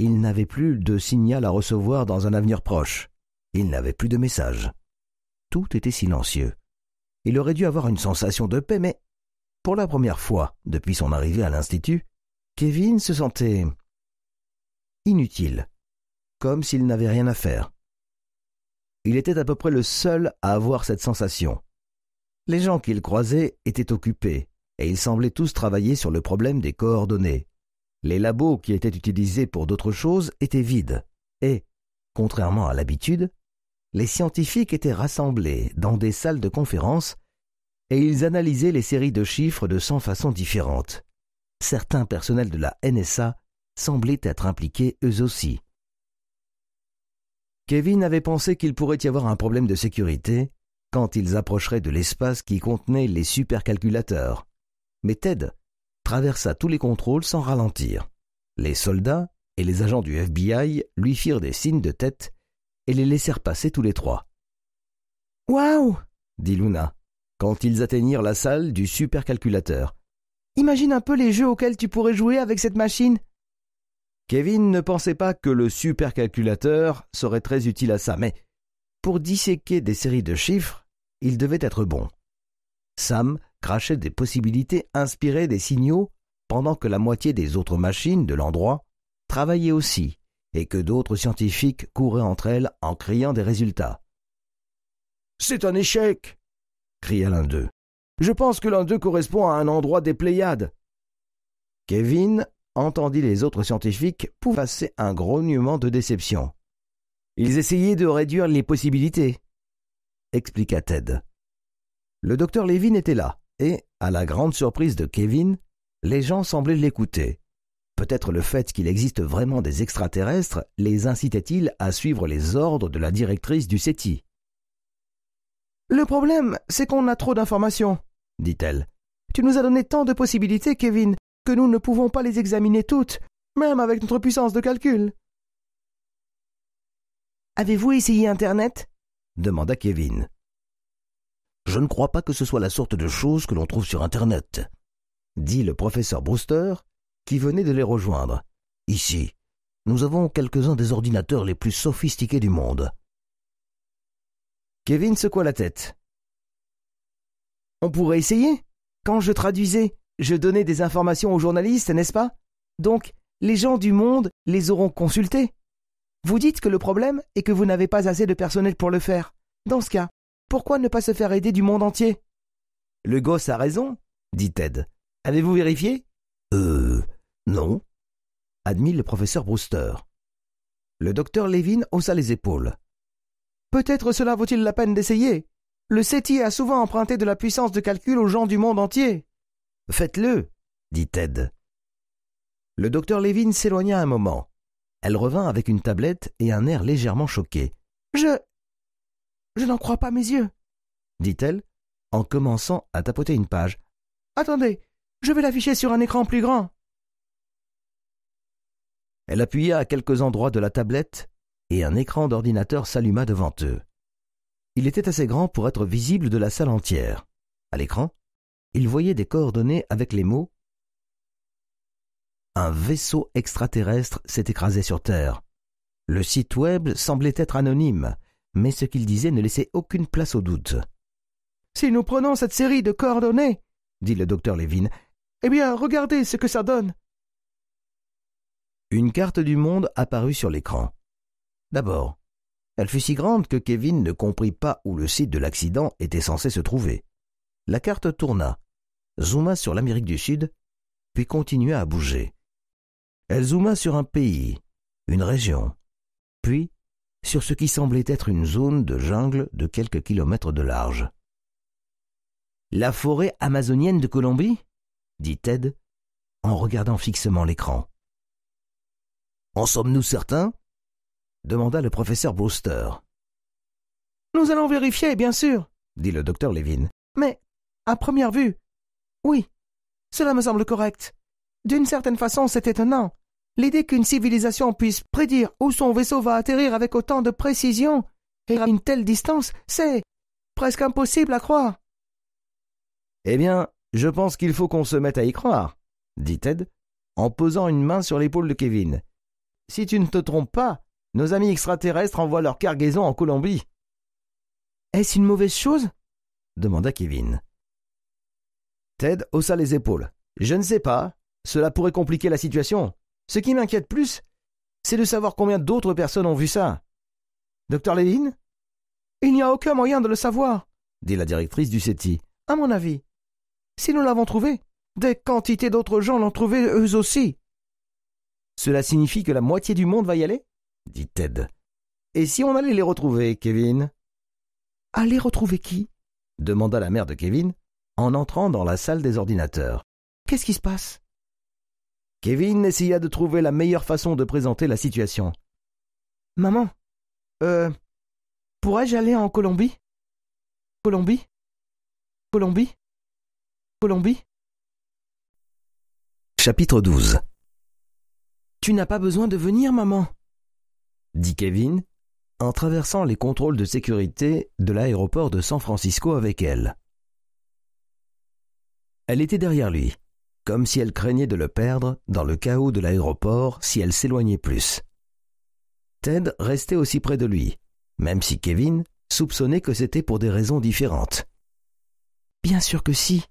il n'avait plus de signal à recevoir dans un avenir proche. Il n'avait plus de message. Tout était silencieux. Il aurait dû avoir une sensation de paix, mais pour la première fois depuis son arrivée à l'Institut, Kevin se sentait inutile, comme s'il n'avait rien à faire. Il était à peu près le seul à avoir cette sensation. Les gens qu'il croisait étaient occupés, et ils semblaient tous travailler sur le problème des coordonnées. Les labos qui étaient utilisés pour d'autres choses étaient vides et, contrairement à l'habitude, les scientifiques étaient rassemblés dans des salles de conférence et ils analysaient les séries de chiffres de cent façons différentes. Certains personnels de la NSA semblaient être impliqués eux aussi. Kevin avait pensé qu'il pourrait y avoir un problème de sécurité quand ils approcheraient de l'espace qui contenait les supercalculateurs. Mais Ted traversa tous les contrôles sans ralentir. Les soldats et les agents du FBI lui firent des signes de tête et les laissèrent passer tous les trois. Waouh dit Luna, quand ils atteignirent la salle du supercalculateur. Imagine un peu les jeux auxquels tu pourrais jouer avec cette machine. Kevin ne pensait pas que le supercalculateur serait très utile à ça, mais pour disséquer des séries de chiffres, il devait être bon. Sam crachait des possibilités inspirées des signaux pendant que la moitié des autres machines de l'endroit travaillaient aussi et que d'autres scientifiques couraient entre elles en criant des résultats. C'est un échec cria l'un d'eux. Je pense que l'un d'eux correspond à un endroit des Pléiades. Kevin entendit les autres scientifiques pousser un grognement de déception. Ils essayaient de réduire les possibilités, expliqua Ted. Le docteur Levin était là, et, à la grande surprise de Kevin, les gens semblaient l'écouter. Peut-être le fait qu'il existe vraiment des extraterrestres les incitait-il à suivre les ordres de la directrice du SETI. Le problème, c'est qu'on a trop d'informations, dit-elle. Tu nous as donné tant de possibilités, Kevin, que nous ne pouvons pas les examiner toutes, même avec notre puissance de calcul. Avez-vous essayé Internet demanda Kevin. Je ne crois pas que ce soit la sorte de choses que l'on trouve sur Internet, dit le professeur Brewster, qui venait de les rejoindre. Ici, nous avons quelques-uns des ordinateurs les plus sophistiqués du monde. Kevin secoua la tête. On pourrait essayer. Quand je traduisais, je donnais des informations aux journalistes, n'est-ce pas Donc, les gens du monde les auront consultés. Vous dites que le problème est que vous n'avez pas assez de personnel pour le faire. Dans ce cas, pourquoi ne pas se faire aider du monde entier Le gosse a raison, dit Ted. Avez-vous vérifié Euh. Non, admit le professeur Brewster. Le docteur Levin haussa les épaules. Peut-être cela vaut-il la peine d'essayer. Le SETI a souvent emprunté de la puissance de calcul aux gens du monde entier. Faites-le, dit Ted. Le docteur Levin s'éloigna un moment. Elle revint avec une tablette et un air légèrement choqué. Je. Je n'en crois pas mes yeux, dit-elle, en commençant à tapoter une page. Attendez, je vais l'afficher sur un écran plus grand. Elle appuya à quelques endroits de la tablette, et un écran d'ordinateur s'alluma devant eux. Il était assez grand pour être visible de la salle entière. À l'écran, ils voyaient des coordonnées avec les mots Un vaisseau extraterrestre s'est écrasé sur Terre. Le site web semblait être anonyme, mais ce qu'il disait ne laissait aucune place au doute. Si nous prenons cette série de coordonnées, dit le docteur Levin, eh bien, regardez ce que ça donne. Une carte du monde apparut sur l'écran. D'abord, elle fut si grande que Kevin ne comprit pas où le site de l'accident était censé se trouver. La carte tourna, zooma sur l'Amérique du Sud, puis continua à bouger. Elle zooma sur un pays, une région, puis sur ce qui semblait être une zone de jungle de quelques kilomètres de large. La forêt amazonienne de Colombie dit Ted en regardant fixement l'écran. En sommes-nous certains demanda le professeur Brewster. Nous allons vérifier, bien sûr, dit le docteur Levin. Mais, à première vue, oui, cela me semble correct. D'une certaine façon, c'est étonnant, L'idée qu'une civilisation puisse prédire où son vaisseau va atterrir avec autant de précision et à une telle distance, c'est presque impossible à croire. Eh bien, je pense qu'il faut qu'on se mette à y croire, dit Ted, en posant une main sur l'épaule de Kevin. Si tu ne te trompes pas, nos amis extraterrestres envoient leur cargaison en Colombie. Est-ce une mauvaise chose demanda Kevin. Ted haussa les épaules. Je ne sais pas. Cela pourrait compliquer la situation, ce qui m'inquiète plus, c'est de savoir combien d'autres personnes ont vu ça. Docteur Léline Il n'y a aucun moyen de le savoir, dit la directrice du CETI, à mon avis. Si nous l'avons trouvé, des quantités d'autres gens l'ont trouvé eux aussi. Cela signifie que la moitié du monde va y aller dit Ted. Et si on allait les retrouver, Kevin Aller retrouver qui demanda la mère de Kevin en entrant dans la salle des ordinateurs. Qu'est-ce qui se passe Kevin essaya de trouver la meilleure façon de présenter la situation. Maman, euh, pourrais-je aller en Colombie Colombie Colombie Colombie Chapitre 12 Tu n'as pas besoin de venir, maman, dit Kevin en traversant les contrôles de sécurité de l'aéroport de San Francisco avec elle. Elle était derrière lui comme si elle craignait de le perdre dans le chaos de l'aéroport si elle s'éloignait plus. Ted restait aussi près de lui, même si Kevin soupçonnait que c'était pour des raisons différentes. Bien sûr que si,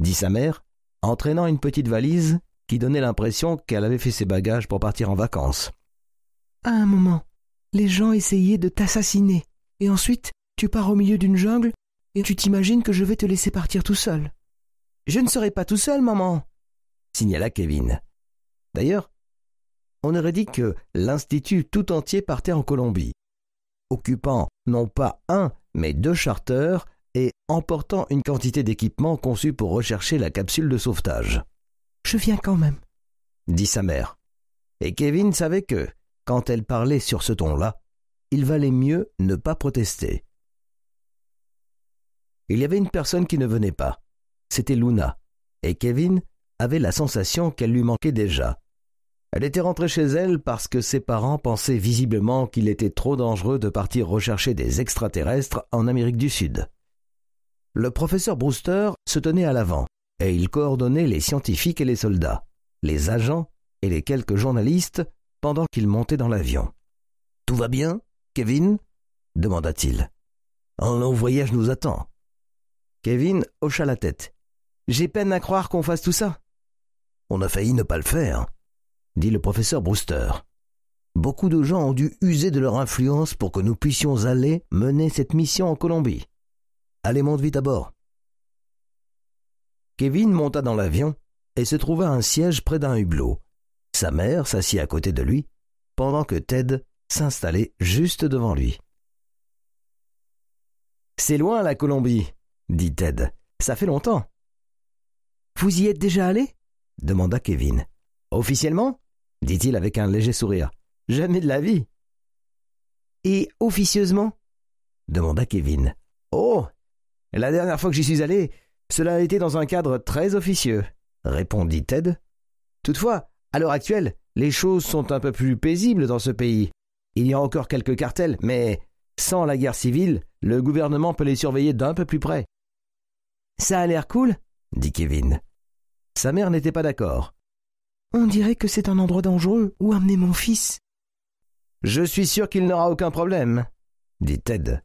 dit sa mère, entraînant une petite valise qui donnait l'impression qu'elle avait fait ses bagages pour partir en vacances. À un moment, les gens essayaient de t'assassiner, et ensuite tu pars au milieu d'une jungle et tu t'imagines que je vais te laisser partir tout seul. Je ne serai pas tout seul, maman, signala Kevin. D'ailleurs, on aurait dit que l'Institut tout entier partait en Colombie, occupant non pas un, mais deux charters et emportant une quantité d'équipements conçus pour rechercher la capsule de sauvetage. Je viens quand même, dit sa mère. Et Kevin savait que, quand elle parlait sur ce ton-là, il valait mieux ne pas protester. Il y avait une personne qui ne venait pas c'était Luna, et Kevin avait la sensation qu'elle lui manquait déjà. Elle était rentrée chez elle parce que ses parents pensaient visiblement qu'il était trop dangereux de partir rechercher des extraterrestres en Amérique du Sud. Le professeur Brewster se tenait à l'avant, et il coordonnait les scientifiques et les soldats, les agents et les quelques journalistes pendant qu'ils montaient dans l'avion. Tout va bien, Kevin demanda-t-il. Un long voyage nous attend. Kevin hocha la tête. J'ai peine à croire qu'on fasse tout ça. On a failli ne pas le faire, dit le professeur Brewster. Beaucoup de gens ont dû user de leur influence pour que nous puissions aller mener cette mission en Colombie. Allez, monte vite à bord. Kevin monta dans l'avion et se trouva un siège près d'un hublot. Sa mère s'assit à côté de lui, pendant que Ted s'installait juste devant lui. C'est loin la Colombie, dit Ted. Ça fait longtemps. Vous y êtes déjà allé demanda Kevin. Officiellement dit-il avec un léger sourire. Jamais de la vie. Et officieusement demanda Kevin. Oh La dernière fois que j'y suis allé, cela a été dans un cadre très officieux, répondit Ted. Toutefois, à l'heure actuelle, les choses sont un peu plus paisibles dans ce pays. Il y a encore quelques cartels, mais sans la guerre civile, le gouvernement peut les surveiller d'un peu plus près. Ça a l'air cool, dit Kevin. Sa mère n'était pas d'accord. On dirait que c'est un endroit dangereux où amener mon fils. Je suis sûr qu'il n'aura aucun problème, dit Ted.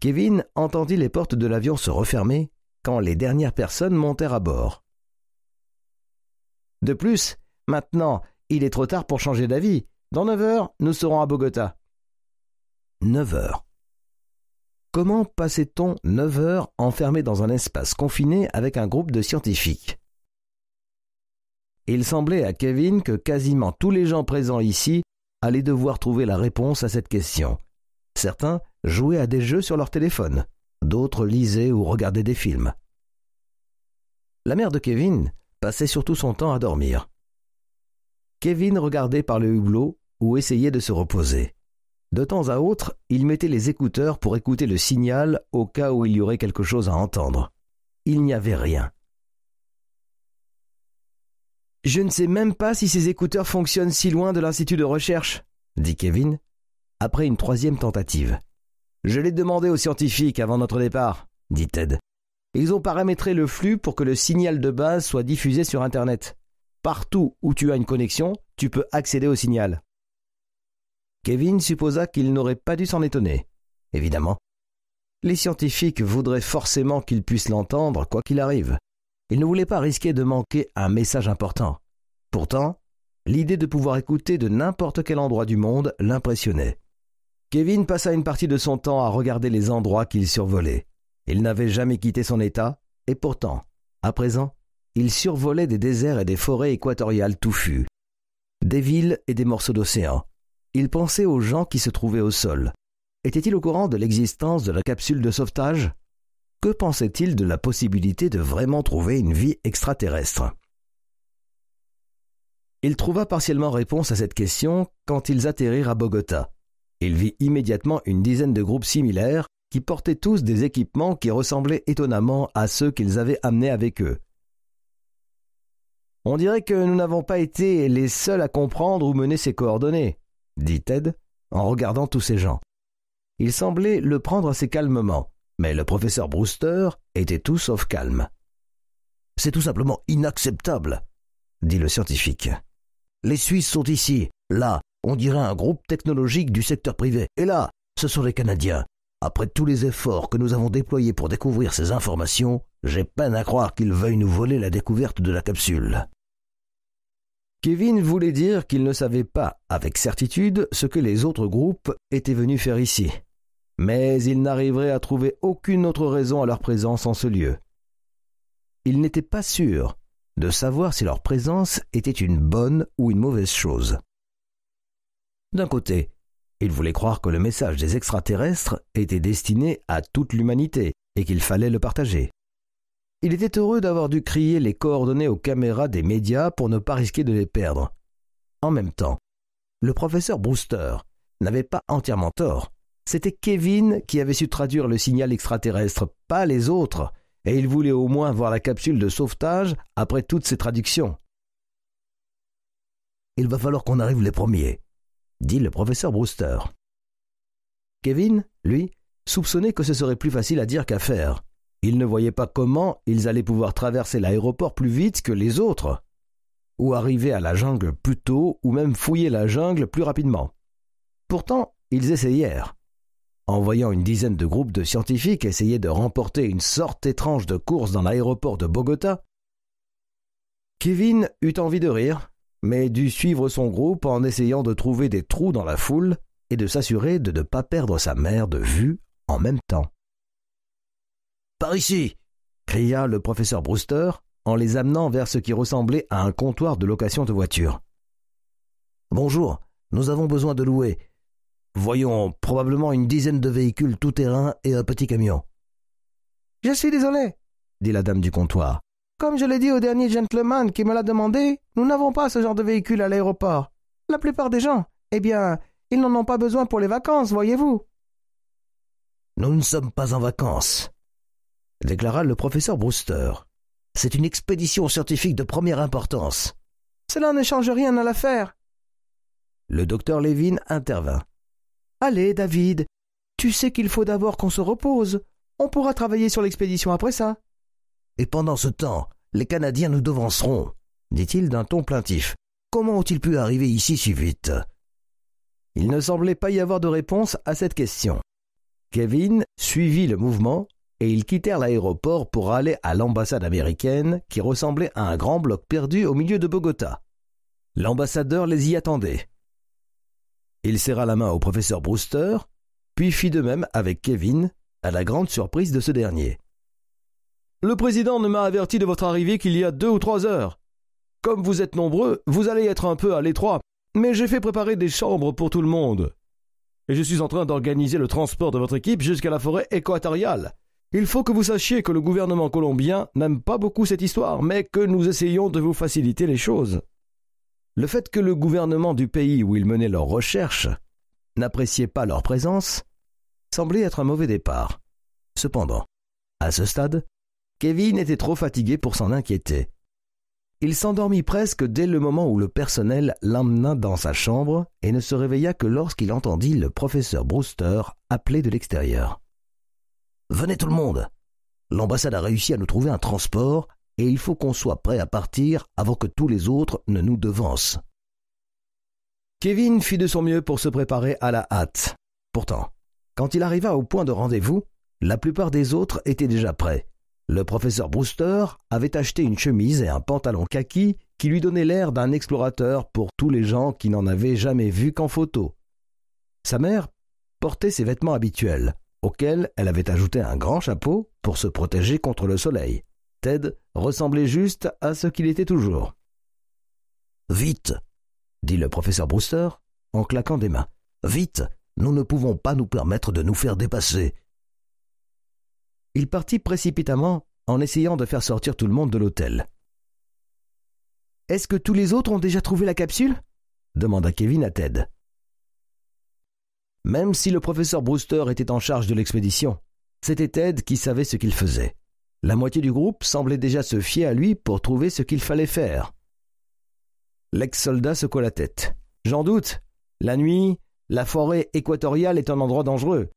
Kevin entendit les portes de l'avion se refermer quand les dernières personnes montèrent à bord. De plus, maintenant, il est trop tard pour changer d'avis. Dans neuf heures, nous serons à Bogota. Neuf heures. Comment passait-on neuf heures enfermé dans un espace confiné avec un groupe de scientifiques Il semblait à Kevin que quasiment tous les gens présents ici allaient devoir trouver la réponse à cette question. Certains jouaient à des jeux sur leur téléphone, d'autres lisaient ou regardaient des films. La mère de Kevin passait surtout son temps à dormir. Kevin regardait par le hublot ou essayait de se reposer. De temps à autre, il mettait les écouteurs pour écouter le signal au cas où il y aurait quelque chose à entendre. Il n'y avait rien. Je ne sais même pas si ces écouteurs fonctionnent si loin de l'institut de recherche, dit Kevin, après une troisième tentative. Je l'ai demandé aux scientifiques avant notre départ, dit Ted. Ils ont paramétré le flux pour que le signal de base soit diffusé sur Internet. Partout où tu as une connexion, tu peux accéder au signal. Kevin supposa qu'il n'aurait pas dû s'en étonner, évidemment. Les scientifiques voudraient forcément qu'ils puissent l'entendre quoi qu'il arrive. Il ne voulait pas risquer de manquer un message important. Pourtant, l'idée de pouvoir écouter de n'importe quel endroit du monde l'impressionnait. Kevin passa une partie de son temps à regarder les endroits qu'il survolait. Il n'avait jamais quitté son état, et pourtant, à présent, il survolait des déserts et des forêts équatoriales touffues, des villes et des morceaux d'océan. Il pensait aux gens qui se trouvaient au sol. Était-il au courant de l'existence de la capsule de sauvetage Que pensait-il de la possibilité de vraiment trouver une vie extraterrestre Il trouva partiellement réponse à cette question quand ils atterrirent à Bogota. Il vit immédiatement une dizaine de groupes similaires qui portaient tous des équipements qui ressemblaient étonnamment à ceux qu'ils avaient amenés avec eux. On dirait que nous n'avons pas été les seuls à comprendre ou mener ces coordonnées, dit Ted en regardant tous ces gens. Il semblait le prendre assez calmement, mais le professeur Brewster était tout sauf calme. C'est tout simplement inacceptable, dit le scientifique. Les Suisses sont ici, là, on dirait un groupe technologique du secteur privé, et là, ce sont les Canadiens. Après tous les efforts que nous avons déployés pour découvrir ces informations, j'ai peine à croire qu'ils veuillent nous voler la découverte de la capsule. Kevin voulait dire qu'il ne savait pas avec certitude ce que les autres groupes étaient venus faire ici, mais il n'arriverait à trouver aucune autre raison à leur présence en ce lieu. Il n'était pas sûr de savoir si leur présence était une bonne ou une mauvaise chose. D'un côté, il voulait croire que le message des extraterrestres était destiné à toute l'humanité et qu'il fallait le partager. Il était heureux d'avoir dû crier les coordonnées aux caméras des médias pour ne pas risquer de les perdre. En même temps, le professeur Brewster n'avait pas entièrement tort. C'était Kevin qui avait su traduire le signal extraterrestre, pas les autres, et il voulait au moins voir la capsule de sauvetage après toutes ces traductions. Il va falloir qu'on arrive les premiers, dit le professeur Brewster. Kevin, lui, soupçonnait que ce serait plus facile à dire qu'à faire. Ils ne voyaient pas comment ils allaient pouvoir traverser l'aéroport plus vite que les autres, ou arriver à la jungle plus tôt, ou même fouiller la jungle plus rapidement. Pourtant, ils essayèrent. En voyant une dizaine de groupes de scientifiques essayer de remporter une sorte étrange de course dans l'aéroport de Bogota, Kevin eut envie de rire, mais dut suivre son groupe en essayant de trouver des trous dans la foule et de s'assurer de ne pas perdre sa mère de vue en même temps. Par ici cria le professeur Brewster en les amenant vers ce qui ressemblait à un comptoir de location de voitures. Bonjour, nous avons besoin de louer. Voyons, probablement une dizaine de véhicules tout-terrain et un petit camion. Je suis désolé, dit la dame du comptoir. Comme je l'ai dit au dernier gentleman qui me l'a demandé, nous n'avons pas ce genre de véhicule à l'aéroport. La plupart des gens, eh bien, ils n'en ont pas besoin pour les vacances, voyez-vous. Nous ne sommes pas en vacances, déclara le professeur Brewster. C'est une expédition scientifique de première importance. Cela ne change rien à l'affaire. Le docteur Levin intervint. Allez, David, tu sais qu'il faut d'abord qu'on se repose. On pourra travailler sur l'expédition après ça. Et pendant ce temps, les Canadiens nous devanceront, dit-il d'un ton plaintif. Comment ont-ils pu arriver ici si vite Il ne semblait pas y avoir de réponse à cette question. Kevin suivit le mouvement et ils quittèrent l'aéroport pour aller à l'ambassade américaine qui ressemblait à un grand bloc perdu au milieu de Bogota. L'ambassadeur les y attendait. Il serra la main au professeur Brewster, puis fit de même avec Kevin, à la grande surprise de ce dernier. Le président ne m'a averti de votre arrivée qu'il y a deux ou trois heures. Comme vous êtes nombreux, vous allez être un peu à l'étroit, mais j'ai fait préparer des chambres pour tout le monde. Et je suis en train d'organiser le transport de votre équipe jusqu'à la forêt équatoriale. Il faut que vous sachiez que le gouvernement colombien n'aime pas beaucoup cette histoire, mais que nous essayons de vous faciliter les choses. Le fait que le gouvernement du pays où ils menaient leurs recherches n'appréciait pas leur présence semblait être un mauvais départ. Cependant, à ce stade, Kevin était trop fatigué pour s'en inquiéter. Il s'endormit presque dès le moment où le personnel l'emmena dans sa chambre et ne se réveilla que lorsqu'il entendit le professeur Brewster appeler de l'extérieur. Venez tout le monde. L'ambassade a réussi à nous trouver un transport et il faut qu'on soit prêt à partir avant que tous les autres ne nous devancent. Kevin fit de son mieux pour se préparer à la hâte. Pourtant, quand il arriva au point de rendez-vous, la plupart des autres étaient déjà prêts. Le professeur Brewster avait acheté une chemise et un pantalon kaki qui lui donnaient l'air d'un explorateur pour tous les gens qui n'en avaient jamais vu qu'en photo. Sa mère portait ses vêtements habituels, auquel elle avait ajouté un grand chapeau pour se protéger contre le soleil. Ted ressemblait juste à ce qu'il était toujours. Vite, dit le professeur Brewster en claquant des mains. Vite, nous ne pouvons pas nous permettre de nous faire dépasser. Il partit précipitamment en essayant de faire sortir tout le monde de l'hôtel. Est-ce que tous les autres ont déjà trouvé la capsule demanda Kevin à Ted. Même si le professeur Brewster était en charge de l'expédition, c'était Ted qui savait ce qu'il faisait. La moitié du groupe semblait déjà se fier à lui pour trouver ce qu'il fallait faire. L'ex-soldat secoua la tête. J'en doute. La nuit, la forêt équatoriale est un endroit dangereux.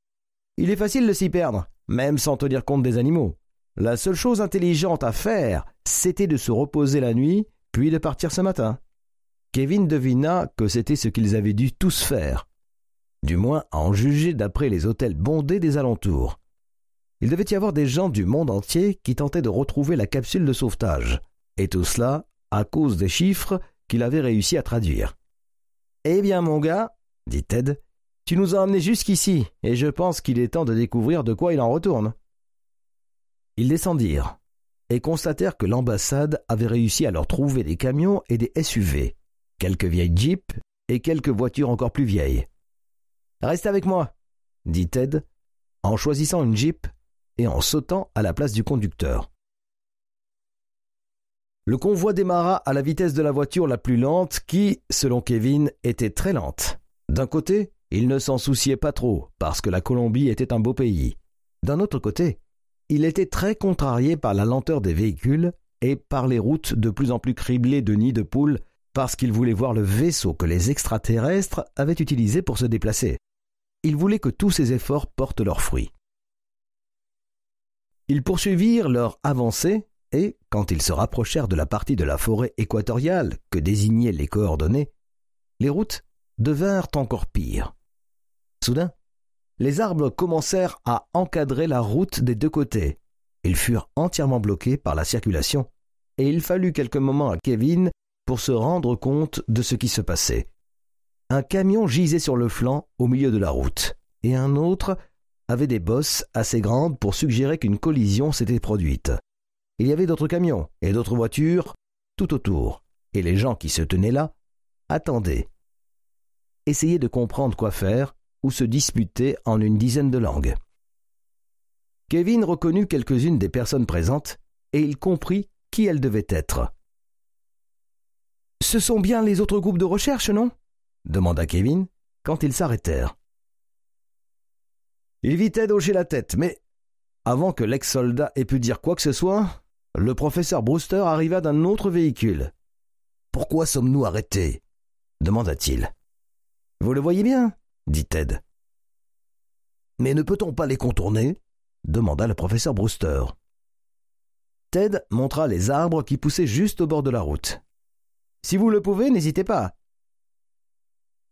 Il est facile de s'y perdre, même sans tenir compte des animaux. La seule chose intelligente à faire, c'était de se reposer la nuit, puis de partir ce matin. Kevin devina que c'était ce qu'ils avaient dû tous faire du moins à en juger d'après les hôtels bondés des alentours. Il devait y avoir des gens du monde entier qui tentaient de retrouver la capsule de sauvetage, et tout cela à cause des chiffres qu'il avait réussi à traduire. Eh bien, mon gars, dit Ted, tu nous as emmenés jusqu'ici, et je pense qu'il est temps de découvrir de quoi il en retourne. Ils descendirent, et constatèrent que l'ambassade avait réussi à leur trouver des camions et des SUV, quelques vieilles jeeps et quelques voitures encore plus vieilles. Reste avec moi, dit Ted, en choisissant une jeep et en sautant à la place du conducteur. Le convoi démarra à la vitesse de la voiture la plus lente qui, selon Kevin, était très lente. D'un côté, il ne s'en souciait pas trop, parce que la Colombie était un beau pays. D'un autre côté, il était très contrarié par la lenteur des véhicules et par les routes de plus en plus criblées de nids de poules, parce qu'il voulait voir le vaisseau que les extraterrestres avaient utilisé pour se déplacer il voulait que tous ses efforts portent leurs fruits. Ils poursuivirent leur avancée et, quand ils se rapprochèrent de la partie de la forêt équatoriale que désignaient les coordonnées, les routes devinrent encore pires. Soudain, les arbres commencèrent à encadrer la route des deux côtés. Ils furent entièrement bloqués par la circulation, et il fallut quelques moments à Kevin pour se rendre compte de ce qui se passait. Un camion gisait sur le flanc au milieu de la route, et un autre avait des bosses assez grandes pour suggérer qu'une collision s'était produite. Il y avait d'autres camions et d'autres voitures tout autour, et les gens qui se tenaient là attendaient. Essayaient de comprendre quoi faire ou se disputaient en une dizaine de langues. Kevin reconnut quelques-unes des personnes présentes et il comprit qui elles devaient être. Ce sont bien les autres groupes de recherche, non demanda Kevin quand ils s'arrêtèrent. Il vit Ted hocher la tête, mais avant que l'ex-soldat ait pu dire quoi que ce soit, le professeur Brewster arriva d'un autre véhicule. Pourquoi sommes-nous arrêtés demanda-t-il. Vous le voyez bien dit Ted. Mais ne peut-on pas les contourner demanda le professeur Brewster. Ted montra les arbres qui poussaient juste au bord de la route. Si vous le pouvez, n'hésitez pas.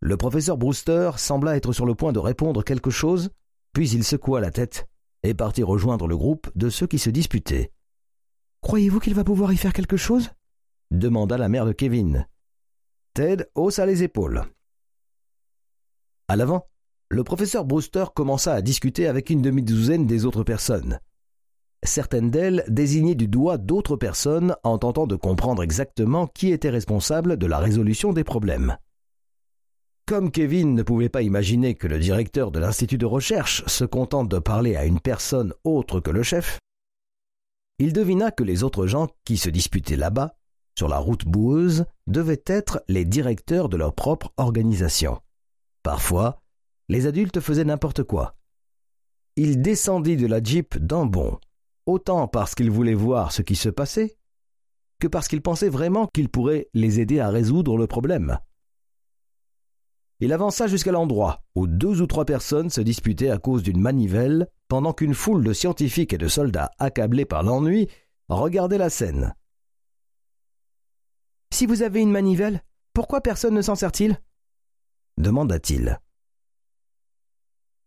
Le professeur Brewster sembla être sur le point de répondre quelque chose, puis il secoua la tête et partit rejoindre le groupe de ceux qui se disputaient. Croyez-vous qu'il va pouvoir y faire quelque chose demanda la mère de Kevin. Ted haussa les épaules. À l'avant, le professeur Brewster commença à discuter avec une demi-douzaine des autres personnes. Certaines d'elles désignaient du doigt d'autres personnes en tentant de comprendre exactement qui était responsable de la résolution des problèmes. Comme Kevin ne pouvait pas imaginer que le directeur de l'Institut de recherche se contente de parler à une personne autre que le chef, il devina que les autres gens qui se disputaient là-bas, sur la route boueuse, devaient être les directeurs de leur propre organisation. Parfois, les adultes faisaient n'importe quoi. Il descendit de la Jeep d'un bond, autant parce qu'il voulait voir ce qui se passait, que parce qu'il pensait vraiment qu'il pourrait les aider à résoudre le problème. Il avança jusqu'à l'endroit où deux ou trois personnes se disputaient à cause d'une manivelle, pendant qu'une foule de scientifiques et de soldats accablés par l'ennui regardaient la scène. Si vous avez une manivelle, pourquoi personne ne s'en sert-il demanda-t-il.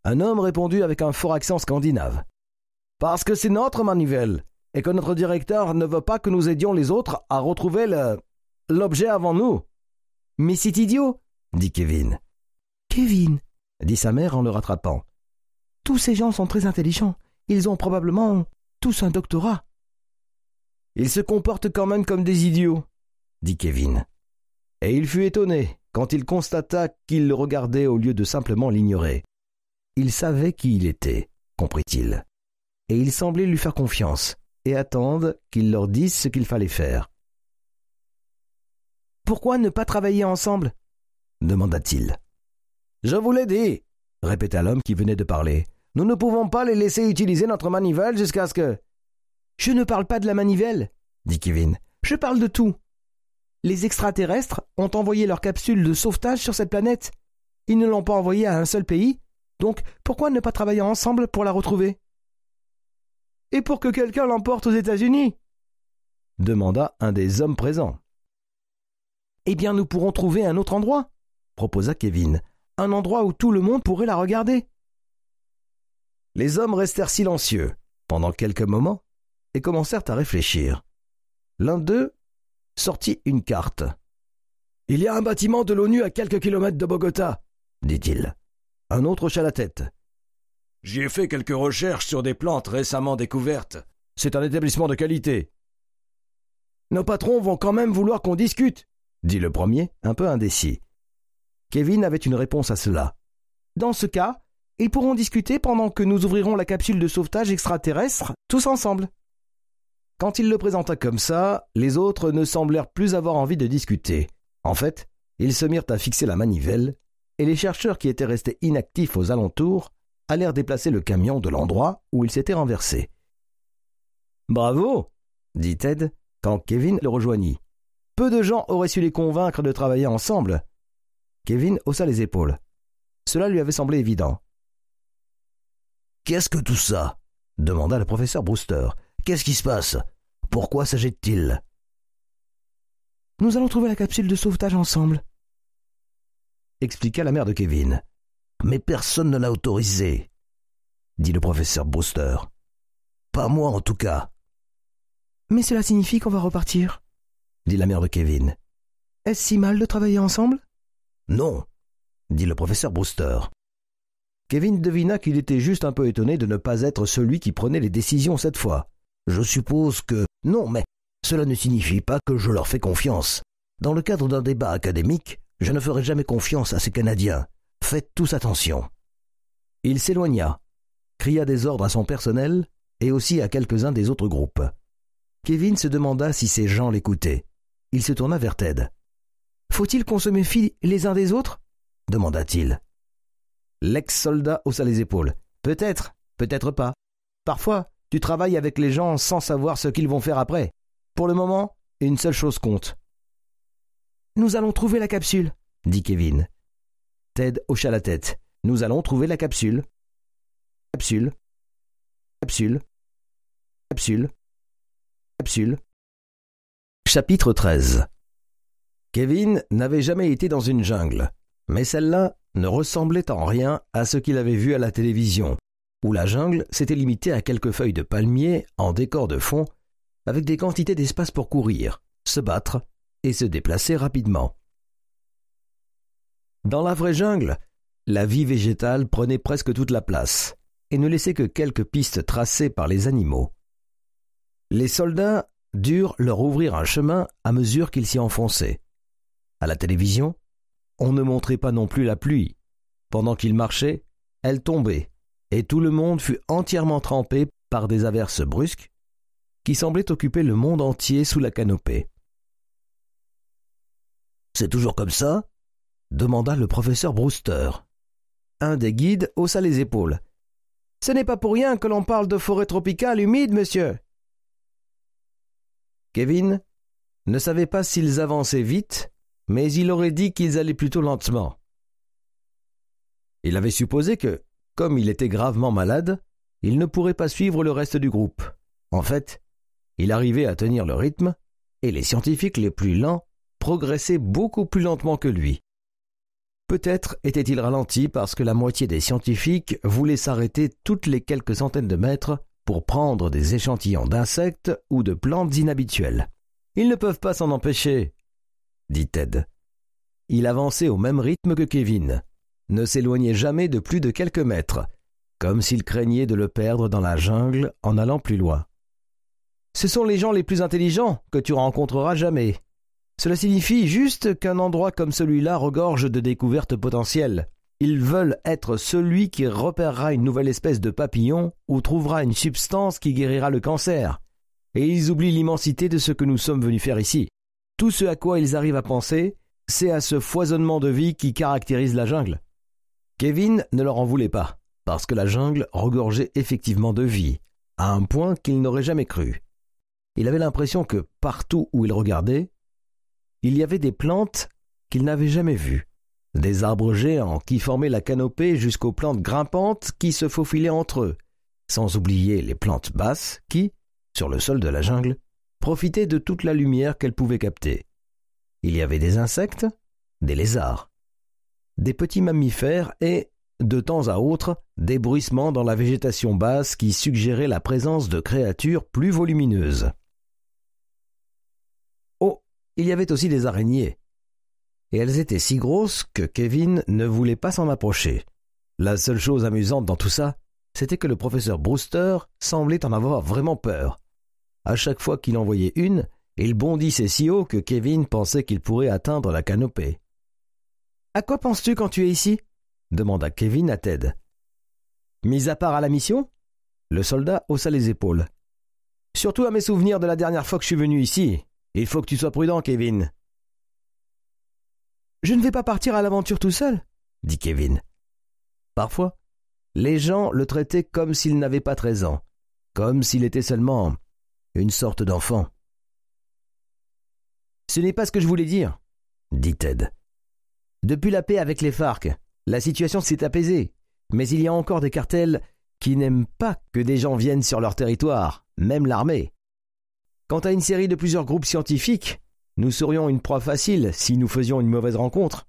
Un homme répondit avec un fort accent scandinave. Parce que c'est notre manivelle, et que notre directeur ne veut pas que nous aidions les autres à retrouver l'objet avant nous. Mais c'est idiot, dit Kevin. Kevin, dit sa mère en le rattrapant, tous ces gens sont très intelligents. Ils ont probablement tous un doctorat. Ils se comportent quand même comme des idiots, dit Kevin. Et il fut étonné quand il constata qu'il le regardait au lieu de simplement l'ignorer. Il savait qui il était, comprit-il. Et il semblait lui faire confiance et attendre qu'il leur dise ce qu'il fallait faire. Pourquoi ne pas travailler ensemble demanda-t-il. Je vous l'ai dit, répéta l'homme qui venait de parler. Nous ne pouvons pas les laisser utiliser notre manivelle jusqu'à ce que. Je ne parle pas de la manivelle, dit Kevin. Je parle de tout. Les extraterrestres ont envoyé leur capsule de sauvetage sur cette planète. Ils ne l'ont pas envoyée à un seul pays, donc pourquoi ne pas travailler ensemble pour la retrouver Et pour que quelqu'un l'emporte aux États-Unis demanda un des hommes présents. Eh bien, nous pourrons trouver un autre endroit, proposa Kevin, un endroit où tout le monde pourrait la regarder. Les hommes restèrent silencieux pendant quelques moments et commencèrent à réfléchir. L'un d'eux sortit une carte. Il y a un bâtiment de l'ONU à quelques kilomètres de Bogota, dit-il. Un autre hocha la tête. J'y ai fait quelques recherches sur des plantes récemment découvertes. C'est un établissement de qualité. Nos patrons vont quand même vouloir qu'on discute, dit le premier, un peu indécis. Kevin avait une réponse à cela. Dans ce cas, ils pourront discuter pendant que nous ouvrirons la capsule de sauvetage extraterrestre tous ensemble. Quand il le présenta comme ça, les autres ne semblèrent plus avoir envie de discuter. En fait, ils se mirent à fixer la manivelle, et les chercheurs qui étaient restés inactifs aux alentours allèrent déplacer le camion de l'endroit où il s'était renversé. Bravo dit Ted quand Kevin le rejoignit. Peu de gens auraient su les convaincre de travailler ensemble, Kevin haussa les épaules. Cela lui avait semblé évident. Qu'est-ce que tout ça demanda le professeur Brewster. Qu'est-ce qui se passe Pourquoi s'agit-il Nous allons trouver la capsule de sauvetage ensemble, expliqua la mère de Kevin. Mais personne ne l'a autorisé, dit le professeur Brewster. Pas moi en tout cas. Mais cela signifie qu'on va repartir, dit la mère de Kevin. Est-ce si mal de travailler ensemble non, dit le professeur Brewster. Kevin devina qu'il était juste un peu étonné de ne pas être celui qui prenait les décisions cette fois. Je suppose que... Non, mais cela ne signifie pas que je leur fais confiance. Dans le cadre d'un débat académique, je ne ferai jamais confiance à ces Canadiens. Faites tous attention. Il s'éloigna, cria des ordres à son personnel et aussi à quelques-uns des autres groupes. Kevin se demanda si ces gens l'écoutaient. Il se tourna vers Ted. Faut-il qu'on se méfie les uns des autres demanda-t-il. L'ex-soldat haussa les épaules. Peut-être, peut-être pas. Parfois, tu travailles avec les gens sans savoir ce qu'ils vont faire après. Pour le moment, une seule chose compte. Nous allons trouver la capsule, dit Kevin. Ted hocha la tête. Nous allons trouver la capsule. Capsule. Capsule. Capsule. Capsule. Chapitre 13 Kevin n'avait jamais été dans une jungle, mais celle-là ne ressemblait en rien à ce qu'il avait vu à la télévision, où la jungle s'était limitée à quelques feuilles de palmier en décor de fond, avec des quantités d'espace pour courir, se battre et se déplacer rapidement. Dans la vraie jungle, la vie végétale prenait presque toute la place et ne laissait que quelques pistes tracées par les animaux. Les soldats durent leur ouvrir un chemin à mesure qu'ils s'y enfonçaient. À la télévision, on ne montrait pas non plus la pluie. Pendant qu'il marchait, elle tombait, et tout le monde fut entièrement trempé par des averses brusques qui semblaient occuper le monde entier sous la canopée. C'est toujours comme ça demanda le professeur Brewster. Un des guides haussa les épaules. Ce n'est pas pour rien que l'on parle de forêt tropicale humide, monsieur. Kevin ne savait pas s'ils avançaient vite mais il aurait dit qu'ils allaient plutôt lentement. Il avait supposé que, comme il était gravement malade, il ne pourrait pas suivre le reste du groupe. En fait, il arrivait à tenir le rythme, et les scientifiques les plus lents progressaient beaucoup plus lentement que lui. Peut-être était-il ralenti parce que la moitié des scientifiques voulaient s'arrêter toutes les quelques centaines de mètres pour prendre des échantillons d'insectes ou de plantes inhabituelles. Ils ne peuvent pas s'en empêcher, dit Ted. Il avançait au même rythme que Kevin, ne s'éloignait jamais de plus de quelques mètres, comme s'il craignait de le perdre dans la jungle en allant plus loin. Ce sont les gens les plus intelligents que tu rencontreras jamais. Cela signifie juste qu'un endroit comme celui-là regorge de découvertes potentielles. Ils veulent être celui qui repérera une nouvelle espèce de papillon ou trouvera une substance qui guérira le cancer. Et ils oublient l'immensité de ce que nous sommes venus faire ici. Tout ce à quoi ils arrivent à penser, c'est à ce foisonnement de vie qui caractérise la jungle. Kevin ne leur en voulait pas, parce que la jungle regorgeait effectivement de vie, à un point qu'il n'aurait jamais cru. Il avait l'impression que partout où il regardait, il y avait des plantes qu'il n'avait jamais vues, des arbres géants qui formaient la canopée jusqu'aux plantes grimpantes qui se faufilaient entre eux, sans oublier les plantes basses qui, sur le sol de la jungle, Profiter de toute la lumière qu'elle pouvait capter. Il y avait des insectes, des lézards, des petits mammifères et, de temps à autre, des bruissements dans la végétation basse qui suggéraient la présence de créatures plus volumineuses. Oh, il y avait aussi des araignées. Et elles étaient si grosses que Kevin ne voulait pas s'en approcher. La seule chose amusante dans tout ça, c'était que le professeur Brewster semblait en avoir vraiment peur. À chaque fois qu'il envoyait une, il bondissait si haut que Kevin pensait qu'il pourrait atteindre la canopée. À quoi penses-tu quand tu es ici demanda Kevin à Ted. Mis à part à la mission Le soldat haussa les épaules. Surtout à mes souvenirs de la dernière fois que je suis venu ici. Il faut que tu sois prudent, Kevin. Je ne vais pas partir à l'aventure tout seul, dit Kevin. Parfois, les gens le traitaient comme s'il n'avait pas treize ans, comme s'il était seulement une sorte d'enfant. Ce n'est pas ce que je voulais dire, dit Ted. Depuis la paix avec les FARC, la situation s'est apaisée, mais il y a encore des cartels qui n'aiment pas que des gens viennent sur leur territoire, même l'armée. Quant à une série de plusieurs groupes scientifiques, nous serions une proie facile si nous faisions une mauvaise rencontre.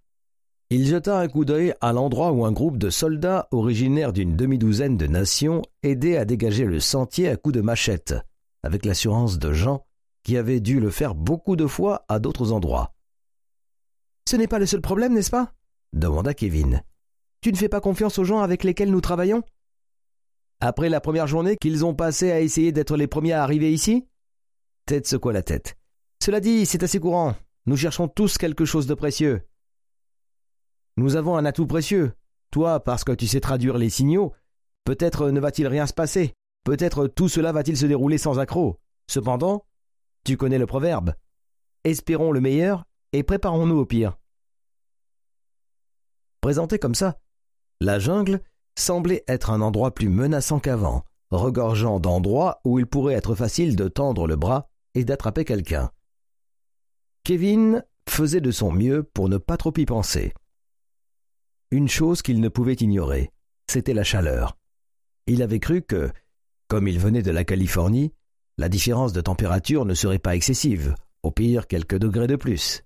Il jeta un coup d'œil à l'endroit où un groupe de soldats originaires d'une demi-douzaine de nations aidait à dégager le sentier à coups de machette avec l'assurance de Jean, qui avait dû le faire beaucoup de fois à d'autres endroits. Ce n'est pas le seul problème, n'est-ce pas demanda Kevin. Tu ne fais pas confiance aux gens avec lesquels nous travaillons Après la première journée qu'ils ont passée à essayer d'être les premiers à arriver ici Ted secoua la tête. Cela dit, c'est assez courant. Nous cherchons tous quelque chose de précieux. Nous avons un atout précieux. Toi, parce que tu sais traduire les signaux, peut-être ne va-t-il rien se passer. Peut-être tout cela va-t-il se dérouler sans accroc. Cependant, tu connais le proverbe. Espérons le meilleur et préparons-nous au pire. Présenté comme ça, la jungle semblait être un endroit plus menaçant qu'avant, regorgeant d'endroits où il pourrait être facile de tendre le bras et d'attraper quelqu'un. Kevin faisait de son mieux pour ne pas trop y penser. Une chose qu'il ne pouvait ignorer, c'était la chaleur. Il avait cru que, comme il venait de la Californie, la différence de température ne serait pas excessive, au pire quelques degrés de plus.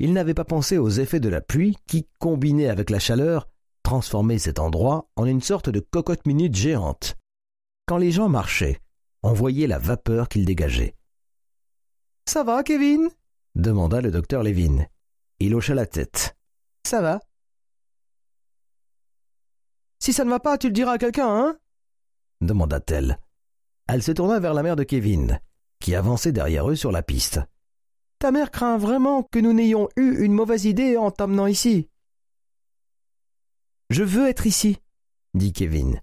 Il n'avait pas pensé aux effets de la pluie qui, combinés avec la chaleur, transformait cet endroit en une sorte de cocotte minute géante. Quand les gens marchaient, on voyait la vapeur qu'ils dégageaient. « Ça va, Kevin demanda le docteur Levin. Il hocha la tête. Ça va. Si ça ne va pas, tu le diras à quelqu'un, hein demanda-t-elle. Elle se tourna vers la mère de Kevin, qui avançait derrière eux sur la piste. Ta mère craint vraiment que nous n'ayons eu une mauvaise idée en t'amenant ici. Je veux être ici, dit Kevin.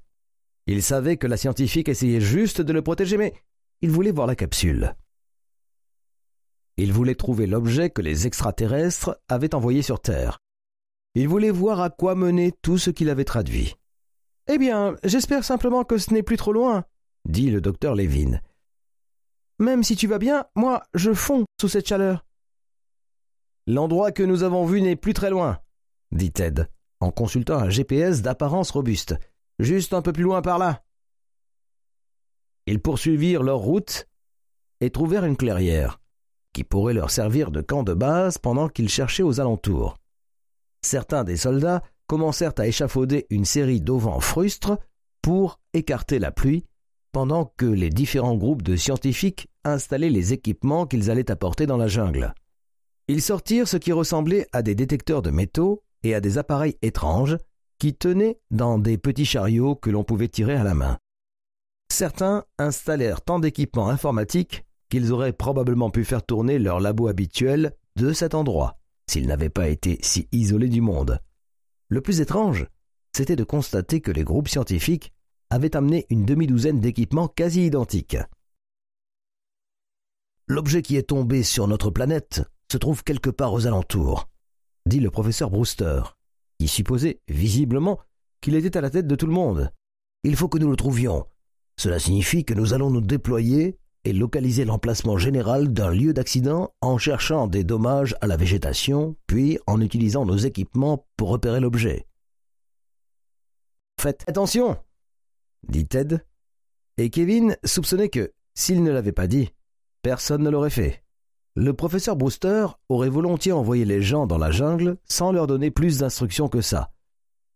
Il savait que la scientifique essayait juste de le protéger, mais il voulait voir la capsule. Il voulait trouver l'objet que les extraterrestres avaient envoyé sur Terre. Il voulait voir à quoi menait tout ce qu'il avait traduit. Eh bien, j'espère simplement que ce n'est plus trop loin, dit le docteur Levin. Même si tu vas bien, moi, je fonds sous cette chaleur. L'endroit que nous avons vu n'est plus très loin, dit Ted, en consultant un GPS d'apparence robuste. Juste un peu plus loin par là. Ils poursuivirent leur route et trouvèrent une clairière, qui pourrait leur servir de camp de base pendant qu'ils cherchaient aux alentours. Certains des soldats commencèrent à échafauder une série d'auvents frustres pour écarter la pluie, pendant que les différents groupes de scientifiques installaient les équipements qu'ils allaient apporter dans la jungle. Ils sortirent ce qui ressemblait à des détecteurs de métaux et à des appareils étranges qui tenaient dans des petits chariots que l'on pouvait tirer à la main. Certains installèrent tant d'équipements informatiques qu'ils auraient probablement pu faire tourner leur labo habituel de cet endroit, s'ils n'avaient pas été si isolés du monde. Le plus étrange, c'était de constater que les groupes scientifiques avaient amené une demi-douzaine d'équipements quasi identiques. L'objet qui est tombé sur notre planète se trouve quelque part aux alentours, dit le professeur Brewster, qui supposait, visiblement, qu'il était à la tête de tout le monde. Il faut que nous le trouvions. Cela signifie que nous allons nous déployer et localiser l'emplacement général d'un lieu d'accident en cherchant des dommages à la végétation, puis en utilisant nos équipements pour repérer l'objet. Faites attention, dit Ted, et Kevin soupçonnait que, s'il ne l'avait pas dit, personne ne l'aurait fait. Le professeur Brewster aurait volontiers envoyé les gens dans la jungle sans leur donner plus d'instructions que ça.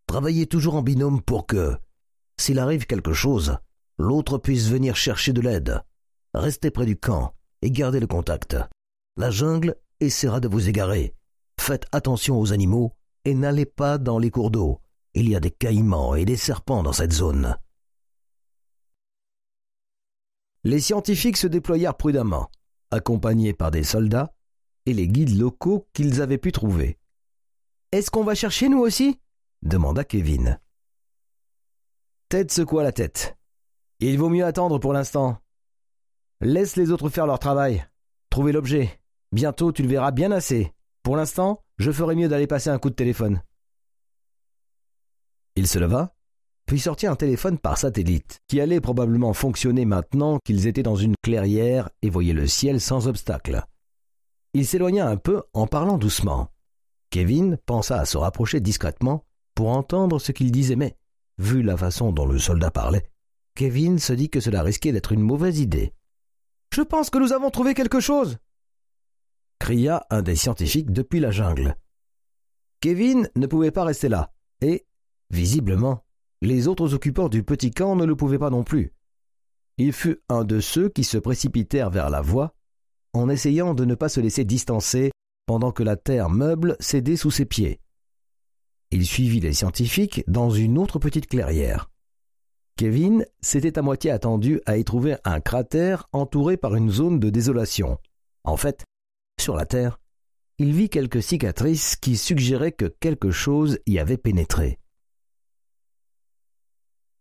Travaillez toujours en binôme pour que, s'il arrive quelque chose, l'autre puisse venir chercher de l'aide. Restez près du camp et gardez le contact. La jungle essaiera de vous égarer. Faites attention aux animaux et n'allez pas dans les cours d'eau. Il y a des caïmans et des serpents dans cette zone. Les scientifiques se déployèrent prudemment, accompagnés par des soldats et les guides locaux qu'ils avaient pu trouver. Est-ce qu'on va chercher nous aussi demanda Kevin. Ted secoua la tête. Il vaut mieux attendre pour l'instant. Laisse les autres faire leur travail. Trouvez l'objet. Bientôt tu le verras bien assez. Pour l'instant, je ferai mieux d'aller passer un coup de téléphone. Il se leva, puis sortit un téléphone par satellite, qui allait probablement fonctionner maintenant qu'ils étaient dans une clairière et voyaient le ciel sans obstacle. Il s'éloigna un peu en parlant doucement. Kevin pensa à se rapprocher discrètement pour entendre ce qu'il disait, mais, vu la façon dont le soldat parlait, Kevin se dit que cela risquait d'être une mauvaise idée. Je pense que nous avons trouvé quelque chose cria un des scientifiques depuis la jungle. Kevin ne pouvait pas rester là, et, visiblement, les autres occupants du petit camp ne le pouvaient pas non plus. Il fut un de ceux qui se précipitèrent vers la voie, en essayant de ne pas se laisser distancer pendant que la terre meuble cédait sous ses pieds. Il suivit les scientifiques dans une autre petite clairière. Kevin s'était à moitié attendu à y trouver un cratère entouré par une zone de désolation. En fait, sur la Terre, il vit quelques cicatrices qui suggéraient que quelque chose y avait pénétré.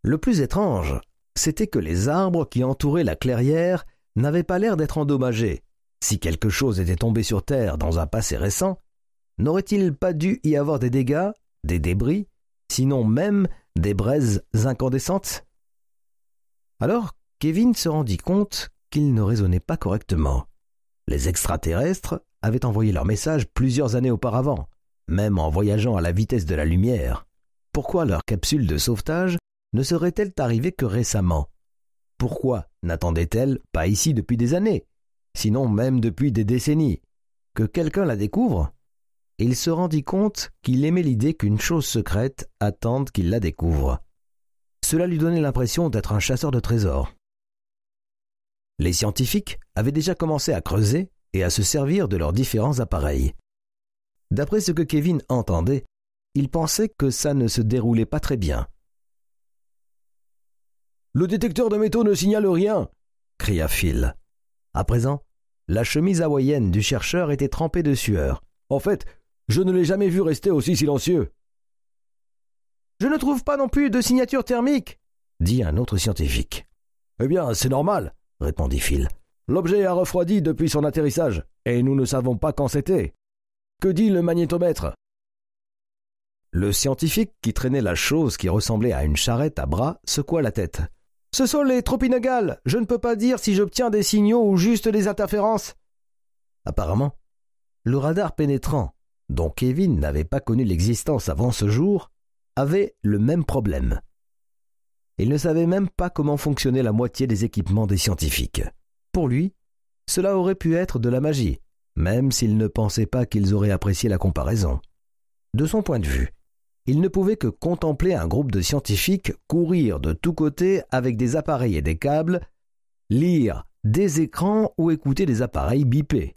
Le plus étrange, c'était que les arbres qui entouraient la clairière n'avaient pas l'air d'être endommagés. Si quelque chose était tombé sur Terre dans un passé récent, n'aurait-il pas dû y avoir des dégâts, des débris, sinon même des braises incandescentes alors, Kevin se rendit compte qu'il ne raisonnait pas correctement. Les extraterrestres avaient envoyé leur message plusieurs années auparavant, même en voyageant à la vitesse de la lumière. Pourquoi leur capsule de sauvetage ne serait-elle arrivée que récemment Pourquoi n'attendait-elle pas ici depuis des années, sinon même depuis des décennies Que quelqu'un la découvre Il se rendit compte qu'il aimait l'idée qu'une chose secrète attende qu'il la découvre. Cela lui donnait l'impression d'être un chasseur de trésors. Les scientifiques avaient déjà commencé à creuser et à se servir de leurs différents appareils. D'après ce que Kevin entendait, il pensait que ça ne se déroulait pas très bien. Le détecteur de métaux ne signale rien, cria Phil. À présent, la chemise hawaïenne du chercheur était trempée de sueur. En fait, je ne l'ai jamais vu rester aussi silencieux. Je ne trouve pas non plus de signature thermique, dit un autre scientifique. Eh bien, c'est normal, répondit Phil. L'objet a refroidi depuis son atterrissage, et nous ne savons pas quand c'était. Que dit le magnétomètre Le scientifique qui traînait la chose qui ressemblait à une charrette à bras secoua la tête. Ce sont les tropinégales Je ne peux pas dire si j'obtiens des signaux ou juste des interférences. Apparemment, le radar pénétrant, dont Kevin n'avait pas connu l'existence avant ce jour, avait le même problème. Il ne savait même pas comment fonctionnait la moitié des équipements des scientifiques. Pour lui, cela aurait pu être de la magie, même s'il ne pensait pas qu'ils auraient apprécié la comparaison. De son point de vue, il ne pouvait que contempler un groupe de scientifiques courir de tous côtés avec des appareils et des câbles, lire des écrans ou écouter des appareils bipés.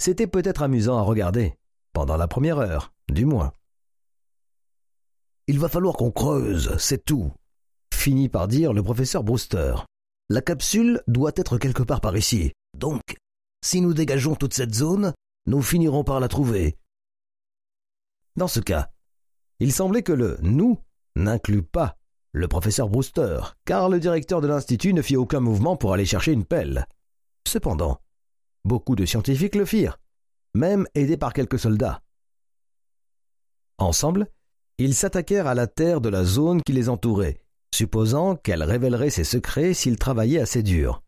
C'était peut-être amusant à regarder, pendant la première heure, du moins. Il va falloir qu'on creuse, c'est tout, finit par dire le professeur Brewster. La capsule doit être quelque part par ici. Donc, si nous dégageons toute cette zone, nous finirons par la trouver. Dans ce cas, il semblait que le nous n'inclut pas le professeur Brewster, car le directeur de l'Institut ne fit aucun mouvement pour aller chercher une pelle. Cependant, beaucoup de scientifiques le firent, même aidés par quelques soldats. Ensemble, ils s'attaquèrent à la terre de la zone qui les entourait, supposant qu'elle révélerait ses secrets s'ils travaillaient assez dur.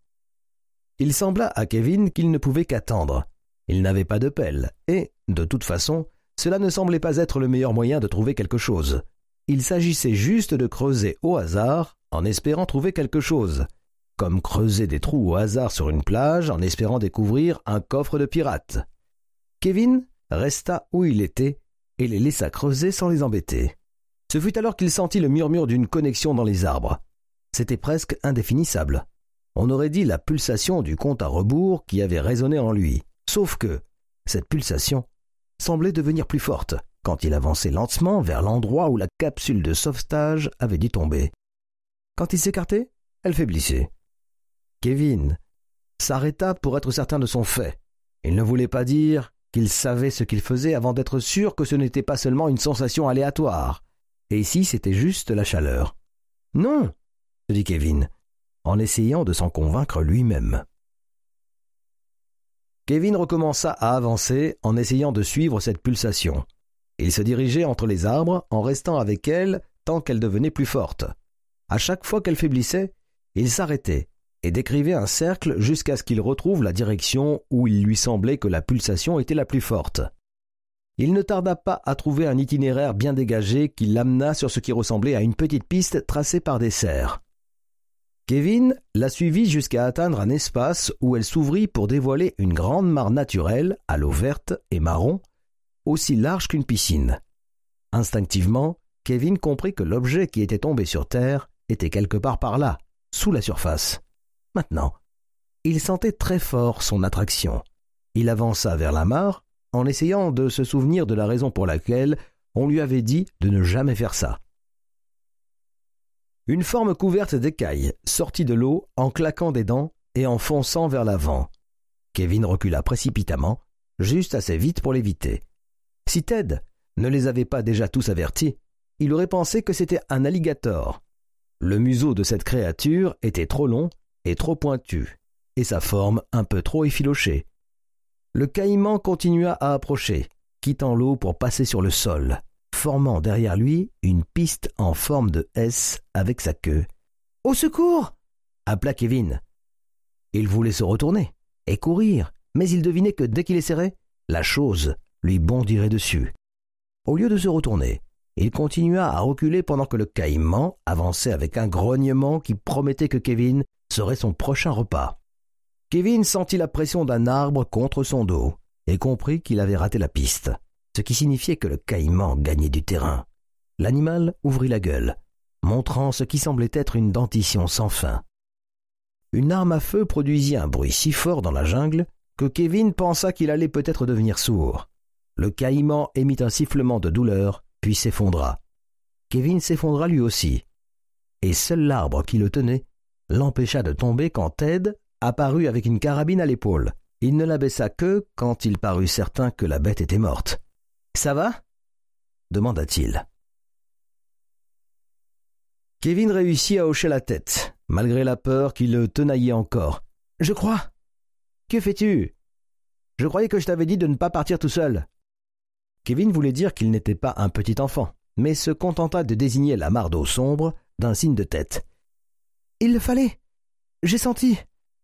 Il sembla à Kevin qu'il ne pouvait qu'attendre. Il n'avait pas de pelle, et, de toute façon, cela ne semblait pas être le meilleur moyen de trouver quelque chose. Il s'agissait juste de creuser au hasard, en espérant trouver quelque chose, comme creuser des trous au hasard sur une plage en espérant découvrir un coffre de pirate. Kevin resta où il était et les laissa creuser sans les embêter. Ce fut alors qu'il sentit le murmure d'une connexion dans les arbres. C'était presque indéfinissable. On aurait dit la pulsation du compte à rebours qui avait résonné en lui. Sauf que cette pulsation semblait devenir plus forte quand il avançait lentement vers l'endroit où la capsule de sauvetage avait dû tomber. Quand il s'écartait, elle faiblissait. Kevin s'arrêta pour être certain de son fait. Il ne voulait pas dire qu'il savait ce qu'il faisait avant d'être sûr que ce n'était pas seulement une sensation aléatoire. Et ici, c'était juste la chaleur. Non, se dit Kevin, en essayant de s'en convaincre lui-même. Kevin recommença à avancer en essayant de suivre cette pulsation. Il se dirigeait entre les arbres en restant avec elle tant qu'elle devenait plus forte. À chaque fois qu'elle faiblissait, il s'arrêtait et décrivait un cercle jusqu'à ce qu'il retrouve la direction où il lui semblait que la pulsation était la plus forte. Il ne tarda pas à trouver un itinéraire bien dégagé qui l'amena sur ce qui ressemblait à une petite piste tracée par des cerfs. Kevin la suivit jusqu'à atteindre un espace où elle s'ouvrit pour dévoiler une grande mare naturelle à l'eau verte et marron, aussi large qu'une piscine. Instinctivement, Kevin comprit que l'objet qui était tombé sur Terre était quelque part par là, sous la surface. Maintenant, il sentait très fort son attraction. Il avança vers la mare en essayant de se souvenir de la raison pour laquelle on lui avait dit de ne jamais faire ça. Une forme couverte d'écailles sortit de l'eau en claquant des dents et en fonçant vers l'avant. Kevin recula précipitamment, juste assez vite pour l'éviter. Si Ted ne les avait pas déjà tous avertis, il aurait pensé que c'était un alligator. Le museau de cette créature était trop long est trop pointu et sa forme un peu trop effilochée. Le caïman continua à approcher, quittant l'eau pour passer sur le sol, formant derrière lui une piste en forme de S avec sa queue. Au secours appela Kevin. Il voulait se retourner et courir, mais il devinait que dès qu'il essaierait, la chose lui bondirait dessus. Au lieu de se retourner, il continua à reculer pendant que le caïman avançait avec un grognement qui promettait que Kevin serait son prochain repas. Kevin sentit la pression d'un arbre contre son dos et comprit qu'il avait raté la piste, ce qui signifiait que le caïman gagnait du terrain. L'animal ouvrit la gueule, montrant ce qui semblait être une dentition sans fin. Une arme à feu produisit un bruit si fort dans la jungle que Kevin pensa qu'il allait peut-être devenir sourd. Le caïman émit un sifflement de douleur, puis s'effondra. Kevin s'effondra lui aussi, et seul l'arbre qui le tenait l'empêcha de tomber quand Ted apparut avec une carabine à l'épaule. Il ne la baissa que quand il parut certain que la bête était morte. Ça va demanda-t-il. Kevin réussit à hocher la tête, malgré la peur qui le tenaillait encore. Je crois. Que fais-tu Je croyais que je t'avais dit de ne pas partir tout seul. Kevin voulait dire qu'il n'était pas un petit enfant, mais se contenta de désigner la mardeau d'eau sombre d'un signe de tête. Il le fallait. J'ai senti.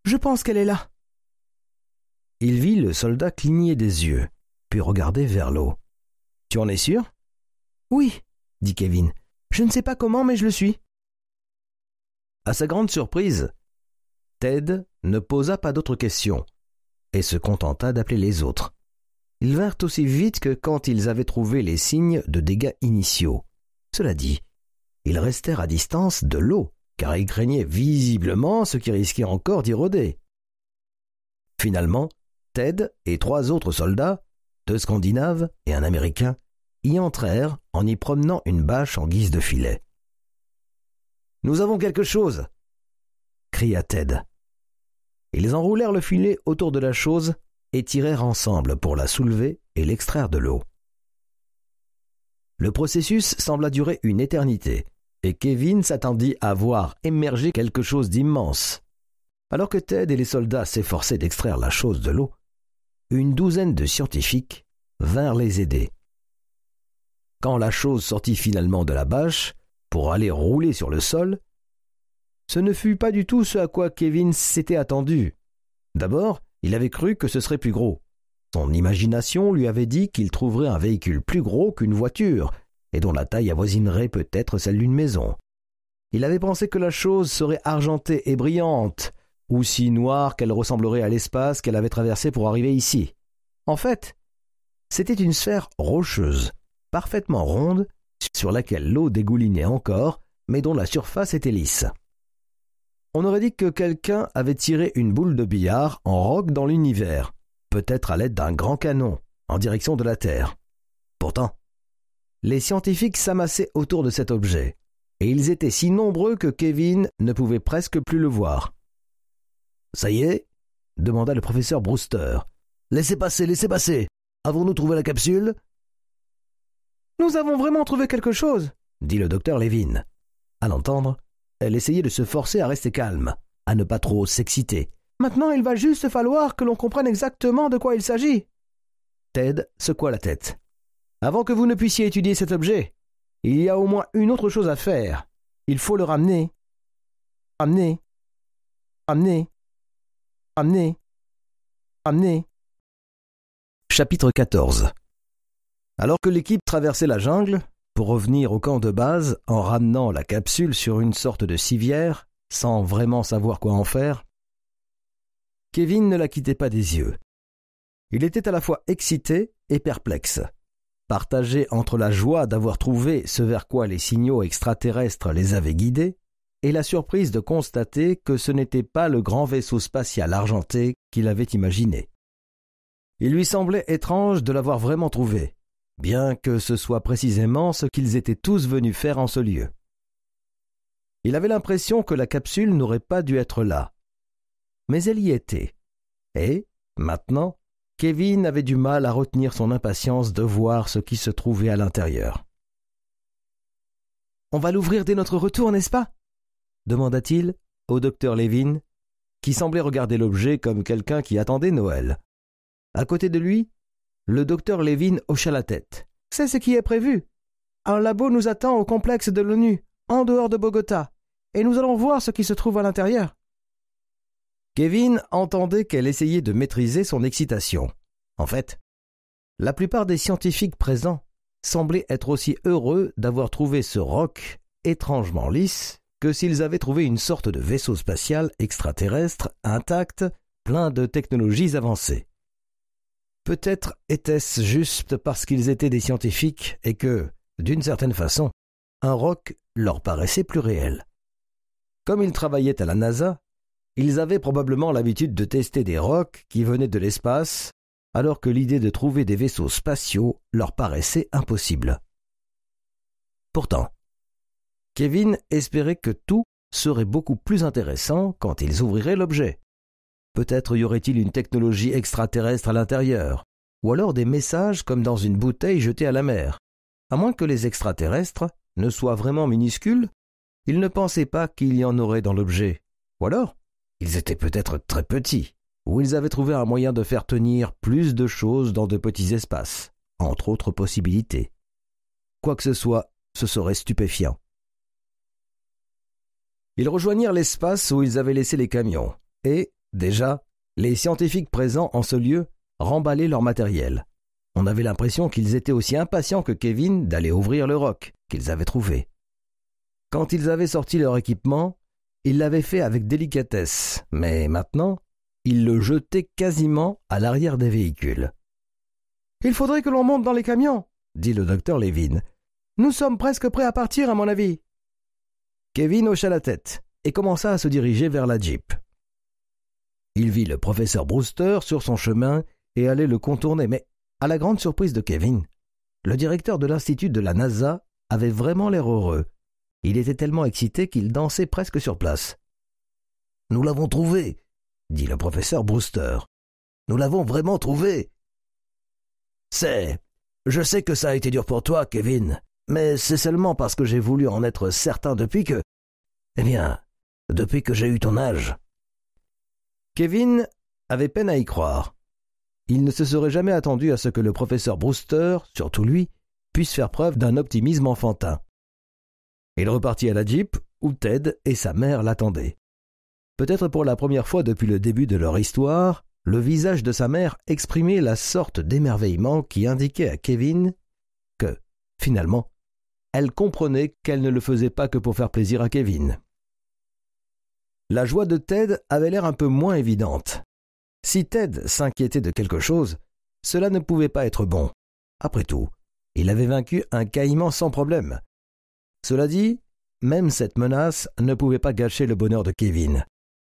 Je pense qu'elle est là. Il vit le soldat cligner des yeux, puis regarder vers l'eau. Tu en es sûr Oui, dit Kevin. Je ne sais pas comment, mais je le suis. À sa grande surprise, Ted ne posa pas d'autres questions et se contenta d'appeler les autres. Ils vinrent aussi vite que quand ils avaient trouvé les signes de dégâts initiaux. Cela dit, ils restèrent à distance de l'eau car il craignait visiblement ce qui risquait encore d'y d'éroder. Finalement, Ted et trois autres soldats, deux Scandinaves et un Américain, y entrèrent en y promenant une bâche en guise de filet. Nous avons quelque chose cria Ted. Ils enroulèrent le filet autour de la chose et tirèrent ensemble pour la soulever et l'extraire de l'eau. Le processus sembla durer une éternité, et Kevin s'attendit à voir émerger quelque chose d'immense. Alors que Ted et les soldats s'efforçaient d'extraire la chose de l'eau, une douzaine de scientifiques vinrent les aider. Quand la chose sortit finalement de la bâche pour aller rouler sur le sol, ce ne fut pas du tout ce à quoi Kevin s'était attendu. D'abord, il avait cru que ce serait plus gros. Son imagination lui avait dit qu'il trouverait un véhicule plus gros qu'une voiture et dont la taille avoisinerait peut-être celle d'une maison. Il avait pensé que la chose serait argentée et brillante, ou si noire qu'elle ressemblerait à l'espace qu'elle avait traversé pour arriver ici. En fait, c'était une sphère rocheuse, parfaitement ronde, sur laquelle l'eau dégoulinait encore, mais dont la surface était lisse. On aurait dit que quelqu'un avait tiré une boule de billard en roc dans l'univers, peut-être à l'aide d'un grand canon, en direction de la Terre. Pourtant, les scientifiques s'amassaient autour de cet objet, et ils étaient si nombreux que Kevin ne pouvait presque plus le voir. Ça y est demanda le professeur Brewster. Laissez passer, laissez passer. Avons-nous trouvé la capsule Nous avons vraiment trouvé quelque chose, dit le docteur Levin. À l'entendre, elle essayait de se forcer à rester calme, à ne pas trop s'exciter. Maintenant, il va juste falloir que l'on comprenne exactement de quoi il s'agit. Ted secoua la tête. Avant que vous ne puissiez étudier cet objet, il y a au moins une autre chose à faire. Il faut le ramener. Ramener. Ramener. Ramener. Ramener. Chapitre 14 Alors que l'équipe traversait la jungle, pour revenir au camp de base en ramenant la capsule sur une sorte de civière, sans vraiment savoir quoi en faire, Kevin ne la quittait pas des yeux. Il était à la fois excité et perplexe partagé entre la joie d'avoir trouvé ce vers quoi les signaux extraterrestres les avaient guidés, et la surprise de constater que ce n'était pas le grand vaisseau spatial argenté qu'il avait imaginé. Il lui semblait étrange de l'avoir vraiment trouvé, bien que ce soit précisément ce qu'ils étaient tous venus faire en ce lieu. Il avait l'impression que la capsule n'aurait pas dû être là. Mais elle y était. Et, maintenant, Kevin avait du mal à retenir son impatience de voir ce qui se trouvait à l'intérieur. On va l'ouvrir dès notre retour, n'est-ce pas demanda-t-il au docteur Levin, qui semblait regarder l'objet comme quelqu'un qui attendait Noël. À côté de lui, le docteur Levin hocha la tête. C'est ce qui est prévu. Un labo nous attend au complexe de l'ONU, en dehors de Bogota, et nous allons voir ce qui se trouve à l'intérieur. Kevin entendait qu'elle essayait de maîtriser son excitation. En fait, la plupart des scientifiques présents semblaient être aussi heureux d'avoir trouvé ce roc étrangement lisse que s'ils avaient trouvé une sorte de vaisseau spatial extraterrestre intact, plein de technologies avancées. Peut-être était-ce juste parce qu'ils étaient des scientifiques et que, d'une certaine façon, un roc leur paraissait plus réel. Comme ils travaillaient à la NASA, ils avaient probablement l'habitude de tester des rocs qui venaient de l'espace, alors que l'idée de trouver des vaisseaux spatiaux leur paraissait impossible. Pourtant, Kevin espérait que tout serait beaucoup plus intéressant quand ils ouvriraient l'objet. Peut-être y aurait-il une technologie extraterrestre à l'intérieur, ou alors des messages comme dans une bouteille jetée à la mer. À moins que les extraterrestres ne soient vraiment minuscules, ils ne pensaient pas qu'il y en aurait dans l'objet. Ou alors, ils étaient peut-être très petits, ou ils avaient trouvé un moyen de faire tenir plus de choses dans de petits espaces, entre autres possibilités. Quoi que ce soit, ce serait stupéfiant. Ils rejoignirent l'espace où ils avaient laissé les camions, et, déjà, les scientifiques présents en ce lieu remballaient leur matériel. On avait l'impression qu'ils étaient aussi impatients que Kevin d'aller ouvrir le roc qu'ils avaient trouvé. Quand ils avaient sorti leur équipement, il l'avait fait avec délicatesse, mais maintenant, il le jetait quasiment à l'arrière des véhicules. Il faudrait que l'on monte dans les camions, dit le docteur Levin. Nous sommes presque prêts à partir, à mon avis. Kevin hocha la tête et commença à se diriger vers la Jeep. Il vit le professeur Brewster sur son chemin et allait le contourner, mais à la grande surprise de Kevin, le directeur de l'Institut de la NASA avait vraiment l'air heureux il était tellement excité qu'il dansait presque sur place. Nous l'avons trouvé, dit le professeur Brewster. Nous l'avons vraiment trouvé. C'est. Je sais que ça a été dur pour toi, Kevin, mais c'est seulement parce que j'ai voulu en être certain depuis que. Eh bien, depuis que j'ai eu ton âge. Kevin avait peine à y croire. Il ne se serait jamais attendu à ce que le professeur Brewster, surtout lui, puisse faire preuve d'un optimisme enfantin. Il repartit à la Jeep, où Ted et sa mère l'attendaient. Peut-être pour la première fois depuis le début de leur histoire, le visage de sa mère exprimait la sorte d'émerveillement qui indiquait à Kevin que, finalement, elle comprenait qu'elle ne le faisait pas que pour faire plaisir à Kevin. La joie de Ted avait l'air un peu moins évidente. Si Ted s'inquiétait de quelque chose, cela ne pouvait pas être bon. Après tout, il avait vaincu un caïman sans problème, cela dit, même cette menace ne pouvait pas gâcher le bonheur de Kevin.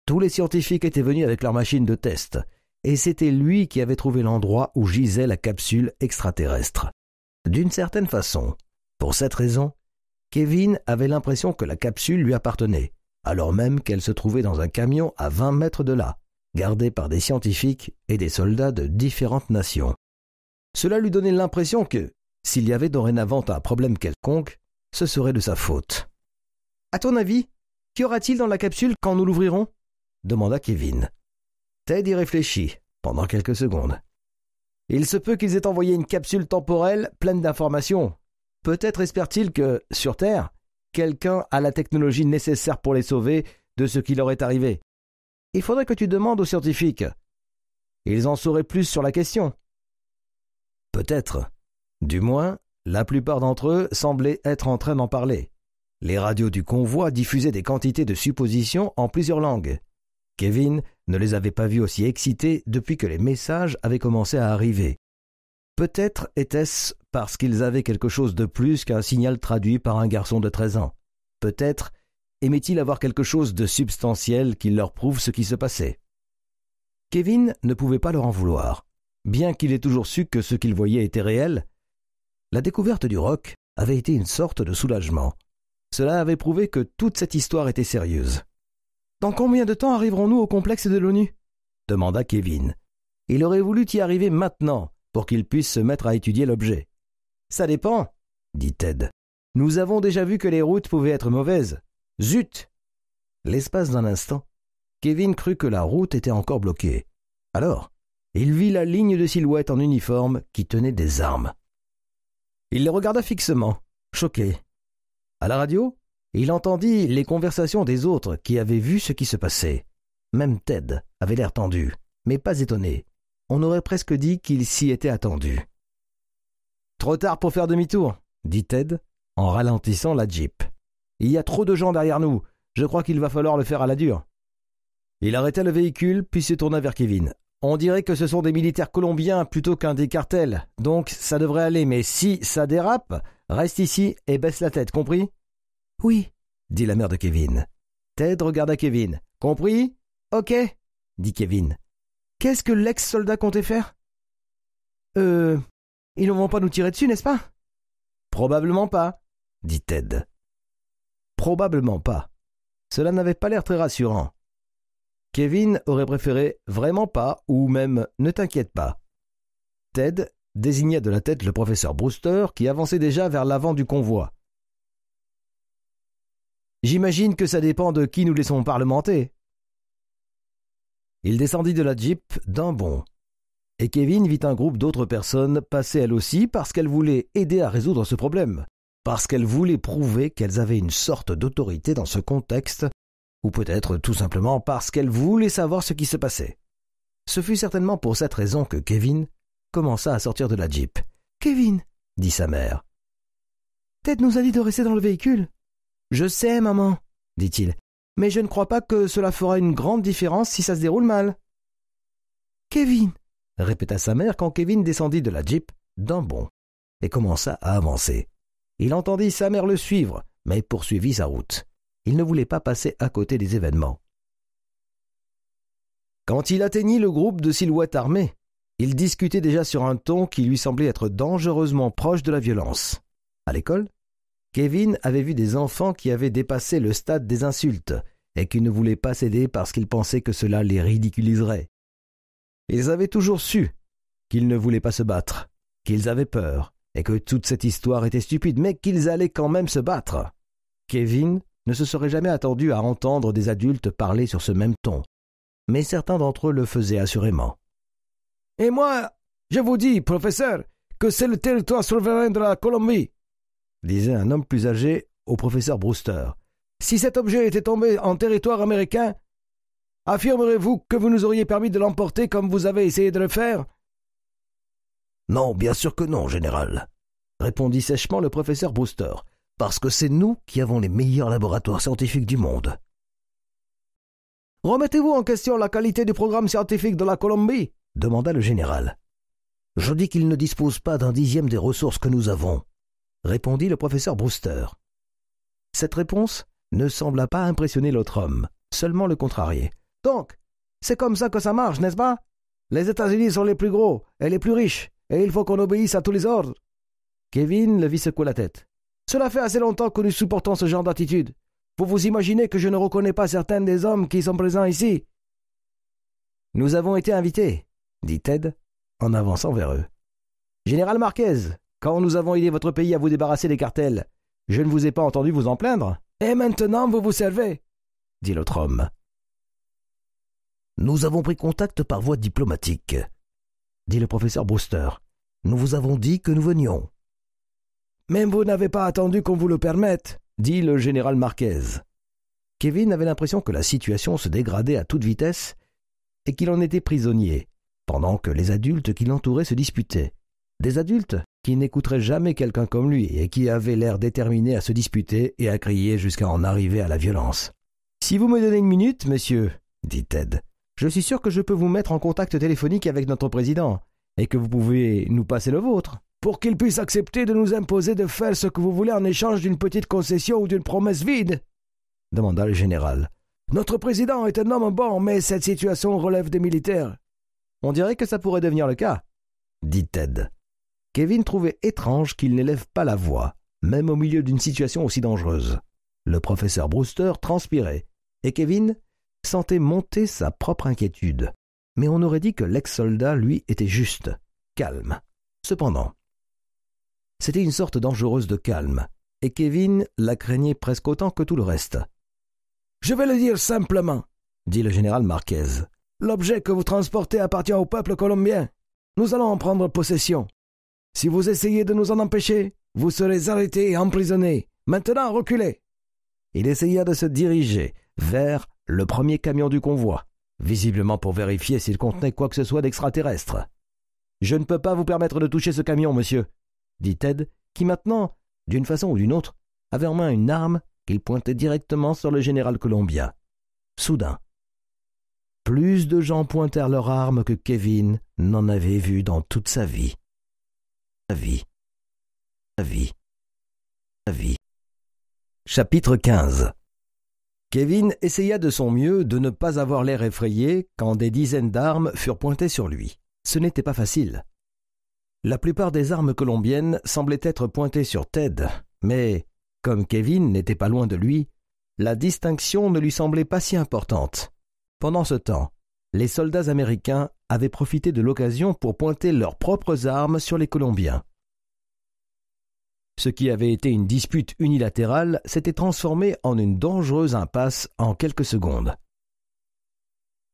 Tous les scientifiques étaient venus avec leurs machines de test, et c'était lui qui avait trouvé l'endroit où gisait la capsule extraterrestre. D'une certaine façon, pour cette raison, Kevin avait l'impression que la capsule lui appartenait, alors même qu'elle se trouvait dans un camion à 20 mètres de là, gardée par des scientifiques et des soldats de différentes nations. Cela lui donnait l'impression que, s'il y avait dorénavant un problème quelconque, ce serait de sa faute. À ton avis, qu'y aura-t-il dans la capsule quand nous l'ouvrirons demanda Kevin. Ted y réfléchit pendant quelques secondes. Il se peut qu'ils aient envoyé une capsule temporelle pleine d'informations. Peut-être espèrent-ils que, sur Terre, quelqu'un a la technologie nécessaire pour les sauver de ce qui leur est arrivé. Il faudrait que tu demandes aux scientifiques. Ils en sauraient plus sur la question. Peut-être. Du moins, la plupart d'entre eux semblaient être en train d'en parler. Les radios du convoi diffusaient des quantités de suppositions en plusieurs langues. Kevin ne les avait pas vus aussi excités depuis que les messages avaient commencé à arriver. Peut-être était-ce parce qu'ils avaient quelque chose de plus qu'un signal traduit par un garçon de 13 ans. Peut-être aimait-il avoir quelque chose de substantiel qui leur prouve ce qui se passait. Kevin ne pouvait pas leur en vouloir. Bien qu'il ait toujours su que ce qu'il voyait était réel, la découverte du roc avait été une sorte de soulagement. Cela avait prouvé que toute cette histoire était sérieuse. Dans combien de temps arriverons-nous au complexe de l'ONU demanda Kevin. Il aurait voulu y arriver maintenant pour qu'il puisse se mettre à étudier l'objet. Ça dépend, dit Ted. Nous avons déjà vu que les routes pouvaient être mauvaises. Zut L'espace d'un instant, Kevin crut que la route était encore bloquée. Alors, il vit la ligne de silhouette en uniforme qui tenait des armes. Il les regarda fixement, choqué. À la radio, il entendit les conversations des autres qui avaient vu ce qui se passait. Même Ted avait l'air tendu, mais pas étonné. On aurait presque dit qu'il s'y était attendu. Trop tard pour faire demi-tour, dit Ted en ralentissant la Jeep. Il y a trop de gens derrière nous. Je crois qu'il va falloir le faire à la dure. Il arrêta le véhicule, puis se tourna vers Kevin on dirait que ce sont des militaires colombiens plutôt qu'un des cartels. Donc ça devrait aller, mais si ça dérape, reste ici et baisse la tête, compris Oui, dit la mère de Kevin. Ted regarda Kevin. Compris Ok, dit Kevin. Qu'est-ce que l'ex-soldat comptait faire Euh. Ils ne vont pas nous tirer dessus, n'est-ce pas Probablement pas, dit Ted. Probablement pas. Cela n'avait pas l'air très rassurant. Kevin aurait préféré vraiment pas ou même ne t'inquiète pas. Ted désigna de la tête le professeur Brewster qui avançait déjà vers l'avant du convoi. J'imagine que ça dépend de qui nous laissons parlementer. Il descendit de la Jeep d'un bond, et Kevin vit un groupe d'autres personnes passer elles aussi parce qu'elles voulaient aider à résoudre ce problème, parce qu'elles voulaient prouver qu'elles avaient une sorte d'autorité dans ce contexte ou peut-être tout simplement parce qu'elle voulait savoir ce qui se passait. Ce fut certainement pour cette raison que Kevin commença à sortir de la Jeep. Kevin, dit sa mère. Ted nous a dit de rester dans le véhicule. Je sais, maman, dit-il, mais je ne crois pas que cela fera une grande différence si ça se déroule mal. Kevin, répéta sa mère quand Kevin descendit de la Jeep d'un bond et commença à avancer. Il entendit sa mère le suivre, mais poursuivit sa route. Il ne voulait pas passer à côté des événements. Quand il atteignit le groupe de silhouettes armées, il discutait déjà sur un ton qui lui semblait être dangereusement proche de la violence. À l'école, Kevin avait vu des enfants qui avaient dépassé le stade des insultes et qui ne voulaient pas céder parce qu'ils pensaient que cela les ridiculiserait. Ils avaient toujours su qu'ils ne voulaient pas se battre, qu'ils avaient peur et que toute cette histoire était stupide, mais qu'ils allaient quand même se battre. Kevin ne se serait jamais attendu à entendre des adultes parler sur ce même ton, mais certains d'entre eux le faisaient assurément. Et moi, je vous dis, professeur, que c'est le territoire souverain de la Colombie, disait un homme plus âgé au professeur Brewster. Si cet objet était tombé en territoire américain, affirmerez-vous que vous nous auriez permis de l'emporter comme vous avez essayé de le faire Non, bien sûr que non, général, répondit sèchement le professeur Brewster, parce que c'est nous qui avons les meilleurs laboratoires scientifiques du monde. Remettez-vous en question la qualité du programme scientifique de la Colombie demanda le général. Je dis qu'il ne dispose pas d'un dixième des ressources que nous avons, répondit le professeur Brewster. Cette réponse ne sembla pas impressionner l'autre homme, seulement le contrarier. Donc, c'est comme ça que ça marche, n'est-ce pas Les États-Unis sont les plus gros et les plus riches, et il faut qu'on obéisse à tous les ordres. Kevin le vit secouer la tête. Cela fait assez longtemps que nous supportons ce genre d'attitude. Vous vous imaginez que je ne reconnais pas certains des hommes qui sont présents ici Nous avons été invités, dit Ted en avançant vers eux. Général Marquez, quand nous avons aidé votre pays à vous débarrasser des cartels, je ne vous ai pas entendu vous en plaindre. Et maintenant vous vous servez, dit l'autre homme. Nous avons pris contact par voie diplomatique, dit le professeur Brewster. Nous vous avons dit que nous venions. Même vous n'avez pas attendu qu'on vous le permette, dit le général Marquez. Kevin avait l'impression que la situation se dégradait à toute vitesse et qu'il en était prisonnier, pendant que les adultes qui l'entouraient se disputaient. Des adultes qui n'écouteraient jamais quelqu'un comme lui et qui avaient l'air déterminés à se disputer et à crier jusqu'à en arriver à la violence. Si vous me donnez une minute, monsieur, dit Ted, je suis sûr que je peux vous mettre en contact téléphonique avec notre président et que vous pouvez nous passer le vôtre pour qu'il puisse accepter de nous imposer de faire ce que vous voulez en échange d'une petite concession ou d'une promesse vide demanda le général. Notre président est un homme bon, mais cette situation relève des militaires. On dirait que ça pourrait devenir le cas, dit Ted. Kevin trouvait étrange qu'il n'élève pas la voix, même au milieu d'une situation aussi dangereuse. Le professeur Brewster transpirait, et Kevin sentait monter sa propre inquiétude. Mais on aurait dit que l'ex-soldat, lui, était juste, calme. Cependant, c'était une sorte dangereuse de calme, et Kevin la craignait presque autant que tout le reste. Je vais le dire simplement, dit le général Marquez. L'objet que vous transportez appartient au peuple colombien. Nous allons en prendre possession. Si vous essayez de nous en empêcher, vous serez arrêté et emprisonné. Maintenant, reculez. Il essaya de se diriger vers le premier camion du convoi, visiblement pour vérifier s'il contenait quoi que ce soit d'extraterrestre. Je ne peux pas vous permettre de toucher ce camion, monsieur, dit Ted, qui maintenant, d'une façon ou d'une autre, avait en main une arme qu'il pointait directement sur le général Columbia. Soudain, plus de gens pointèrent leurs armes que Kevin n'en avait vu dans toute sa vie. Sa vie. Sa vie. Sa vie. Chapitre 15 Kevin essaya de son mieux de ne pas avoir l'air effrayé quand des dizaines d'armes furent pointées sur lui. Ce n'était pas facile. La plupart des armes colombiennes semblaient être pointées sur Ted, mais, comme Kevin n'était pas loin de lui, la distinction ne lui semblait pas si importante. Pendant ce temps, les soldats américains avaient profité de l'occasion pour pointer leurs propres armes sur les Colombiens. Ce qui avait été une dispute unilatérale s'était transformé en une dangereuse impasse en quelques secondes.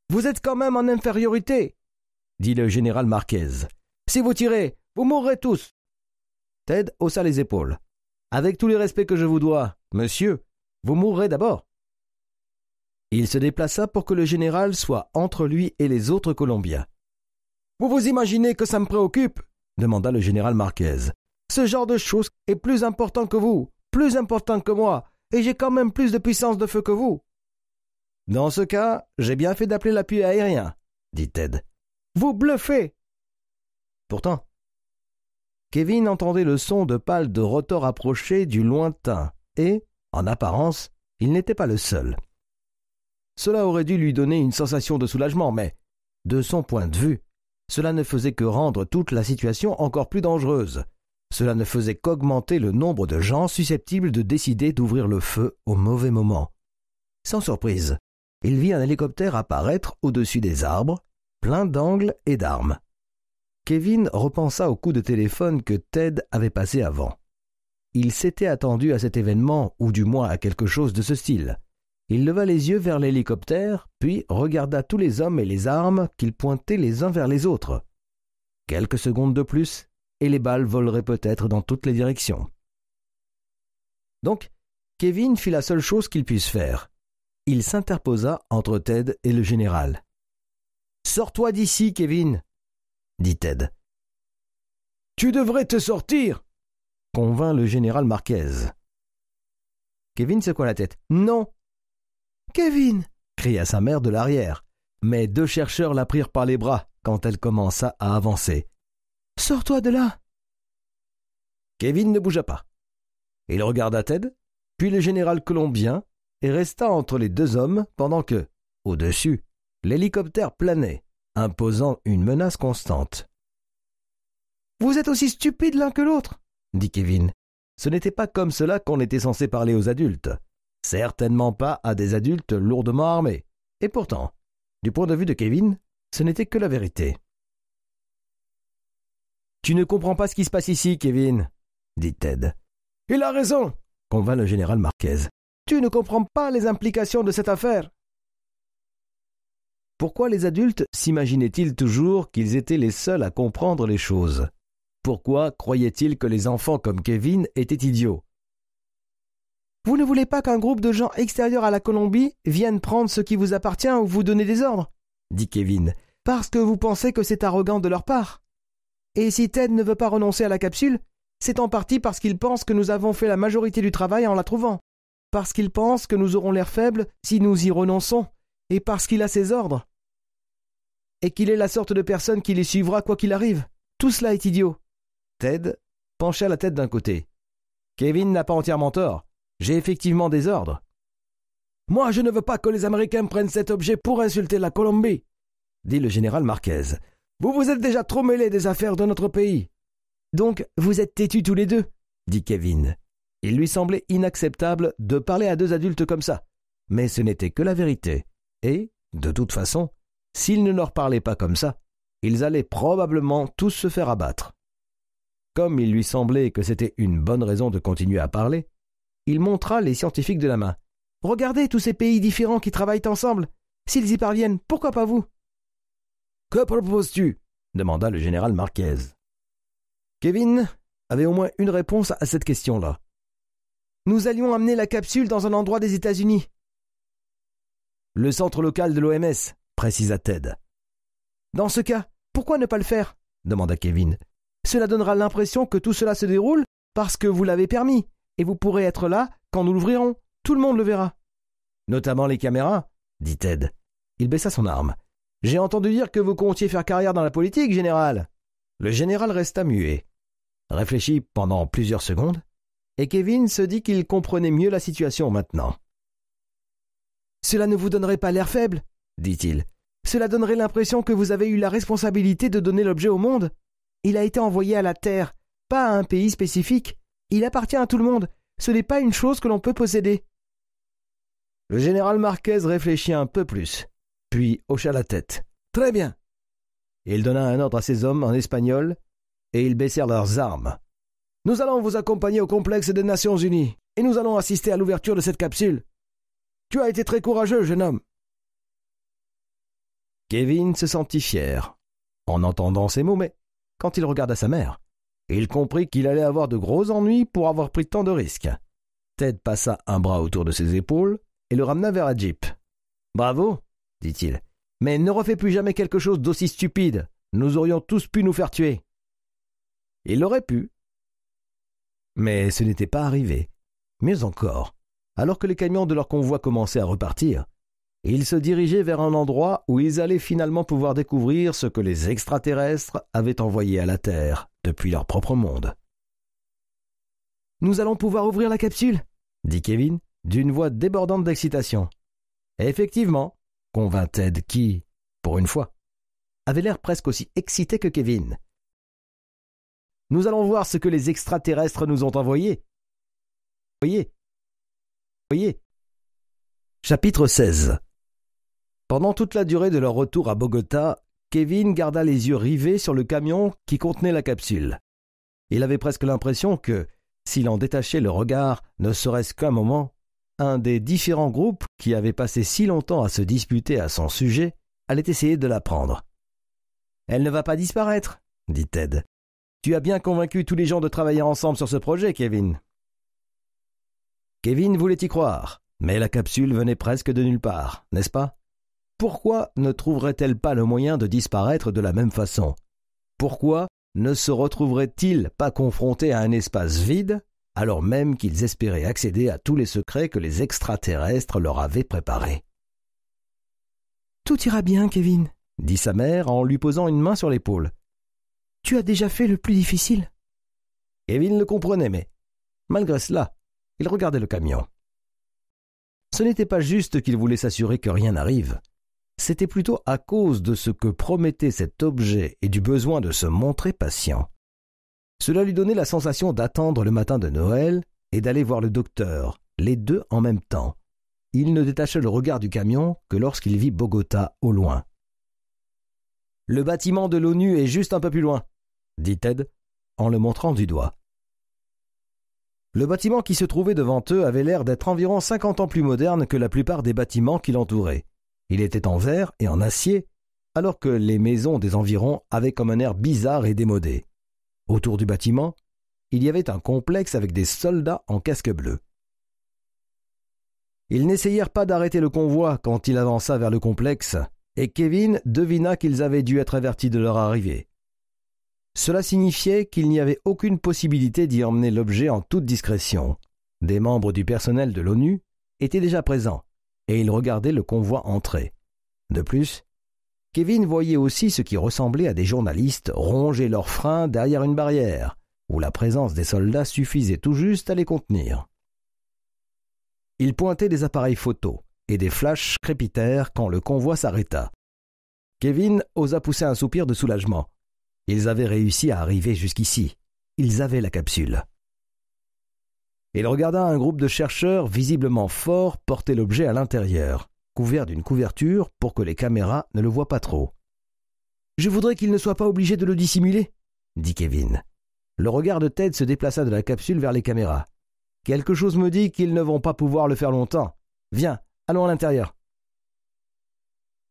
Vous êtes quand même en infériorité, dit le général Marquez. Si vous tirez, vous mourrez tous. Ted haussa les épaules. Avec tous les respects que je vous dois, monsieur, vous mourrez d'abord. Il se déplaça pour que le général soit entre lui et les autres Colombiens. Vous vous imaginez que ça me préoccupe demanda le général Marquez. Ce genre de choses est plus important que vous, plus important que moi, et j'ai quand même plus de puissance de feu que vous. Dans ce cas, j'ai bien fait d'appeler l'appui aérien, dit Ted. Vous bluffez. Pourtant, Kevin entendait le son de pales de rotor approcher du lointain, et, en apparence, il n'était pas le seul. Cela aurait dû lui donner une sensation de soulagement, mais, de son point de vue, cela ne faisait que rendre toute la situation encore plus dangereuse. Cela ne faisait qu'augmenter le nombre de gens susceptibles de décider d'ouvrir le feu au mauvais moment. Sans surprise, il vit un hélicoptère apparaître au-dessus des arbres, plein d'angles et d'armes. Kevin repensa au coup de téléphone que Ted avait passé avant. Il s'était attendu à cet événement, ou du moins à quelque chose de ce style. Il leva les yeux vers l'hélicoptère, puis regarda tous les hommes et les armes qu'ils pointaient les uns vers les autres. Quelques secondes de plus, et les balles voleraient peut-être dans toutes les directions. Donc, Kevin fit la seule chose qu'il puisse faire. Il s'interposa entre Ted et le général. Sors-toi d'ici, Kevin, dit Ted. Tu devrais te sortir, convint le général Marquez. Kevin secoua la tête. Non. Kevin, cria sa mère de l'arrière. Mais deux chercheurs la prirent par les bras quand elle commença à avancer. Sors-toi de là. Kevin ne bougea pas. Il regarda Ted, puis le général colombien, et resta entre les deux hommes pendant que, au-dessus, l'hélicoptère planait imposant une menace constante. Vous êtes aussi stupide l'un que l'autre, dit Kevin. Ce n'était pas comme cela qu'on était censé parler aux adultes. Certainement pas à des adultes lourdement armés. Et pourtant, du point de vue de Kevin, ce n'était que la vérité. Tu ne comprends pas ce qui se passe ici, Kevin, dit Ted. Il a raison, convint le général Marquez. Tu ne comprends pas les implications de cette affaire. Pourquoi les adultes s'imaginaient-ils toujours qu'ils étaient les seuls à comprendre les choses Pourquoi croyaient-ils que les enfants comme Kevin étaient idiots Vous ne voulez pas qu'un groupe de gens extérieurs à la Colombie vienne prendre ce qui vous appartient ou vous donner des ordres dit Kevin, parce que vous pensez que c'est arrogant de leur part. Et si Ted ne veut pas renoncer à la capsule, c'est en partie parce qu'il pense que nous avons fait la majorité du travail en la trouvant, parce qu'il pense que nous aurons l'air faibles si nous y renonçons, et parce qu'il a ses ordres et qu'il est la sorte de personne qui les suivra quoi qu'il arrive. Tout cela est idiot. Ted pencha la tête d'un côté. Kevin n'a pas entièrement tort. J'ai effectivement des ordres. Moi, je ne veux pas que les Américains prennent cet objet pour insulter la Colombie, dit le général Marquez. Vous vous êtes déjà trop mêlé des affaires de notre pays. Donc, vous êtes têtus tous les deux, dit Kevin. Il lui semblait inacceptable de parler à deux adultes comme ça. Mais ce n'était que la vérité. Et, de toute façon, « S'ils ne leur parlaient pas comme ça, ils allaient probablement tous se faire abattre. Comme il lui semblait que c'était une bonne raison de continuer à parler, il montra les scientifiques de la main. Regardez tous ces pays différents qui travaillent ensemble. S'ils y parviennent, pourquoi pas vous Que proposes-tu demanda le général Marquez. Kevin avait au moins une réponse à cette question-là. Nous allions amener la capsule dans un endroit des États-Unis. Le centre local de l'OMS, précisa Ted. Dans ce cas, pourquoi ne pas le faire demanda Kevin. Cela donnera l'impression que tout cela se déroule parce que vous l'avez permis, et vous pourrez être là quand nous l'ouvrirons. Tout le monde le verra. Notamment les caméras, dit Ted. Il baissa son arme. J'ai entendu dire que vous comptiez faire carrière dans la politique, général. Le général resta muet, réfléchit pendant plusieurs secondes, et Kevin se dit qu'il comprenait mieux la situation maintenant. Cela ne vous donnerait pas l'air faible, dit-il. Cela donnerait l'impression que vous avez eu la responsabilité de donner l'objet au monde. Il a été envoyé à la Terre, pas à un pays spécifique. Il appartient à tout le monde. Ce n'est pas une chose que l'on peut posséder. Le général Marquez réfléchit un peu plus, puis hocha la tête. Très bien. Il donna un ordre à ses hommes en espagnol, et ils baissèrent leurs armes. Nous allons vous accompagner au complexe des Nations Unies, et nous allons assister à l'ouverture de cette capsule. Tu as été très courageux, jeune homme. Kevin se sentit fier en entendant ces mots, mais quand il regarda sa mère, il comprit qu'il allait avoir de gros ennuis pour avoir pris tant de risques. Ted passa un bras autour de ses épaules et le ramena vers la Bravo, dit-il, mais ne refais plus jamais quelque chose d'aussi stupide. Nous aurions tous pu nous faire tuer. Il aurait pu. Mais ce n'était pas arrivé. Mieux encore, alors que les camions de leur convoi commençaient à repartir, ils se dirigeaient vers un endroit où ils allaient finalement pouvoir découvrir ce que les extraterrestres avaient envoyé à la Terre depuis leur propre monde. Nous allons pouvoir ouvrir la capsule, dit Kevin, d'une voix débordante d'excitation. Effectivement, convint Ted qui, pour une fois, avait l'air presque aussi excité que Kevin. Nous allons voir ce que les extraterrestres nous ont envoyé. Voyez. Voyez. Chapitre 16 pendant toute la durée de leur retour à Bogota, Kevin garda les yeux rivés sur le camion qui contenait la capsule. Il avait presque l'impression que, s'il en détachait le regard, ne serait-ce qu'un moment, un des différents groupes qui avaient passé si longtemps à se disputer à son sujet allait essayer de la prendre. Elle ne va pas disparaître, dit Ted. Tu as bien convaincu tous les gens de travailler ensemble sur ce projet, Kevin. Kevin voulait y croire, mais la capsule venait presque de nulle part, n'est-ce pas pourquoi ne trouverait-elle pas le moyen de disparaître de la même façon Pourquoi ne se retrouveraient-ils pas confrontés à un espace vide alors même qu'ils espéraient accéder à tous les secrets que les extraterrestres leur avaient préparés Tout ira bien, Kevin, dit sa mère en lui posant une main sur l'épaule. Tu as déjà fait le plus difficile. Kevin le comprenait, mais malgré cela, il regardait le camion. Ce n'était pas juste qu'il voulait s'assurer que rien n'arrive c'était plutôt à cause de ce que promettait cet objet et du besoin de se montrer patient. Cela lui donnait la sensation d'attendre le matin de Noël et d'aller voir le docteur, les deux en même temps. Il ne détacha le regard du camion que lorsqu'il vit Bogota au loin. Le bâtiment de l'ONU est juste un peu plus loin, dit Ted en le montrant du doigt. Le bâtiment qui se trouvait devant eux avait l'air d'être environ cinquante ans plus moderne que la plupart des bâtiments qui l'entouraient. Il était en verre et en acier, alors que les maisons des environs avaient comme un air bizarre et démodé. Autour du bâtiment, il y avait un complexe avec des soldats en casque bleu. Ils n'essayèrent pas d'arrêter le convoi quand il avança vers le complexe, et Kevin devina qu'ils avaient dû être avertis de leur arrivée. Cela signifiait qu'il n'y avait aucune possibilité d'y emmener l'objet en toute discrétion. Des membres du personnel de l'ONU étaient déjà présents, et il regardait le convoi entrer. De plus, Kevin voyait aussi ce qui ressemblait à des journalistes ronger leurs freins derrière une barrière, où la présence des soldats suffisait tout juste à les contenir. Il pointait des appareils photos, et des flashs crépitèrent quand le convoi s'arrêta. Kevin osa pousser un soupir de soulagement. Ils avaient réussi à arriver jusqu'ici. Ils avaient la capsule il regarda un groupe de chercheurs visiblement forts porter l'objet à l'intérieur, couvert d'une couverture pour que les caméras ne le voient pas trop. Je voudrais qu'il ne soit pas obligé de le dissimuler, dit Kevin. Le regard de Ted se déplaça de la capsule vers les caméras. Quelque chose me dit qu'ils ne vont pas pouvoir le faire longtemps. Viens, allons à l'intérieur.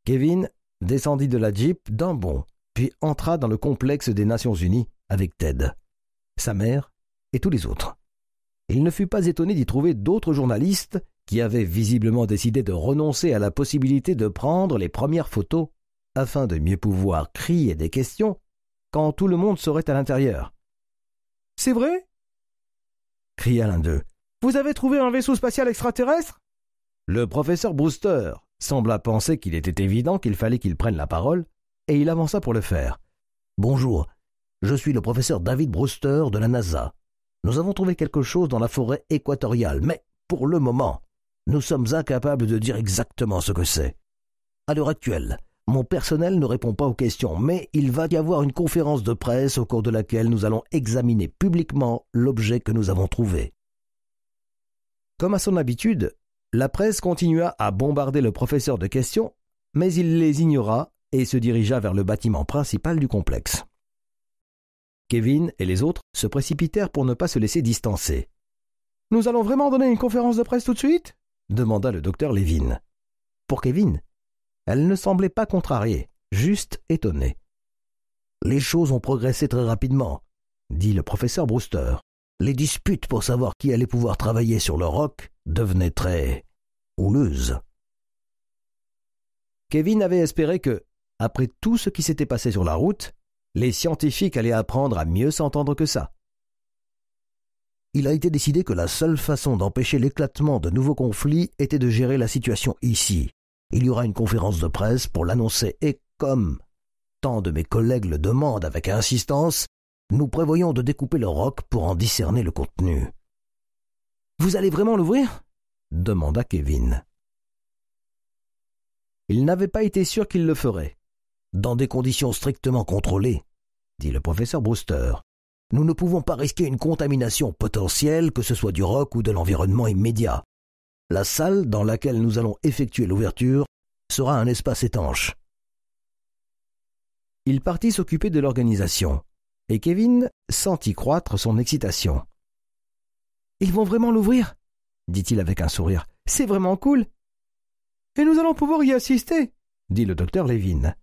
Kevin descendit de la Jeep d'un bond, puis entra dans le complexe des Nations Unies avec Ted, sa mère et tous les autres il ne fut pas étonné d'y trouver d'autres journalistes qui avaient visiblement décidé de renoncer à la possibilité de prendre les premières photos afin de mieux pouvoir crier des questions quand tout le monde serait à l'intérieur. C'est vrai cria l'un d'eux. Vous avez trouvé un vaisseau spatial extraterrestre Le professeur Brewster sembla penser qu'il était évident qu'il fallait qu'il prenne la parole, et il avança pour le faire. Bonjour, je suis le professeur David Brewster de la NASA. Nous avons trouvé quelque chose dans la forêt équatoriale, mais pour le moment, nous sommes incapables de dire exactement ce que c'est. À l'heure actuelle, mon personnel ne répond pas aux questions, mais il va y avoir une conférence de presse au cours de laquelle nous allons examiner publiquement l'objet que nous avons trouvé. Comme à son habitude, la presse continua à bombarder le professeur de questions, mais il les ignora et se dirigea vers le bâtiment principal du complexe. Kevin et les autres se précipitèrent pour ne pas se laisser distancer. Nous allons vraiment donner une conférence de presse tout de suite demanda le docteur Levin. Pour Kevin, elle ne semblait pas contrariée, juste étonnée. Les choses ont progressé très rapidement, dit le professeur Brewster. Les disputes pour savoir qui allait pouvoir travailler sur le roc devenaient très houleuses. Kevin avait espéré que, après tout ce qui s'était passé sur la route, les scientifiques allaient apprendre à mieux s'entendre que ça. Il a été décidé que la seule façon d'empêcher l'éclatement de nouveaux conflits était de gérer la situation ici. Il y aura une conférence de presse pour l'annoncer et comme tant de mes collègues le demandent avec insistance, nous prévoyons de découper le roc pour en discerner le contenu. Vous allez vraiment l'ouvrir demanda Kevin. Il n'avait pas été sûr qu'il le ferait dans des conditions strictement contrôlées, dit le professeur Brewster. Nous ne pouvons pas risquer une contamination potentielle, que ce soit du roc ou de l'environnement immédiat. La salle dans laquelle nous allons effectuer l'ouverture sera un espace étanche. Il partit s'occuper de l'organisation, et Kevin sentit croître son excitation. Ils vont vraiment l'ouvrir dit-il avec un sourire. C'est vraiment cool. Et nous allons pouvoir y assister, dit le docteur Levin.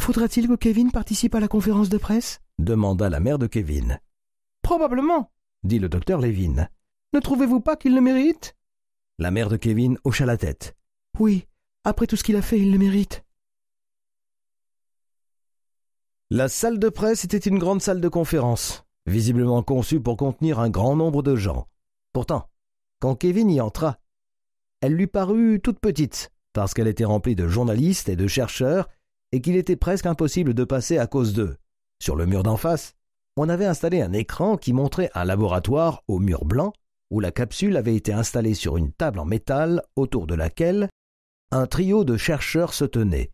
Faudra-t-il que Kevin participe à la conférence de presse demanda la mère de Kevin. Probablement, dit le docteur Levin. Ne trouvez-vous pas qu'il le mérite La mère de Kevin hocha la tête. Oui, après tout ce qu'il a fait, il le mérite. La salle de presse était une grande salle de conférence, visiblement conçue pour contenir un grand nombre de gens. Pourtant, quand Kevin y entra, elle lui parut toute petite, parce qu'elle était remplie de journalistes et de chercheurs et qu'il était presque impossible de passer à cause d'eux. Sur le mur d'en face, on avait installé un écran qui montrait un laboratoire au mur blanc, où la capsule avait été installée sur une table en métal autour de laquelle un trio de chercheurs se tenait.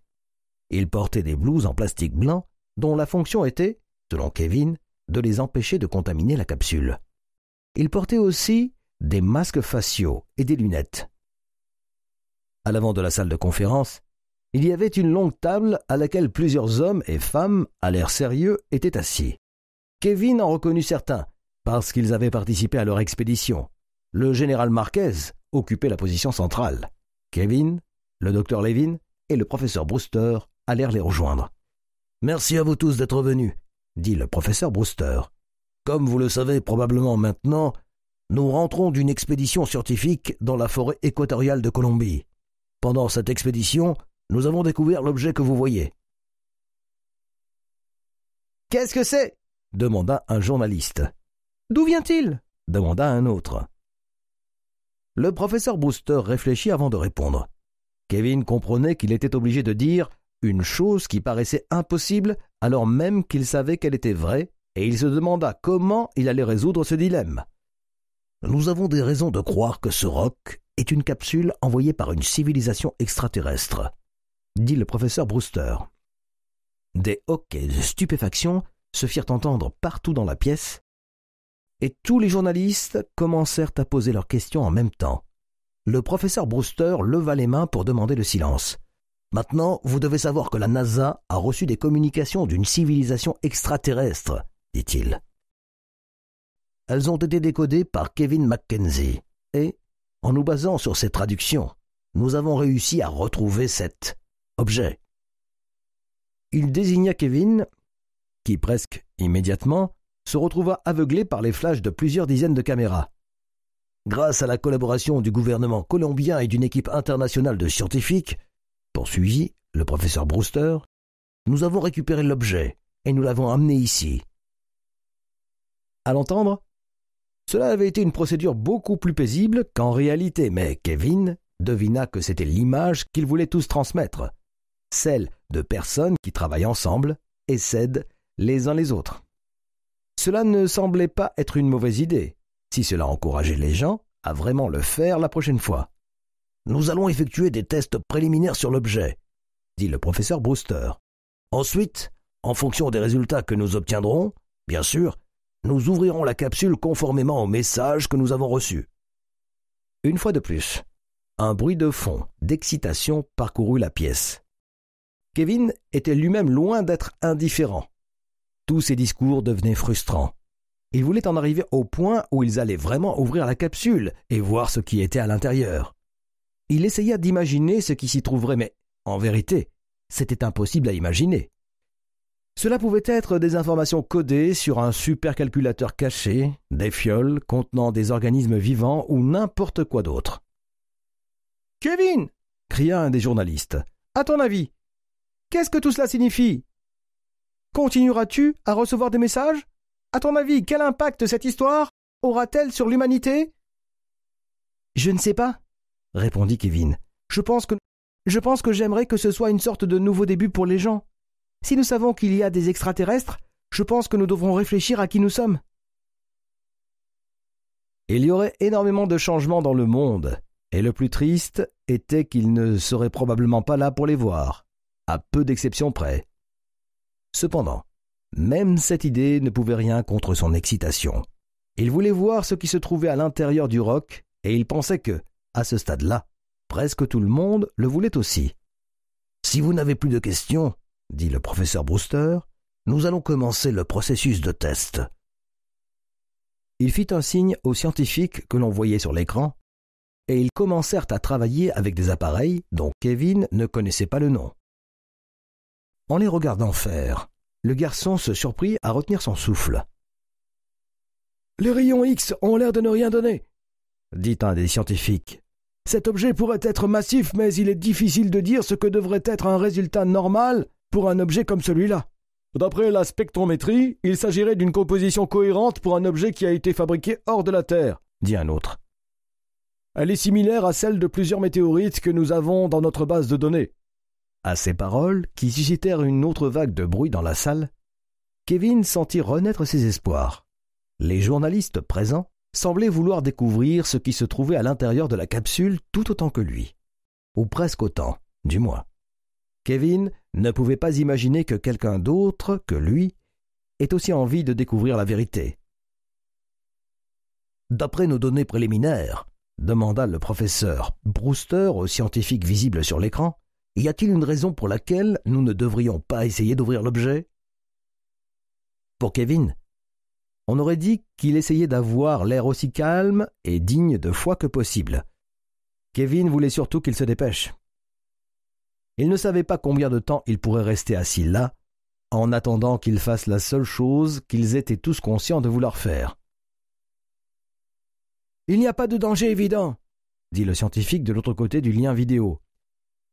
Ils portaient des blouses en plastique blanc dont la fonction était, selon Kevin, de les empêcher de contaminer la capsule. Ils portaient aussi des masques faciaux et des lunettes. À l'avant de la salle de conférence, il y avait une longue table à laquelle plusieurs hommes et femmes, à l'air sérieux, étaient assis. Kevin en reconnut certains, parce qu'ils avaient participé à leur expédition. Le général Marquez occupait la position centrale. Kevin, le docteur Levin et le professeur Brewster allèrent les rejoindre. Merci à vous tous d'être venus, dit le professeur Brewster. Comme vous le savez probablement maintenant, nous rentrons d'une expédition scientifique dans la forêt équatoriale de Colombie. Pendant cette expédition, nous avons découvert l'objet que vous voyez. Qu'est-ce que c'est demanda un journaliste. D'où vient-il demanda un autre. Le professeur Brewster réfléchit avant de répondre. Kevin comprenait qu'il était obligé de dire une chose qui paraissait impossible alors même qu'il savait qu'elle était vraie, et il se demanda comment il allait résoudre ce dilemme. Nous avons des raisons de croire que ce roc est une capsule envoyée par une civilisation extraterrestre dit le professeur Brewster. Des hoquets de stupéfaction se firent entendre partout dans la pièce, et tous les journalistes commencèrent à poser leurs questions en même temps. Le professeur Brewster leva les mains pour demander le silence. Maintenant, vous devez savoir que la NASA a reçu des communications d'une civilisation extraterrestre, dit-il. Elles ont été décodées par Kevin Mackenzie, et, en nous basant sur ces traductions, nous avons réussi à retrouver cette objet. Il désigna Kevin, qui presque immédiatement se retrouva aveuglé par les flashs de plusieurs dizaines de caméras. Grâce à la collaboration du gouvernement colombien et d'une équipe internationale de scientifiques, poursuivit le professeur Brewster, nous avons récupéré l'objet et nous l'avons amené ici. À l'entendre, cela avait été une procédure beaucoup plus paisible qu'en réalité, mais Kevin devina que c'était l'image qu'ils voulaient tous transmettre, celle de personnes qui travaillent ensemble et cèdent les uns les autres. Cela ne semblait pas être une mauvaise idée, si cela encourageait les gens à vraiment le faire la prochaine fois. Nous allons effectuer des tests préliminaires sur l'objet, dit le professeur Brewster. Ensuite, en fonction des résultats que nous obtiendrons, bien sûr, nous ouvrirons la capsule conformément au message que nous avons reçu. Une fois de plus, un bruit de fond, d'excitation parcourut la pièce. Kevin était lui-même loin d'être indifférent. Tous ses discours devenaient frustrants. Il voulait en arriver au point où ils allaient vraiment ouvrir la capsule et voir ce qui était à l'intérieur. Il essaya d'imaginer ce qui s'y trouverait, mais en vérité, c'était impossible à imaginer. Cela pouvait être des informations codées sur un supercalculateur caché, des fioles contenant des organismes vivants ou n'importe quoi d'autre. Kevin cria un des journalistes. À ton avis, Qu'est-ce que tout cela signifie Continueras-tu à recevoir des messages À ton avis, quel impact cette histoire aura-t-elle sur l'humanité Je ne sais pas, répondit Kevin. Je pense que je pense que j'aimerais que ce soit une sorte de nouveau début pour les gens. Si nous savons qu'il y a des extraterrestres, je pense que nous devrons réfléchir à qui nous sommes. Il y aurait énormément de changements dans le monde, et le plus triste était qu'ils ne seraient probablement pas là pour les voir à peu d'exceptions près. Cependant, même cette idée ne pouvait rien contre son excitation. Il voulait voir ce qui se trouvait à l'intérieur du roc, et il pensait que, à ce stade-là, presque tout le monde le voulait aussi. Si vous n'avez plus de questions, dit le professeur Brewster, nous allons commencer le processus de test. Il fit un signe aux scientifiques que l'on voyait sur l'écran, et ils commencèrent à travailler avec des appareils dont Kevin ne connaissait pas le nom. En les regardant faire, le garçon se surprit à retenir son souffle. Les rayons X ont l'air de ne rien donner, dit un des scientifiques. Cet objet pourrait être massif, mais il est difficile de dire ce que devrait être un résultat normal pour un objet comme celui-là. D'après la spectrométrie, il s'agirait d'une composition cohérente pour un objet qui a été fabriqué hors de la Terre, dit un autre. Elle est similaire à celle de plusieurs météorites que nous avons dans notre base de données. À ces paroles, qui suscitèrent une autre vague de bruit dans la salle, Kevin sentit renaître ses espoirs. Les journalistes présents semblaient vouloir découvrir ce qui se trouvait à l'intérieur de la capsule tout autant que lui. Ou presque autant, du moins. Kevin ne pouvait pas imaginer que quelqu'un d'autre que lui ait aussi envie de découvrir la vérité. D'après nos données préliminaires, demanda le professeur Brewster au scientifique visible sur l'écran, y a-t-il une raison pour laquelle nous ne devrions pas essayer d'ouvrir l'objet Pour Kevin, on aurait dit qu'il essayait d'avoir l'air aussi calme et digne de foi que possible. Kevin voulait surtout qu'il se dépêche. Il ne savait pas combien de temps il pourrait rester assis là, en attendant qu'il fasse la seule chose qu'ils étaient tous conscients de vouloir faire. Il n'y a pas de danger évident, dit le scientifique de l'autre côté du lien vidéo.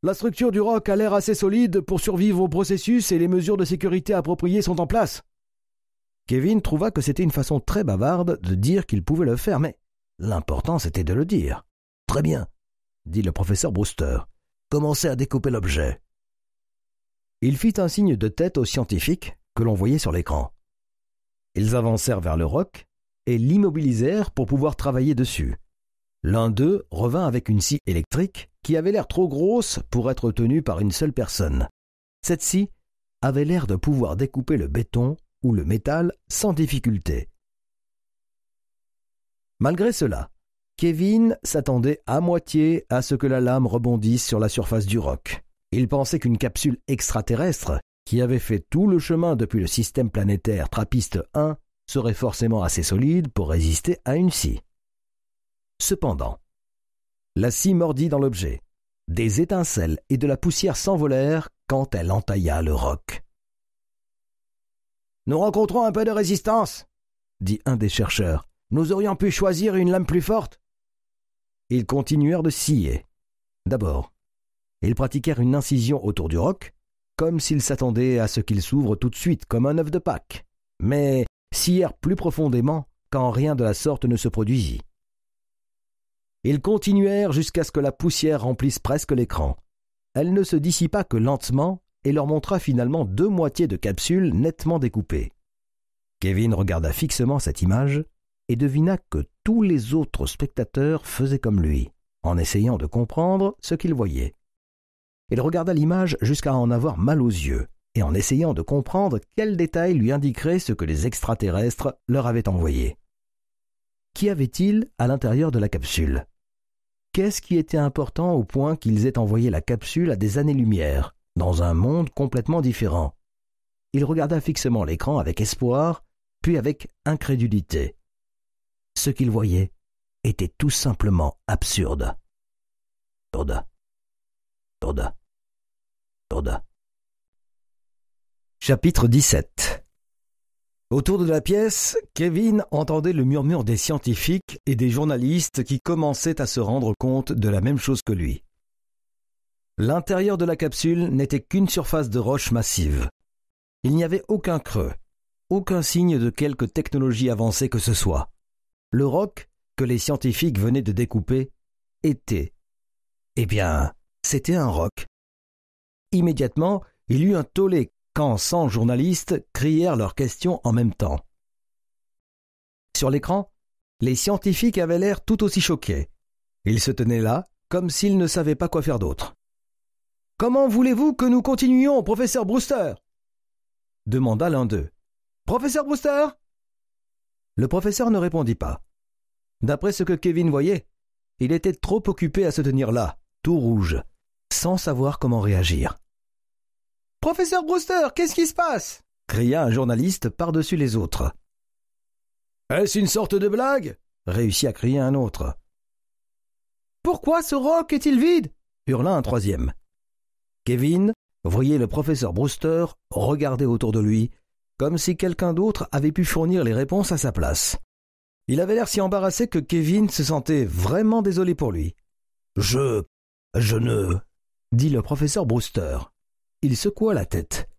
La structure du roc a l'air assez solide pour survivre au processus et les mesures de sécurité appropriées sont en place. Kevin trouva que c'était une façon très bavarde de dire qu'il pouvait le faire, mais l'important c'était de le dire. Très bien, dit le professeur Brewster. Commencez à découper l'objet. Il fit un signe de tête aux scientifiques que l'on voyait sur l'écran. Ils avancèrent vers le roc et l'immobilisèrent pour pouvoir travailler dessus. L'un d'eux revint avec une scie électrique qui avait l'air trop grosse pour être tenue par une seule personne. Cette ci avait l'air de pouvoir découper le béton ou le métal sans difficulté. Malgré cela, Kevin s'attendait à moitié à ce que la lame rebondisse sur la surface du roc. Il pensait qu'une capsule extraterrestre, qui avait fait tout le chemin depuis le système planétaire Trappiste 1, serait forcément assez solide pour résister à une scie. Cependant, la scie mordit dans l'objet. Des étincelles et de la poussière s'envolèrent quand elle entailla le roc. Nous rencontrons un peu de résistance, dit un des chercheurs. Nous aurions pu choisir une lame plus forte. Ils continuèrent de scier. D'abord, ils pratiquèrent une incision autour du roc, comme s'ils s'attendaient à ce qu'il s'ouvre tout de suite comme un œuf de Pâques, mais scièrent plus profondément quand rien de la sorte ne se produisit. Ils continuèrent jusqu'à ce que la poussière remplisse presque l'écran. Elle ne se dissipa que lentement et leur montra finalement deux moitiés de capsules nettement découpées. Kevin regarda fixement cette image et devina que tous les autres spectateurs faisaient comme lui, en essayant de comprendre ce qu'ils voyaient. Il regarda l'image jusqu'à en avoir mal aux yeux, et en essayant de comprendre quels détails lui indiqueraient ce que les extraterrestres leur avaient envoyé. Qu'y avait-il à l'intérieur de la capsule Qu'est-ce qui était important au point qu'ils aient envoyé la capsule à des années-lumière, dans un monde complètement différent Il regarda fixement l'écran avec espoir, puis avec incrédulité. Ce qu'il voyait était tout simplement absurde. Chapitre 17 Autour de la pièce, Kevin entendait le murmure des scientifiques et des journalistes qui commençaient à se rendre compte de la même chose que lui. L'intérieur de la capsule n'était qu'une surface de roche massive. Il n'y avait aucun creux, aucun signe de quelque technologie avancée que ce soit. Le roc, que les scientifiques venaient de découper, était. Eh bien, c'était un roc. Immédiatement, il eut un tollé quand cent journalistes crièrent leurs questions en même temps. Sur l'écran, les scientifiques avaient l'air tout aussi choqués. Ils se tenaient là, comme s'ils ne savaient pas quoi faire d'autre. Comment voulez-vous que nous continuions, professeur Brewster demanda l'un d'eux. Professeur Brewster Le professeur ne répondit pas. D'après ce que Kevin voyait, il était trop occupé à se tenir là, tout rouge, sans savoir comment réagir. Professeur Brewster, qu'est-ce qui se passe cria un journaliste par-dessus les autres. Est-ce une sorte de blague réussit à crier un autre. Pourquoi ce roc est-il vide hurla un troisième. Kevin voyait le professeur Brewster regarder autour de lui, comme si quelqu'un d'autre avait pu fournir les réponses à sa place. Il avait l'air si embarrassé que Kevin se sentait vraiment désolé pour lui. Je. je ne. dit le professeur Brewster. Il secoua la tête.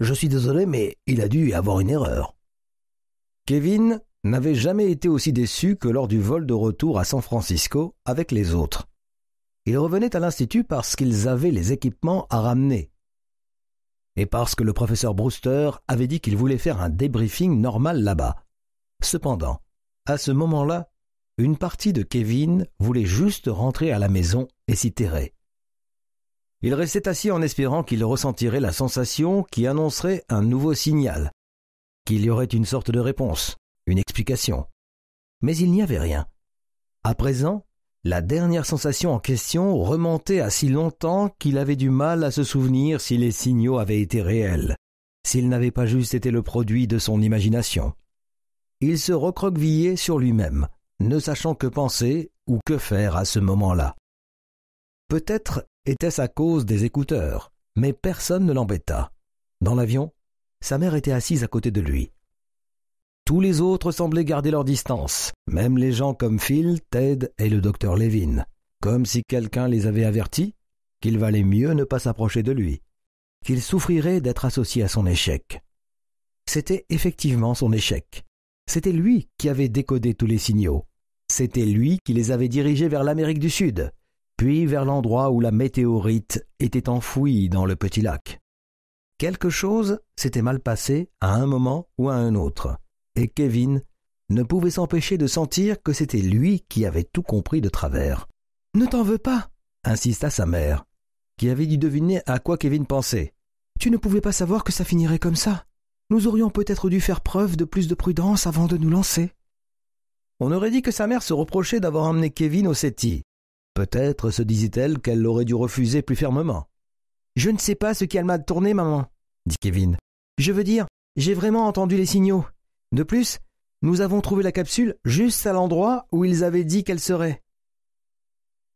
Je suis désolé, mais il a dû y avoir une erreur. Kevin n'avait jamais été aussi déçu que lors du vol de retour à San Francisco avec les autres. Ils revenaient à l'Institut parce qu'ils avaient les équipements à ramener. Et parce que le professeur Brewster avait dit qu'il voulait faire un débriefing normal là-bas. Cependant, à ce moment-là, une partie de Kevin voulait juste rentrer à la maison et s'y terrer. Il restait assis en espérant qu'il ressentirait la sensation qui annoncerait un nouveau signal, qu'il y aurait une sorte de réponse, une explication. Mais il n'y avait rien. À présent, la dernière sensation en question remontait à si longtemps qu'il avait du mal à se souvenir si les signaux avaient été réels, s'ils n'avaient pas juste été le produit de son imagination. Il se recroquevillait sur lui-même, ne sachant que penser ou que faire à ce moment-là. Peut-être était-ce à cause des écouteurs Mais personne ne l'embêta. Dans l'avion, sa mère était assise à côté de lui. Tous les autres semblaient garder leur distance, même les gens comme Phil, Ted et le docteur Levin, comme si quelqu'un les avait avertis qu'il valait mieux ne pas s'approcher de lui, qu'il souffrirait d'être associé à son échec. C'était effectivement son échec. C'était lui qui avait décodé tous les signaux. C'était lui qui les avait dirigés vers l'Amérique du Sud, puis vers l'endroit où la météorite était enfouie dans le petit lac. Quelque chose s'était mal passé à un moment ou à un autre, et Kevin ne pouvait s'empêcher de sentir que c'était lui qui avait tout compris de travers. Ne t'en veux pas, insista sa mère, qui avait dû deviner à quoi Kevin pensait. Tu ne pouvais pas savoir que ça finirait comme ça. Nous aurions peut-être dû faire preuve de plus de prudence avant de nous lancer. On aurait dit que sa mère se reprochait d'avoir emmené Kevin au SETI, Peut-être se disait-elle qu'elle l'aurait dû refuser plus fermement. Je ne sais pas ce qu'elle m'a tourné, maman, dit Kevin. Je veux dire, j'ai vraiment entendu les signaux. De plus, nous avons trouvé la capsule juste à l'endroit où ils avaient dit qu'elle serait.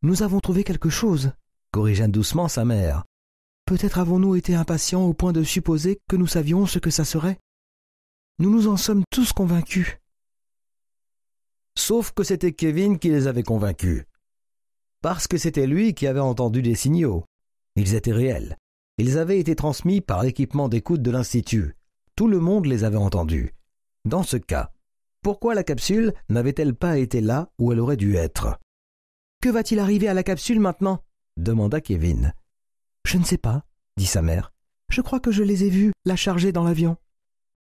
Nous avons trouvé quelque chose, corrigea doucement sa mère. Peut-être avons-nous été impatients au point de supposer que nous savions ce que ça serait. Nous nous en sommes tous convaincus. Sauf que c'était Kevin qui les avait convaincus parce que c'était lui qui avait entendu des signaux. Ils étaient réels. Ils avaient été transmis par l'équipement d'écoute de l'Institut. Tout le monde les avait entendus. Dans ce cas, pourquoi la capsule n'avait-elle pas été là où elle aurait dû être Que va-t-il arriver à la capsule maintenant demanda Kevin. Je ne sais pas, dit sa mère. Je crois que je les ai vus la charger dans l'avion.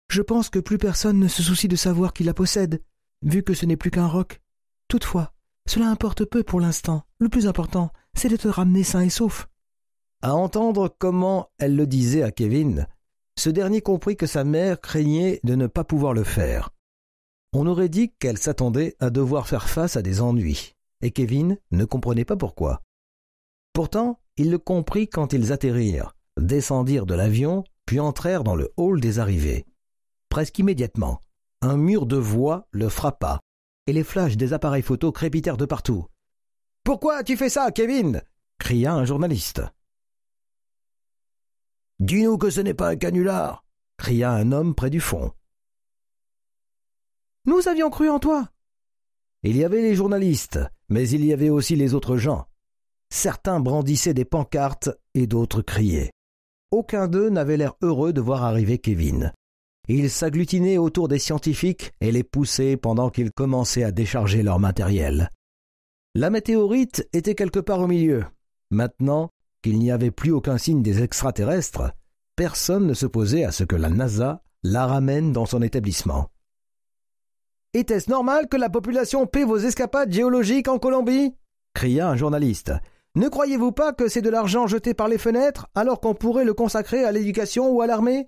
Je pense que plus personne ne se soucie de savoir qui la possède, vu que ce n'est plus qu'un roc. Toutefois, cela importe peu pour l'instant. Le plus important, c'est de te ramener sain et sauf. À entendre comment elle le disait à Kevin, ce dernier comprit que sa mère craignait de ne pas pouvoir le faire. On aurait dit qu'elle s'attendait à devoir faire face à des ennuis, et Kevin ne comprenait pas pourquoi. Pourtant, il le comprit quand ils atterrirent, descendirent de l'avion, puis entrèrent dans le hall des arrivées. Presque immédiatement, un mur de voix le frappa, et les flashs des appareils photos crépitèrent de partout. Pourquoi tu fais ça, Kevin cria un journaliste. Dis-nous que ce n'est pas un canular cria un homme près du fond. Nous avions cru en toi. Il y avait les journalistes, mais il y avait aussi les autres gens. Certains brandissaient des pancartes et d'autres criaient. Aucun d'eux n'avait l'air heureux de voir arriver Kevin ils s'agglutinaient autour des scientifiques et les poussaient pendant qu'ils commençaient à décharger leur matériel. La météorite était quelque part au milieu. Maintenant qu'il n'y avait plus aucun signe des extraterrestres, personne ne s'opposait à ce que la NASA la ramène dans son établissement. Était-ce normal que la population paie vos escapades géologiques en Colombie cria un journaliste. Ne croyez-vous pas que c'est de l'argent jeté par les fenêtres alors qu'on pourrait le consacrer à l'éducation ou à l'armée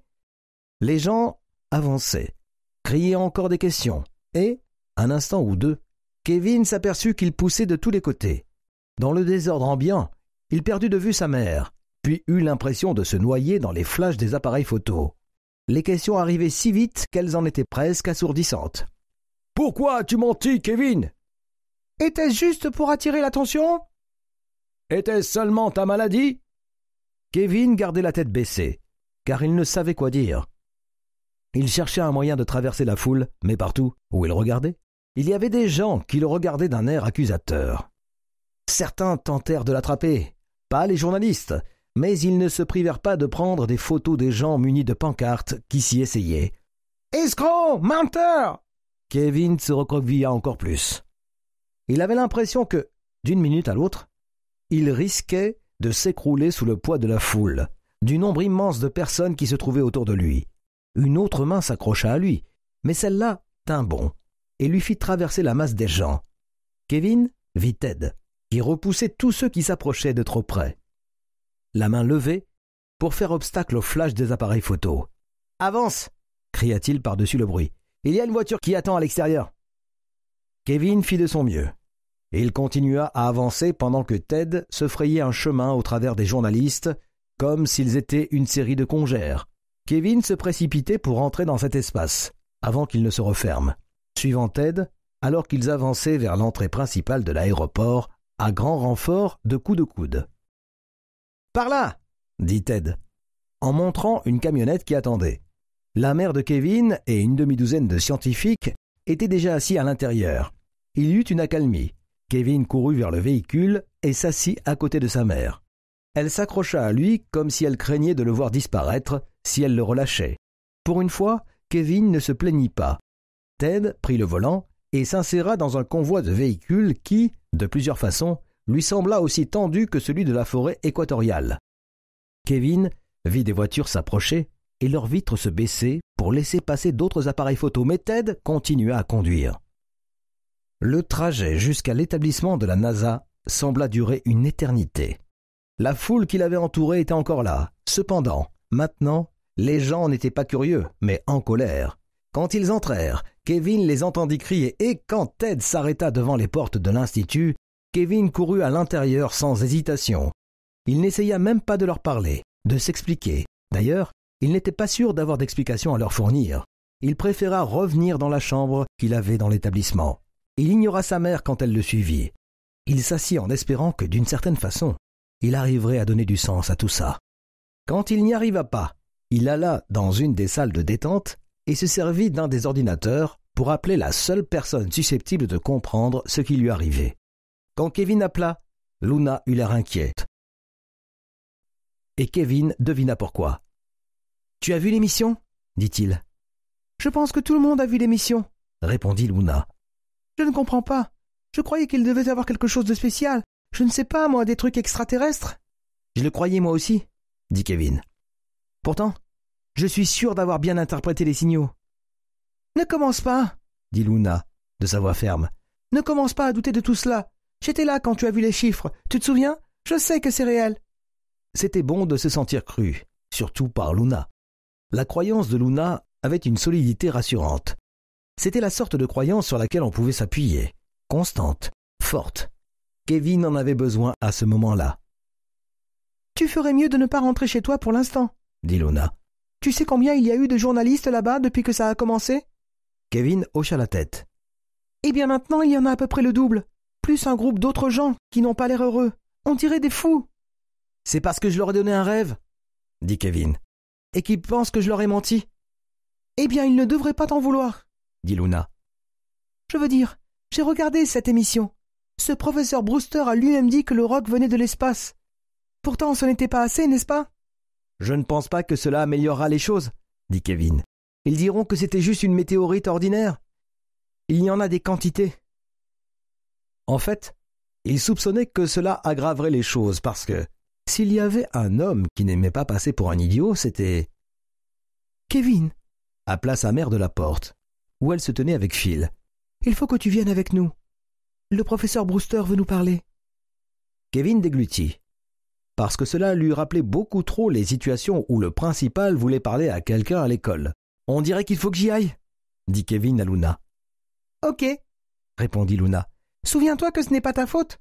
Les gens avançait, criait encore des questions, et, un instant ou deux, Kevin s'aperçut qu'il poussait de tous les côtés. Dans le désordre ambiant, il perdut de vue sa mère, puis eut l'impression de se noyer dans les flashs des appareils photos. Les questions arrivaient si vite qu'elles en étaient presque assourdissantes. Pourquoi as-tu menti, Kevin Était-ce juste pour attirer l'attention Était-ce seulement ta maladie Kevin gardait la tête baissée, car il ne savait quoi dire. Il cherchait un moyen de traverser la foule, mais partout où il regardait, il y avait des gens qui le regardaient d'un air accusateur. Certains tentèrent de l'attraper, pas les journalistes, mais ils ne se privèrent pas de prendre des photos des gens munis de pancartes qui s'y essayaient. Escroc Menteur Kevin se recroquevilla encore plus. Il avait l'impression que, d'une minute à l'autre, il risquait de s'écrouler sous le poids de la foule, du nombre immense de personnes qui se trouvaient autour de lui. Une autre main s'accrocha à lui, mais celle-là tint bon et lui fit traverser la masse des gens. Kevin vit Ted, qui repoussait tous ceux qui s'approchaient de trop près. La main levée pour faire obstacle au flash des appareils photo. Avance cria-t-il par-dessus le bruit. Il y a une voiture qui attend à l'extérieur. Kevin fit de son mieux. Et il continua à avancer pendant que Ted se frayait un chemin au travers des journalistes, comme s'ils étaient une série de congères, Kevin se précipitait pour entrer dans cet espace, avant qu'il ne se referme, suivant Ted, alors qu'ils avançaient vers l'entrée principale de l'aéroport, à grand renfort de coups de coude. Par là dit Ted, en montrant une camionnette qui attendait. La mère de Kevin et une demi-douzaine de scientifiques étaient déjà assis à l'intérieur. Il y eut une accalmie. Kevin courut vers le véhicule et s'assit à côté de sa mère. Elle s'accrocha à lui comme si elle craignait de le voir disparaître si elle le relâchait. Pour une fois, Kevin ne se plaignit pas. Ted prit le volant et s'inséra dans un convoi de véhicules qui, de plusieurs façons, lui sembla aussi tendu que celui de la forêt équatoriale. Kevin vit des voitures s'approcher et leurs vitres se baisser pour laisser passer d'autres appareils photo, mais Ted continua à conduire. Le trajet jusqu'à l'établissement de la NASA sembla durer une éternité. La foule qui l'avait entouré était encore là. Cependant, maintenant, les gens n'étaient pas curieux, mais en colère. Quand ils entrèrent, Kevin les entendit crier et quand Ted s'arrêta devant les portes de l'Institut, Kevin courut à l'intérieur sans hésitation. Il n'essaya même pas de leur parler, de s'expliquer. D'ailleurs, il n'était pas sûr d'avoir d'explications à leur fournir. Il préféra revenir dans la chambre qu'il avait dans l'établissement. Il ignora sa mère quand elle le suivit. Il s'assit en espérant que, d'une certaine façon, il arriverait à donner du sens à tout ça. Quand il n'y arriva pas, il alla dans une des salles de détente et se servit d'un des ordinateurs pour appeler la seule personne susceptible de comprendre ce qui lui arrivait. Quand Kevin appela, Luna eut l'air inquiète. Et Kevin devina pourquoi. Tu as vu l'émission dit-il. Je pense que tout le monde a vu l'émission, répondit Luna. Je ne comprends pas. Je croyais qu'il devait avoir quelque chose de spécial. Je ne sais pas, moi, des trucs extraterrestres Je le croyais moi aussi, dit Kevin. Pourtant, je suis sûr d'avoir bien interprété les signaux. Ne commence pas, dit Luna, de sa voix ferme. Ne commence pas à douter de tout cela. J'étais là quand tu as vu les chiffres. Tu te souviens Je sais que c'est réel. C'était bon de se sentir cru, surtout par Luna. La croyance de Luna avait une solidité rassurante. C'était la sorte de croyance sur laquelle on pouvait s'appuyer, constante, forte. Kevin en avait besoin à ce moment-là. Tu ferais mieux de ne pas rentrer chez toi pour l'instant, dit Luna. « Tu sais combien il y a eu de journalistes là-bas depuis que ça a commencé Kevin hocha la tête. Eh bien maintenant, il y en a à peu près le double, plus un groupe d'autres gens qui n'ont pas l'air heureux. On dirait des fous. C'est parce que je leur ai donné un rêve, dit Kevin, et qu'ils pensent que je leur ai menti. Eh bien, ils ne devraient pas t'en vouloir, dit Luna. Je veux dire, j'ai regardé cette émission. Ce professeur Brewster a lui-même dit que le roc venait de l'espace. Pourtant, ce n'était pas assez, n'est-ce pas Je ne pense pas que cela améliorera les choses, dit Kevin. Ils diront que c'était juste une météorite ordinaire. Il y en a des quantités. En fait, il soupçonnait que cela aggraverait les choses parce que s'il y avait un homme qui n'aimait pas passer pour un idiot, c'était Kevin, appela sa mère de la porte, où elle se tenait avec Phil. Il faut que tu viennes avec nous. Le professeur Brewster veut nous parler. Kevin déglutit. Parce que cela lui rappelait beaucoup trop les situations où le principal voulait parler à quelqu'un à l'école. On dirait qu'il faut que j'y aille, dit Kevin à Luna. Ok, répondit Luna. Souviens-toi que ce n'est pas ta faute.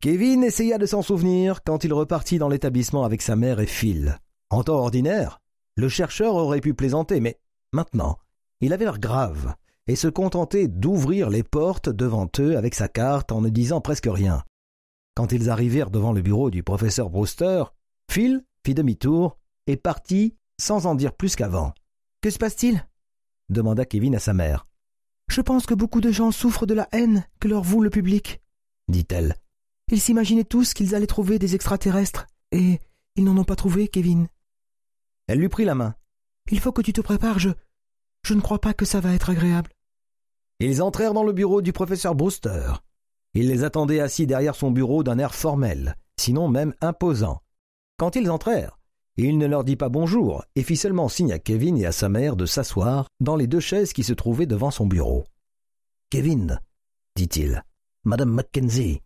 Kevin essaya de s'en souvenir quand il repartit dans l'établissement avec sa mère et Phil. En temps ordinaire, le chercheur aurait pu plaisanter, mais maintenant, il avait l'air grave et se contentait d'ouvrir les portes devant eux avec sa carte en ne disant presque rien. Quand ils arrivèrent devant le bureau du professeur Brewster, Phil fit demi-tour et partit sans en dire plus qu'avant. Que se passe-t-il demanda Kevin à sa mère. Je pense que beaucoup de gens souffrent de la haine que leur voue le public, dit-elle. Ils s'imaginaient tous qu'ils allaient trouver des extraterrestres, et ils n'en ont pas trouvé, Kevin. Elle lui prit la main. Il faut que tu te prépares, je. Je ne crois pas que ça va être agréable. Ils entrèrent dans le bureau du professeur Brewster. Il les attendait assis derrière son bureau d'un air formel, sinon même imposant. Quand ils entrèrent, il ne leur dit pas bonjour et fit seulement signe à Kevin et à sa mère de s'asseoir dans les deux chaises qui se trouvaient devant son bureau. Kevin, dit-il, Madame Mackenzie,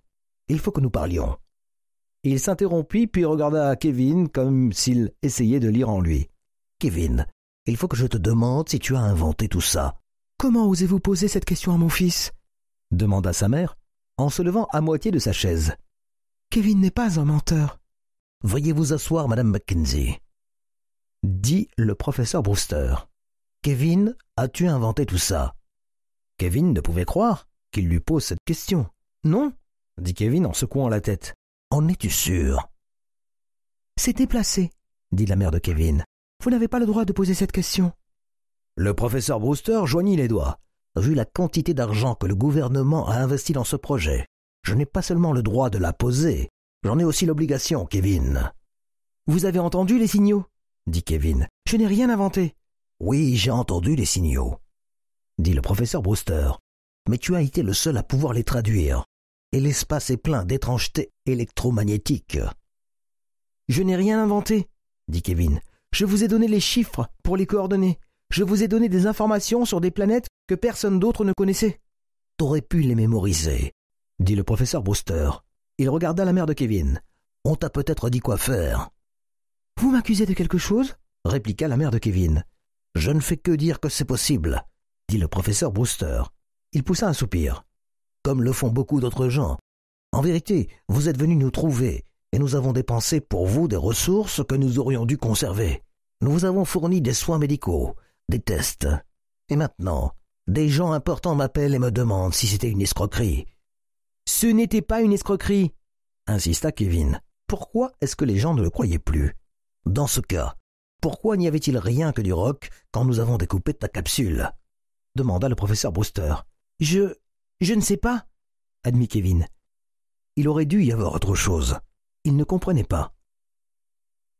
il faut que nous parlions. Il s'interrompit puis regarda à Kevin comme s'il essayait de lire en lui. Kevin, il faut que je te demande si tu as inventé tout ça. Comment osez-vous poser cette question à mon fils demanda sa mère, en se levant à moitié de sa chaise. Kevin n'est pas un menteur. Veuillez vous asseoir, madame Mackenzie, dit le professeur Brewster. Kevin, as-tu inventé tout ça Kevin ne pouvait croire qu'il lui pose cette question. Non, dit Kevin en secouant la tête. En es-tu sûr C'est déplacé, dit la mère de Kevin. Vous n'avez pas le droit de poser cette question. Le professeur Brewster joignit les doigts. Vu la quantité d'argent que le gouvernement a investi dans ce projet, je n'ai pas seulement le droit de la poser, j'en ai aussi l'obligation, Kevin. Vous avez entendu les signaux dit Kevin. Je n'ai rien inventé. Oui, j'ai entendu les signaux, dit le professeur Brewster. Mais tu as été le seul à pouvoir les traduire. Et l'espace est plein d'étrangetés électromagnétiques. Je n'ai rien inventé, dit Kevin. Je vous ai donné les chiffres pour les coordonner. » Je vous ai donné des informations sur des planètes que personne d'autre ne connaissait. T'aurais pu les mémoriser, dit le professeur Brewster. Il regarda la mère de Kevin. On t'a peut-être dit quoi faire. Vous m'accusez de quelque chose répliqua la mère de Kevin. Je ne fais que dire que c'est possible, dit le professeur Brewster. Il poussa un soupir. Comme le font beaucoup d'autres gens. En vérité, vous êtes venus nous trouver, et nous avons dépensé pour vous des ressources que nous aurions dû conserver. Nous vous avons fourni des soins médicaux, déteste. Et maintenant, des gens importants m'appellent et me demandent si c'était une escroquerie. Ce n'était pas une escroquerie, insista Kevin. Pourquoi est-ce que les gens ne le croyaient plus Dans ce cas, pourquoi n'y avait-il rien que du roc quand nous avons découpé ta capsule demanda le professeur Brewster. Je. je ne sais pas, admit Kevin. Il aurait dû y avoir autre chose. Il ne comprenait pas.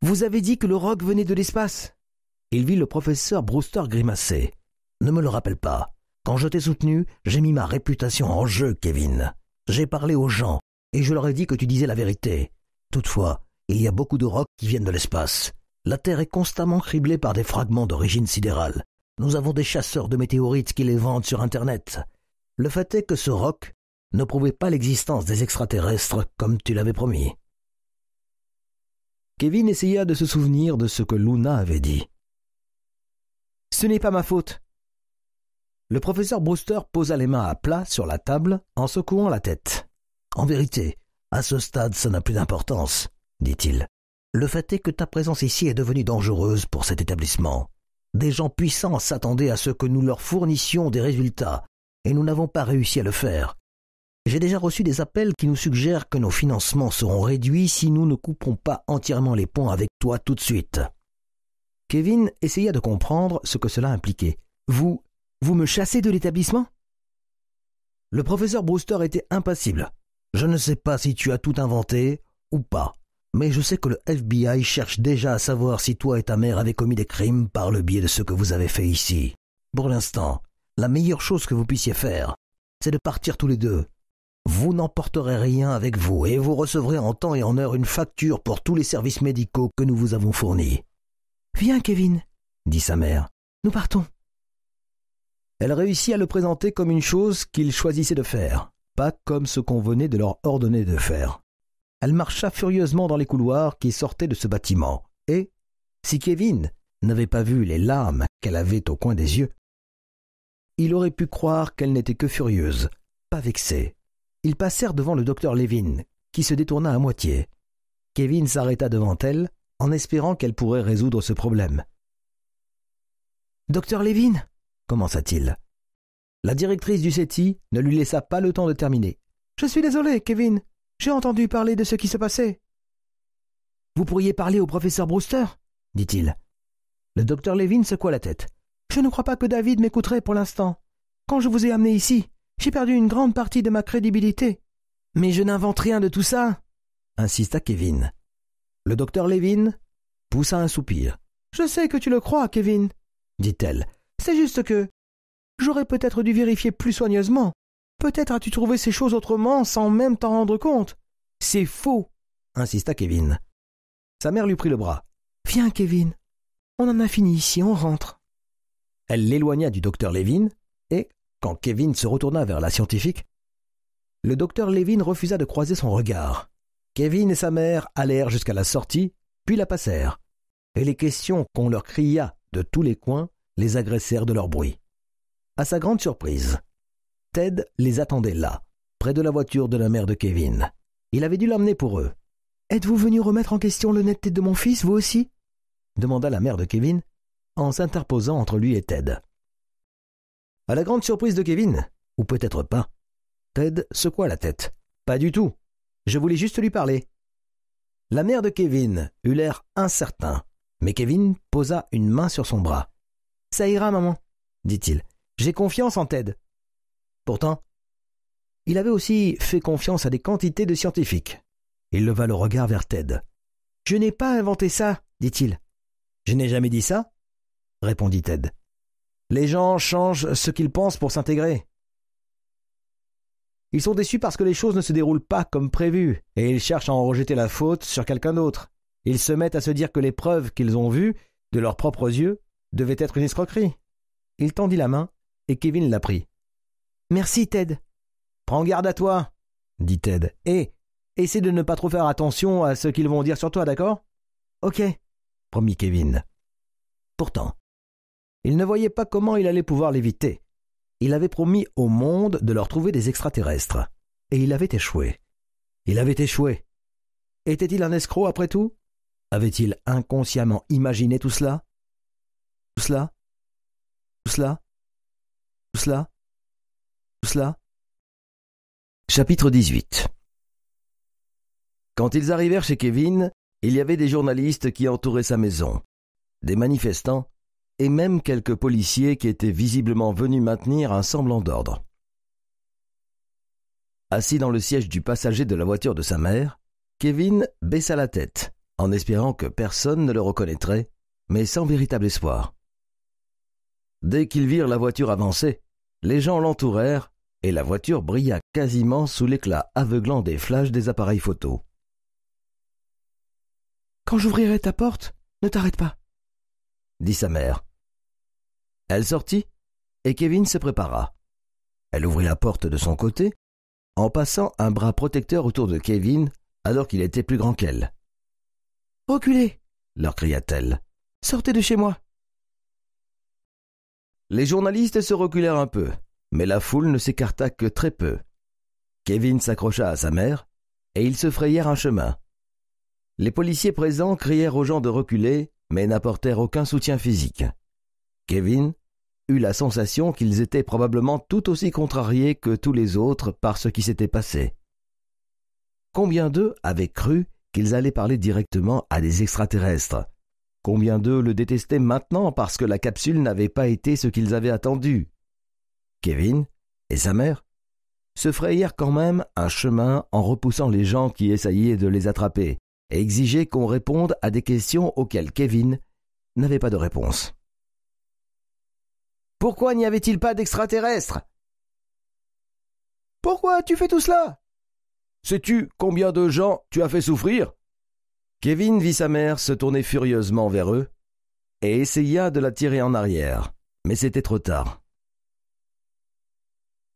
Vous avez dit que le roc venait de l'espace, il vit le professeur Brewster grimacer. Ne me le rappelle pas. Quand je t'ai soutenu, j'ai mis ma réputation en jeu, Kevin. J'ai parlé aux gens, et je leur ai dit que tu disais la vérité. Toutefois, il y a beaucoup de rocs qui viennent de l'espace. La Terre est constamment criblée par des fragments d'origine sidérale. Nous avons des chasseurs de météorites qui les vendent sur Internet. Le fait est que ce roc ne prouvait pas l'existence des extraterrestres comme tu l'avais promis. Kevin essaya de se souvenir de ce que Luna avait dit. Ce n'est pas ma faute. Le professeur Brewster posa les mains à plat sur la table en secouant la tête. En vérité, à ce stade, ça n'a plus d'importance, dit-il. Le fait est que ta présence ici est devenue dangereuse pour cet établissement. Des gens puissants s'attendaient à ce que nous leur fournissions des résultats, et nous n'avons pas réussi à le faire. J'ai déjà reçu des appels qui nous suggèrent que nos financements seront réduits si nous ne couperons pas entièrement les ponts avec toi tout de suite. Kevin essaya de comprendre ce que cela impliquait. Vous. vous me chassez de l'établissement Le professeur Brewster était impassible. Je ne sais pas si tu as tout inventé ou pas, mais je sais que le FBI cherche déjà à savoir si toi et ta mère avez commis des crimes par le biais de ce que vous avez fait ici. Pour l'instant, la meilleure chose que vous puissiez faire, c'est de partir tous les deux. Vous n'emporterez rien avec vous et vous recevrez en temps et en heure une facture pour tous les services médicaux que nous vous avons fournis. Viens, Kevin, dit sa mère. Nous partons. Elle réussit à le présenter comme une chose qu'il choisissait de faire, pas comme ce qu'on venait de leur ordonner de faire. Elle marcha furieusement dans les couloirs qui sortaient de ce bâtiment, et, si Kevin n'avait pas vu les larmes qu'elle avait au coin des yeux, il aurait pu croire qu'elle n'était que furieuse, pas vexée. Ils passèrent devant le docteur Levin, qui se détourna à moitié. Kevin s'arrêta devant elle, en espérant qu'elle pourrait résoudre ce problème. Docteur Levin commença-t-il. La directrice du CETI ne lui laissa pas le temps de terminer. Je suis désolé, Kevin. J'ai entendu parler de ce qui se passait. Vous pourriez parler au professeur Brewster dit-il. Le docteur Levin secoua la tête. Je ne crois pas que David m'écouterait pour l'instant. Quand je vous ai amené ici, j'ai perdu une grande partie de ma crédibilité. Mais je n'invente rien de tout ça, insista Kevin. Le docteur Levin poussa un soupir. Je sais que tu le crois, Kevin, dit-elle. C'est juste que j'aurais peut-être dû vérifier plus soigneusement. Peut-être as-tu trouvé ces choses autrement sans même t'en rendre compte. C'est faux, insista Kevin. Sa mère lui prit le bras. Viens, Kevin. On en a fini ici, on rentre. Elle l'éloigna du docteur Levin, et, quand Kevin se retourna vers la scientifique, le docteur Levin refusa de croiser son regard. Kevin et sa mère allèrent jusqu'à la sortie, puis la passèrent. Et les questions qu'on leur cria de tous les coins les agressèrent de leur bruit. À sa grande surprise, Ted les attendait là, près de la voiture de la mère de Kevin. Il avait dû l'amener pour eux. Êtes-vous venu remettre en question l'honnêteté de mon fils, vous aussi demanda la mère de Kevin, en s'interposant entre lui et Ted. À la grande surprise de Kevin, ou peut-être pas, Ted secoua la tête. Pas du tout. Je voulais juste lui parler. La mère de Kevin eut l'air incertain, mais Kevin posa une main sur son bras. Ça ira, maman, dit-il. J'ai confiance en Ted. Pourtant, il avait aussi fait confiance à des quantités de scientifiques. Il leva le regard vers Ted. Je n'ai pas inventé ça, dit-il. Je n'ai jamais dit ça, répondit Ted. Les gens changent ce qu'ils pensent pour s'intégrer. Ils sont déçus parce que les choses ne se déroulent pas comme prévu, et ils cherchent à en rejeter la faute sur quelqu'un d'autre. Ils se mettent à se dire que les preuves qu'ils ont vues, de leurs propres yeux, devaient être une escroquerie. Il tendit la main, et Kevin la prit. Merci, Ted. Prends garde à toi, dit Ted, et essaie de ne pas trop faire attention à ce qu'ils vont dire sur toi, d'accord Ok, promit Kevin. Pourtant, il ne voyait pas comment il allait pouvoir l'éviter il avait promis au monde de leur trouver des extraterrestres. Et il avait échoué. Il avait échoué. Était-il un escroc après tout Avait-il inconsciemment imaginé tout cela Tout cela Tout cela Tout cela Tout cela Chapitre 18 Quand ils arrivèrent chez Kevin, il y avait des journalistes qui entouraient sa maison, des manifestants et même quelques policiers qui étaient visiblement venus maintenir un semblant d'ordre. Assis dans le siège du passager de la voiture de sa mère, Kevin baissa la tête, en espérant que personne ne le reconnaîtrait, mais sans véritable espoir. Dès qu'ils virent la voiture avancer, les gens l'entourèrent et la voiture brilla quasiment sous l'éclat aveuglant des flashs des appareils photos. « Quand j'ouvrirai ta porte, ne t'arrête pas, dit sa mère. Elle sortit, et Kevin se prépara. Elle ouvrit la porte de son côté, en passant un bras protecteur autour de Kevin alors qu'il était plus grand qu'elle. Reculez leur cria-t-elle. Sortez de chez moi Les journalistes se reculèrent un peu, mais la foule ne s'écarta que très peu. Kevin s'accrocha à sa mère, et ils se frayèrent un chemin. Les policiers présents crièrent aux gens de reculer, mais n'apportèrent aucun soutien physique. Kevin eut la sensation qu'ils étaient probablement tout aussi contrariés que tous les autres par ce qui s'était passé. Combien d'eux avaient cru qu'ils allaient parler directement à des extraterrestres Combien d'eux le détestaient maintenant parce que la capsule n'avait pas été ce qu'ils avaient attendu Kevin et sa mère se frayèrent quand même un chemin en repoussant les gens qui essayaient de les attraper et exigeaient qu'on réponde à des questions auxquelles Kevin n'avait pas de réponse. Pourquoi n'y avait-il pas d'extraterrestres Pourquoi tu fais tout cela Sais-tu combien de gens tu as fait souffrir Kevin vit sa mère se tourner furieusement vers eux et essaya de la tirer en arrière, mais c'était trop tard.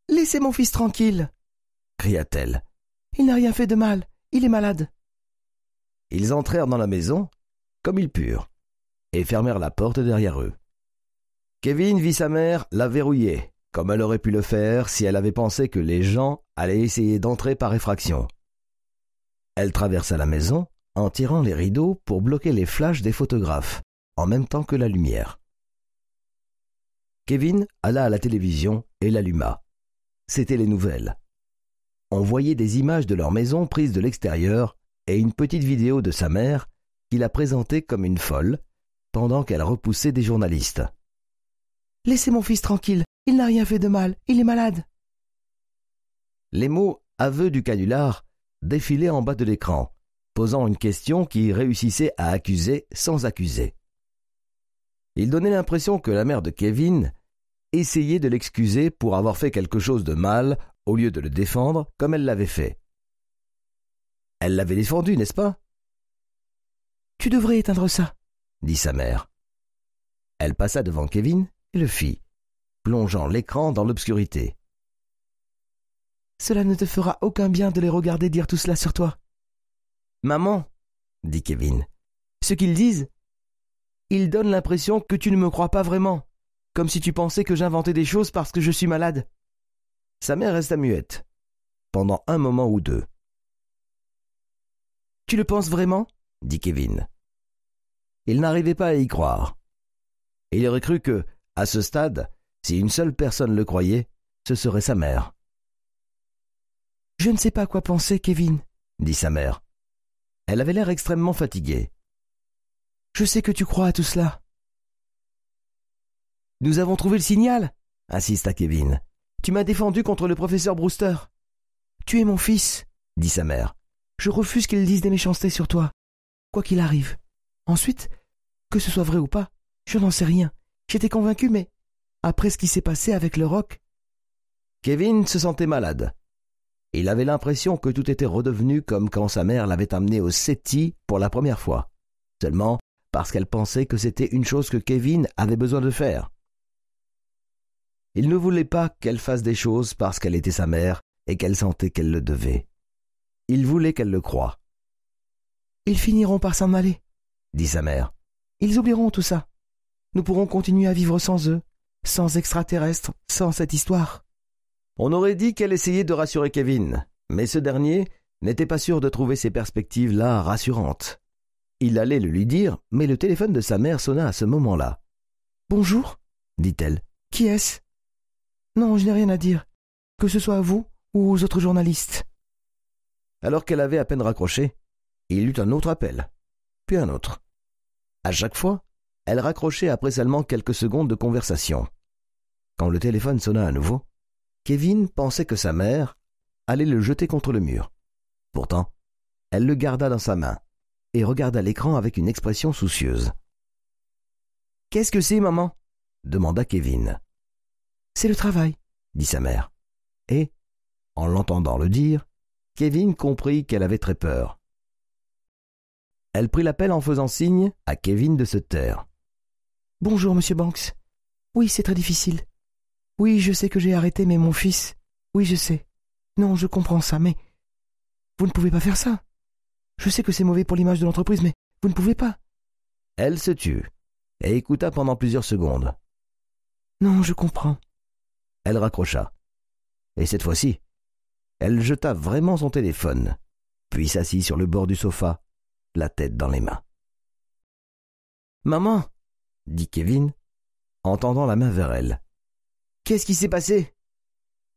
Laissez mon fils tranquille, cria-t-elle. Il n'a rien fait de mal, il est malade. Ils entrèrent dans la maison, comme ils purent, et fermèrent la porte derrière eux. Kevin vit sa mère la verrouiller, comme elle aurait pu le faire si elle avait pensé que les gens allaient essayer d'entrer par effraction. Elle traversa la maison en tirant les rideaux pour bloquer les flashs des photographes, en même temps que la lumière. Kevin alla à la télévision et l'alluma. C'était les nouvelles. On voyait des images de leur maison prises de l'extérieur et une petite vidéo de sa mère qui la présentait comme une folle pendant qu'elle repoussait des journalistes. Laissez mon fils tranquille, il n'a rien fait de mal, il est malade. Les mots aveux du canular défilaient en bas de l'écran, posant une question qui réussissait à accuser sans accuser. Il donnait l'impression que la mère de Kevin essayait de l'excuser pour avoir fait quelque chose de mal au lieu de le défendre comme elle l'avait fait. Elle l'avait défendu, n'est-ce pas Tu devrais éteindre ça, dit sa mère. Elle passa devant Kevin le fit, plongeant l'écran dans l'obscurité. Cela ne te fera aucun bien de les regarder dire tout cela sur toi. Maman, dit Kevin, ce qu'ils disent, ils donnent l'impression que tu ne me crois pas vraiment, comme si tu pensais que j'inventais des choses parce que je suis malade. Sa mère resta muette, pendant un moment ou deux. Tu le penses vraiment dit Kevin. Il n'arrivait pas à y croire. Il aurait cru que, à ce stade, si une seule personne le croyait, ce serait sa mère. Je ne sais pas quoi penser, Kevin, dit sa mère. Elle avait l'air extrêmement fatiguée. Je sais que tu crois à tout cela. Nous avons trouvé le signal, insista Kevin. Tu m'as défendu contre le professeur Brewster. Tu es mon fils, dit sa mère. Je refuse qu'il dise des méchancetés sur toi, quoi qu'il arrive. Ensuite, que ce soit vrai ou pas, je n'en sais rien, J'étais convaincu, mais après ce qui s'est passé avec le roc. Kevin se sentait malade. Il avait l'impression que tout était redevenu comme quand sa mère l'avait amené au SETI pour la première fois. Seulement parce qu'elle pensait que c'était une chose que Kevin avait besoin de faire. Il ne voulait pas qu'elle fasse des choses parce qu'elle était sa mère et qu'elle sentait qu'elle le devait. Il voulait qu'elle le croie. Ils finiront par s'en aller, dit sa mère. Ils oublieront tout ça. Nous pourrons continuer à vivre sans eux, sans extraterrestres, sans cette histoire. On aurait dit qu'elle essayait de rassurer Kevin, mais ce dernier n'était pas sûr de trouver ces perspectives-là rassurantes. Il allait le lui dire, mais le téléphone de sa mère sonna à ce moment-là. Bonjour, dit-elle. Qui est-ce Non, je n'ai rien à dire, que ce soit à vous ou aux autres journalistes. Alors qu'elle avait à peine raccroché, il eut un autre appel, puis un autre. À chaque fois, elle raccrochait après seulement quelques secondes de conversation. Quand le téléphone sonna à nouveau, Kevin pensait que sa mère allait le jeter contre le mur. Pourtant, elle le garda dans sa main et regarda l'écran avec une expression soucieuse. Qu'est-ce que c'est, maman demanda Kevin. C'est le travail, dit sa mère. Et, en l'entendant le dire, Kevin comprit qu'elle avait très peur. Elle prit l'appel en faisant signe à Kevin de se taire. Bonjour, monsieur Banks. Oui, c'est très difficile. Oui, je sais que j'ai arrêté, mais mon fils. Oui, je sais. Non, je comprends ça, mais. Vous ne pouvez pas faire ça. Je sais que c'est mauvais pour l'image de l'entreprise, mais vous ne pouvez pas. Elle se tut et écouta pendant plusieurs secondes. Non, je comprends. Elle raccrocha. Et cette fois-ci, elle jeta vraiment son téléphone, puis s'assit sur le bord du sofa, la tête dans les mains. Maman, dit Kevin, en tendant la main vers elle. Qu'est-ce qui s'est passé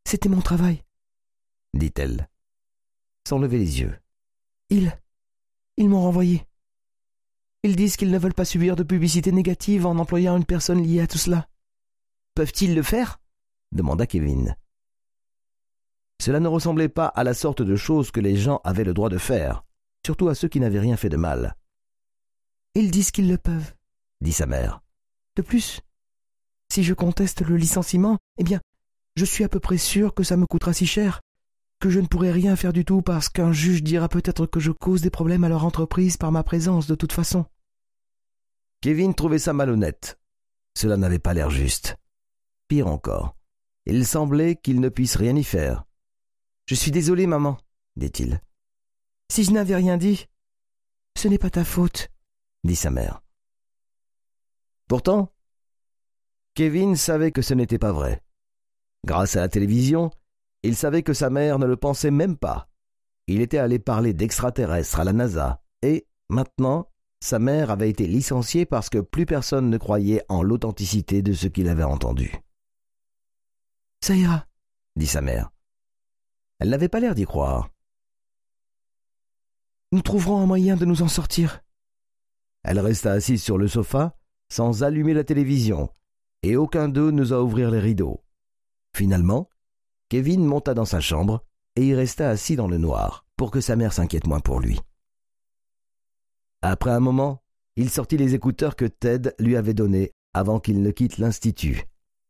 C'était mon travail, dit-elle, sans lever les yeux. Ils. Ils m'ont renvoyé. Ils disent qu'ils ne veulent pas subir de publicité négative en employant une personne liée à tout cela. Peuvent-ils le faire demanda Kevin. Cela ne ressemblait pas à la sorte de choses que les gens avaient le droit de faire, surtout à ceux qui n'avaient rien fait de mal. Ils disent qu'ils le peuvent, dit sa mère. De plus, si je conteste le licenciement, eh bien, je suis à peu près sûr que ça me coûtera si cher, que je ne pourrai rien faire du tout parce qu'un juge dira peut-être que je cause des problèmes à leur entreprise par ma présence de toute façon. Kevin trouvait ça malhonnête. Cela n'avait pas l'air juste. Pire encore, il semblait qu'il ne puisse rien y faire. Je suis désolé, maman, dit-il. Si je n'avais rien dit, ce n'est pas ta faute, dit sa mère. Pourtant, Kevin savait que ce n'était pas vrai. Grâce à la télévision, il savait que sa mère ne le pensait même pas. Il était allé parler d'extraterrestres à la NASA et, maintenant, sa mère avait été licenciée parce que plus personne ne croyait en l'authenticité de ce qu'il avait entendu. Ça ira, dit sa mère. Elle n'avait pas l'air d'y croire. Nous trouverons un moyen de nous en sortir. Elle resta assise sur le sofa, sans allumer la télévision, et aucun d'eux n'osa ouvrir les rideaux. Finalement, Kevin monta dans sa chambre et y resta assis dans le noir pour que sa mère s'inquiète moins pour lui. Après un moment, il sortit les écouteurs que Ted lui avait donnés avant qu'il ne quitte l'institut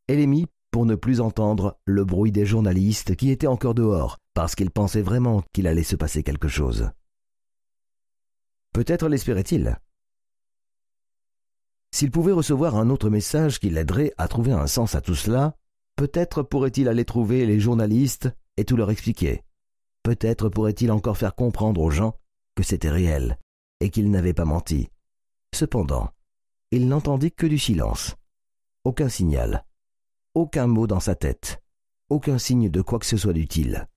et les mit pour ne plus entendre le bruit des journalistes qui étaient encore dehors parce qu'il pensait vraiment qu'il allait se passer quelque chose. Peut-être l'espérait-il, s'il pouvait recevoir un autre message qui l'aiderait à trouver un sens à tout cela, peut-être pourrait-il aller trouver les journalistes et tout leur expliquer. Peut-être pourrait-il encore faire comprendre aux gens que c'était réel et qu'il n'avait pas menti. Cependant, il n'entendit que du silence. Aucun signal. Aucun mot dans sa tête. Aucun signe de quoi que ce soit d'utile.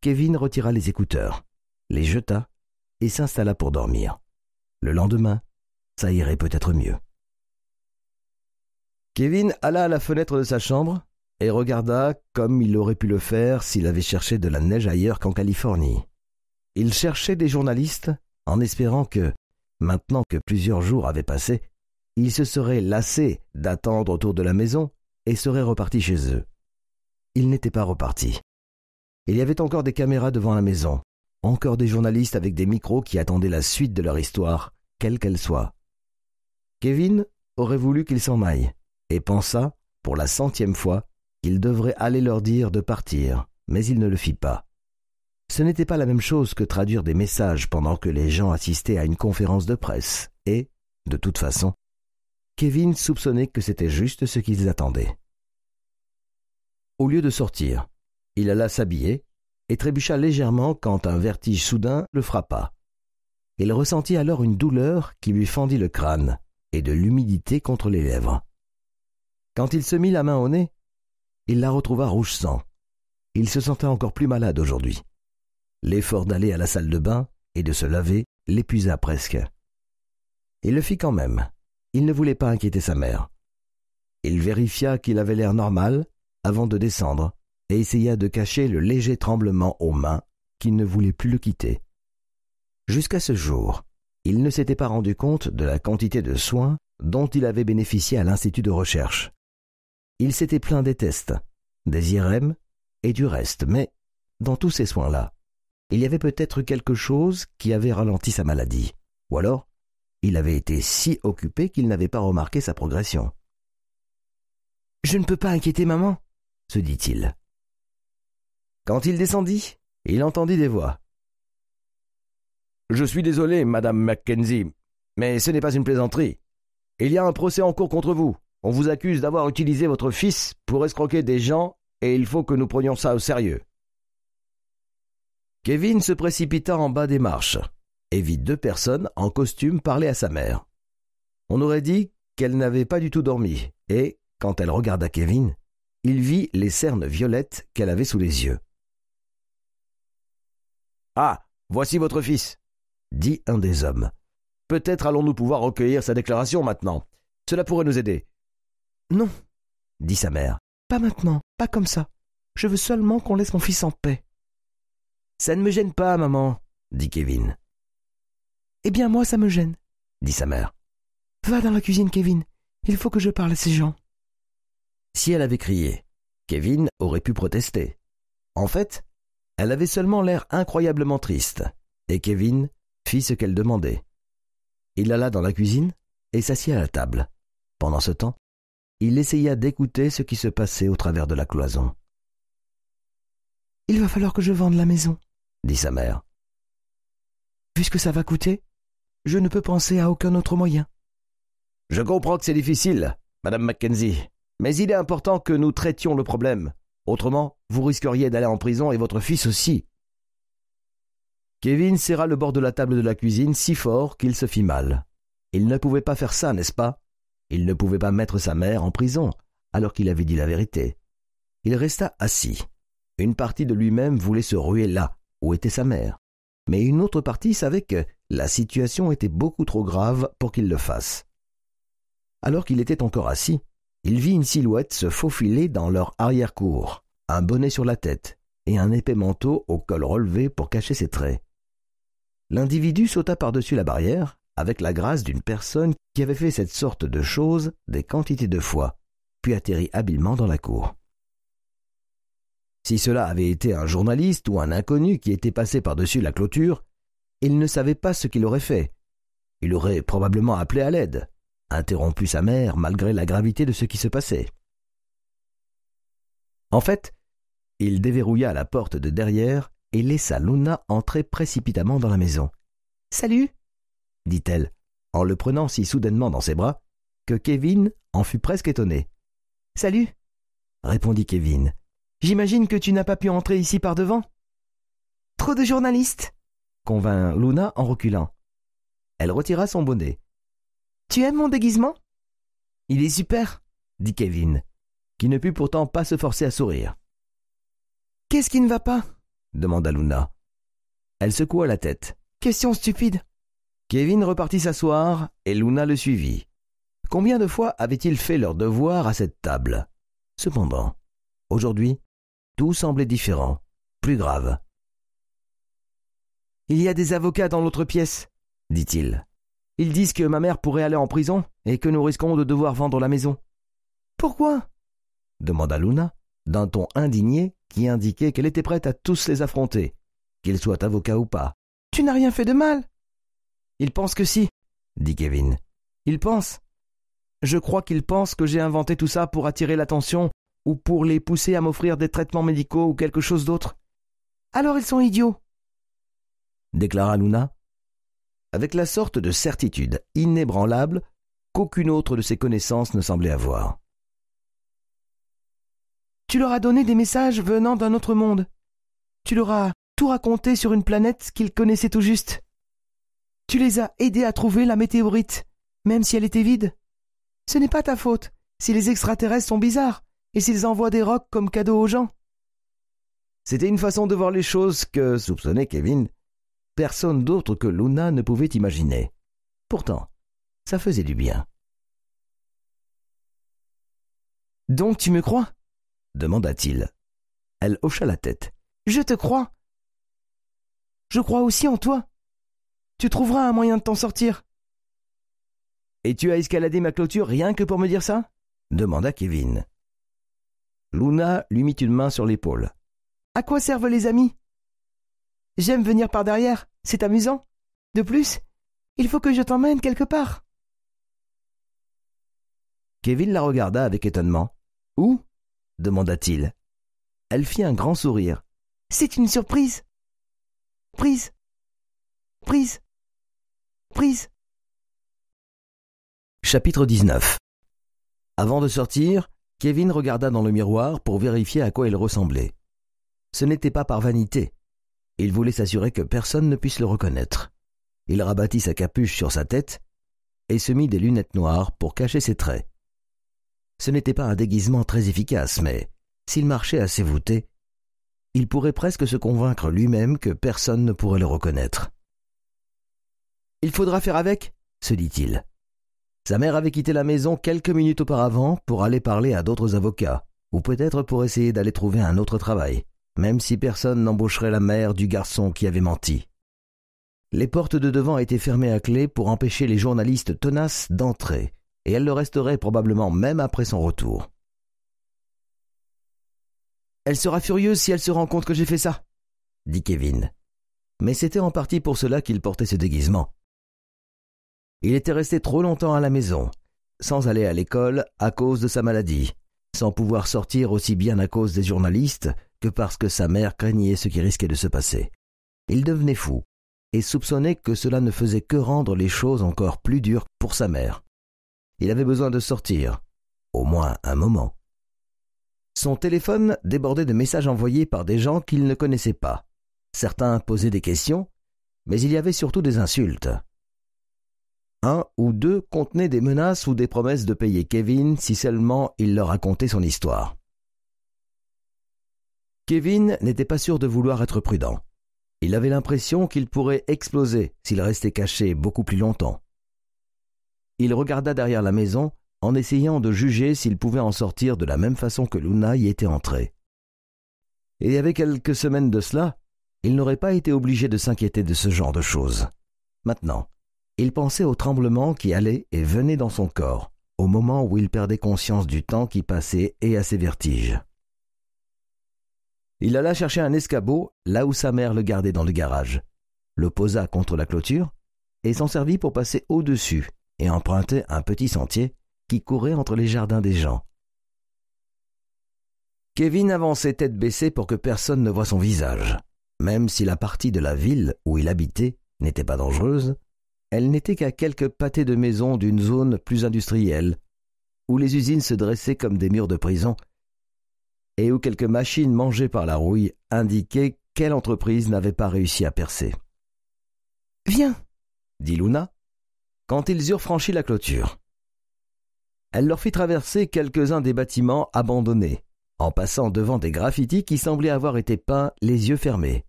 Kevin retira les écouteurs, les jeta et s'installa pour dormir. Le lendemain, ça irait peut-être mieux. Kevin alla à la fenêtre de sa chambre et regarda comme il aurait pu le faire s'il avait cherché de la neige ailleurs qu'en Californie. Il cherchait des journalistes en espérant que, maintenant que plusieurs jours avaient passé, ils se seraient lassés d'attendre autour de la maison et seraient repartis chez eux. Ils n'étaient pas reparti. Il y avait encore des caméras devant la maison, encore des journalistes avec des micros qui attendaient la suite de leur histoire, quelle qu'elle soit. Kevin aurait voulu qu'ils s'en aillent, et pensa, pour la centième fois, qu'il devrait aller leur dire de partir, mais il ne le fit pas. Ce n'était pas la même chose que traduire des messages pendant que les gens assistaient à une conférence de presse, et, de toute façon, Kevin soupçonnait que c'était juste ce qu'ils attendaient. Au lieu de sortir, il alla s'habiller et trébucha légèrement quand un vertige soudain le frappa. Il ressentit alors une douleur qui lui fendit le crâne et de l'humidité contre les lèvres. Quand il se mit la main au nez, il la retrouva rouge sang. Il se sentait encore plus malade aujourd'hui. L'effort d'aller à la salle de bain et de se laver l'épuisa presque. Il le fit quand même. Il ne voulait pas inquiéter sa mère. Il vérifia qu'il avait l'air normal avant de descendre et essaya de cacher le léger tremblement aux mains qui ne voulait plus le quitter. Jusqu'à ce jour, il ne s'était pas rendu compte de la quantité de soins dont il avait bénéficié à l'Institut de recherche. Il s'était plaint des tests, des IRM et du reste, mais dans tous ces soins-là, il y avait peut-être quelque chose qui avait ralenti sa maladie, ou alors il avait été si occupé qu'il n'avait pas remarqué sa progression. Je ne peux pas inquiéter maman, se dit-il. Quand il descendit, il entendit des voix. Je suis désolé, madame Mackenzie, mais ce n'est pas une plaisanterie. Il y a un procès en cours contre vous, on vous accuse d'avoir utilisé votre fils pour escroquer des gens et il faut que nous prenions ça au sérieux. Kevin se précipita en bas des marches et vit deux personnes en costume parler à sa mère. On aurait dit qu'elle n'avait pas du tout dormi et, quand elle regarda Kevin, il vit les cernes violettes qu'elle avait sous les yeux. Ah, voici votre fils, dit un des hommes. Peut-être allons-nous pouvoir recueillir sa déclaration maintenant. Cela pourrait nous aider. Non, dit sa mère, pas maintenant, pas comme ça. Je veux seulement qu'on laisse mon fils en paix. Ça ne me gêne pas, maman, dit Kevin. Eh bien, moi, ça me gêne, dit sa mère. Va dans la cuisine, Kevin. Il faut que je parle à ces gens. Si elle avait crié, Kevin aurait pu protester. En fait, elle avait seulement l'air incroyablement triste, et Kevin fit ce qu'elle demandait. Il alla dans la cuisine et s'assit à la table. Pendant ce temps, il essaya d'écouter ce qui se passait au travers de la cloison. Il va falloir que je vende la maison, dit sa mère. Puisque ça va coûter, je ne peux penser à aucun autre moyen. Je comprends que c'est difficile, Madame Mackenzie, mais il est important que nous traitions le problème. Autrement, vous risqueriez d'aller en prison et votre fils aussi. Kevin serra le bord de la table de la cuisine si fort qu'il se fit mal. Il ne pouvait pas faire ça, n'est-ce pas il ne pouvait pas mettre sa mère en prison, alors qu'il avait dit la vérité. Il resta assis. Une partie de lui-même voulait se ruer là, où était sa mère. Mais une autre partie savait que la situation était beaucoup trop grave pour qu'il le fasse. Alors qu'il était encore assis, il vit une silhouette se faufiler dans leur arrière-cour, un bonnet sur la tête et un épais manteau au col relevé pour cacher ses traits. L'individu sauta par-dessus la barrière avec la grâce d'une personne qui avait fait cette sorte de choses des quantités de fois, puis atterrit habilement dans la cour. Si cela avait été un journaliste ou un inconnu qui était passé par-dessus la clôture, il ne savait pas ce qu'il aurait fait. Il aurait probablement appelé à l'aide, interrompu sa mère malgré la gravité de ce qui se passait. En fait, il déverrouilla la porte de derrière et laissa Luna entrer précipitamment dans la maison. Salut dit-elle, en le prenant si soudainement dans ses bras que Kevin en fut presque étonné. Salut, répondit Kevin. J'imagine que tu n'as pas pu entrer ici par devant. Trop de journalistes, convint Luna en reculant. Elle retira son bonnet. Tu aimes mon déguisement Il est super, dit Kevin, qui ne put pourtant pas se forcer à sourire. Qu'est-ce qui ne va pas demanda Luna. Elle secoua la tête. Question stupide. Kevin repartit s'asseoir et Luna le suivit. Combien de fois avaient-ils fait leur devoir à cette table Cependant, aujourd'hui, tout semblait différent, plus grave. Il y a des avocats dans l'autre pièce, dit-il. Ils disent que ma mère pourrait aller en prison et que nous risquons de devoir vendre la maison. Pourquoi demanda Luna, d'un ton indigné qui indiquait qu'elle était prête à tous les affronter, qu'ils soient avocats ou pas. Tu n'as rien fait de mal, « Ils pensent que si, dit Kevin. Ils pensent. Je crois qu'ils pensent que j'ai inventé tout ça pour attirer l'attention ou pour les pousser à m'offrir des traitements médicaux ou quelque chose d'autre. Alors ils sont idiots, déclara Luna, avec la sorte de certitude inébranlable qu'aucune autre de ses connaissances ne semblait avoir. Tu leur as donné des messages venant d'un autre monde. Tu leur as tout raconté sur une planète qu'ils connaissaient tout juste. Tu les as aidés à trouver la météorite, même si elle était vide. Ce n'est pas ta faute si les extraterrestres sont bizarres et s'ils envoient des rocs comme cadeau aux gens. C'était une façon de voir les choses que, soupçonnait Kevin, personne d'autre que Luna ne pouvait imaginer. Pourtant, ça faisait du bien. Donc tu me crois demanda-t-il. Elle hocha la tête. Je te crois. Je crois aussi en toi, tu trouveras un moyen de t'en sortir. Et tu as escaladé ma clôture rien que pour me dire ça demanda Kevin. Luna lui mit une main sur l'épaule. À quoi servent les amis J'aime venir par derrière, c'est amusant. De plus, il faut que je t'emmène quelque part. Kevin la regarda avec étonnement. Où demanda-t-il. Elle fit un grand sourire. C'est une surprise. Prise. Prise prise. Chapitre 19 Avant de sortir, Kevin regarda dans le miroir pour vérifier à quoi il ressemblait. Ce n'était pas par vanité. Il voulait s'assurer que personne ne puisse le reconnaître. Il rabattit sa capuche sur sa tête et se mit des lunettes noires pour cacher ses traits. Ce n'était pas un déguisement très efficace, mais s'il marchait assez voûté, il pourrait presque se convaincre lui-même que personne ne pourrait le reconnaître. Il faudra faire avec, se dit-il. Sa mère avait quitté la maison quelques minutes auparavant pour aller parler à d'autres avocats, ou peut-être pour essayer d'aller trouver un autre travail, même si personne n'embaucherait la mère du garçon qui avait menti. Les portes de devant étaient fermées à clé pour empêcher les journalistes tenaces d'entrer, et elle le resterait probablement même après son retour. Elle sera furieuse si elle se rend compte que j'ai fait ça, dit Kevin. Mais c'était en partie pour cela qu'il portait ce déguisement. Il était resté trop longtemps à la maison, sans aller à l'école à cause de sa maladie, sans pouvoir sortir aussi bien à cause des journalistes que parce que sa mère craignait ce qui risquait de se passer. Il devenait fou, et soupçonnait que cela ne faisait que rendre les choses encore plus dures pour sa mère. Il avait besoin de sortir, au moins un moment. Son téléphone débordait de messages envoyés par des gens qu'il ne connaissait pas. Certains posaient des questions, mais il y avait surtout des insultes un ou deux contenaient des menaces ou des promesses de payer Kevin si seulement il leur racontait son histoire. Kevin n'était pas sûr de vouloir être prudent. Il avait l'impression qu'il pourrait exploser s'il restait caché beaucoup plus longtemps. Il regarda derrière la maison en essayant de juger s'il pouvait en sortir de la même façon que Luna y était entrée. Et avec quelques semaines de cela, il n'aurait pas été obligé de s'inquiéter de ce genre de choses. Maintenant, il pensait aux tremblements qui allaient et venaient dans son corps, au moment où il perdait conscience du temps qui passait et à ses vertiges. Il alla chercher un escabeau là où sa mère le gardait dans le garage, le posa contre la clôture et s'en servit pour passer au-dessus et emprunter un petit sentier qui courait entre les jardins des gens. Kevin avançait tête baissée pour que personne ne voie son visage. Même si la partie de la ville où il habitait n'était pas dangereuse, elle n'était qu'à quelques pâtés de maisons d'une zone plus industrielle, où les usines se dressaient comme des murs de prison, et où quelques machines mangées par la rouille indiquaient quelle entreprise n'avait pas réussi à percer. Viens, dit Luna, quand ils eurent franchi la clôture. Elle leur fit traverser quelques-uns des bâtiments abandonnés, en passant devant des graffitis qui semblaient avoir été peints les yeux fermés.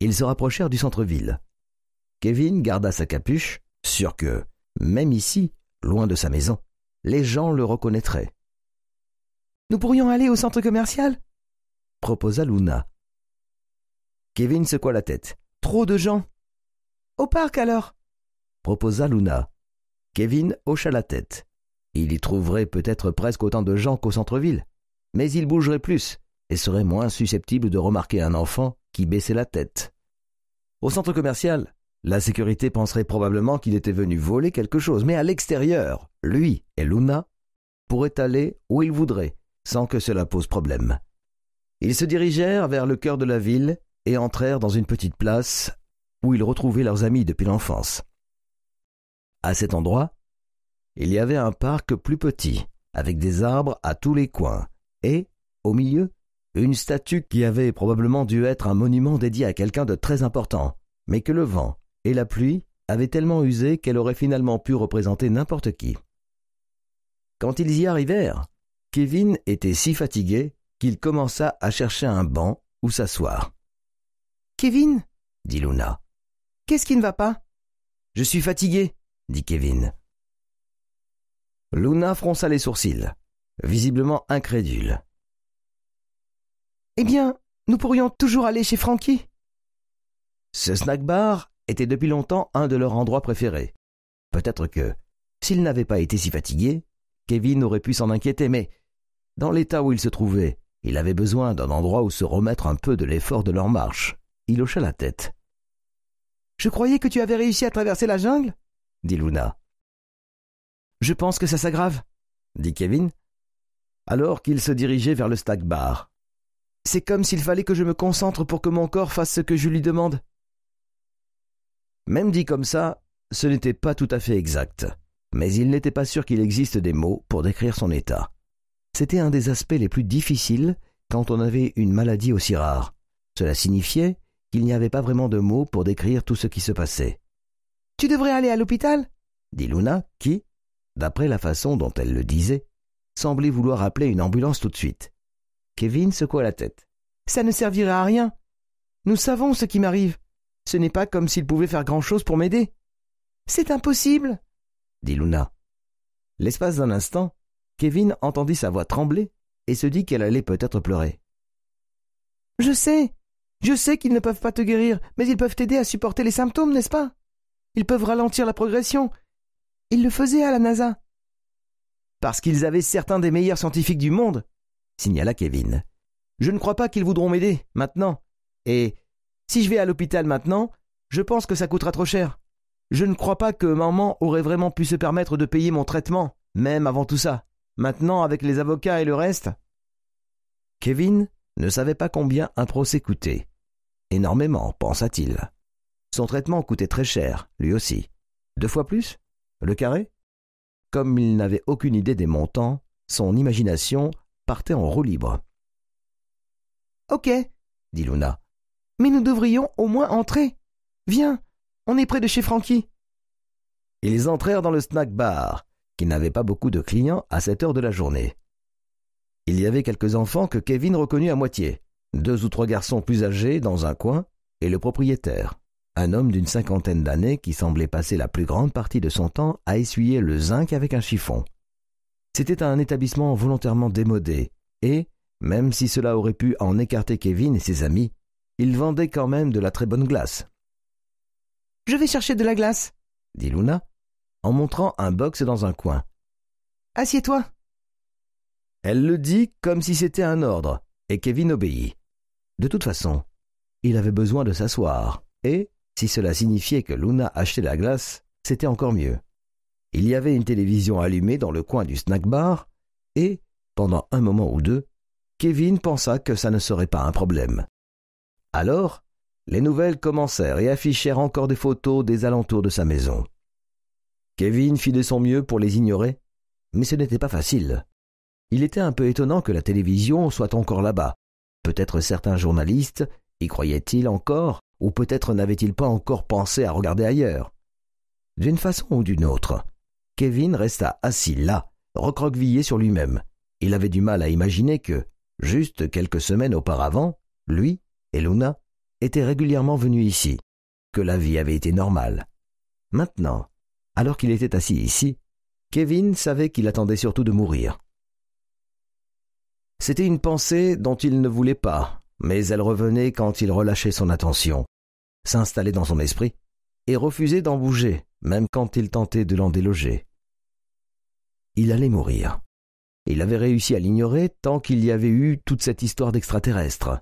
Ils se rapprochèrent du centre-ville. Kevin garda sa capuche, sûr que, même ici, loin de sa maison, les gens le reconnaîtraient. Nous pourrions aller au centre commercial proposa Luna. Kevin secoua la tête. Trop de gens. Au parc alors proposa Luna. Kevin hocha la tête. Il y trouverait peut-être presque autant de gens qu'au centre-ville, mais il bougerait plus et serait moins susceptible de remarquer un enfant qui baissait la tête. Au centre commercial, la sécurité penserait probablement qu'il était venu voler quelque chose, mais à l'extérieur, lui et Luna pourraient aller où ils voudraient, sans que cela pose problème. Ils se dirigèrent vers le cœur de la ville et entrèrent dans une petite place où ils retrouvaient leurs amis depuis l'enfance. À cet endroit, il y avait un parc plus petit, avec des arbres à tous les coins, et, au milieu, une statue qui avait probablement dû être un monument dédié à quelqu'un de très important, mais que le vent et la pluie avait tellement usé qu'elle aurait finalement pu représenter n'importe qui. Quand ils y arrivèrent, Kevin était si fatigué qu'il commença à chercher un banc où s'asseoir. Kevin dit Luna. Qu'est-ce qui ne va pas Je suis fatigué, dit Kevin. Luna fronça les sourcils, visiblement incrédule. Eh bien, nous pourrions toujours aller chez Frankie. Ce snack bar était depuis longtemps un de leurs endroits préférés. Peut-être que, s'ils n'avaient pas été si fatigués, Kevin aurait pu s'en inquiéter, mais, dans l'état où il se trouvait, il avait besoin d'un endroit où se remettre un peu de l'effort de leur marche. Il hocha la tête. Je croyais que tu avais réussi à traverser la jungle, dit Luna. Je pense que ça s'aggrave, dit Kevin, alors qu'il se dirigeait vers le stag bar. C'est comme s'il fallait que je me concentre pour que mon corps fasse ce que je lui demande. Même dit comme ça, ce n'était pas tout à fait exact, mais il n'était pas sûr qu'il existe des mots pour décrire son état. C'était un des aspects les plus difficiles quand on avait une maladie aussi rare. Cela signifiait qu'il n'y avait pas vraiment de mots pour décrire tout ce qui se passait. Tu devrais aller à l'hôpital dit Luna, qui, d'après la façon dont elle le disait, semblait vouloir appeler une ambulance tout de suite. Kevin secoua la tête. Ça ne servira à rien. Nous savons ce qui m'arrive. Ce n'est pas comme s'ils pouvaient faire grand-chose pour m'aider. C'est impossible, dit Luna. L'espace d'un instant, Kevin entendit sa voix trembler et se dit qu'elle allait peut-être pleurer. Je sais, je sais qu'ils ne peuvent pas te guérir, mais ils peuvent t'aider à supporter les symptômes, n'est-ce pas Ils peuvent ralentir la progression. Ils le faisaient à la NASA. Parce qu'ils avaient certains des meilleurs scientifiques du monde, signala Kevin. Je ne crois pas qu'ils voudront m'aider, maintenant. Et si je vais à l'hôpital maintenant, je pense que ça coûtera trop cher. Je ne crois pas que maman aurait vraiment pu se permettre de payer mon traitement, même avant tout ça. Maintenant, avec les avocats et le reste. Kevin ne savait pas combien un procès coûtait. Énormément, pensa-t-il. Son traitement coûtait très cher, lui aussi. Deux fois plus Le carré Comme il n'avait aucune idée des montants, son imagination partait en roue libre. Ok, dit Luna. Mais nous devrions au moins entrer. Viens, on est près de chez Frankie. Ils entrèrent dans le snack bar, qui n'avait pas beaucoup de clients à cette heure de la journée. Il y avait quelques enfants que Kevin reconnut à moitié, deux ou trois garçons plus âgés dans un coin, et le propriétaire, un homme d'une cinquantaine d'années qui semblait passer la plus grande partie de son temps à essuyer le zinc avec un chiffon. C'était un établissement volontairement démodé, et, même si cela aurait pu en écarter Kevin et ses amis, il vendait quand même de la très bonne glace. Je vais chercher de la glace, dit Luna, en montrant un box dans un coin. Assieds-toi. Elle le dit comme si c'était un ordre, et Kevin obéit. De toute façon, il avait besoin de s'asseoir, et, si cela signifiait que Luna achetait la glace, c'était encore mieux. Il y avait une télévision allumée dans le coin du snack bar, et, pendant un moment ou deux, Kevin pensa que ça ne serait pas un problème. Alors, les nouvelles commencèrent et affichèrent encore des photos des alentours de sa maison. Kevin fit de son mieux pour les ignorer, mais ce n'était pas facile. Il était un peu étonnant que la télévision soit encore là-bas. Peut-être certains journalistes y croyaient-ils encore, ou peut-être n'avaient-ils pas encore pensé à regarder ailleurs. D'une façon ou d'une autre, Kevin resta assis là, recroquevillé sur lui-même. Il avait du mal à imaginer que, juste quelques semaines auparavant, lui, et Luna étaient régulièrement venus ici, que la vie avait été normale. Maintenant, alors qu'il était assis ici, Kevin savait qu'il attendait surtout de mourir. C'était une pensée dont il ne voulait pas, mais elle revenait quand il relâchait son attention, s'installait dans son esprit, et refusait d'en bouger, même quand il tentait de l'en déloger. Il allait mourir. Il avait réussi à l'ignorer tant qu'il y avait eu toute cette histoire d'extraterrestres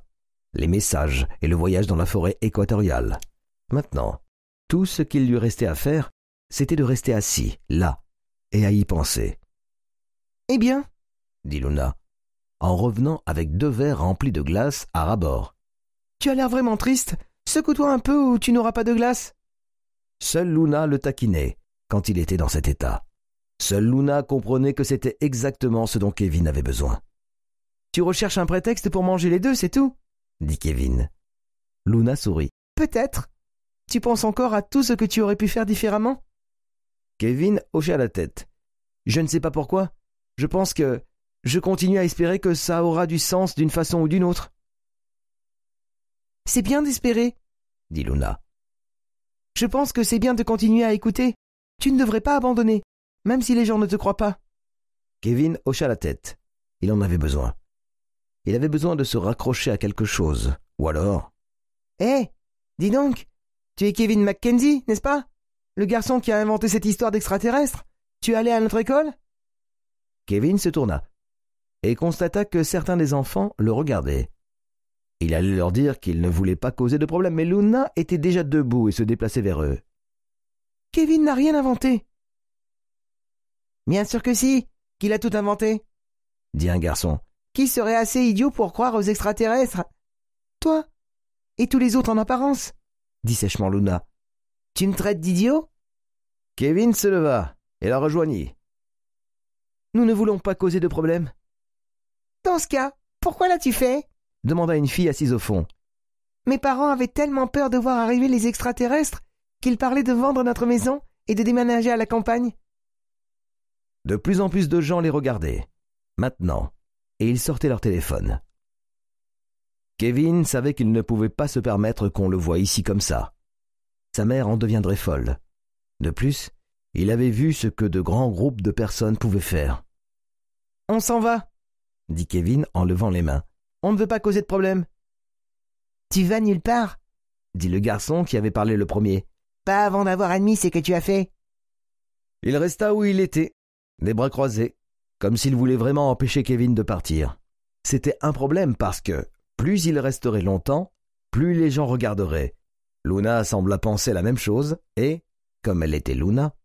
les messages et le voyage dans la forêt équatoriale. Maintenant, tout ce qu'il lui restait à faire, c'était de rester assis, là, et à y penser. Eh bien, dit Luna, en revenant avec deux verres remplis de glace à rabord. Tu as l'air vraiment triste. Secoue-toi un peu ou tu n'auras pas de glace. Seule Luna le taquinait quand il était dans cet état. Seul Luna comprenait que c'était exactement ce dont Kevin avait besoin. Tu recherches un prétexte pour manger les deux, c'est tout dit Kevin. Luna sourit. Peut-être. Tu penses encore à tout ce que tu aurais pu faire différemment Kevin hocha la tête. Je ne sais pas pourquoi. Je pense que je continue à espérer que ça aura du sens d'une façon ou d'une autre. C'est bien d'espérer, dit Luna. Je pense que c'est bien de continuer à écouter. Tu ne devrais pas abandonner, même si les gens ne te croient pas. Kevin hocha la tête. Il en avait besoin. Il avait besoin de se raccrocher à quelque chose. Ou alors... Hé eh, Dis donc Tu es Kevin Mackenzie, n'est-ce pas Le garçon qui a inventé cette histoire d'extraterrestre Tu es allé à notre école Kevin se tourna et constata que certains des enfants le regardaient. Il allait leur dire qu'il ne voulait pas causer de problème, mais Luna était déjà debout et se déplaçait vers eux. Kevin n'a rien inventé. Bien sûr que si, qu'il a tout inventé, dit un garçon. Qui serait assez idiot pour croire aux extraterrestres Toi Et tous les autres en apparence dit sèchement Luna. Tu me traites d'idiot Kevin se leva et la rejoignit. Nous ne voulons pas causer de problème. Dans ce cas, pourquoi l'as-tu fait demanda une fille assise au fond. Mes parents avaient tellement peur de voir arriver les extraterrestres qu'ils parlaient de vendre notre maison et de déménager à la campagne. De plus en plus de gens les regardaient. Maintenant, et ils sortaient leur téléphone. Kevin savait qu'il ne pouvait pas se permettre qu'on le voie ici comme ça. Sa mère en deviendrait folle. De plus, il avait vu ce que de grands groupes de personnes pouvaient faire. On s'en va, dit Kevin en levant les mains. On ne veut pas causer de problème. Tu vas nulle part, dit le garçon qui avait parlé le premier. Pas avant d'avoir admis ce que tu as fait. Il resta où il était, les bras croisés, comme s'il voulait vraiment empêcher Kevin de partir. C'était un problème parce que plus il resterait longtemps, plus les gens regarderaient. Luna sembla penser la même chose et, comme elle était Luna,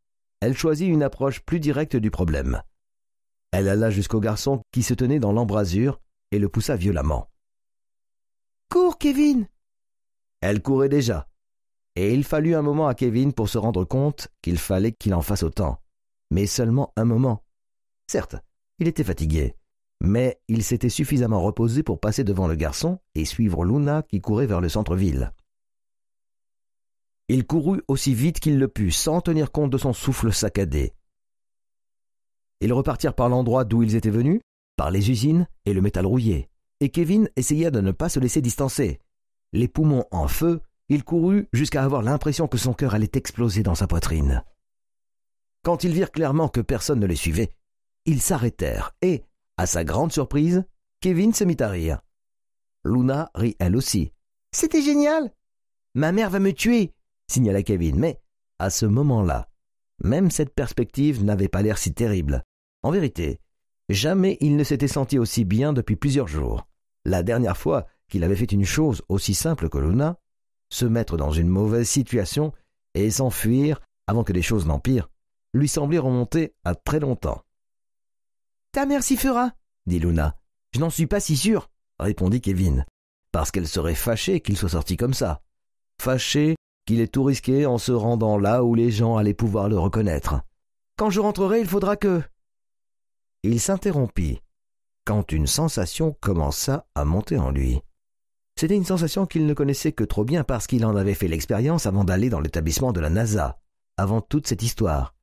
elle choisit une approche plus directe du problème. Elle alla jusqu'au garçon qui se tenait dans l'embrasure et le poussa violemment. Cours, Kevin Elle courait déjà, et il fallut un moment à Kevin pour se rendre compte qu'il fallait qu'il en fasse autant, mais seulement un moment. Certes, il était fatigué, mais il s'était suffisamment reposé pour passer devant le garçon et suivre Luna qui courait vers le centre-ville. Il courut aussi vite qu'il le put, sans tenir compte de son souffle saccadé. Ils repartirent par l'endroit d'où ils étaient venus, par les usines et le métal rouillé, et Kevin essaya de ne pas se laisser distancer. Les poumons en feu, il courut jusqu'à avoir l'impression que son cœur allait exploser dans sa poitrine. Quand ils virent clairement que personne ne les suivait, ils s'arrêtèrent et, à sa grande surprise, Kevin se mit à rire. Luna rit elle aussi. C'était génial Ma mère va me tuer signala Kevin, mais à ce moment-là, même cette perspective n'avait pas l'air si terrible. En vérité, jamais il ne s'était senti aussi bien depuis plusieurs jours. La dernière fois qu'il avait fait une chose aussi simple que Luna, se mettre dans une mauvaise situation et s'enfuir avant que les choses n'empirent, lui semblait remonter à très longtemps. Ta mère s'y fera, dit Luna. Je n'en suis pas si sûre, répondit Kevin, parce qu'elle serait fâchée qu'il soit sorti comme ça. Fâchée qu'il ait tout risqué en se rendant là où les gens allaient pouvoir le reconnaître. Quand je rentrerai, il faudra que. Il s'interrompit quand une sensation commença à monter en lui. C'était une sensation qu'il ne connaissait que trop bien parce qu'il en avait fait l'expérience avant d'aller dans l'établissement de la NASA, avant toute cette histoire.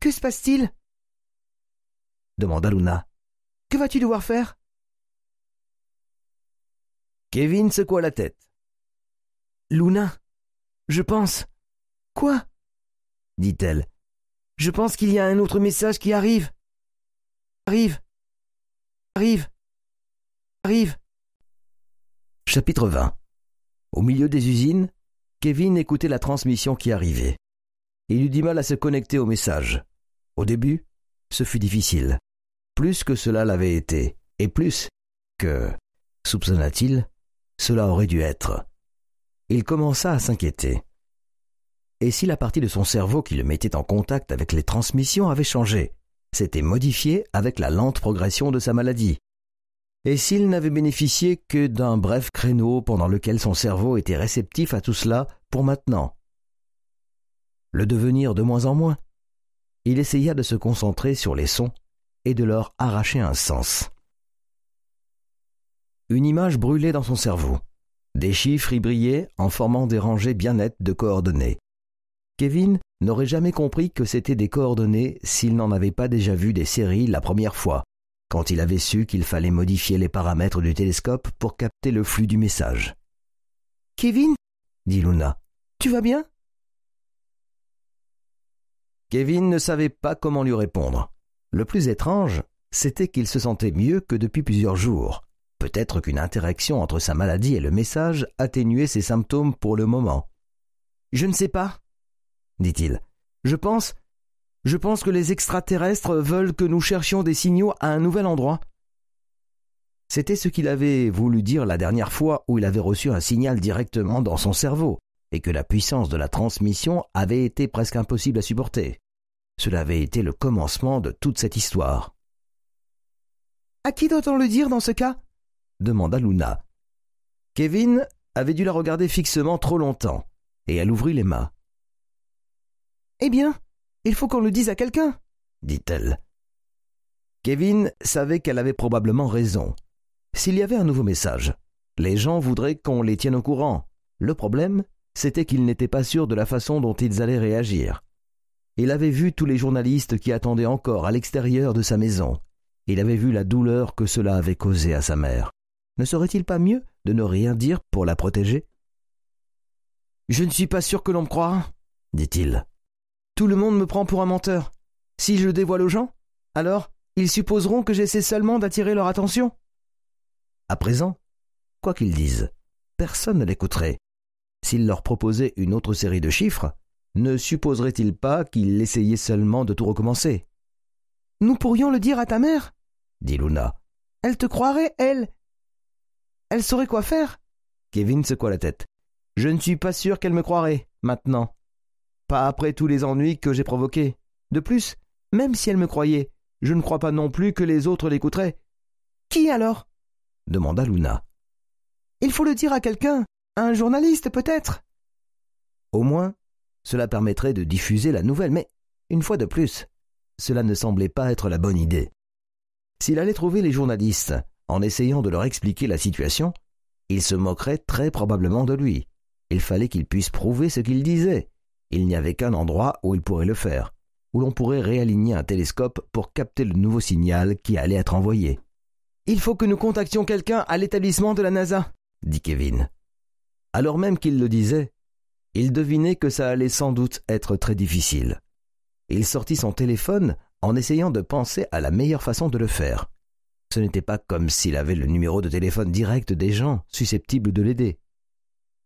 Que se passe-t-il demanda Luna. Que vas-tu devoir faire Kevin secoua la tête. Luna, je pense. Quoi dit-elle. Je pense qu'il y a un autre message qui arrive. Arrive. Arrive. Arrive. Chapitre 20 Au milieu des usines, Kevin écoutait la transmission qui arrivait. Il eut du mal à se connecter au message. Au début, ce fut difficile plus que cela l'avait été, et plus que, soupçonna-t-il, cela aurait dû être. Il commença à s'inquiéter. Et si la partie de son cerveau qui le mettait en contact avec les transmissions avait changé, s'était modifiée avec la lente progression de sa maladie Et s'il n'avait bénéficié que d'un bref créneau pendant lequel son cerveau était réceptif à tout cela pour maintenant Le devenir de moins en moins Il essaya de se concentrer sur les sons et de leur arracher un sens. Une image brûlait dans son cerveau. Des chiffres y brillaient en formant des rangées bien nettes de coordonnées. Kevin n'aurait jamais compris que c'était des coordonnées s'il n'en avait pas déjà vu des séries la première fois, quand il avait su qu'il fallait modifier les paramètres du télescope pour capter le flux du message. Kevin dit Luna. Tu vas bien Kevin ne savait pas comment lui répondre. Le plus étrange, c'était qu'il se sentait mieux que depuis plusieurs jours. Peut-être qu'une interaction entre sa maladie et le message atténuait ses symptômes pour le moment. Je ne sais pas, dit-il. Je pense, je pense que les extraterrestres veulent que nous cherchions des signaux à un nouvel endroit. C'était ce qu'il avait voulu dire la dernière fois où il avait reçu un signal directement dans son cerveau, et que la puissance de la transmission avait été presque impossible à supporter. Cela avait été le commencement de toute cette histoire. À qui doit-on le dire dans ce cas demanda Luna. Kevin avait dû la regarder fixement trop longtemps, et elle ouvrit les mains. Eh bien, il faut qu'on le dise à quelqu'un, dit-elle. Kevin savait qu'elle avait probablement raison. S'il y avait un nouveau message, les gens voudraient qu'on les tienne au courant. Le problème, c'était qu'ils n'étaient pas sûrs de la façon dont ils allaient réagir. Il avait vu tous les journalistes qui attendaient encore à l'extérieur de sa maison. Il avait vu la douleur que cela avait causée à sa mère. Ne serait-il pas mieux de ne rien dire pour la protéger Je ne suis pas sûr que l'on me croira, dit-il. Tout le monde me prend pour un menteur. Si je dévoile aux gens, alors ils supposeront que j'essaie seulement d'attirer leur attention. À présent, quoi qu'ils disent, personne ne l'écouterait. S'il leur proposait une autre série de chiffres, ne supposerait-il pas qu'il essayait seulement de tout recommencer Nous pourrions le dire à ta mère dit Luna. Elle te croirait, elle Elle saurait quoi faire Kevin secoua la tête. Je ne suis pas sûr qu'elle me croirait, maintenant. Pas après tous les ennuis que j'ai provoqués. De plus, même si elle me croyait, je ne crois pas non plus que les autres l'écouteraient. Qui alors demanda Luna. Il faut le dire à quelqu'un, à un journaliste peut-être. Au moins, cela permettrait de diffuser la nouvelle, mais, une fois de plus, cela ne semblait pas être la bonne idée. S'il allait trouver les journalistes en essayant de leur expliquer la situation, ils se moqueraient très probablement de lui. Il fallait qu'il puisse prouver ce qu'il disait. Il n'y avait qu'un endroit où il pourrait le faire, où l'on pourrait réaligner un télescope pour capter le nouveau signal qui allait être envoyé. Il faut que nous contactions quelqu'un à l'établissement de la NASA, dit Kevin. Alors même qu'il le disait, il devinait que ça allait sans doute être très difficile. Il sortit son téléphone en essayant de penser à la meilleure façon de le faire. Ce n'était pas comme s'il avait le numéro de téléphone direct des gens susceptibles de l'aider.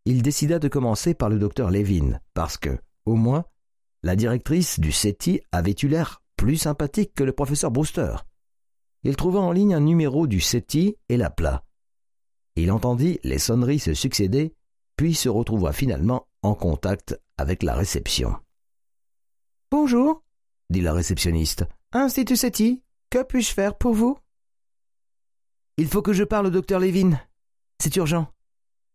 Il décida de commencer par le docteur Levin, parce que, au moins, la directrice du CETI avait eu l'air plus sympathique que le professeur Brewster. Il trouva en ligne un numéro du CETI et l'appela. Il entendit les sonneries se succéder, puis se retrouva finalement en contact avec la réception. Bonjour, dit la réceptionniste. Institut SETI, que puis-je faire pour vous Il faut que je parle au docteur Levin. C'est urgent,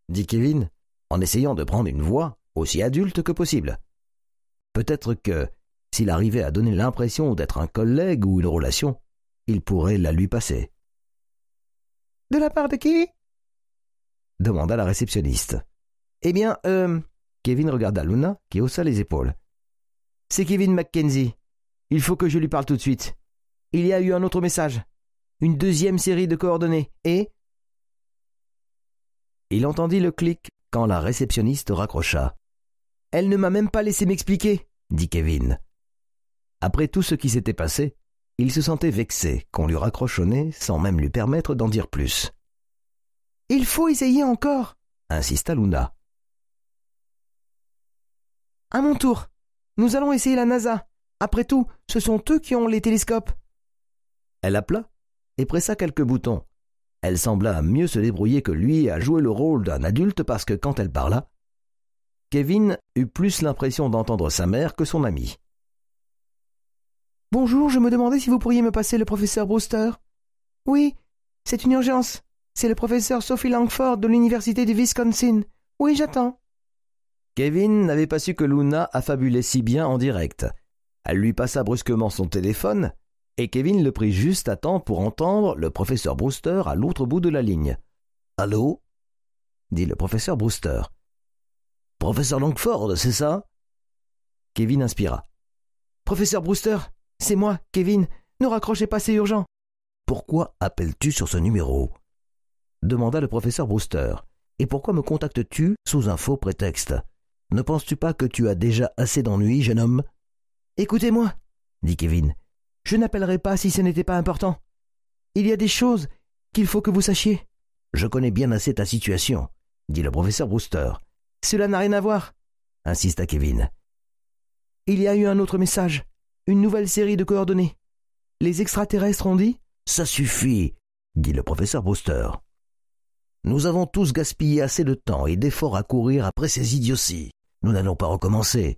dit Kevin, en essayant de prendre une voix aussi adulte que possible. Peut-être que, s'il arrivait à donner l'impression d'être un collègue ou une relation, il pourrait la lui passer. De la part de qui demanda la réceptionniste. Eh bien, euh, Kevin regarda Luna, qui haussa les épaules. C'est Kevin McKenzie. Il faut que je lui parle tout de suite. Il y a eu un autre message. Une deuxième série de coordonnées. Et. Il entendit le clic quand la réceptionniste raccrocha. Elle ne m'a même pas laissé m'expliquer, dit Kevin. Après tout ce qui s'était passé, il se sentait vexé qu'on lui raccrochonnait sans même lui permettre d'en dire plus. Il faut essayer encore, insista Luna. À mon tour. Nous allons essayer la NASA. Après tout, ce sont eux qui ont les télescopes. Elle appela et pressa quelques boutons. Elle sembla mieux se débrouiller que lui à jouer le rôle d'un adulte parce que quand elle parla, Kevin eut plus l'impression d'entendre sa mère que son ami. Bonjour, je me demandais si vous pourriez me passer le professeur Brewster. Oui, c'est une urgence. C'est le professeur Sophie Langford de l'Université du Wisconsin. Oui, j'attends. Kevin n'avait pas su que Luna affabulait si bien en direct. Elle lui passa brusquement son téléphone, et Kevin le prit juste à temps pour entendre le professeur Brewster à l'autre bout de la ligne. Allô dit le professeur Brewster. Professeur Longford, c'est ça Kevin inspira. Professeur Brewster, c'est moi, Kevin. Ne raccrochez pas, c'est urgent. Pourquoi appelles-tu sur ce numéro demanda le professeur Brewster. Et pourquoi me contactes-tu sous un faux prétexte ne penses-tu pas que tu as déjà assez d'ennuis, jeune homme Écoutez-moi, dit Kevin. Je n'appellerai pas si ce n'était pas important. Il y a des choses qu'il faut que vous sachiez. Je connais bien assez ta situation, dit le professeur Brewster. Cela n'a rien à voir, insista Kevin. Il y a eu un autre message, une nouvelle série de coordonnées. Les extraterrestres ont dit Ça suffit, dit le professeur Brewster. Nous avons tous gaspillé assez de temps et d'efforts à courir après ces idioties. Nous n'allons pas recommencer.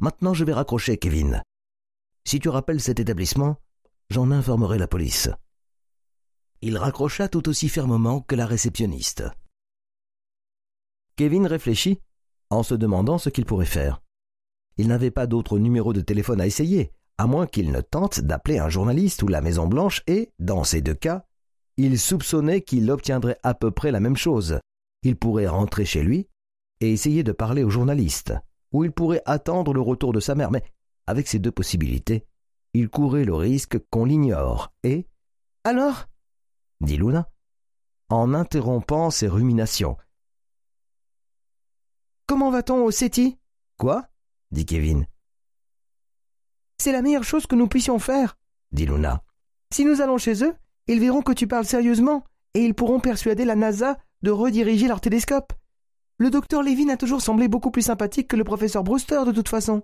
Maintenant, je vais raccrocher, Kevin. Si tu rappelles cet établissement, j'en informerai la police. Il raccrocha tout aussi fermement que la réceptionniste. Kevin réfléchit en se demandant ce qu'il pourrait faire. Il n'avait pas d'autre numéro de téléphone à essayer, à moins qu'il ne tente d'appeler un journaliste ou la Maison Blanche et, dans ces deux cas, il soupçonnait qu'il obtiendrait à peu près la même chose. Il pourrait rentrer chez lui et essayer de parler aux journalistes, où il pourrait attendre le retour de sa mère, mais avec ces deux possibilités, il courait le risque qu'on l'ignore, et... Alors dit Luna, en interrompant ses ruminations. Comment va-t-on au SETI Quoi dit Kevin. C'est la meilleure chose que nous puissions faire, dit Luna. Si nous allons chez eux, ils verront que tu parles sérieusement, et ils pourront persuader la NASA de rediriger leur télescope. Le docteur Levin a toujours semblé beaucoup plus sympathique que le professeur Brewster de toute façon.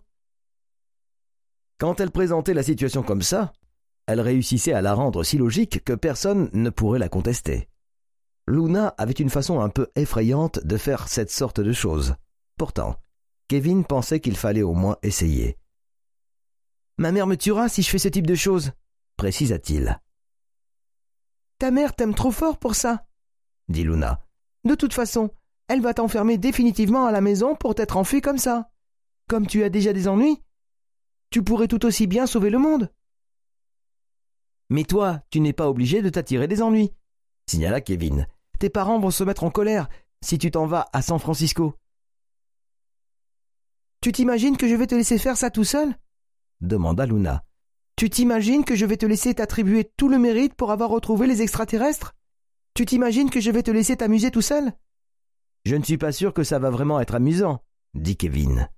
Quand elle présentait la situation comme ça, elle réussissait à la rendre si logique que personne ne pourrait la contester. Luna avait une façon un peu effrayante de faire cette sorte de choses. Pourtant, Kevin pensait qu'il fallait au moins essayer. Ma mère me tuera si je fais ce type de choses, précisa-t-il. Ta mère t'aime trop fort pour ça, dit Luna. De toute façon, elle va t'enfermer définitivement à la maison pour t'être enfuie comme ça. Comme tu as déjà des ennuis, tu pourrais tout aussi bien sauver le monde. Mais toi, tu n'es pas obligé de t'attirer des ennuis, signala Kevin. Tes parents vont se mettre en colère si tu t'en vas à San Francisco. Tu t'imagines que je vais te laisser faire ça tout seul demanda Luna. Tu t'imagines que je vais te laisser t'attribuer tout le mérite pour avoir retrouvé les extraterrestres Tu t'imagines que je vais te laisser t'amuser tout seul je ne suis pas sûr que ça va vraiment être amusant, dit Kevin.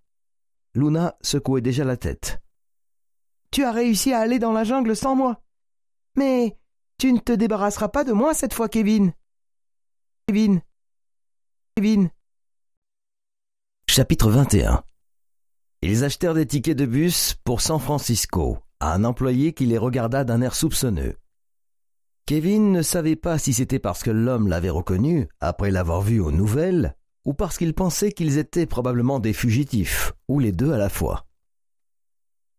Luna secouait déjà la tête. Tu as réussi à aller dans la jungle sans moi. Mais tu ne te débarrasseras pas de moi cette fois, Kevin. Kevin. Kevin. Chapitre 21 Ils achetèrent des tickets de bus pour San Francisco à un employé qui les regarda d'un air soupçonneux. Kevin ne savait pas si c'était parce que l'homme l'avait reconnu, après l'avoir vu aux nouvelles, ou parce qu'il pensait qu'ils étaient probablement des fugitifs, ou les deux à la fois.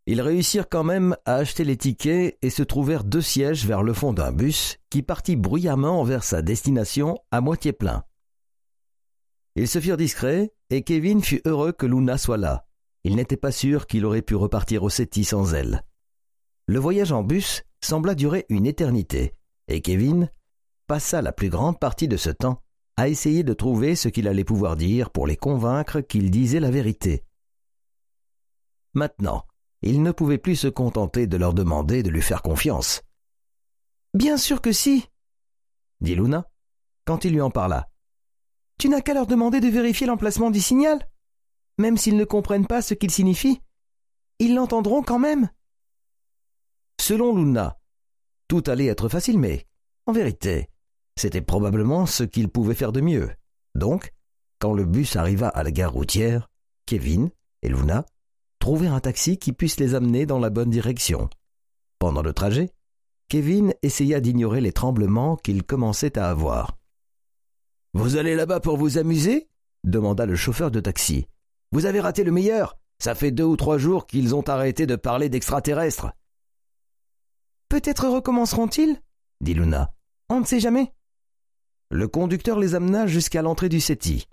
Ils réussirent quand même à acheter les tickets et se trouvèrent deux sièges vers le fond d'un bus qui partit bruyamment vers sa destination à moitié plein. Ils se firent discrets et Kevin fut heureux que Luna soit là. Il n'était pas sûr qu'il aurait pu repartir au SETI sans elle. Le voyage en bus sembla durer une éternité et Kevin passa la plus grande partie de ce temps à essayer de trouver ce qu'il allait pouvoir dire pour les convaincre qu'il disait la vérité. Maintenant, il ne pouvait plus se contenter de leur demander de lui faire confiance. Bien sûr que si, dit Luna, quand il lui en parla. Tu n'as qu'à leur demander de vérifier l'emplacement du signal. Même s'ils ne comprennent pas ce qu'il signifie, ils l'entendront quand même. Selon Luna, tout allait être facile, mais, en vérité, c'était probablement ce qu'il pouvait faire de mieux. Donc, quand le bus arriva à la gare routière, Kevin et Luna trouvèrent un taxi qui puisse les amener dans la bonne direction. Pendant le trajet, Kevin essaya d'ignorer les tremblements qu'il commençait à avoir. Vous allez là-bas pour vous amuser demanda le chauffeur de taxi. Vous avez raté le meilleur. Ça fait deux ou trois jours qu'ils ont arrêté de parler d'extraterrestres. Peut-être recommenceront-ils dit Luna. On ne sait jamais. Le conducteur les amena jusqu'à l'entrée du seti.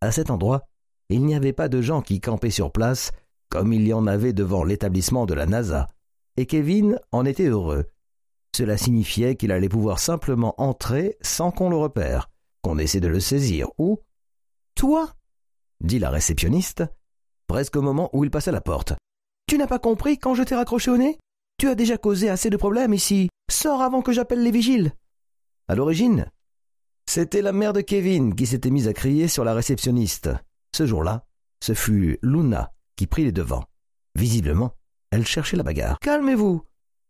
À cet endroit, il n'y avait pas de gens qui campaient sur place, comme il y en avait devant l'établissement de la NASA, et Kevin en était heureux. Cela signifiait qu'il allait pouvoir simplement entrer sans qu'on le repère, qu'on essaie de le saisir, ou Toi dit la réceptionniste, presque au moment où il passait la porte. Tu n'as pas compris quand je t'ai raccroché au nez tu as déjà causé assez de problèmes ici. Sors avant que j'appelle les vigiles. À l'origine, c'était la mère de Kevin qui s'était mise à crier sur la réceptionniste. Ce jour-là, ce fut Luna qui prit les devants. Visiblement, elle cherchait la bagarre. Calmez-vous,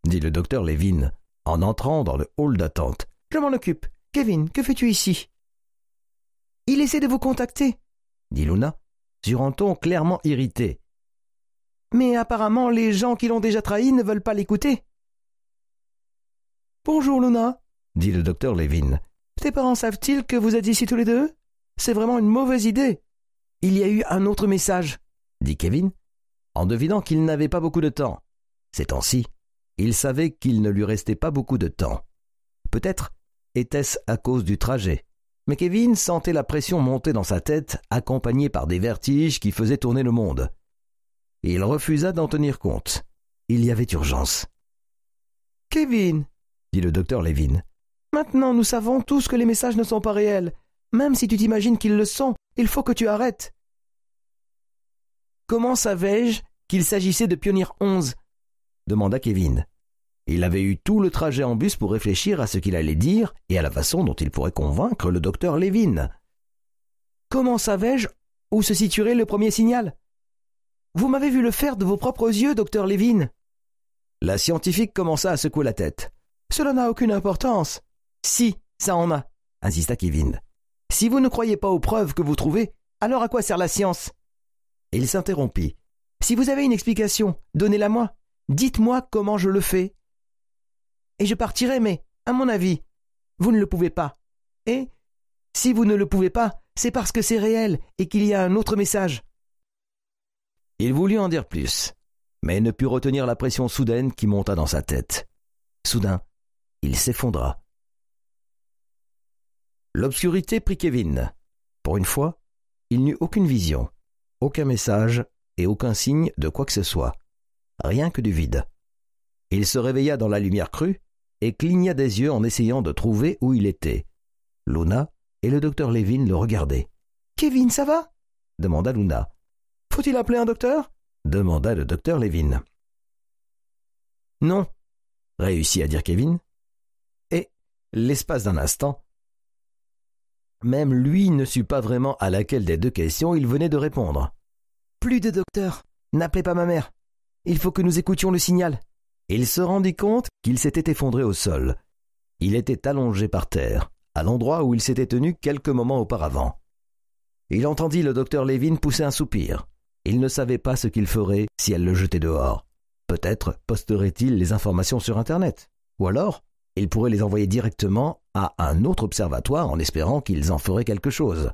dit le docteur Levin en entrant dans le hall d'attente. Je m'en occupe. Kevin, que fais-tu ici Il essaie de vous contacter, dit Luna, sur un ton clairement irrité. Mais apparemment les gens qui l'ont déjà trahi ne veulent pas l'écouter. Bonjour Luna, dit le docteur Levin. Tes parents savent-ils que vous êtes ici tous les deux C'est vraiment une mauvaise idée. Il y a eu un autre message, dit Kevin, en devinant qu'il n'avait pas beaucoup de temps. Ces temps-ci, il savait qu'il ne lui restait pas beaucoup de temps. Peut-être était-ce à cause du trajet. Mais Kevin sentait la pression monter dans sa tête, accompagnée par des vertiges qui faisaient tourner le monde il refusa d'en tenir compte. Il y avait urgence. Kevin, dit le docteur Levin, maintenant nous savons tous que les messages ne sont pas réels. Même si tu t'imagines qu'ils le sont, il faut que tu arrêtes. Comment savais-je qu'il s'agissait de Pionnier 11 demanda Kevin. Il avait eu tout le trajet en bus pour réfléchir à ce qu'il allait dire et à la façon dont il pourrait convaincre le docteur Levin. Comment savais-je où se situerait le premier signal vous m'avez vu le faire de vos propres yeux, docteur Levin. La scientifique commença à secouer la tête. Cela n'a aucune importance. Si, ça en a, insista Kevin. Si vous ne croyez pas aux preuves que vous trouvez, alors à quoi sert la science Il s'interrompit. Si vous avez une explication, donnez-la moi. Dites-moi comment je le fais. Et je partirai, mais, à mon avis, vous ne le pouvez pas. Et, si vous ne le pouvez pas, c'est parce que c'est réel et qu'il y a un autre message. Il voulut en dire plus, mais ne put retenir la pression soudaine qui monta dans sa tête. Soudain, il s'effondra. L'obscurité prit Kevin. Pour une fois, il n'eut aucune vision, aucun message et aucun signe de quoi que ce soit. Rien que du vide. Il se réveilla dans la lumière crue et cligna des yeux en essayant de trouver où il était. Luna et le docteur Levin le regardaient. Kevin, ça va demanda Luna. Faut-il appeler un docteur demanda le docteur Levin. Non, réussit à dire Kevin. Et, l'espace d'un instant, même lui ne sut pas vraiment à laquelle des deux questions il venait de répondre. Plus de docteur, n'appelez pas ma mère. Il faut que nous écoutions le signal. Il se rendit compte qu'il s'était effondré au sol. Il était allongé par terre, à l'endroit où il s'était tenu quelques moments auparavant. Il entendit le docteur Levin pousser un soupir. Il ne savait pas ce qu'il ferait si elle le jetait dehors. Peut-être posterait-il les informations sur Internet. Ou alors, il pourrait les envoyer directement à un autre observatoire en espérant qu'ils en feraient quelque chose.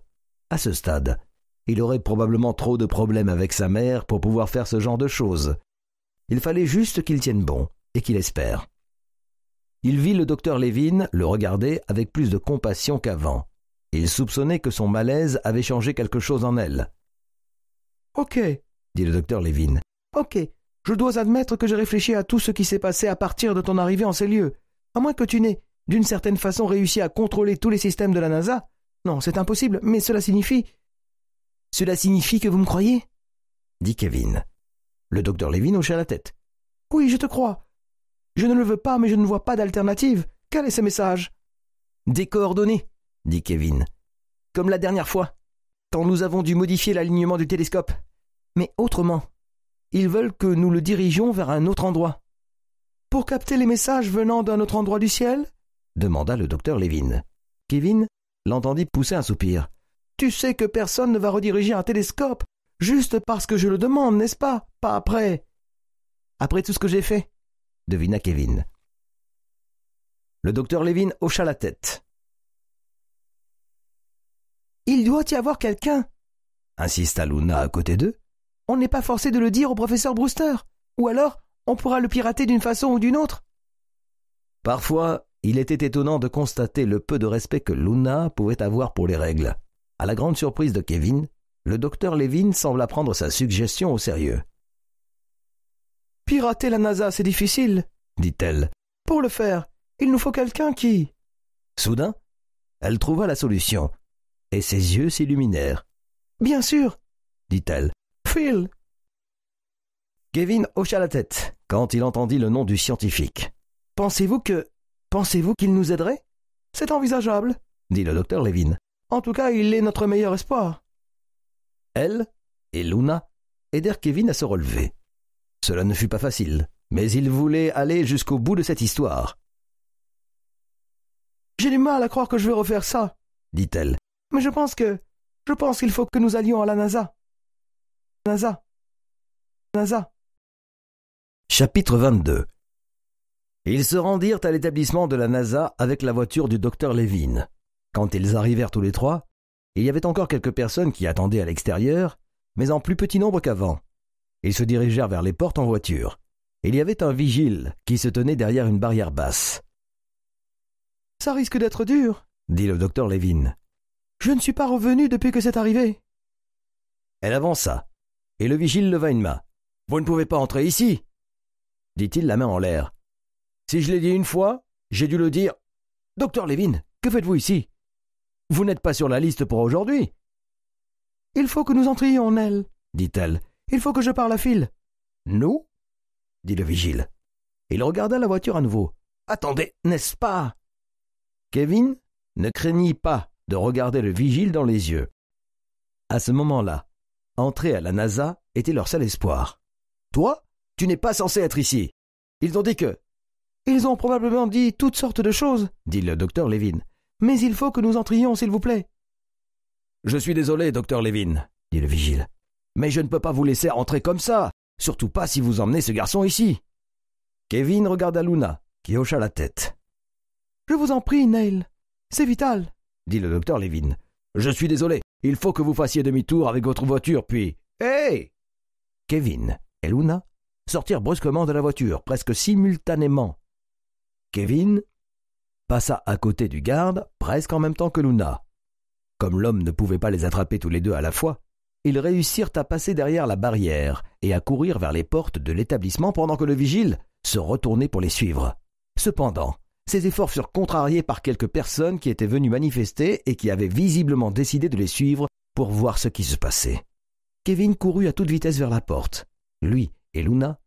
À ce stade, il aurait probablement trop de problèmes avec sa mère pour pouvoir faire ce genre de choses. Il fallait juste qu'il tienne bon et qu'il espère. Il vit le docteur Lévin le regarder avec plus de compassion qu'avant. Il soupçonnait que son malaise avait changé quelque chose en elle. Ok, dit le docteur Levin. Ok, je dois admettre que j'ai réfléchi à tout ce qui s'est passé à partir de ton arrivée en ces lieux. À moins que tu n'aies, d'une certaine façon, réussi à contrôler tous les systèmes de la NASA. Non, c'est impossible, mais cela signifie. Cela signifie que vous me croyez dit Kevin. Le docteur Levin hocha la tête. Oui, je te crois. Je ne le veux pas, mais je ne vois pas d'alternative. Quel est ce message Des coordonnées, dit Kevin. Comme la dernière fois, quand nous avons dû modifier l'alignement du télescope mais autrement. Ils veulent que nous le dirigions vers un autre endroit. Pour capter les messages venant d'un autre endroit du ciel demanda le docteur Levin. Kevin l'entendit pousser un soupir. Tu sais que personne ne va rediriger un télescope, juste parce que je le demande, n'est-ce pas Pas après. Après tout ce que j'ai fait devina Kevin. Le docteur Levin hocha la tête. Il doit y avoir quelqu'un, insista Luna à côté d'eux, on n'est pas forcé de le dire au professeur Brewster, ou alors on pourra le pirater d'une façon ou d'une autre. Parfois, il était étonnant de constater le peu de respect que Luna pouvait avoir pour les règles. À la grande surprise de Kevin, le docteur Levin sembla prendre sa suggestion au sérieux. Pirater la NASA, c'est difficile, dit-elle. Pour le faire, il nous faut quelqu'un qui. Soudain, elle trouva la solution, et ses yeux s'illuminèrent. Bien sûr, dit-elle. Kevin hocha la tête quand il entendit le nom du scientifique. Pensez-vous que. Pensez-vous qu'il nous aiderait C'est envisageable, dit le docteur Levin. En tout cas, il est notre meilleur espoir. Elle et Luna aidèrent Kevin à se relever. Cela ne fut pas facile, mais il voulait aller jusqu'au bout de cette histoire. J'ai du mal à croire que je vais refaire ça, dit-elle. Mais je pense que. Je pense qu'il faut que nous allions à la NASA. NASA. NASA. Chapitre 22 Ils se rendirent à l'établissement de la NASA avec la voiture du docteur Levin. Quand ils arrivèrent tous les trois, il y avait encore quelques personnes qui attendaient à l'extérieur, mais en plus petit nombre qu'avant. Ils se dirigèrent vers les portes en voiture. Il y avait un vigile qui se tenait derrière une barrière basse. Ça risque d'être dur, dit le docteur Levin. Je ne suis pas revenu depuis que c'est arrivé. Elle avança, et le vigile leva une main. Vous ne pouvez pas entrer ici dit-il la main en l'air. Si je l'ai dit une fois, j'ai dû le dire. Docteur Levin, que faites-vous ici Vous n'êtes pas sur la liste pour aujourd'hui. Il faut que nous entrions, elle, dit-elle. Il faut que je parle à Phil. Nous dit le vigile. Il regarda la voiture à nouveau. Attendez, n'est-ce pas Kevin ne craignit pas de regarder le vigile dans les yeux. À ce moment-là, Entrer à la NASA était leur seul espoir. Toi, tu n'es pas censé être ici. Ils ont dit que. Ils ont probablement dit toutes sortes de choses, dit le docteur Levin. Mais il faut que nous entrions, s'il vous plaît. Je suis désolé, docteur Levin, dit le vigile. Mais je ne peux pas vous laisser entrer comme ça, surtout pas si vous emmenez ce garçon ici. Kevin regarda Luna, qui hocha la tête. Je vous en prie, Neil. C'est vital, dit le docteur Levin. Je suis désolé. Il faut que vous fassiez demi-tour avec votre voiture, puis. Hé Kevin et Luna sortirent brusquement de la voiture, presque simultanément. Kevin passa à côté du garde presque en même temps que Luna. Comme l'homme ne pouvait pas les attraper tous les deux à la fois, ils réussirent à passer derrière la barrière et à courir vers les portes de l'établissement pendant que le vigile se retournait pour les suivre. Cependant, ses efforts furent contrariés par quelques personnes qui étaient venues manifester et qui avaient visiblement décidé de les suivre pour voir ce qui se passait. Kevin courut à toute vitesse vers la porte. Lui et Luna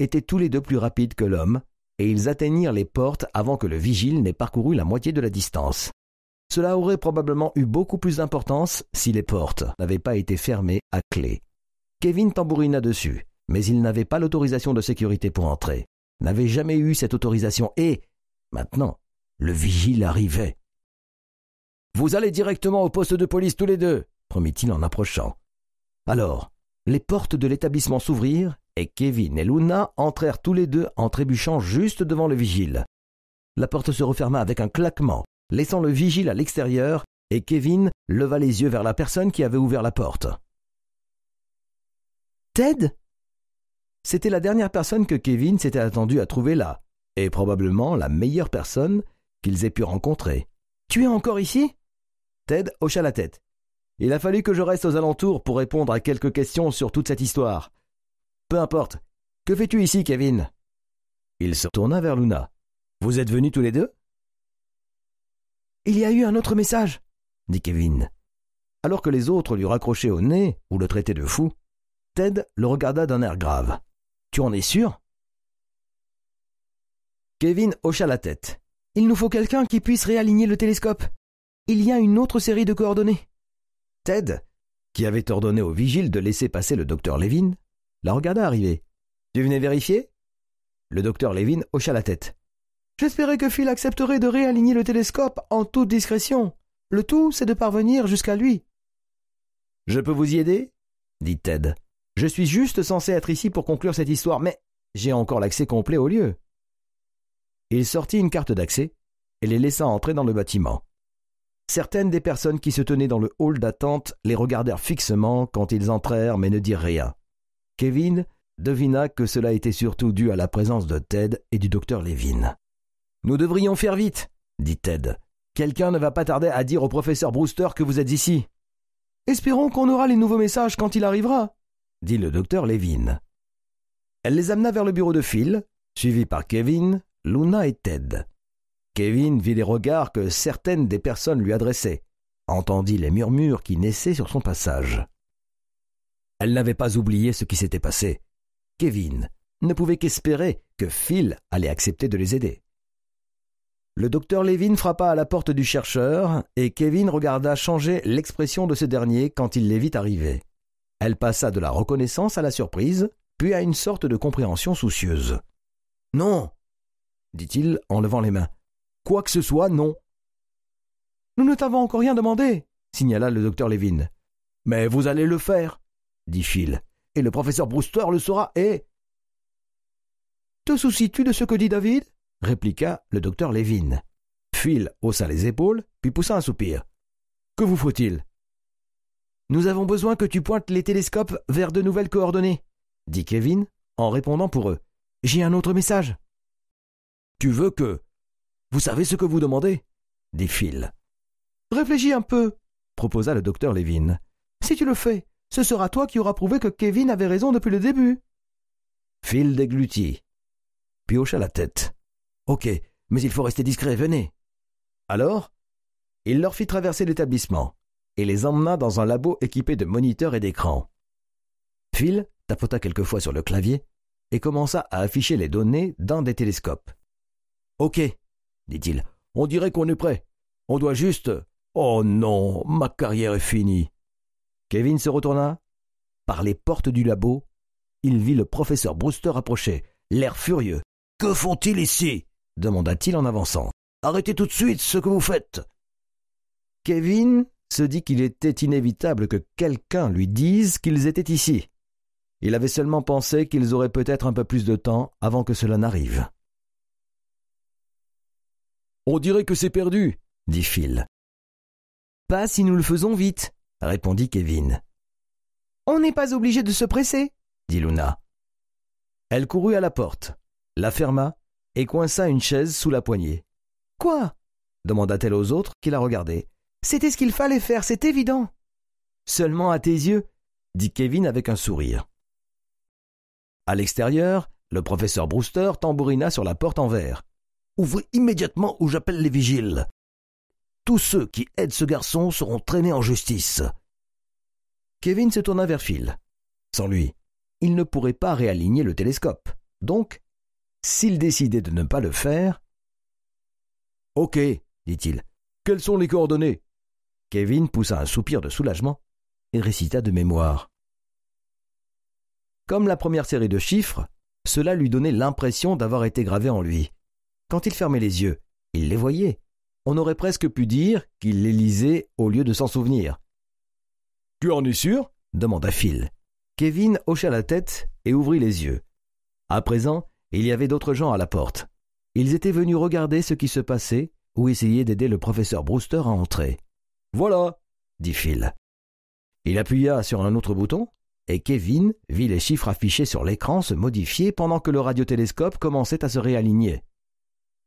étaient tous les deux plus rapides que l'homme, et ils atteignirent les portes avant que le vigile n'ait parcouru la moitié de la distance. Cela aurait probablement eu beaucoup plus d'importance si les portes n'avaient pas été fermées à clé. Kevin tambourina dessus, mais il n'avait pas l'autorisation de sécurité pour entrer, n'avait jamais eu cette autorisation et, Maintenant, le vigile arrivait. Vous allez directement au poste de police tous les deux, promit-il en approchant. Alors, les portes de l'établissement s'ouvrirent et Kevin et Luna entrèrent tous les deux en trébuchant juste devant le vigile. La porte se referma avec un claquement, laissant le vigile à l'extérieur, et Kevin leva les yeux vers la personne qui avait ouvert la porte. Ted C'était la dernière personne que Kevin s'était attendu à trouver là, et probablement la meilleure personne qu'ils aient pu rencontrer. Tu es encore ici Ted hocha la tête. Il a fallu que je reste aux alentours pour répondre à quelques questions sur toute cette histoire. Peu importe. Que fais-tu ici, Kevin Il se tourna vers Luna. Vous êtes venus tous les deux Il y a eu un autre message, dit Kevin. Alors que les autres lui raccrochaient au nez ou le traitaient de fou, Ted le regarda d'un air grave. Tu en es sûr Kevin hocha la tête. Il nous faut quelqu'un qui puisse réaligner le télescope. Il y a une autre série de coordonnées. Ted, qui avait ordonné au vigile de laisser passer le docteur Levin, la regarda arriver. Tu venais vérifier Le docteur Levin hocha la tête. J'espérais que Phil accepterait de réaligner le télescope en toute discrétion. Le tout, c'est de parvenir jusqu'à lui. Je peux vous y aider dit Ted. Je suis juste censé être ici pour conclure cette histoire, mais j'ai encore l'accès complet au lieu. Il sortit une carte d'accès et les laissa entrer dans le bâtiment. Certaines des personnes qui se tenaient dans le hall d'attente les regardèrent fixement quand ils entrèrent mais ne dirent rien. Kevin devina que cela était surtout dû à la présence de Ted et du docteur Levin. Nous devrions faire vite, dit Ted. Quelqu'un ne va pas tarder à dire au professeur Brewster que vous êtes ici. Espérons qu'on aura les nouveaux messages quand il arrivera, dit le docteur Levin. Elle les amena vers le bureau de Phil, suivi par Kevin, Luna et Ted. Kevin vit les regards que certaines des personnes lui adressaient, entendit les murmures qui naissaient sur son passage. Elle n'avait pas oublié ce qui s'était passé. Kevin ne pouvait qu'espérer que Phil allait accepter de les aider. Le docteur Levin frappa à la porte du chercheur et Kevin regarda changer l'expression de ce dernier quand il les vit arriver. Elle passa de la reconnaissance à la surprise, puis à une sorte de compréhension soucieuse. Non, dit-il en levant les mains. Quoi que ce soit, non. Nous ne t'avons encore rien demandé, signala le docteur Levin. Mais vous allez le faire, dit Phil, et le professeur Brewster le saura et. Te soucies-tu de ce que dit David répliqua le docteur Levin. Phil haussa les épaules, puis poussa un soupir. Que vous faut-il Nous avons besoin que tu pointes les télescopes vers de nouvelles coordonnées, dit Kevin en répondant pour eux. J'ai un autre message. Tu veux que... Vous savez ce que vous demandez dit Phil. Réfléchis un peu, proposa le docteur Levin. Si tu le fais, ce sera toi qui auras prouvé que Kevin avait raison depuis le début. Phil déglutit, puis hocha la tête. Ok, mais il faut rester discret, venez. Alors, il leur fit traverser l'établissement et les emmena dans un labo équipé de moniteurs et d'écrans. Phil tapota quelquefois sur le clavier et commença à afficher les données dans des télescopes. Ok, dit-il, on dirait qu'on est prêt. On doit juste. Oh non, ma carrière est finie. Kevin se retourna. Par les portes du labo, il vit le professeur Brewster approcher, l'air furieux. Que font-ils ici demanda-t-il en avançant. Arrêtez tout de suite ce que vous faites. Kevin se dit qu'il était inévitable que quelqu'un lui dise qu'ils étaient ici. Il avait seulement pensé qu'ils auraient peut-être un peu plus de temps avant que cela n'arrive. On dirait que c'est perdu, dit Phil. Pas si nous le faisons vite, répondit Kevin. On n'est pas obligé de se presser, dit Luna. Elle courut à la porte, la ferma et coinça une chaise sous la poignée. Quoi demanda-t-elle aux autres qui la regardaient. C'était ce qu'il fallait faire, c'est évident. Seulement à tes yeux, dit Kevin avec un sourire. À l'extérieur, le professeur Brewster tambourina sur la porte en verre. Ouvrez immédiatement ou j'appelle les vigiles. Tous ceux qui aident ce garçon seront traînés en justice. Kevin se tourna vers Phil. Sans lui, il ne pourrait pas réaligner le télescope. Donc, s'il décidait de ne pas le faire. Ok, dit-il. Quelles sont les coordonnées Kevin poussa un soupir de soulagement et récita de mémoire. Comme la première série de chiffres, cela lui donnait l'impression d'avoir été gravé en lui. Quand il fermait les yeux, il les voyait. On aurait presque pu dire qu'il les lisait au lieu de s'en souvenir. Tu en es sûr demanda Phil. Kevin hocha la tête et ouvrit les yeux. À présent, il y avait d'autres gens à la porte. Ils étaient venus regarder ce qui se passait ou essayer d'aider le professeur Brewster à entrer. Voilà, dit Phil. Il appuya sur un autre bouton, et Kevin vit les chiffres affichés sur l'écran se modifier pendant que le radiotélescope commençait à se réaligner.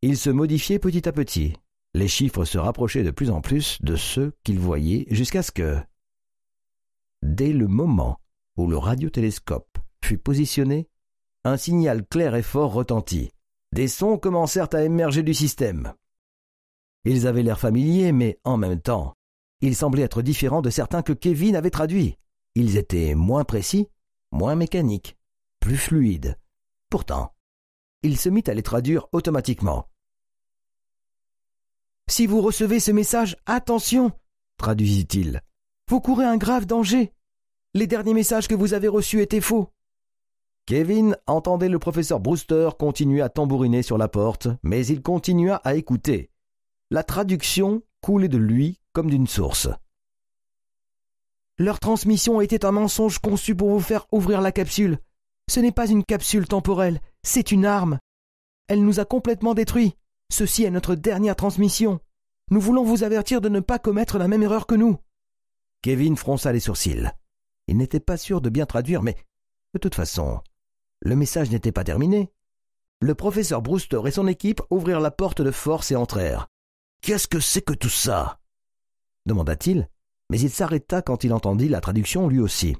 Ils se modifiaient petit à petit. Les chiffres se rapprochaient de plus en plus de ceux qu'il voyait jusqu'à ce que... Dès le moment où le radiotélescope fut positionné, un signal clair et fort retentit. Des sons commencèrent à émerger du système. Ils avaient l'air familiers, mais en même temps, ils semblaient être différents de certains que Kevin avait traduits. Ils étaient moins précis, moins mécaniques, plus fluides. Pourtant, il se mit à les traduire automatiquement. Si vous recevez ce message, attention, traduisit-il. Vous courez un grave danger. Les derniers messages que vous avez reçus étaient faux. Kevin entendait le professeur Brewster continuer à tambouriner sur la porte, mais il continua à écouter. La traduction coulait de lui comme d'une source. Leur transmission était un mensonge conçu pour vous faire ouvrir la capsule. Ce n'est pas une capsule temporelle, c'est une arme. Elle nous a complètement détruits. Ceci est notre dernière transmission. Nous voulons vous avertir de ne pas commettre la même erreur que nous. Kevin fronça les sourcils. Il n'était pas sûr de bien traduire, mais de toute façon, le message n'était pas terminé. Le professeur Brewster et son équipe ouvrirent la porte de force et entrèrent. Qu'est-ce que c'est que tout ça demanda-t-il, mais il s'arrêta quand il entendit la traduction lui aussi.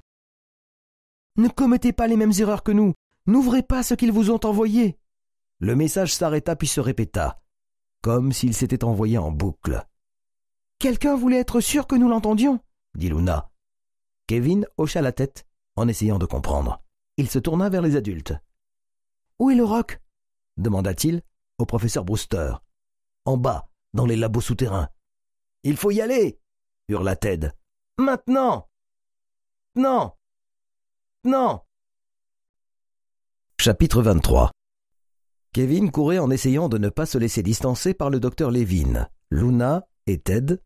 Ne commettez pas les mêmes erreurs que nous. N'ouvrez pas ce qu'ils vous ont envoyé. Le message s'arrêta puis se répéta, comme s'il s'était envoyé en boucle. Quelqu'un voulait être sûr que nous l'entendions, dit Luna. Kevin hocha la tête en essayant de comprendre. Il se tourna vers les adultes. Où est le roc demanda-t-il au professeur Brewster. En bas, dans les labos souterrains. Il faut y aller hurla Ted. Maintenant Non Non Chapitre 23 Kevin courait en essayant de ne pas se laisser distancer par le docteur Levin, Luna et Ted,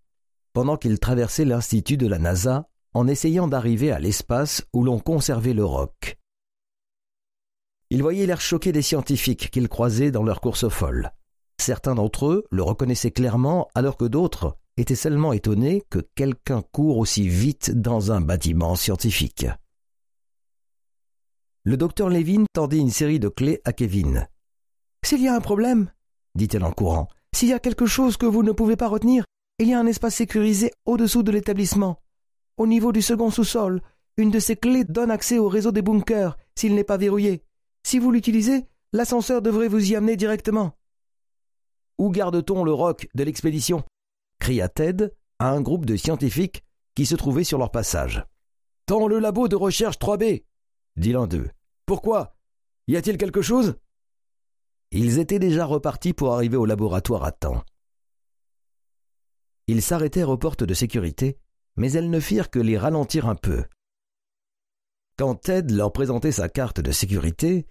pendant qu'ils traversaient l'institut de la NASA en essayant d'arriver à l'espace où l'on conservait le roc. Il voyait l'air choqué des scientifiques qu'il croisait dans leur course folle. Certains d'entre eux le reconnaissaient clairement alors que d'autres étaient seulement étonnés que quelqu'un court aussi vite dans un bâtiment scientifique. Le docteur Levin tendit une série de clés à Kevin, s'il y a un problème, dit-elle en courant, s'il y a quelque chose que vous ne pouvez pas retenir, il y a un espace sécurisé au-dessous de l'établissement. Au niveau du second sous-sol, une de ces clés donne accès au réseau des bunkers s'il n'est pas verrouillé. Si vous l'utilisez, l'ascenseur devrait vous y amener directement. Où garde-t-on le roc de l'expédition cria Ted à un groupe de scientifiques qui se trouvaient sur leur passage. Dans le labo de recherche 3B, dit l'un d'eux. Pourquoi Y a-t-il quelque chose ils étaient déjà repartis pour arriver au laboratoire à temps. Ils s'arrêtèrent aux portes de sécurité, mais elles ne firent que les ralentir un peu. Quand Ted leur présentait sa carte de sécurité,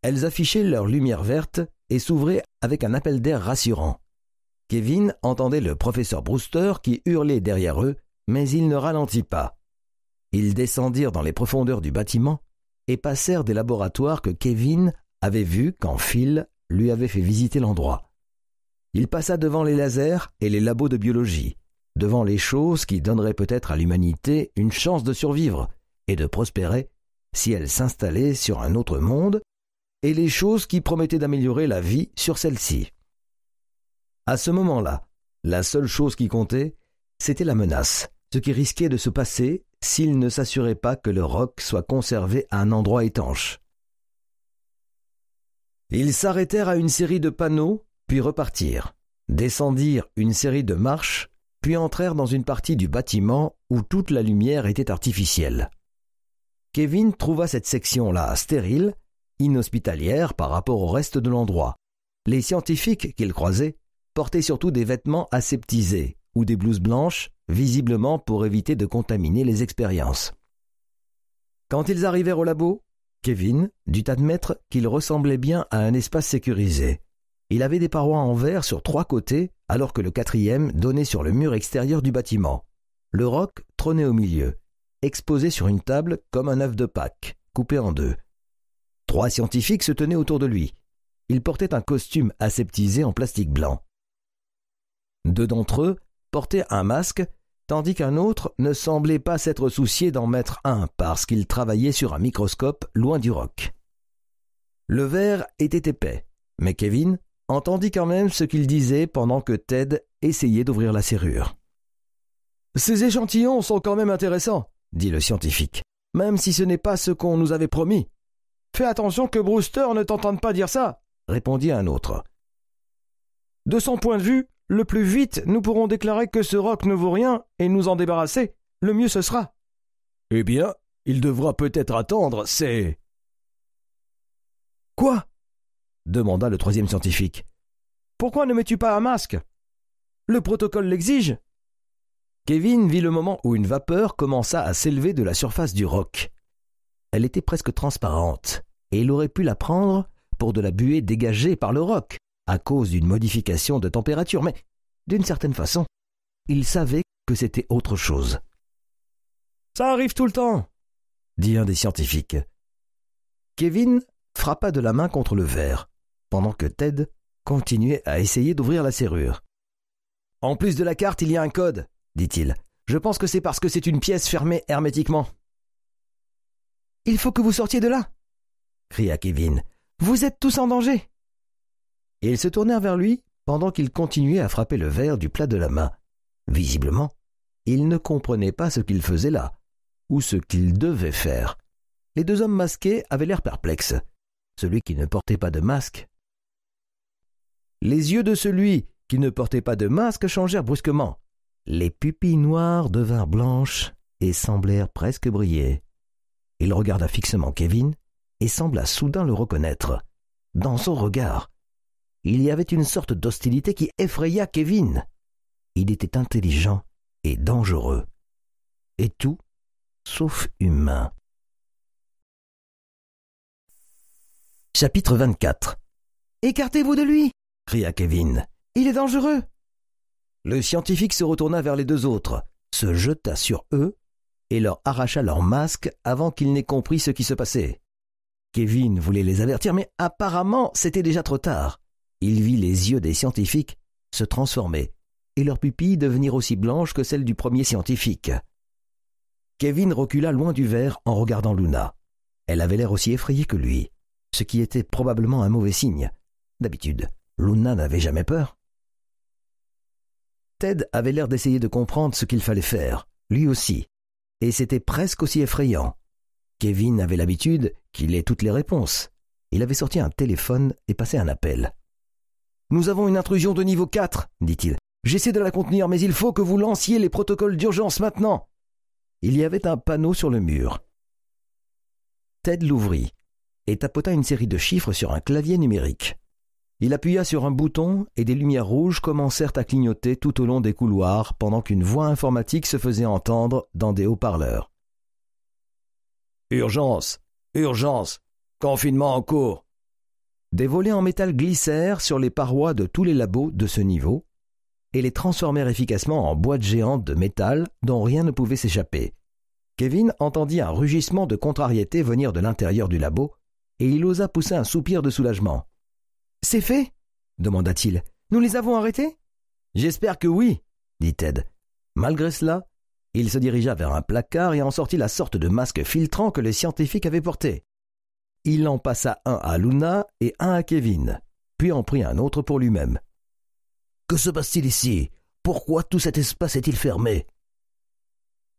elles affichaient leur lumière verte et s'ouvraient avec un appel d'air rassurant. Kevin entendait le professeur Brewster qui hurlait derrière eux, mais il ne ralentit pas. Ils descendirent dans les profondeurs du bâtiment et passèrent des laboratoires que Kevin avait vus qu'en Phil lui avait fait visiter l'endroit. Il passa devant les lasers et les labos de biologie, devant les choses qui donneraient peut-être à l'humanité une chance de survivre et de prospérer si elle s'installait sur un autre monde, et les choses qui promettaient d'améliorer la vie sur celle-ci. À ce moment-là, la seule chose qui comptait, c'était la menace, ce qui risquait de se passer s'il ne s'assurait pas que le roc soit conservé à un endroit étanche. Ils s'arrêtèrent à une série de panneaux, puis repartirent, descendirent une série de marches, puis entrèrent dans une partie du bâtiment où toute la lumière était artificielle. Kevin trouva cette section-là stérile, inhospitalière par rapport au reste de l'endroit. Les scientifiques qu'il croisait portaient surtout des vêtements aseptisés ou des blouses blanches, visiblement pour éviter de contaminer les expériences. Quand ils arrivèrent au labo, Kevin dut admettre qu'il ressemblait bien à un espace sécurisé. Il avait des parois en verre sur trois côtés, alors que le quatrième donnait sur le mur extérieur du bâtiment. Le roc trônait au milieu, exposé sur une table comme un œuf de Pâques, coupé en deux. Trois scientifiques se tenaient autour de lui. Ils portaient un costume aseptisé en plastique blanc. Deux d'entre eux portaient un masque tandis qu'un autre ne semblait pas s'être soucié d'en mettre un parce qu'il travaillait sur un microscope loin du roc. Le verre était épais, mais Kevin entendit quand même ce qu'il disait pendant que Ted essayait d'ouvrir la serrure. Ces échantillons sont quand même intéressants, dit le scientifique, même si ce n'est pas ce qu'on nous avait promis. Fais attention que Brewster ne t'entende pas dire ça, répondit un autre. De son point de vue, le plus vite nous pourrons déclarer que ce roc ne vaut rien et nous en débarrasser, le mieux ce sera. Eh bien, il devra peut-être attendre, c'est. Quoi demanda le troisième scientifique. Pourquoi ne mets-tu pas un masque Le protocole l'exige. Kevin vit le moment où une vapeur commença à s'élever de la surface du roc. Elle était presque transparente, et il aurait pu la prendre pour de la buée dégagée par le roc à cause d'une modification de température, mais d'une certaine façon, il savait que c'était autre chose. Ça arrive tout le temps, dit un des scientifiques. Kevin frappa de la main contre le verre, pendant que Ted continuait à essayer d'ouvrir la serrure. En plus de la carte, il y a un code, dit-il. Je pense que c'est parce que c'est une pièce fermée hermétiquement. Il faut que vous sortiez de là, cria Kevin. Vous êtes tous en danger ils se tournèrent vers lui pendant qu'il continuait à frapper le verre du plat de la main. Visiblement, il ne comprenait pas ce qu'il faisait là, ou ce qu'il devait faire. Les deux hommes masqués avaient l'air perplexes. Celui qui ne portait pas de masque. Les yeux de celui qui ne portait pas de masque changèrent brusquement. Les pupilles noires devinrent blanches et semblèrent presque briller. Il regarda fixement Kevin et sembla soudain le reconnaître. Dans son regard, il y avait une sorte d'hostilité qui effraya Kevin. Il était intelligent et dangereux. Et tout, sauf humain. Chapitre 24 Écartez-vous de lui cria Kevin. Il est dangereux. Le scientifique se retourna vers les deux autres, se jeta sur eux et leur arracha leur masque avant qu'ils n'aient compris ce qui se passait. Kevin voulait les avertir, mais apparemment c'était déjà trop tard il vit les yeux des scientifiques se transformer et leurs pupilles devenir aussi blanches que celles du premier scientifique. Kevin recula loin du verre en regardant Luna. Elle avait l'air aussi effrayée que lui, ce qui était probablement un mauvais signe. D'habitude, Luna n'avait jamais peur. Ted avait l'air d'essayer de comprendre ce qu'il fallait faire, lui aussi, et c'était presque aussi effrayant. Kevin avait l'habitude qu'il ait toutes les réponses. Il avait sorti un téléphone et passé un appel. Nous avons une intrusion de niveau 4, dit-il. J'essaie de la contenir, mais il faut que vous lanciez les protocoles d'urgence maintenant. Il y avait un panneau sur le mur. Ted l'ouvrit et tapota une série de chiffres sur un clavier numérique. Il appuya sur un bouton et des lumières rouges commencèrent à clignoter tout au long des couloirs pendant qu'une voix informatique se faisait entendre dans des haut-parleurs. Urgence, urgence, confinement en cours, des volets en métal glissèrent sur les parois de tous les labos de ce niveau et les transformèrent efficacement en boîtes géantes de métal dont rien ne pouvait s'échapper. Kevin entendit un rugissement de contrariété venir de l'intérieur du labo et il osa pousser un soupir de soulagement. C'est fait demanda-t-il. Nous les avons arrêtés J'espère que oui, dit Ted. Malgré cela, il se dirigea vers un placard et en sortit la sorte de masque filtrant que les scientifiques avaient porté. Il en passa un à Luna et un à Kevin, puis en prit un autre pour lui-même. Que se passe-t-il ici Pourquoi tout cet espace est-il fermé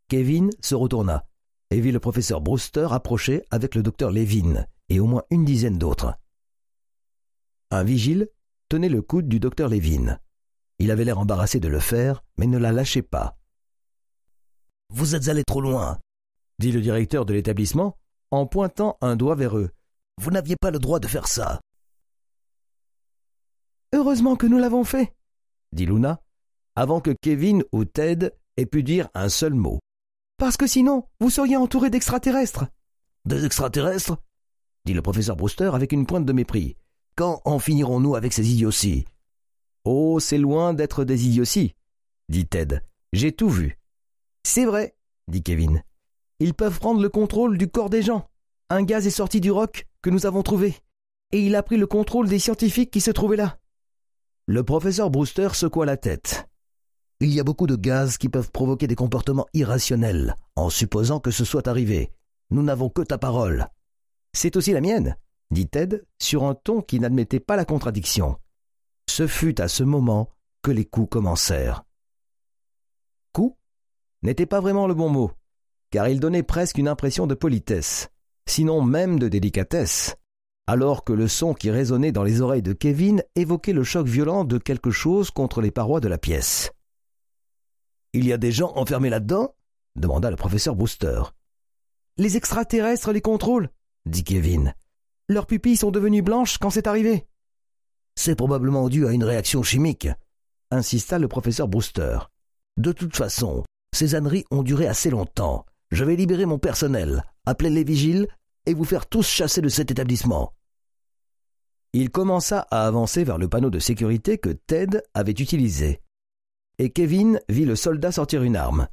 Kevin se retourna et vit le professeur Brewster approcher avec le docteur Levin et au moins une dizaine d'autres. Un vigile tenait le coude du docteur Levin. Il avait l'air embarrassé de le faire, mais ne la lâchait pas. Vous êtes allé trop loin, dit le directeur de l'établissement en pointant un doigt vers eux. Vous n'aviez pas le droit de faire ça. Heureusement que nous l'avons fait, dit Luna, avant que Kevin ou Ted aient pu dire un seul mot. Parce que sinon, vous seriez entouré d'extraterrestres. Des extraterrestres dit le professeur Brewster avec une pointe de mépris. Quand en finirons-nous avec ces idioties Oh, c'est loin d'être des idioties, dit Ted. J'ai tout vu. C'est vrai, dit Kevin. Ils peuvent prendre le contrôle du corps des gens. Un gaz est sorti du roc que nous avons trouvé, et il a pris le contrôle des scientifiques qui se trouvaient là. Le professeur Brewster secoua la tête. Il y a beaucoup de gaz qui peuvent provoquer des comportements irrationnels, en supposant que ce soit arrivé. Nous n'avons que ta parole. C'est aussi la mienne, dit Ted, sur un ton qui n'admettait pas la contradiction. Ce fut à ce moment que les coups commencèrent. Coup n'était pas vraiment le bon mot car il donnait presque une impression de politesse, sinon même de délicatesse, alors que le son qui résonnait dans les oreilles de Kevin évoquait le choc violent de quelque chose contre les parois de la pièce. Il y a des gens enfermés là-dedans demanda le professeur Brewster. Les extraterrestres les contrôlent, dit Kevin. Leurs pupilles sont devenues blanches quand c'est arrivé. C'est probablement dû à une réaction chimique, insista le professeur Brewster. De toute façon, ces âneries ont duré assez longtemps, je vais libérer mon personnel, appeler les vigiles et vous faire tous chasser de cet établissement. Il commença à avancer vers le panneau de sécurité que Ted avait utilisé. Et Kevin vit le soldat sortir une arme.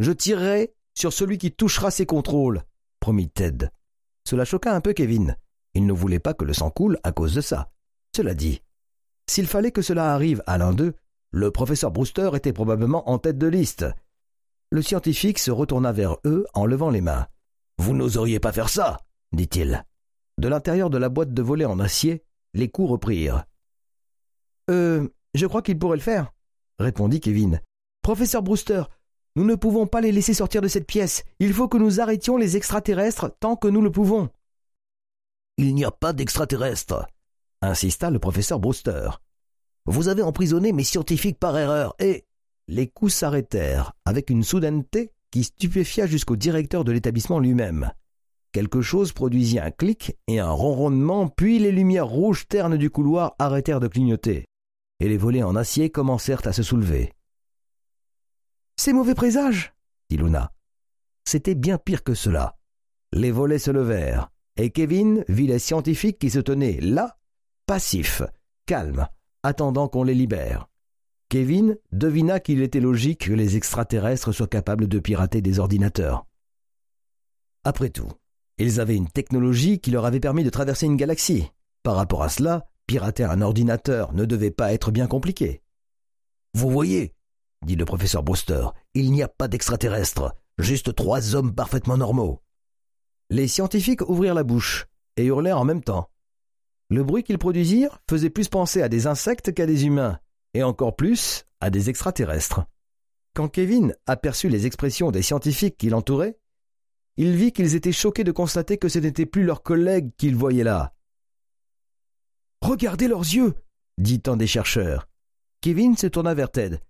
Je tirerai sur celui qui touchera ses contrôles, promit Ted. Cela choqua un peu Kevin. Il ne voulait pas que le sang coule à cause de ça. Cela dit, s'il fallait que cela arrive à l'un d'eux, le professeur Brewster était probablement en tête de liste, le scientifique se retourna vers eux en levant les mains. Vous n'oseriez pas faire ça dit-il. De l'intérieur de la boîte de volets en acier, les coups reprirent. Euh, je crois qu'ils pourraient le faire, répondit Kevin. Professeur Brewster, nous ne pouvons pas les laisser sortir de cette pièce. Il faut que nous arrêtions les extraterrestres tant que nous le pouvons. Il n'y a pas d'extraterrestres, insista le professeur Brewster. Vous avez emprisonné mes scientifiques par erreur et les coups s'arrêtèrent avec une soudaineté qui stupéfia jusqu'au directeur de l'établissement lui-même. Quelque chose produisit un clic et un ronronnement, puis les lumières rouges ternes du couloir arrêtèrent de clignoter, et les volets en acier commencèrent à se soulever. C'est mauvais présage, dit Luna. C'était bien pire que cela. Les volets se levèrent, et Kevin vit les scientifiques qui se tenaient là, passifs, calmes, attendant qu'on les libère. Kevin devina qu'il était logique que les extraterrestres soient capables de pirater des ordinateurs. Après tout, ils avaient une technologie qui leur avait permis de traverser une galaxie. Par rapport à cela, pirater un ordinateur ne devait pas être bien compliqué. Vous voyez, dit le professeur Brewster, il n'y a pas d'extraterrestres, juste trois hommes parfaitement normaux. Les scientifiques ouvrirent la bouche et hurlèrent en même temps. Le bruit qu'ils produisirent faisait plus penser à des insectes qu'à des humains, et encore plus à des extraterrestres. Quand Kevin aperçut les expressions des scientifiques qui l'entouraient, il vit qu'ils étaient choqués de constater que ce n'était plus leurs collègues qu'ils voyaient là. Regardez leurs yeux, dit un des chercheurs. Kevin se tourna vers Ted.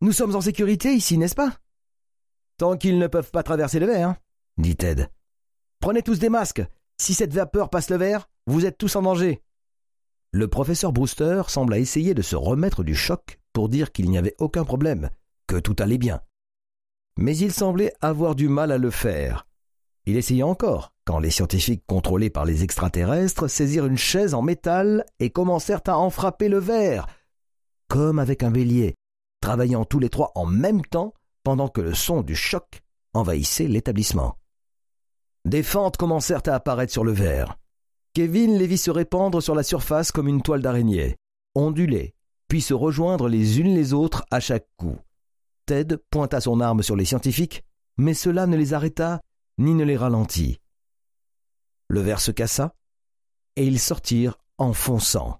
Nous sommes en sécurité ici, n'est-ce pas Tant qu'ils ne peuvent pas traverser le verre, hein dit Ted. Prenez tous des masques. Si cette vapeur passe le verre, vous êtes tous en danger. Le professeur Brewster sembla essayer de se remettre du choc pour dire qu'il n'y avait aucun problème, que tout allait bien. Mais il semblait avoir du mal à le faire. Il essayait encore, quand les scientifiques contrôlés par les extraterrestres saisirent une chaise en métal et commencèrent à en frapper le verre, comme avec un bélier, travaillant tous les trois en même temps pendant que le son du choc envahissait l'établissement. Des fentes commencèrent à apparaître sur le verre. Kevin les vit se répandre sur la surface comme une toile d'araignée, onduler, puis se rejoindre les unes les autres à chaque coup. Ted pointa son arme sur les scientifiques, mais cela ne les arrêta ni ne les ralentit. Le verre se cassa, et ils sortirent en fonçant.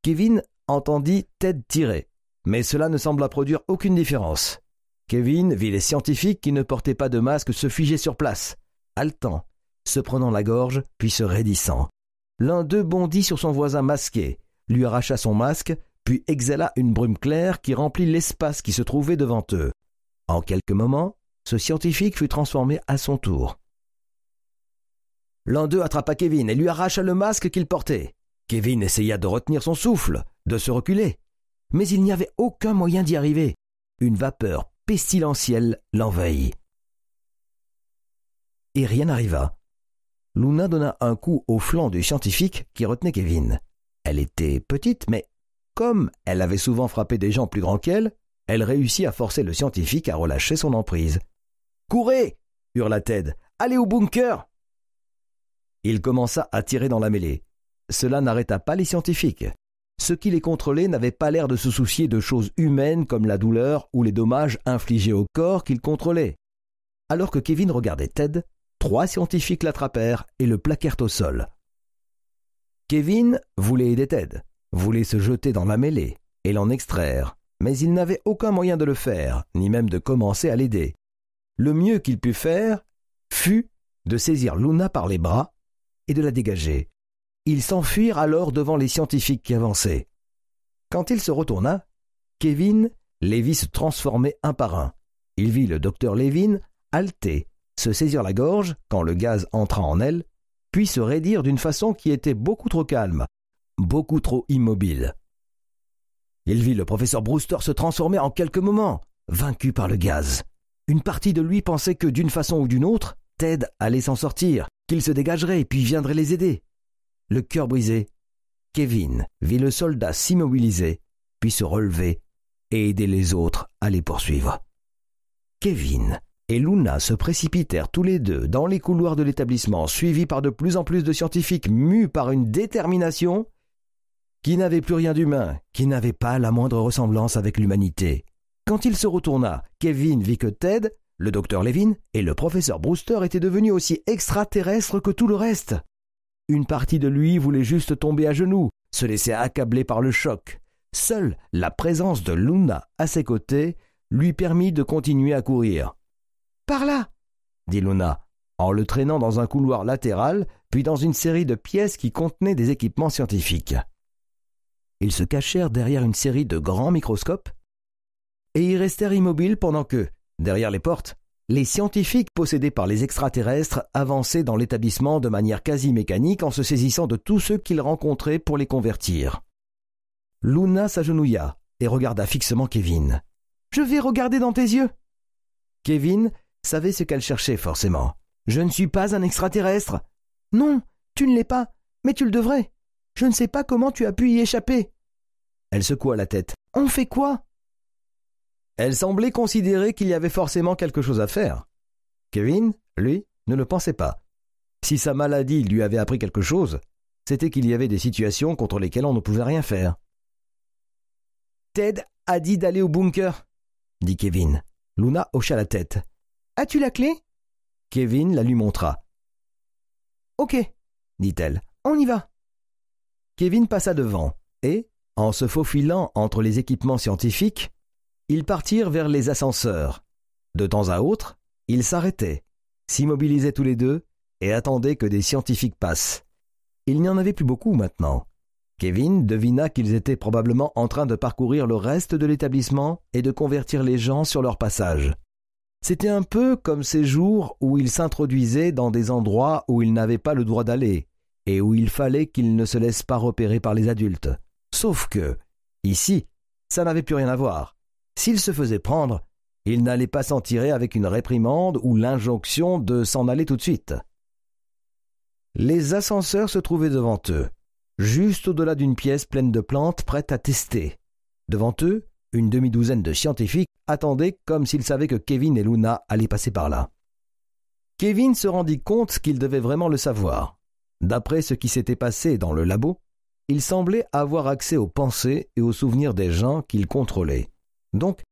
Kevin entendit Ted tirer, mais cela ne sembla produire aucune différence. Kevin vit les scientifiques qui ne portaient pas de masque se figer sur place, haletant, se prenant la gorge puis se raidissant. L'un d'eux bondit sur son voisin masqué, lui arracha son masque, puis exhala une brume claire qui remplit l'espace qui se trouvait devant eux. En quelques moments, ce scientifique fut transformé à son tour. L'un d'eux attrapa Kevin et lui arracha le masque qu'il portait. Kevin essaya de retenir son souffle, de se reculer, mais il n'y avait aucun moyen d'y arriver. Une vapeur pestilentielle l'envahit. Et rien n'arriva. Luna donna un coup au flanc du scientifique qui retenait Kevin. Elle était petite, mais comme elle avait souvent frappé des gens plus grands qu'elle, elle réussit à forcer le scientifique à relâcher son emprise. Courez hurla Ted. Allez au bunker Il commença à tirer dans la mêlée. Cela n'arrêta pas les scientifiques. Ceux qui les contrôlaient n'avaient pas l'air de se soucier de choses humaines comme la douleur ou les dommages infligés au corps qu'ils contrôlaient. Alors que Kevin regardait Ted, Trois scientifiques l'attrapèrent et le plaquèrent au sol. Kevin voulait aider Ted, voulait se jeter dans la mêlée et l'en extraire, mais il n'avait aucun moyen de le faire, ni même de commencer à l'aider. Le mieux qu'il put faire fut de saisir Luna par les bras et de la dégager. Ils s'enfuirent alors devant les scientifiques qui avançaient. Quand il se retourna, Kevin les vit se transformer un par un. Il vit le docteur Levin halter se saisir la gorge quand le gaz entra en elle, puis se raidir d'une façon qui était beaucoup trop calme, beaucoup trop immobile. Il vit le professeur Brewster se transformer en quelques moments, vaincu par le gaz. Une partie de lui pensait que d'une façon ou d'une autre, Ted allait s'en sortir, qu'il se dégagerait et puis viendrait les aider. Le cœur brisé, Kevin vit le soldat s'immobiliser, puis se relever et aider les autres à les poursuivre. Kevin et Luna se précipitèrent tous les deux dans les couloirs de l'établissement, suivis par de plus en plus de scientifiques mus par une détermination qui n'avait plus rien d'humain, qui n'avait pas la moindre ressemblance avec l'humanité. Quand il se retourna, Kevin vit que Ted, le docteur Levin et le professeur Brewster étaient devenus aussi extraterrestres que tout le reste. Une partie de lui voulait juste tomber à genoux, se laisser accabler par le choc. Seule la présence de Luna à ses côtés lui permit de continuer à courir. Par là dit Luna, en le traînant dans un couloir latéral, puis dans une série de pièces qui contenaient des équipements scientifiques. Ils se cachèrent derrière une série de grands microscopes et y restèrent immobiles pendant que, derrière les portes, les scientifiques possédés par les extraterrestres avançaient dans l'établissement de manière quasi mécanique en se saisissant de tous ceux qu'ils rencontraient pour les convertir. Luna s'agenouilla et regarda fixement Kevin. Je vais regarder dans tes yeux. Kevin savait ce qu'elle cherchait forcément. Je ne suis pas un extraterrestre. Non, tu ne l'es pas, mais tu le devrais. Je ne sais pas comment tu as pu y échapper. Elle secoua la tête. On fait quoi Elle semblait considérer qu'il y avait forcément quelque chose à faire. Kevin, lui, ne le pensait pas. Si sa maladie lui avait appris quelque chose, c'était qu'il y avait des situations contre lesquelles on ne pouvait rien faire. Ted a dit d'aller au bunker, dit Kevin. Luna hocha la tête. As-tu la clé Kevin la lui montra. Ok, dit-elle, on y va. Kevin passa devant et, en se faufilant entre les équipements scientifiques, ils partirent vers les ascenseurs. De temps à autre, ils s'arrêtaient, s'immobilisaient tous les deux et attendaient que des scientifiques passent. Il n'y en avait plus beaucoup maintenant. Kevin devina qu'ils étaient probablement en train de parcourir le reste de l'établissement et de convertir les gens sur leur passage. C'était un peu comme ces jours où il s'introduisait dans des endroits où il n'avait pas le droit d'aller, et où il fallait qu'il ne se laisse pas repérer par les adultes. Sauf que, ici, ça n'avait plus rien à voir. S'il se faisait prendre, il n'allait pas s'en tirer avec une réprimande ou l'injonction de s'en aller tout de suite. Les ascenseurs se trouvaient devant eux, juste au-delà d'une pièce pleine de plantes prêtes à tester. Devant eux, une demi-douzaine de scientifiques attendait comme s'il savait que Kevin et Luna allaient passer par là. Kevin se rendit compte qu'il devait vraiment le savoir. D'après ce qui s'était passé dans le labo, il semblait avoir accès aux pensées et aux souvenirs des gens qu'il contrôlait. Donc,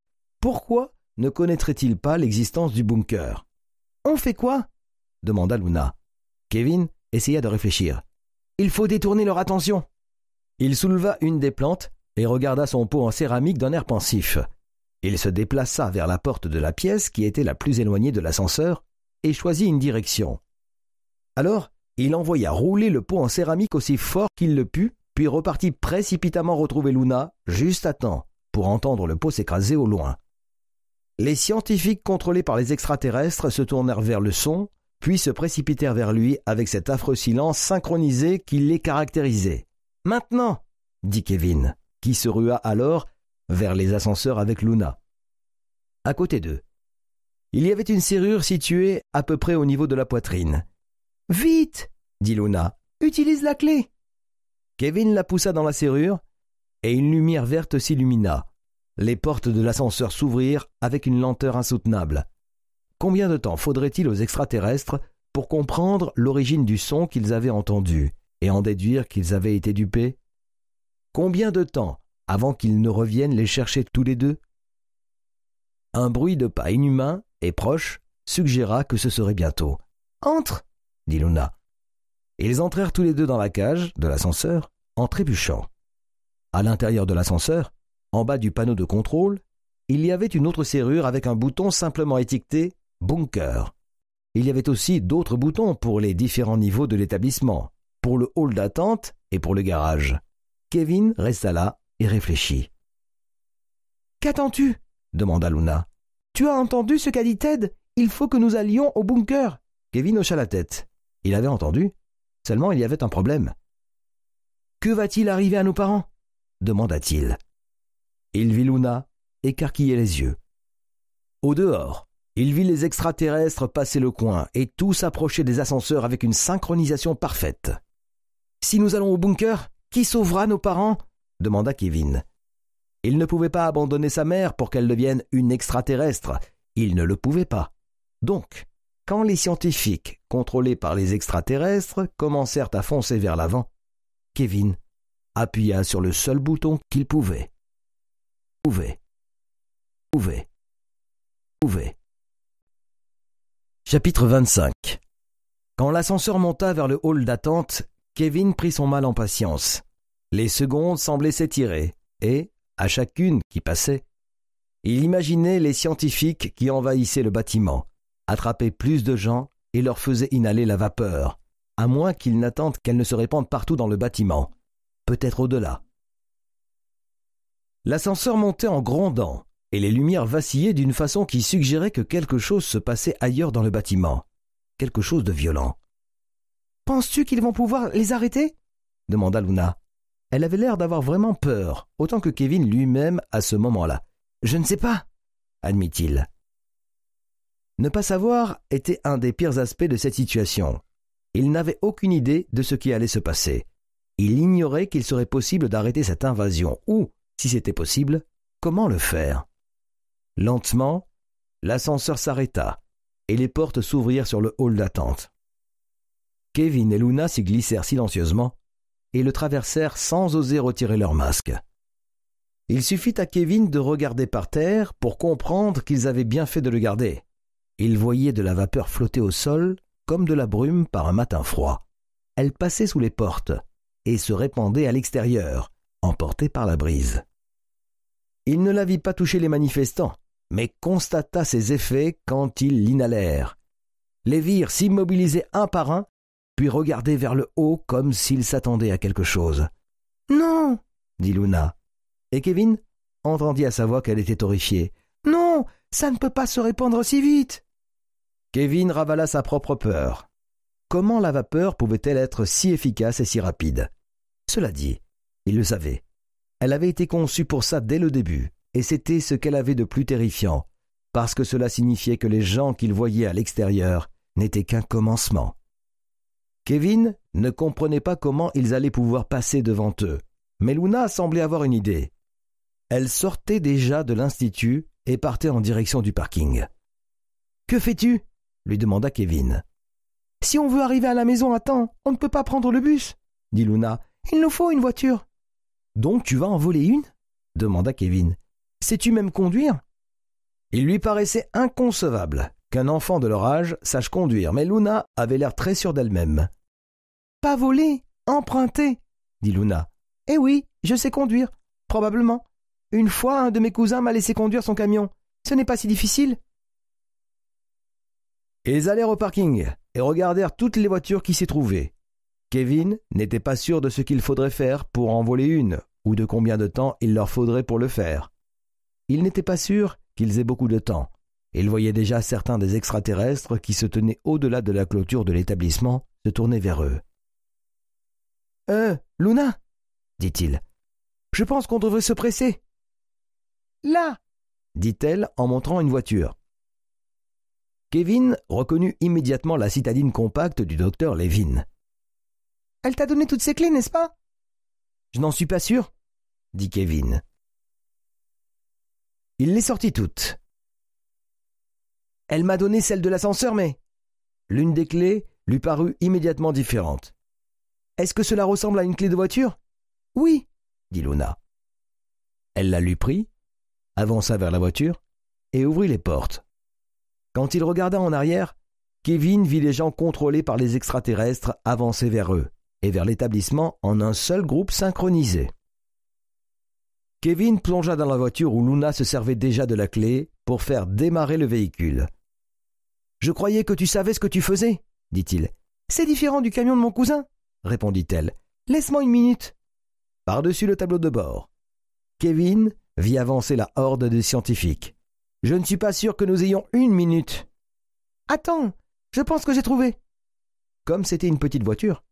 pourquoi ne connaîtrait-il pas l'existence du bunker On fait quoi demanda Luna. Kevin essaya de réfléchir. Il faut détourner leur attention. Il souleva une des plantes et regarda son pot en céramique d'un air pensif. Il se déplaça vers la porte de la pièce qui était la plus éloignée de l'ascenseur et choisit une direction. Alors, il envoya rouler le pot en céramique aussi fort qu'il le put, puis repartit précipitamment retrouver Luna, juste à temps, pour entendre le pot s'écraser au loin. Les scientifiques contrôlés par les extraterrestres se tournèrent vers le son, puis se précipitèrent vers lui avec cet affreux silence synchronisé qui les caractérisait. Maintenant dit Kevin, qui se rua alors vers les ascenseurs avec Luna. À côté d'eux, il y avait une serrure située à peu près au niveau de la poitrine. Vite dit Luna. Utilise la clé Kevin la poussa dans la serrure et une lumière verte s'illumina. Les portes de l'ascenseur s'ouvrirent avec une lenteur insoutenable. Combien de temps faudrait-il aux extraterrestres pour comprendre l'origine du son qu'ils avaient entendu et en déduire qu'ils avaient été dupés Combien de temps avant qu'ils ne reviennent les chercher tous les deux Un bruit de pas inhumain et proche suggéra que ce serait bientôt. Entre dit Luna. Ils entrèrent tous les deux dans la cage de l'ascenseur en trébuchant. À l'intérieur de l'ascenseur, en bas du panneau de contrôle, il y avait une autre serrure avec un bouton simplement étiqueté Bunker. Il y avait aussi d'autres boutons pour les différents niveaux de l'établissement, pour le hall d'attente et pour le garage. Kevin resta là et réfléchit. Qu'attends-tu demanda Luna. Tu as entendu ce qu'a dit Ted Il faut que nous allions au bunker. Kevin hocha la tête. Il avait entendu. Seulement il y avait un problème. Que va-t-il arriver à nos parents demanda-t-il. Il vit Luna écarquiller les yeux. Au dehors, il vit les extraterrestres passer le coin et tous approcher des ascenseurs avec une synchronisation parfaite. Si nous allons au bunker, qui sauvera nos parents demanda Kevin. Il ne pouvait pas abandonner sa mère pour qu'elle devienne une extraterrestre. Il ne le pouvait pas. Donc, quand les scientifiques, contrôlés par les extraterrestres, commencèrent à foncer vers l'avant, Kevin appuya sur le seul bouton qu'il pouvait. Pouvait. Pouvait. Pouvait. Chapitre 25 Quand l'ascenseur monta vers le hall d'attente, Kevin prit son mal en patience. Les secondes semblaient s'étirer, et, à chacune qui passait, il imaginait les scientifiques qui envahissaient le bâtiment, attrapaient plus de gens et leur faisaient inhaler la vapeur, à moins qu'ils n'attendent qu'elle ne se répande partout dans le bâtiment, peut-être au-delà. L'ascenseur montait en grondant, et les lumières vacillaient d'une façon qui suggérait que quelque chose se passait ailleurs dans le bâtiment, quelque chose de violent. Penses-tu qu'ils vont pouvoir les arrêter demanda Luna. Elle avait l'air d'avoir vraiment peur, autant que Kevin lui-même à ce moment-là. Je ne sais pas, admit-il. Ne pas savoir était un des pires aspects de cette situation. Il n'avait aucune idée de ce qui allait se passer. Il ignorait qu'il serait possible d'arrêter cette invasion ou, si c'était possible, comment le faire. Lentement, l'ascenseur s'arrêta et les portes s'ouvrirent sur le hall d'attente. Kevin et Luna s'y glissèrent silencieusement et le traversèrent sans oser retirer leur masque. Il suffit à Kevin de regarder par terre pour comprendre qu'ils avaient bien fait de le garder. Il voyait de la vapeur flotter au sol comme de la brume par un matin froid. Elle passait sous les portes et se répandait à l'extérieur, emportée par la brise. Il ne la vit pas toucher les manifestants, mais constata ses effets quand ils l'inhalèrent. Les virent s'immobiliser un par un puis regardait vers le haut comme s'il s'attendait à quelque chose. Non dit Luna. Et Kevin entendit à sa voix qu'elle était horrifiée. Non, ça ne peut pas se répandre si vite. Kevin ravala sa propre peur. Comment la vapeur pouvait-elle être si efficace et si rapide Cela dit, il le savait. Elle avait été conçue pour ça dès le début, et c'était ce qu'elle avait de plus terrifiant, parce que cela signifiait que les gens qu'il voyait à l'extérieur n'étaient qu'un commencement. Kevin ne comprenait pas comment ils allaient pouvoir passer devant eux, mais Luna semblait avoir une idée. Elle sortait déjà de l'institut et partait en direction du parking. Que fais-tu lui demanda Kevin. Si on veut arriver à la maison à temps, on ne peut pas prendre le bus, dit Luna. Il nous faut une voiture. Donc tu vas en voler une demanda Kevin. Sais-tu même conduire Il lui paraissait inconcevable qu'un enfant de leur âge sache conduire, mais Luna avait l'air très sûre d'elle-même. Pas voler, emprunter, dit Luna. Eh oui, je sais conduire, probablement. Une fois, un de mes cousins m'a laissé conduire son camion. Ce n'est pas si difficile. Ils allèrent au parking et regardèrent toutes les voitures qui s'y trouvaient. Kevin n'était pas sûr de ce qu'il faudrait faire pour en voler une, ou de combien de temps il leur faudrait pour le faire. Il n'était pas sûr qu'ils aient beaucoup de temps, il voyait déjà certains des extraterrestres qui se tenaient au-delà de la clôture de l'établissement se tourner vers eux. Euh, Luna dit-il. Je pense qu'on devrait se presser. Là dit-elle en montrant une voiture. Kevin reconnut immédiatement la citadine compacte du docteur Levin. Elle t'a donné toutes ses clés, n'est-ce pas Je n'en suis pas sûr, dit Kevin. Il les sortit toutes. Elle m'a donné celle de l'ascenseur, mais... L'une des clés lui parut immédiatement différente. Est-ce que cela ressemble à une clé de voiture Oui, dit Luna. Elle la lui prit, avança vers la voiture et ouvrit les portes. Quand il regarda en arrière, Kevin vit les gens contrôlés par les extraterrestres avancer vers eux et vers l'établissement en un seul groupe synchronisé. Kevin plongea dans la voiture où Luna se servait déjà de la clé pour faire démarrer le véhicule. Je croyais que tu savais ce que tu faisais, dit-il. C'est différent du camion de mon cousin, répondit-elle. Laisse-moi une minute. Par-dessus le tableau de bord, Kevin vit avancer la horde des scientifiques. Je ne suis pas sûr que nous ayons une minute. Attends, je pense que j'ai trouvé. Comme c'était une petite voiture,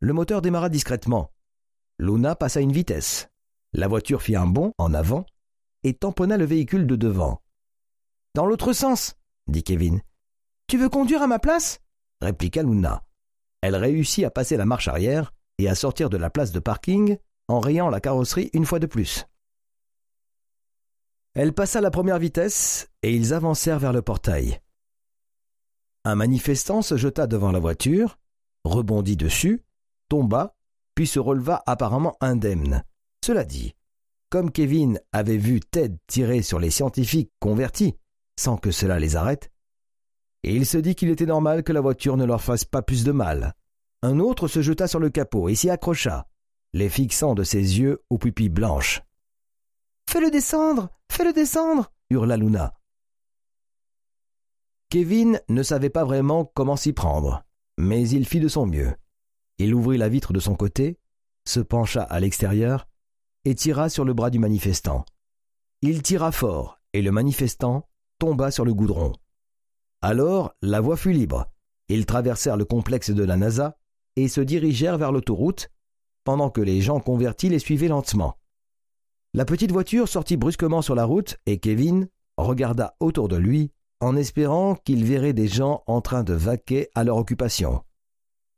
le moteur démarra discrètement. Luna passa une vitesse. La voiture fit un bond en avant et tamponna le véhicule de devant. Dans l'autre sens, dit Kevin. Tu veux conduire à ma place répliqua Luna. Elle réussit à passer la marche arrière et à sortir de la place de parking en rayant la carrosserie une fois de plus. Elle passa la première vitesse et ils avancèrent vers le portail. Un manifestant se jeta devant la voiture, rebondit dessus, tomba, puis se releva apparemment indemne. Cela dit, comme Kevin avait vu Ted tirer sur les scientifiques convertis, sans que cela les arrête, et il se dit qu'il était normal que la voiture ne leur fasse pas plus de mal. Un autre se jeta sur le capot et s'y accrocha, les fixant de ses yeux aux pupilles blanches. Fais-le descendre Fais-le descendre hurla Luna. Kevin ne savait pas vraiment comment s'y prendre, mais il fit de son mieux. Il ouvrit la vitre de son côté, se pencha à l'extérieur et tira sur le bras du manifestant. Il tira fort et le manifestant tomba sur le goudron. Alors, la voie fut libre. Ils traversèrent le complexe de la NASA et se dirigèrent vers l'autoroute, pendant que les gens convertis les suivaient lentement. La petite voiture sortit brusquement sur la route et Kevin regarda autour de lui en espérant qu'il verrait des gens en train de vaquer à leur occupation,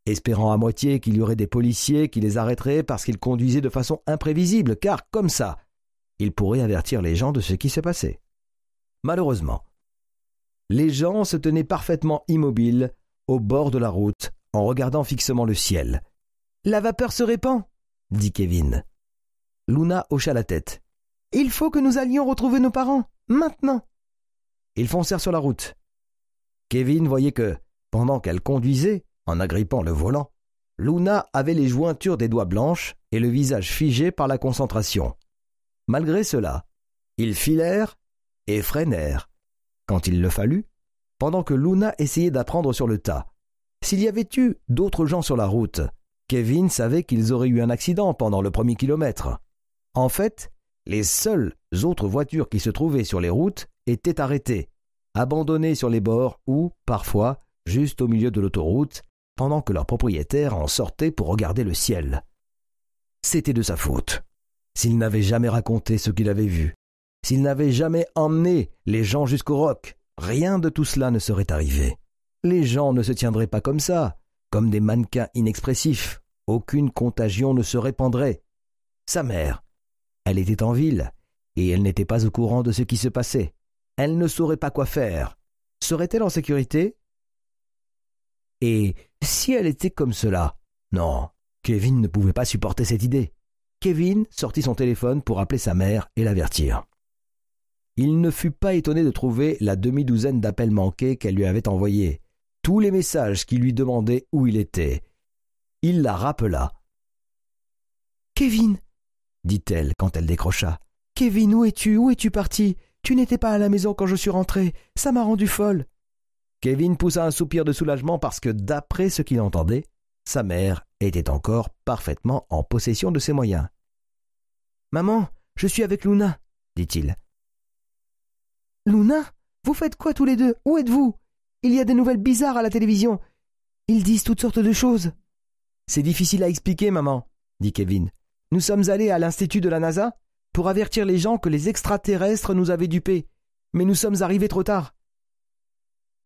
espérant à moitié qu'il y aurait des policiers qui les arrêteraient parce qu'ils conduisaient de façon imprévisible, car comme ça, ils pourraient avertir les gens de ce qui se passait. Malheureusement, les gens se tenaient parfaitement immobiles au bord de la route en regardant fixement le ciel. La vapeur se répand, dit Kevin. Luna hocha la tête. Il faut que nous allions retrouver nos parents, maintenant. Ils foncèrent sur la route. Kevin voyait que, pendant qu'elle conduisait, en agrippant le volant, Luna avait les jointures des doigts blanches et le visage figé par la concentration. Malgré cela, ils filèrent et freinèrent quand il le fallut, pendant que Luna essayait d'apprendre sur le tas. S'il y avait eu d'autres gens sur la route, Kevin savait qu'ils auraient eu un accident pendant le premier kilomètre. En fait, les seules autres voitures qui se trouvaient sur les routes étaient arrêtées, abandonnées sur les bords ou, parfois, juste au milieu de l'autoroute, pendant que leur propriétaire en sortait pour regarder le ciel. C'était de sa faute. S'il n'avait jamais raconté ce qu'il avait vu, s'il n'avait jamais emmené les gens jusqu'au roc, rien de tout cela ne serait arrivé. Les gens ne se tiendraient pas comme ça, comme des mannequins inexpressifs. Aucune contagion ne se répandrait. Sa mère, elle était en ville, et elle n'était pas au courant de ce qui se passait. Elle ne saurait pas quoi faire. Serait-elle en sécurité Et si elle était comme cela Non, Kevin ne pouvait pas supporter cette idée. Kevin sortit son téléphone pour appeler sa mère et l'avertir il ne fut pas étonné de trouver la demi-douzaine d'appels manqués qu'elle lui avait envoyés, tous les messages qui lui demandaient où il était. Il la rappela. Kevin, dit-elle quand elle décrocha. Kevin, où es-tu Où es-tu parti Tu n'étais pas à la maison quand je suis rentrée. Ça m'a rendu folle. Kevin poussa un soupir de soulagement parce que, d'après ce qu'il entendait, sa mère était encore parfaitement en possession de ses moyens. Maman, je suis avec Luna, dit-il. Luna Vous faites quoi tous les deux Où êtes-vous Il y a des nouvelles bizarres à la télévision. Ils disent toutes sortes de choses. C'est difficile à expliquer, maman, dit Kevin. Nous sommes allés à l'institut de la NASA pour avertir les gens que les extraterrestres nous avaient dupés, mais nous sommes arrivés trop tard.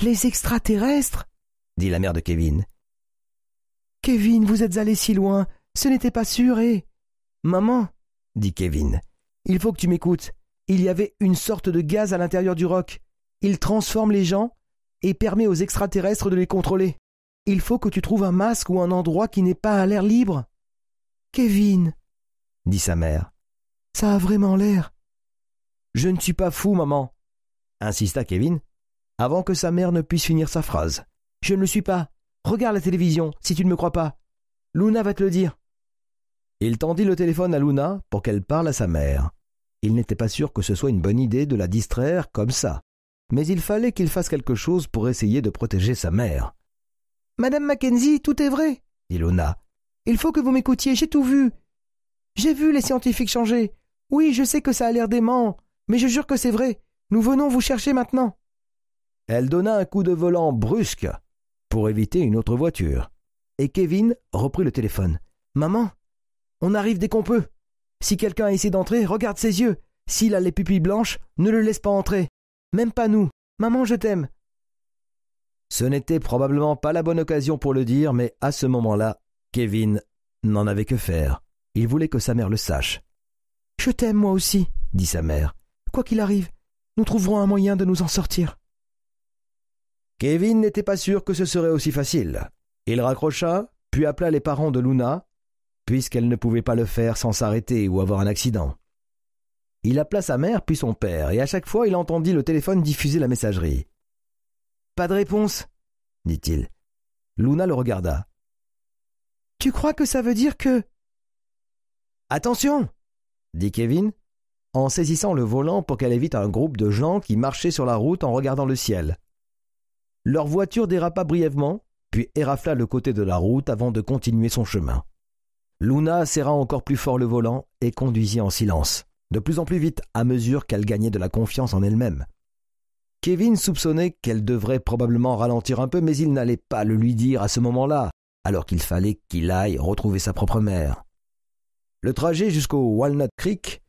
Les extraterrestres dit la mère de Kevin. Kevin, vous êtes allé si loin, ce n'était pas sûr et. Maman, dit Kevin, il faut que tu m'écoutes. Il y avait une sorte de gaz à l'intérieur du roc. Il transforme les gens et permet aux extraterrestres de les contrôler. Il faut que tu trouves un masque ou un endroit qui n'est pas à l'air libre. Kevin, dit sa mère, ça a vraiment l'air. Je ne suis pas fou, maman, insista Kevin, avant que sa mère ne puisse finir sa phrase. Je ne le suis pas. Regarde la télévision, si tu ne me crois pas. Luna va te le dire. Il tendit le téléphone à Luna pour qu'elle parle à sa mère. Il n'était pas sûr que ce soit une bonne idée de la distraire comme ça. Mais il fallait qu'il fasse quelque chose pour essayer de protéger sa mère. Madame Mackenzie, tout est vrai, dit Lona. Il faut que vous m'écoutiez, j'ai tout vu. J'ai vu les scientifiques changer. Oui, je sais que ça a l'air dément, mais je jure que c'est vrai. Nous venons vous chercher maintenant. Elle donna un coup de volant brusque pour éviter une autre voiture. Et Kevin reprit le téléphone. Maman, on arrive dès qu'on peut. Si quelqu'un essayé d'entrer, regarde ses yeux. S'il a les pupilles blanches, ne le laisse pas entrer. Même pas nous. Maman, je t'aime. Ce n'était probablement pas la bonne occasion pour le dire, mais à ce moment-là, Kevin n'en avait que faire. Il voulait que sa mère le sache. Je t'aime moi aussi, dit sa mère. Quoi qu'il arrive, nous trouverons un moyen de nous en sortir. Kevin n'était pas sûr que ce serait aussi facile. Il raccrocha, puis appela les parents de Luna, puisqu'elle ne pouvait pas le faire sans s'arrêter ou avoir un accident. Il appela sa mère puis son père, et à chaque fois il entendit le téléphone diffuser la messagerie. Pas de réponse, dit-il. Luna le regarda. Tu crois que ça veut dire que... Attention dit Kevin, en saisissant le volant pour qu'elle évite un groupe de gens qui marchaient sur la route en regardant le ciel. Leur voiture dérapa brièvement, puis érafla le côté de la route avant de continuer son chemin. Luna serra encore plus fort le volant et conduisit en silence, de plus en plus vite à mesure qu'elle gagnait de la confiance en elle-même. Kevin soupçonnait qu'elle devrait probablement ralentir un peu, mais il n'allait pas le lui dire à ce moment-là, alors qu'il fallait qu'il aille retrouver sa propre mère. Le trajet jusqu'au Walnut Creek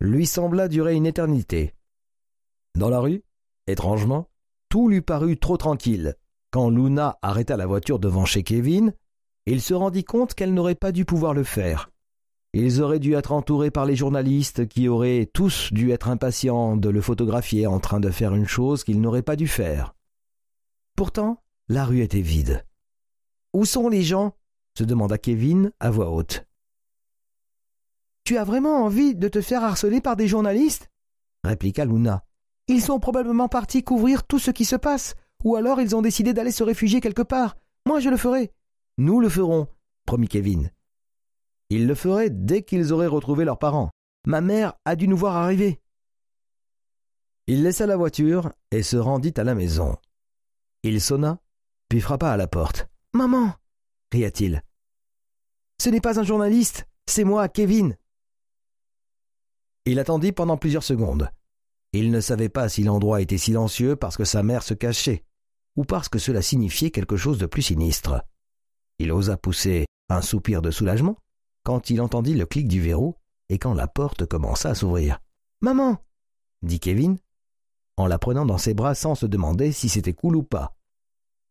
lui sembla durer une éternité. Dans la rue, étrangement, tout lui parut trop tranquille. Quand Luna arrêta la voiture devant chez Kevin, il se rendit compte qu'elle n'aurait pas dû pouvoir le faire. Ils auraient dû être entourés par les journalistes qui auraient tous dû être impatients de le photographier en train de faire une chose qu'il n'auraient pas dû faire. Pourtant, la rue était vide. Où sont les gens se demanda Kevin à voix haute. Tu as vraiment envie de te faire harceler par des journalistes répliqua Luna. Ils sont probablement partis couvrir tout ce qui se passe, ou alors ils ont décidé d'aller se réfugier quelque part. Moi, je le ferai. Nous le ferons, promit Kevin. Ils le feraient dès qu'ils auraient retrouvé leurs parents. Ma mère a dû nous voir arriver. Il laissa la voiture et se rendit à la maison. Il sonna, puis frappa à la porte. Maman cria-t-il. Ce n'est pas un journaliste, c'est moi, Kevin. Il attendit pendant plusieurs secondes. Il ne savait pas si l'endroit était silencieux parce que sa mère se cachait, ou parce que cela signifiait quelque chose de plus sinistre. Il osa pousser un soupir de soulagement quand il entendit le clic du verrou et quand la porte commença à s'ouvrir. Maman dit Kevin, en la prenant dans ses bras sans se demander si c'était cool ou pas.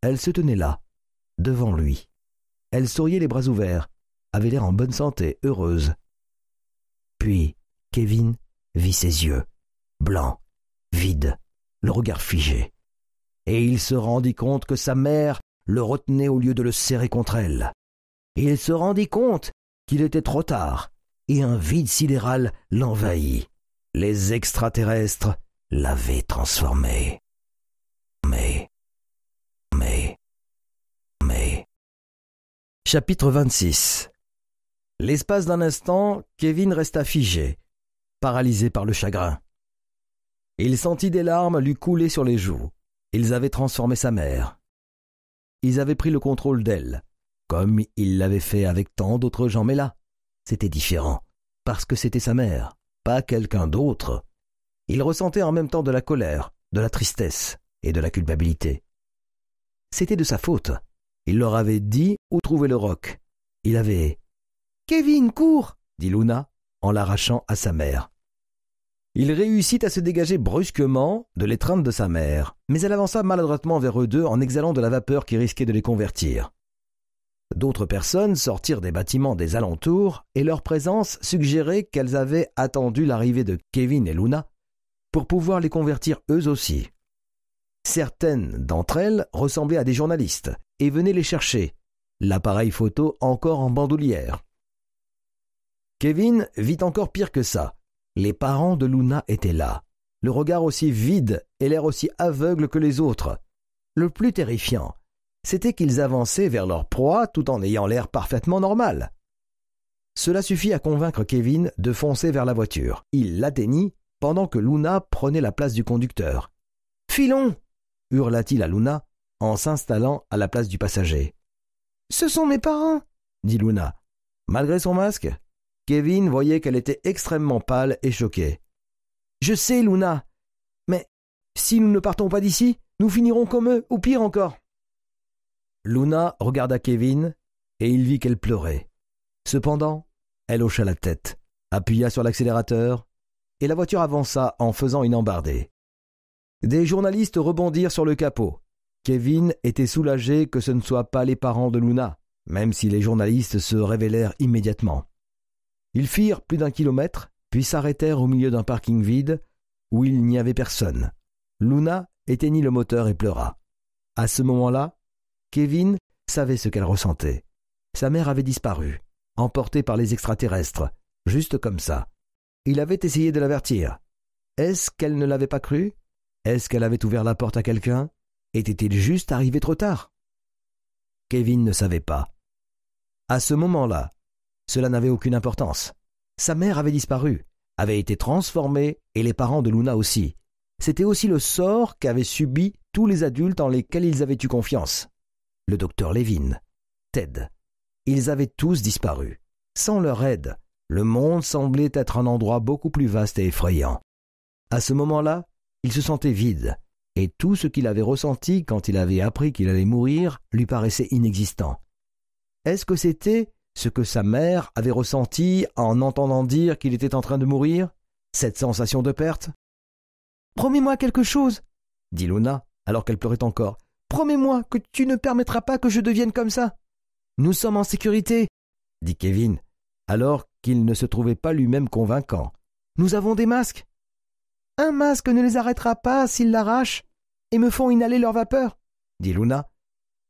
Elle se tenait là, devant lui. Elle souriait les bras ouverts, avait l'air en bonne santé, heureuse. Puis Kevin vit ses yeux, blancs, vides, le regard figé. Et il se rendit compte que sa mère le retenait au lieu de le serrer contre elle. il se rendit compte qu'il était trop tard, et un vide sidéral l'envahit. Les extraterrestres l'avaient transformé. Mais, mais, mais. Chapitre 26 L'espace d'un instant, Kevin resta figé, paralysé par le chagrin. Il sentit des larmes lui couler sur les joues. Ils avaient transformé sa mère ils avaient pris le contrôle d'elle, comme ils l'avaient fait avec tant d'autres gens, mais là, c'était différent, parce que c'était sa mère, pas quelqu'un d'autre. Il ressentait en même temps de la colère, de la tristesse et de la culpabilité. C'était de sa faute. Il leur avait dit où trouver le roc. Il avait Kevin, cours dit Luna en l'arrachant à sa mère. Il réussit à se dégager brusquement de l'étreinte de sa mère, mais elle avança maladroitement vers eux deux en exhalant de la vapeur qui risquait de les convertir. D'autres personnes sortirent des bâtiments des alentours et leur présence suggérait qu'elles avaient attendu l'arrivée de Kevin et Luna pour pouvoir les convertir eux aussi. Certaines d'entre elles ressemblaient à des journalistes et venaient les chercher, l'appareil photo encore en bandoulière. Kevin vit encore pire que ça. Les parents de Luna étaient là, le regard aussi vide et l'air aussi aveugle que les autres. Le plus terrifiant, c'était qu'ils avançaient vers leur proie tout en ayant l'air parfaitement normal. Cela suffit à convaincre Kevin de foncer vers la voiture. Il l'atteignit pendant que Luna prenait la place du conducteur. Filons hurla-t-il à Luna en s'installant à la place du passager. Ce sont mes parents, dit Luna. Malgré son masque, Kevin voyait qu'elle était extrêmement pâle et choquée. Je sais, Luna. Mais si nous ne partons pas d'ici, nous finirons comme eux, ou pire encore. Luna regarda Kevin, et il vit qu'elle pleurait. Cependant, elle hocha la tête, appuya sur l'accélérateur, et la voiture avança en faisant une embardée. Des journalistes rebondirent sur le capot. Kevin était soulagé que ce ne soient pas les parents de Luna, même si les journalistes se révélèrent immédiatement. Ils firent plus d'un kilomètre, puis s'arrêtèrent au milieu d'un parking vide où il n'y avait personne. Luna éteignit le moteur et pleura. À ce moment-là, Kevin savait ce qu'elle ressentait. Sa mère avait disparu, emportée par les extraterrestres, juste comme ça. Il avait essayé de l'avertir. Est-ce qu'elle ne l'avait pas cru Est-ce qu'elle avait ouvert la porte à quelqu'un Était-il juste arrivé trop tard Kevin ne savait pas. À ce moment-là, cela n'avait aucune importance. Sa mère avait disparu, avait été transformée, et les parents de Luna aussi. C'était aussi le sort qu'avaient subi tous les adultes en lesquels ils avaient eu confiance. Le docteur Levin, Ted. Ils avaient tous disparu. Sans leur aide, le monde semblait être un endroit beaucoup plus vaste et effrayant. À ce moment-là, il se sentait vide, et tout ce qu'il avait ressenti quand il avait appris qu'il allait mourir lui paraissait inexistant. Est-ce que c'était ce que sa mère avait ressenti en entendant dire qu'il était en train de mourir Cette sensation de perte Promets-moi quelque chose, dit Luna, alors qu'elle pleurait encore. Promets-moi que tu ne permettras pas que je devienne comme ça. Nous sommes en sécurité, dit Kevin, alors qu'il ne se trouvait pas lui-même convaincant. Nous avons des masques. Un masque ne les arrêtera pas s'ils l'arrachent et me font inhaler leur vapeur, dit Luna,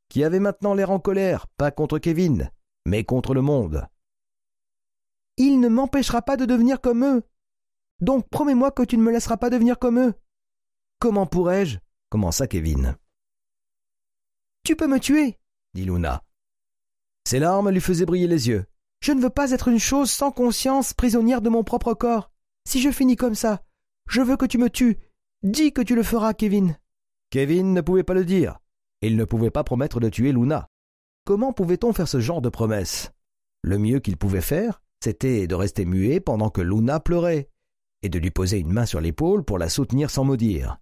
qui avait maintenant l'air en colère, pas contre Kevin, mais contre le monde. Il ne m'empêchera pas de devenir comme eux. Donc promets-moi que tu ne me laisseras pas devenir comme eux. Comment pourrais-je commença Kevin. Tu peux me tuer, dit Luna. Ses larmes lui faisaient briller les yeux. Je ne veux pas être une chose sans conscience, prisonnière de mon propre corps. Si je finis comme ça, je veux que tu me tues. Dis que tu le feras, Kevin. Kevin ne pouvait pas le dire. Il ne pouvait pas promettre de tuer Luna. Comment pouvait-on faire ce genre de promesse Le mieux qu'il pouvait faire, c'était de rester muet pendant que Luna pleurait, et de lui poser une main sur l'épaule pour la soutenir sans maudire.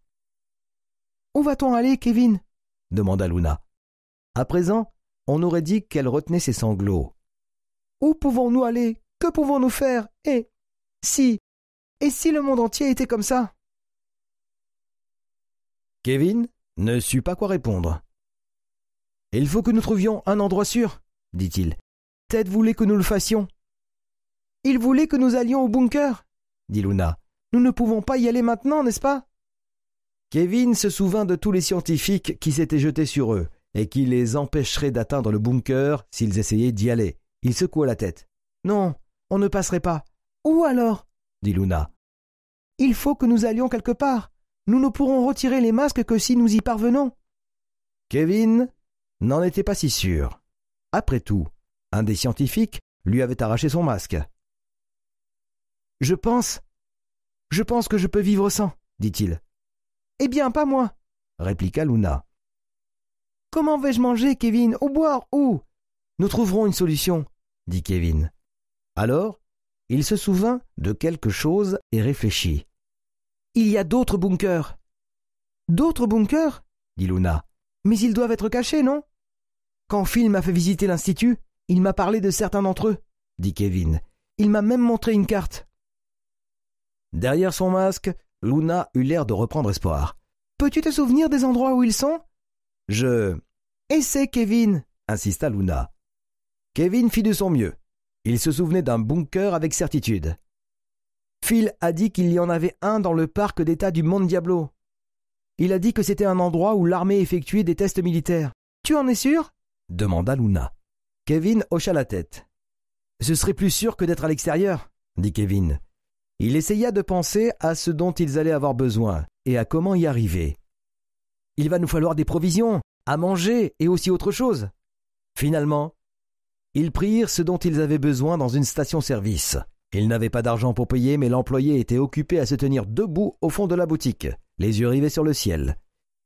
« Où va-t-on aller, Kevin demanda Luna. À présent, on aurait dit qu'elle retenait ses sanglots. Où pouvons-nous aller Que pouvons-nous faire Et si Et si le monde entier était comme ça Kevin ne sut pas quoi répondre. Il faut que nous trouvions un endroit sûr, dit-il. Ted voulait que nous le fassions. Il voulait que nous allions au bunker, dit Luna. Nous ne pouvons pas y aller maintenant, n'est-ce pas Kevin se souvint de tous les scientifiques qui s'étaient jetés sur eux et qui les empêcheraient d'atteindre le bunker s'ils essayaient d'y aller. Il secoua la tête. Non, on ne passerait pas. Où alors dit Luna. Il faut que nous allions quelque part. Nous ne pourrons retirer les masques que si nous y parvenons. Kevin n'en était pas si sûr. Après tout, un des scientifiques lui avait arraché son masque. Je pense. Je pense que je peux vivre sans, dit-il. Eh bien, pas moi, répliqua Luna. Comment vais-je manger, Kevin, ou boire, Où ?»« Nous trouverons une solution, dit Kevin. Alors, il se souvint de quelque chose et réfléchit. Il y a d'autres bunkers. D'autres bunkers dit Luna. Mais ils doivent être cachés, non quand Phil m'a fait visiter l'institut, il m'a parlé de certains d'entre eux, dit Kevin. Il m'a même montré une carte. Derrière son masque, Luna eut l'air de reprendre espoir. Peux-tu te souvenir des endroits où ils sont Je. Essaie, Kevin, insista Luna. Kevin fit de son mieux. Il se souvenait d'un bunker avec certitude. Phil a dit qu'il y en avait un dans le parc d'État du Mont Diablo. Il a dit que c'était un endroit où l'armée effectuait des tests militaires. Tu en es sûr demanda Luna. Kevin hocha la tête. Ce serait plus sûr que d'être à l'extérieur, dit Kevin. Il essaya de penser à ce dont ils allaient avoir besoin et à comment y arriver. Il va nous falloir des provisions, à manger et aussi autre chose. Finalement, ils prirent ce dont ils avaient besoin dans une station-service. Ils n'avaient pas d'argent pour payer, mais l'employé était occupé à se tenir debout au fond de la boutique, les yeux rivés sur le ciel.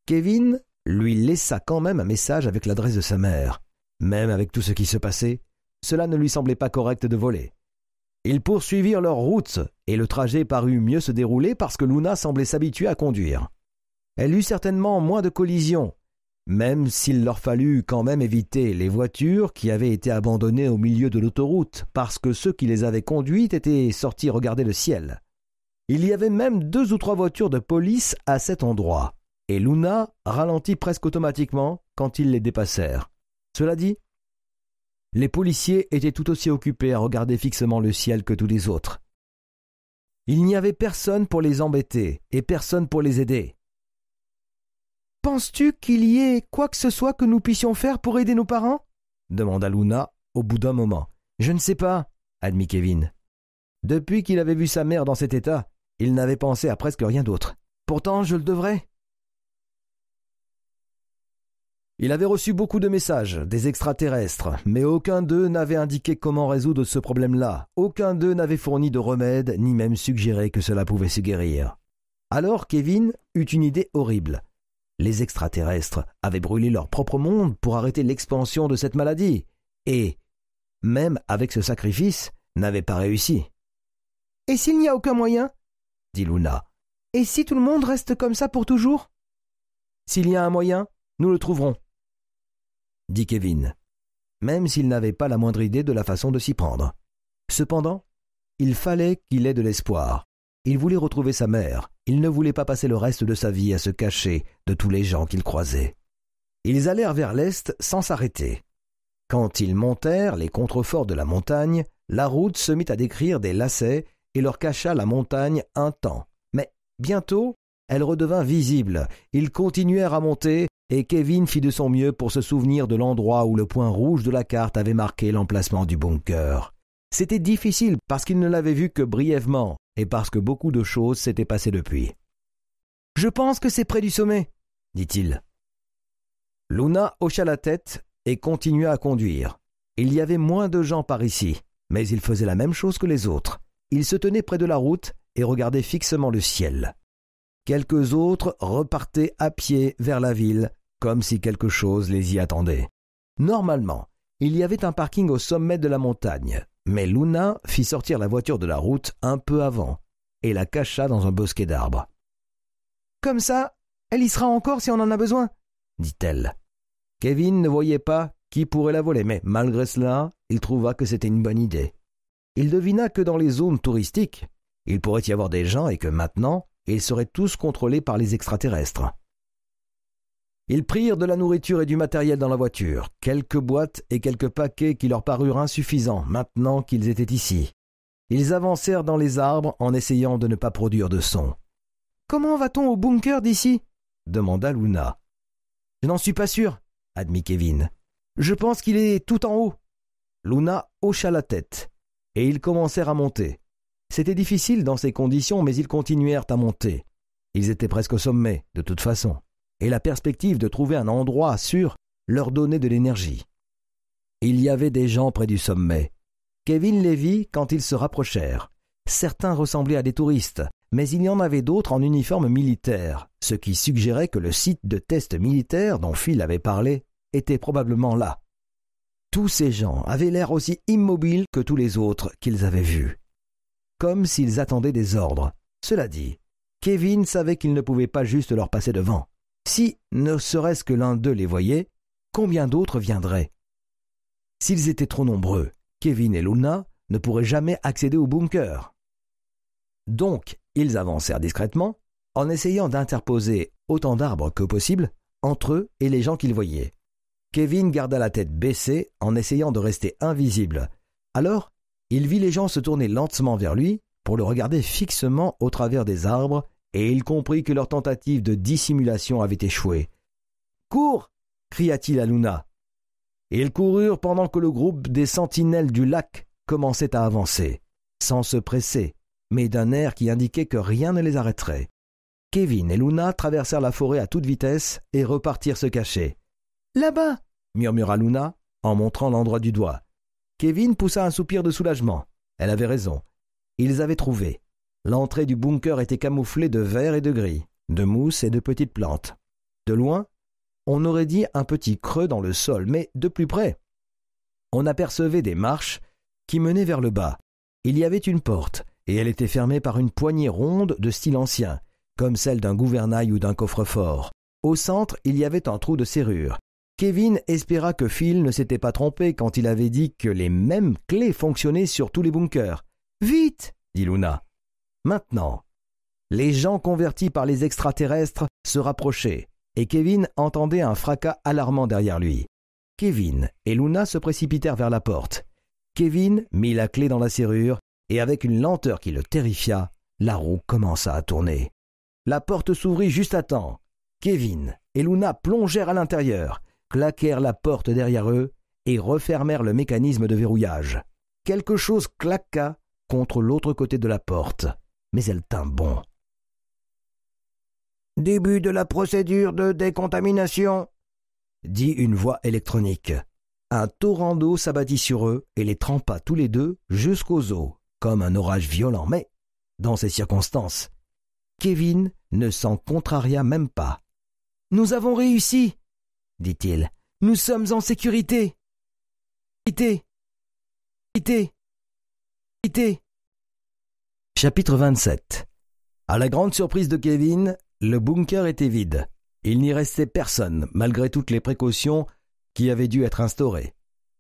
Kevin lui laissa quand même un message avec l'adresse de sa mère. Même avec tout ce qui se passait, cela ne lui semblait pas correct de voler. Ils poursuivirent leur route et le trajet parut mieux se dérouler parce que Luna semblait s'habituer à conduire. Elle eut certainement moins de collisions, même s'il leur fallut quand même éviter les voitures qui avaient été abandonnées au milieu de l'autoroute parce que ceux qui les avaient conduites étaient sortis regarder le ciel. Il y avait même deux ou trois voitures de police à cet endroit et Luna ralentit presque automatiquement quand ils les dépassèrent. Cela dit, les policiers étaient tout aussi occupés à regarder fixement le ciel que tous les autres. Il n'y avait personne pour les embêter et personne pour les aider. Penses-tu qu'il y ait quoi que ce soit que nous puissions faire pour aider nos parents demanda Luna au bout d'un moment. Je ne sais pas, admit Kevin. Depuis qu'il avait vu sa mère dans cet état, il n'avait pensé à presque rien d'autre. Pourtant, je le devrais. Il avait reçu beaucoup de messages, des extraterrestres, mais aucun d'eux n'avait indiqué comment résoudre ce problème-là, aucun d'eux n'avait fourni de remède, ni même suggéré que cela pouvait se guérir. Alors Kevin eut une idée horrible. Les extraterrestres avaient brûlé leur propre monde pour arrêter l'expansion de cette maladie, et, même avec ce sacrifice, n'avaient pas réussi. Et s'il n'y a aucun moyen dit Luna. Et si tout le monde reste comme ça pour toujours S'il y a un moyen, nous le trouverons, dit Kevin, même s'il n'avait pas la moindre idée de la façon de s'y prendre. Cependant, il fallait qu'il ait de l'espoir. Il voulait retrouver sa mère, il ne voulait pas passer le reste de sa vie à se cacher de tous les gens qu'il croisait. Ils allèrent vers l'est sans s'arrêter. Quand ils montèrent les contreforts de la montagne, la route se mit à décrire des lacets et leur cacha la montagne un temps. Mais bientôt, elle redevint visible. Ils continuèrent à monter et Kevin fit de son mieux pour se souvenir de l'endroit où le point rouge de la carte avait marqué l'emplacement du bunker. C'était difficile parce qu'il ne l'avait vu que brièvement et parce que beaucoup de choses s'étaient passées depuis. Je pense que c'est près du sommet, dit-il. Luna hocha la tête et continua à conduire. Il y avait moins de gens par ici, mais il faisait la même chose que les autres. Il se tenait près de la route et regardait fixement le ciel. Quelques autres repartaient à pied vers la ville, comme si quelque chose les y attendait. Normalement, il y avait un parking au sommet de la montagne, mais Luna fit sortir la voiture de la route un peu avant et la cacha dans un bosquet d'arbres. Comme ça, elle y sera encore si on en a besoin, dit-elle. Kevin ne voyait pas qui pourrait la voler, mais malgré cela, il trouva que c'était une bonne idée. Il devina que dans les zones touristiques, il pourrait y avoir des gens et que maintenant, ils seraient tous contrôlés par les extraterrestres. Ils prirent de la nourriture et du matériel dans la voiture, quelques boîtes et quelques paquets qui leur parurent insuffisants maintenant qu'ils étaient ici. Ils avancèrent dans les arbres en essayant de ne pas produire de son. Comment va-t-on au bunker d'ici demanda Luna. Je n'en suis pas sûr, admit Kevin. Je pense qu'il est tout en haut. Luna hocha la tête, et ils commencèrent à monter. C'était difficile dans ces conditions, mais ils continuèrent à monter. Ils étaient presque au sommet, de toute façon et la perspective de trouver un endroit sûr leur donnait de l'énergie. Il y avait des gens près du sommet. Kevin les vit quand ils se rapprochèrent. Certains ressemblaient à des touristes, mais il y en avait d'autres en uniforme militaire, ce qui suggérait que le site de test militaire dont Phil avait parlé était probablement là. Tous ces gens avaient l'air aussi immobiles que tous les autres qu'ils avaient vus, comme s'ils attendaient des ordres. Cela dit, Kevin savait qu'il ne pouvait pas juste leur passer devant. Si ne serait-ce que l'un d'eux les voyait, combien d'autres viendraient S'ils étaient trop nombreux, Kevin et Luna ne pourraient jamais accéder au bunker. Donc, ils avancèrent discrètement, en essayant d'interposer autant d'arbres que possible entre eux et les gens qu'ils voyaient. Kevin garda la tête baissée en essayant de rester invisible. Alors, il vit les gens se tourner lentement vers lui pour le regarder fixement au travers des arbres et il comprit que leur tentative de dissimulation avait échoué. Cours cria-t-il à Luna. Ils coururent pendant que le groupe des sentinelles du lac commençait à avancer, sans se presser, mais d'un air qui indiquait que rien ne les arrêterait. Kevin et Luna traversèrent la forêt à toute vitesse et repartirent se cacher. Là-bas murmura Luna en montrant l'endroit du doigt. Kevin poussa un soupir de soulagement. Elle avait raison. Ils avaient trouvé. L'entrée du bunker était camouflée de vert et de gris, de mousse et de petites plantes. De loin, on aurait dit un petit creux dans le sol, mais de plus près, on apercevait des marches qui menaient vers le bas. Il y avait une porte, et elle était fermée par une poignée ronde de style ancien, comme celle d'un gouvernail ou d'un coffre-fort. Au centre, il y avait un trou de serrure. Kevin espéra que Phil ne s'était pas trompé quand il avait dit que les mêmes clés fonctionnaient sur tous les bunkers. Vite dit Luna. Maintenant, les gens convertis par les extraterrestres se rapprochaient, et Kevin entendait un fracas alarmant derrière lui. Kevin et Luna se précipitèrent vers la porte. Kevin mit la clé dans la serrure, et avec une lenteur qui le terrifia, la roue commença à tourner. La porte s'ouvrit juste à temps. Kevin et Luna plongèrent à l'intérieur, claquèrent la porte derrière eux et refermèrent le mécanisme de verrouillage. Quelque chose claqua contre l'autre côté de la porte mais elle tint bon. Début de la procédure de décontamination, dit une voix électronique. Un torrent d'eau s'abattit sur eux et les trempa tous les deux jusqu'aux os, comme un orage violent, mais, dans ces circonstances, Kevin ne s'en contraria même pas. Nous avons réussi, dit-il. Nous sommes en sécurité. Quittez, quittez, quittez. Chapitre 27 À la grande surprise de Kevin, le bunker était vide. Il n'y restait personne, malgré toutes les précautions qui avaient dû être instaurées.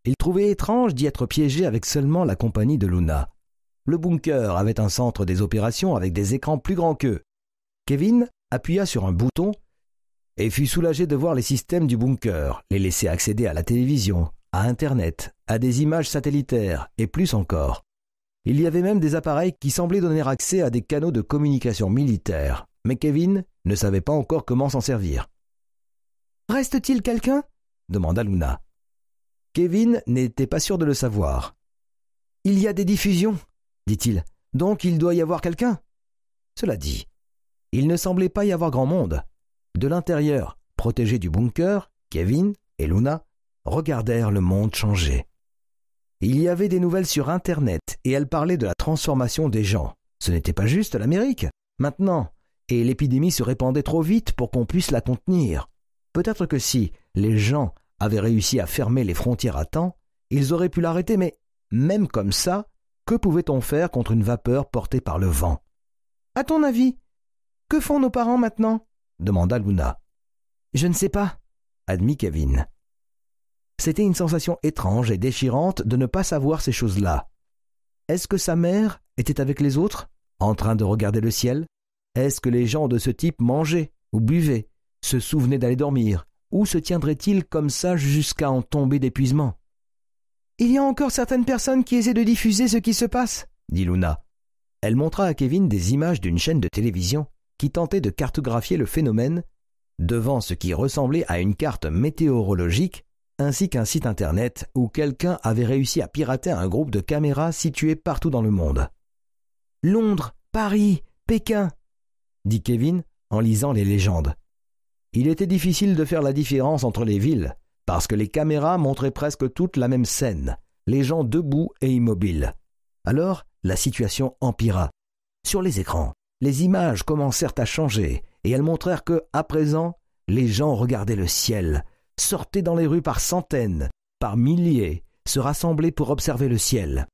Il trouvait étrange d'y être piégé avec seulement la compagnie de Luna. Le bunker avait un centre des opérations avec des écrans plus grands qu'eux. Kevin appuya sur un bouton et fut soulagé de voir les systèmes du bunker, les laisser accéder à la télévision, à Internet, à des images satellitaires et plus encore. Il y avait même des appareils qui semblaient donner accès à des canaux de communication militaire, mais Kevin ne savait pas encore comment s'en servir. Reste-t-il quelqu'un demanda Luna. Kevin n'était pas sûr de le savoir. Il y a des diffusions, dit-il, donc il doit y avoir quelqu'un. Cela dit, il ne semblait pas y avoir grand monde. De l'intérieur, protégés du bunker, Kevin et Luna regardèrent le monde changer. Il y avait des nouvelles sur Internet et elles parlaient de la transformation des gens. Ce n'était pas juste l'Amérique. Maintenant. Et l'épidémie se répandait trop vite pour qu'on puisse la contenir. Peut-être que si les gens avaient réussi à fermer les frontières à temps, ils auraient pu l'arrêter, mais même comme ça, que pouvait-on faire contre une vapeur portée par le vent À ton avis, que font nos parents maintenant demanda Luna. Je ne sais pas, admit Kevin. C'était une sensation étrange et déchirante de ne pas savoir ces choses-là. Est-ce que sa mère était avec les autres, en train de regarder le ciel Est-ce que les gens de ce type mangeaient ou buvaient, se souvenaient d'aller dormir, ou se tiendraient-ils comme ça jusqu'à en tomber d'épuisement Il y a encore certaines personnes qui essaient de diffuser ce qui se passe, dit Luna. Elle montra à Kevin des images d'une chaîne de télévision qui tentait de cartographier le phénomène devant ce qui ressemblait à une carte météorologique ainsi qu'un site internet où quelqu'un avait réussi à pirater un groupe de caméras situées partout dans le monde. Londres, Paris, Pékin, dit Kevin en lisant les légendes. Il était difficile de faire la différence entre les villes, parce que les caméras montraient presque toutes la même scène, les gens debout et immobiles. Alors, la situation empira. Sur les écrans, les images commencèrent à changer, et elles montrèrent que, à présent, les gens regardaient le ciel, sortaient dans les rues par centaines, par milliers, se rassemblaient pour observer le ciel.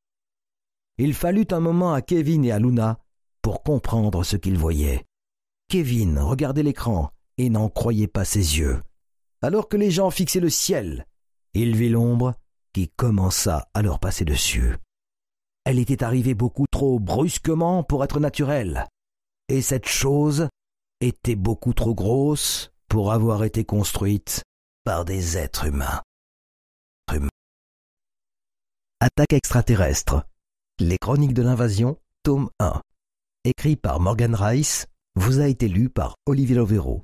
Il fallut un moment à Kevin et à Luna pour comprendre ce qu'ils voyaient. Kevin regardait l'écran et n'en croyait pas ses yeux. Alors que les gens fixaient le ciel, il vit l'ombre qui commença à leur passer dessus. Elle était arrivée beaucoup trop brusquement pour être naturelle, et cette chose était beaucoup trop grosse pour avoir été construite par des êtres humains. Hum. Attaque extraterrestre. Les chroniques de l'invasion, tome 1. Écrit par Morgan Rice, vous a été lu par Olivier Lovero.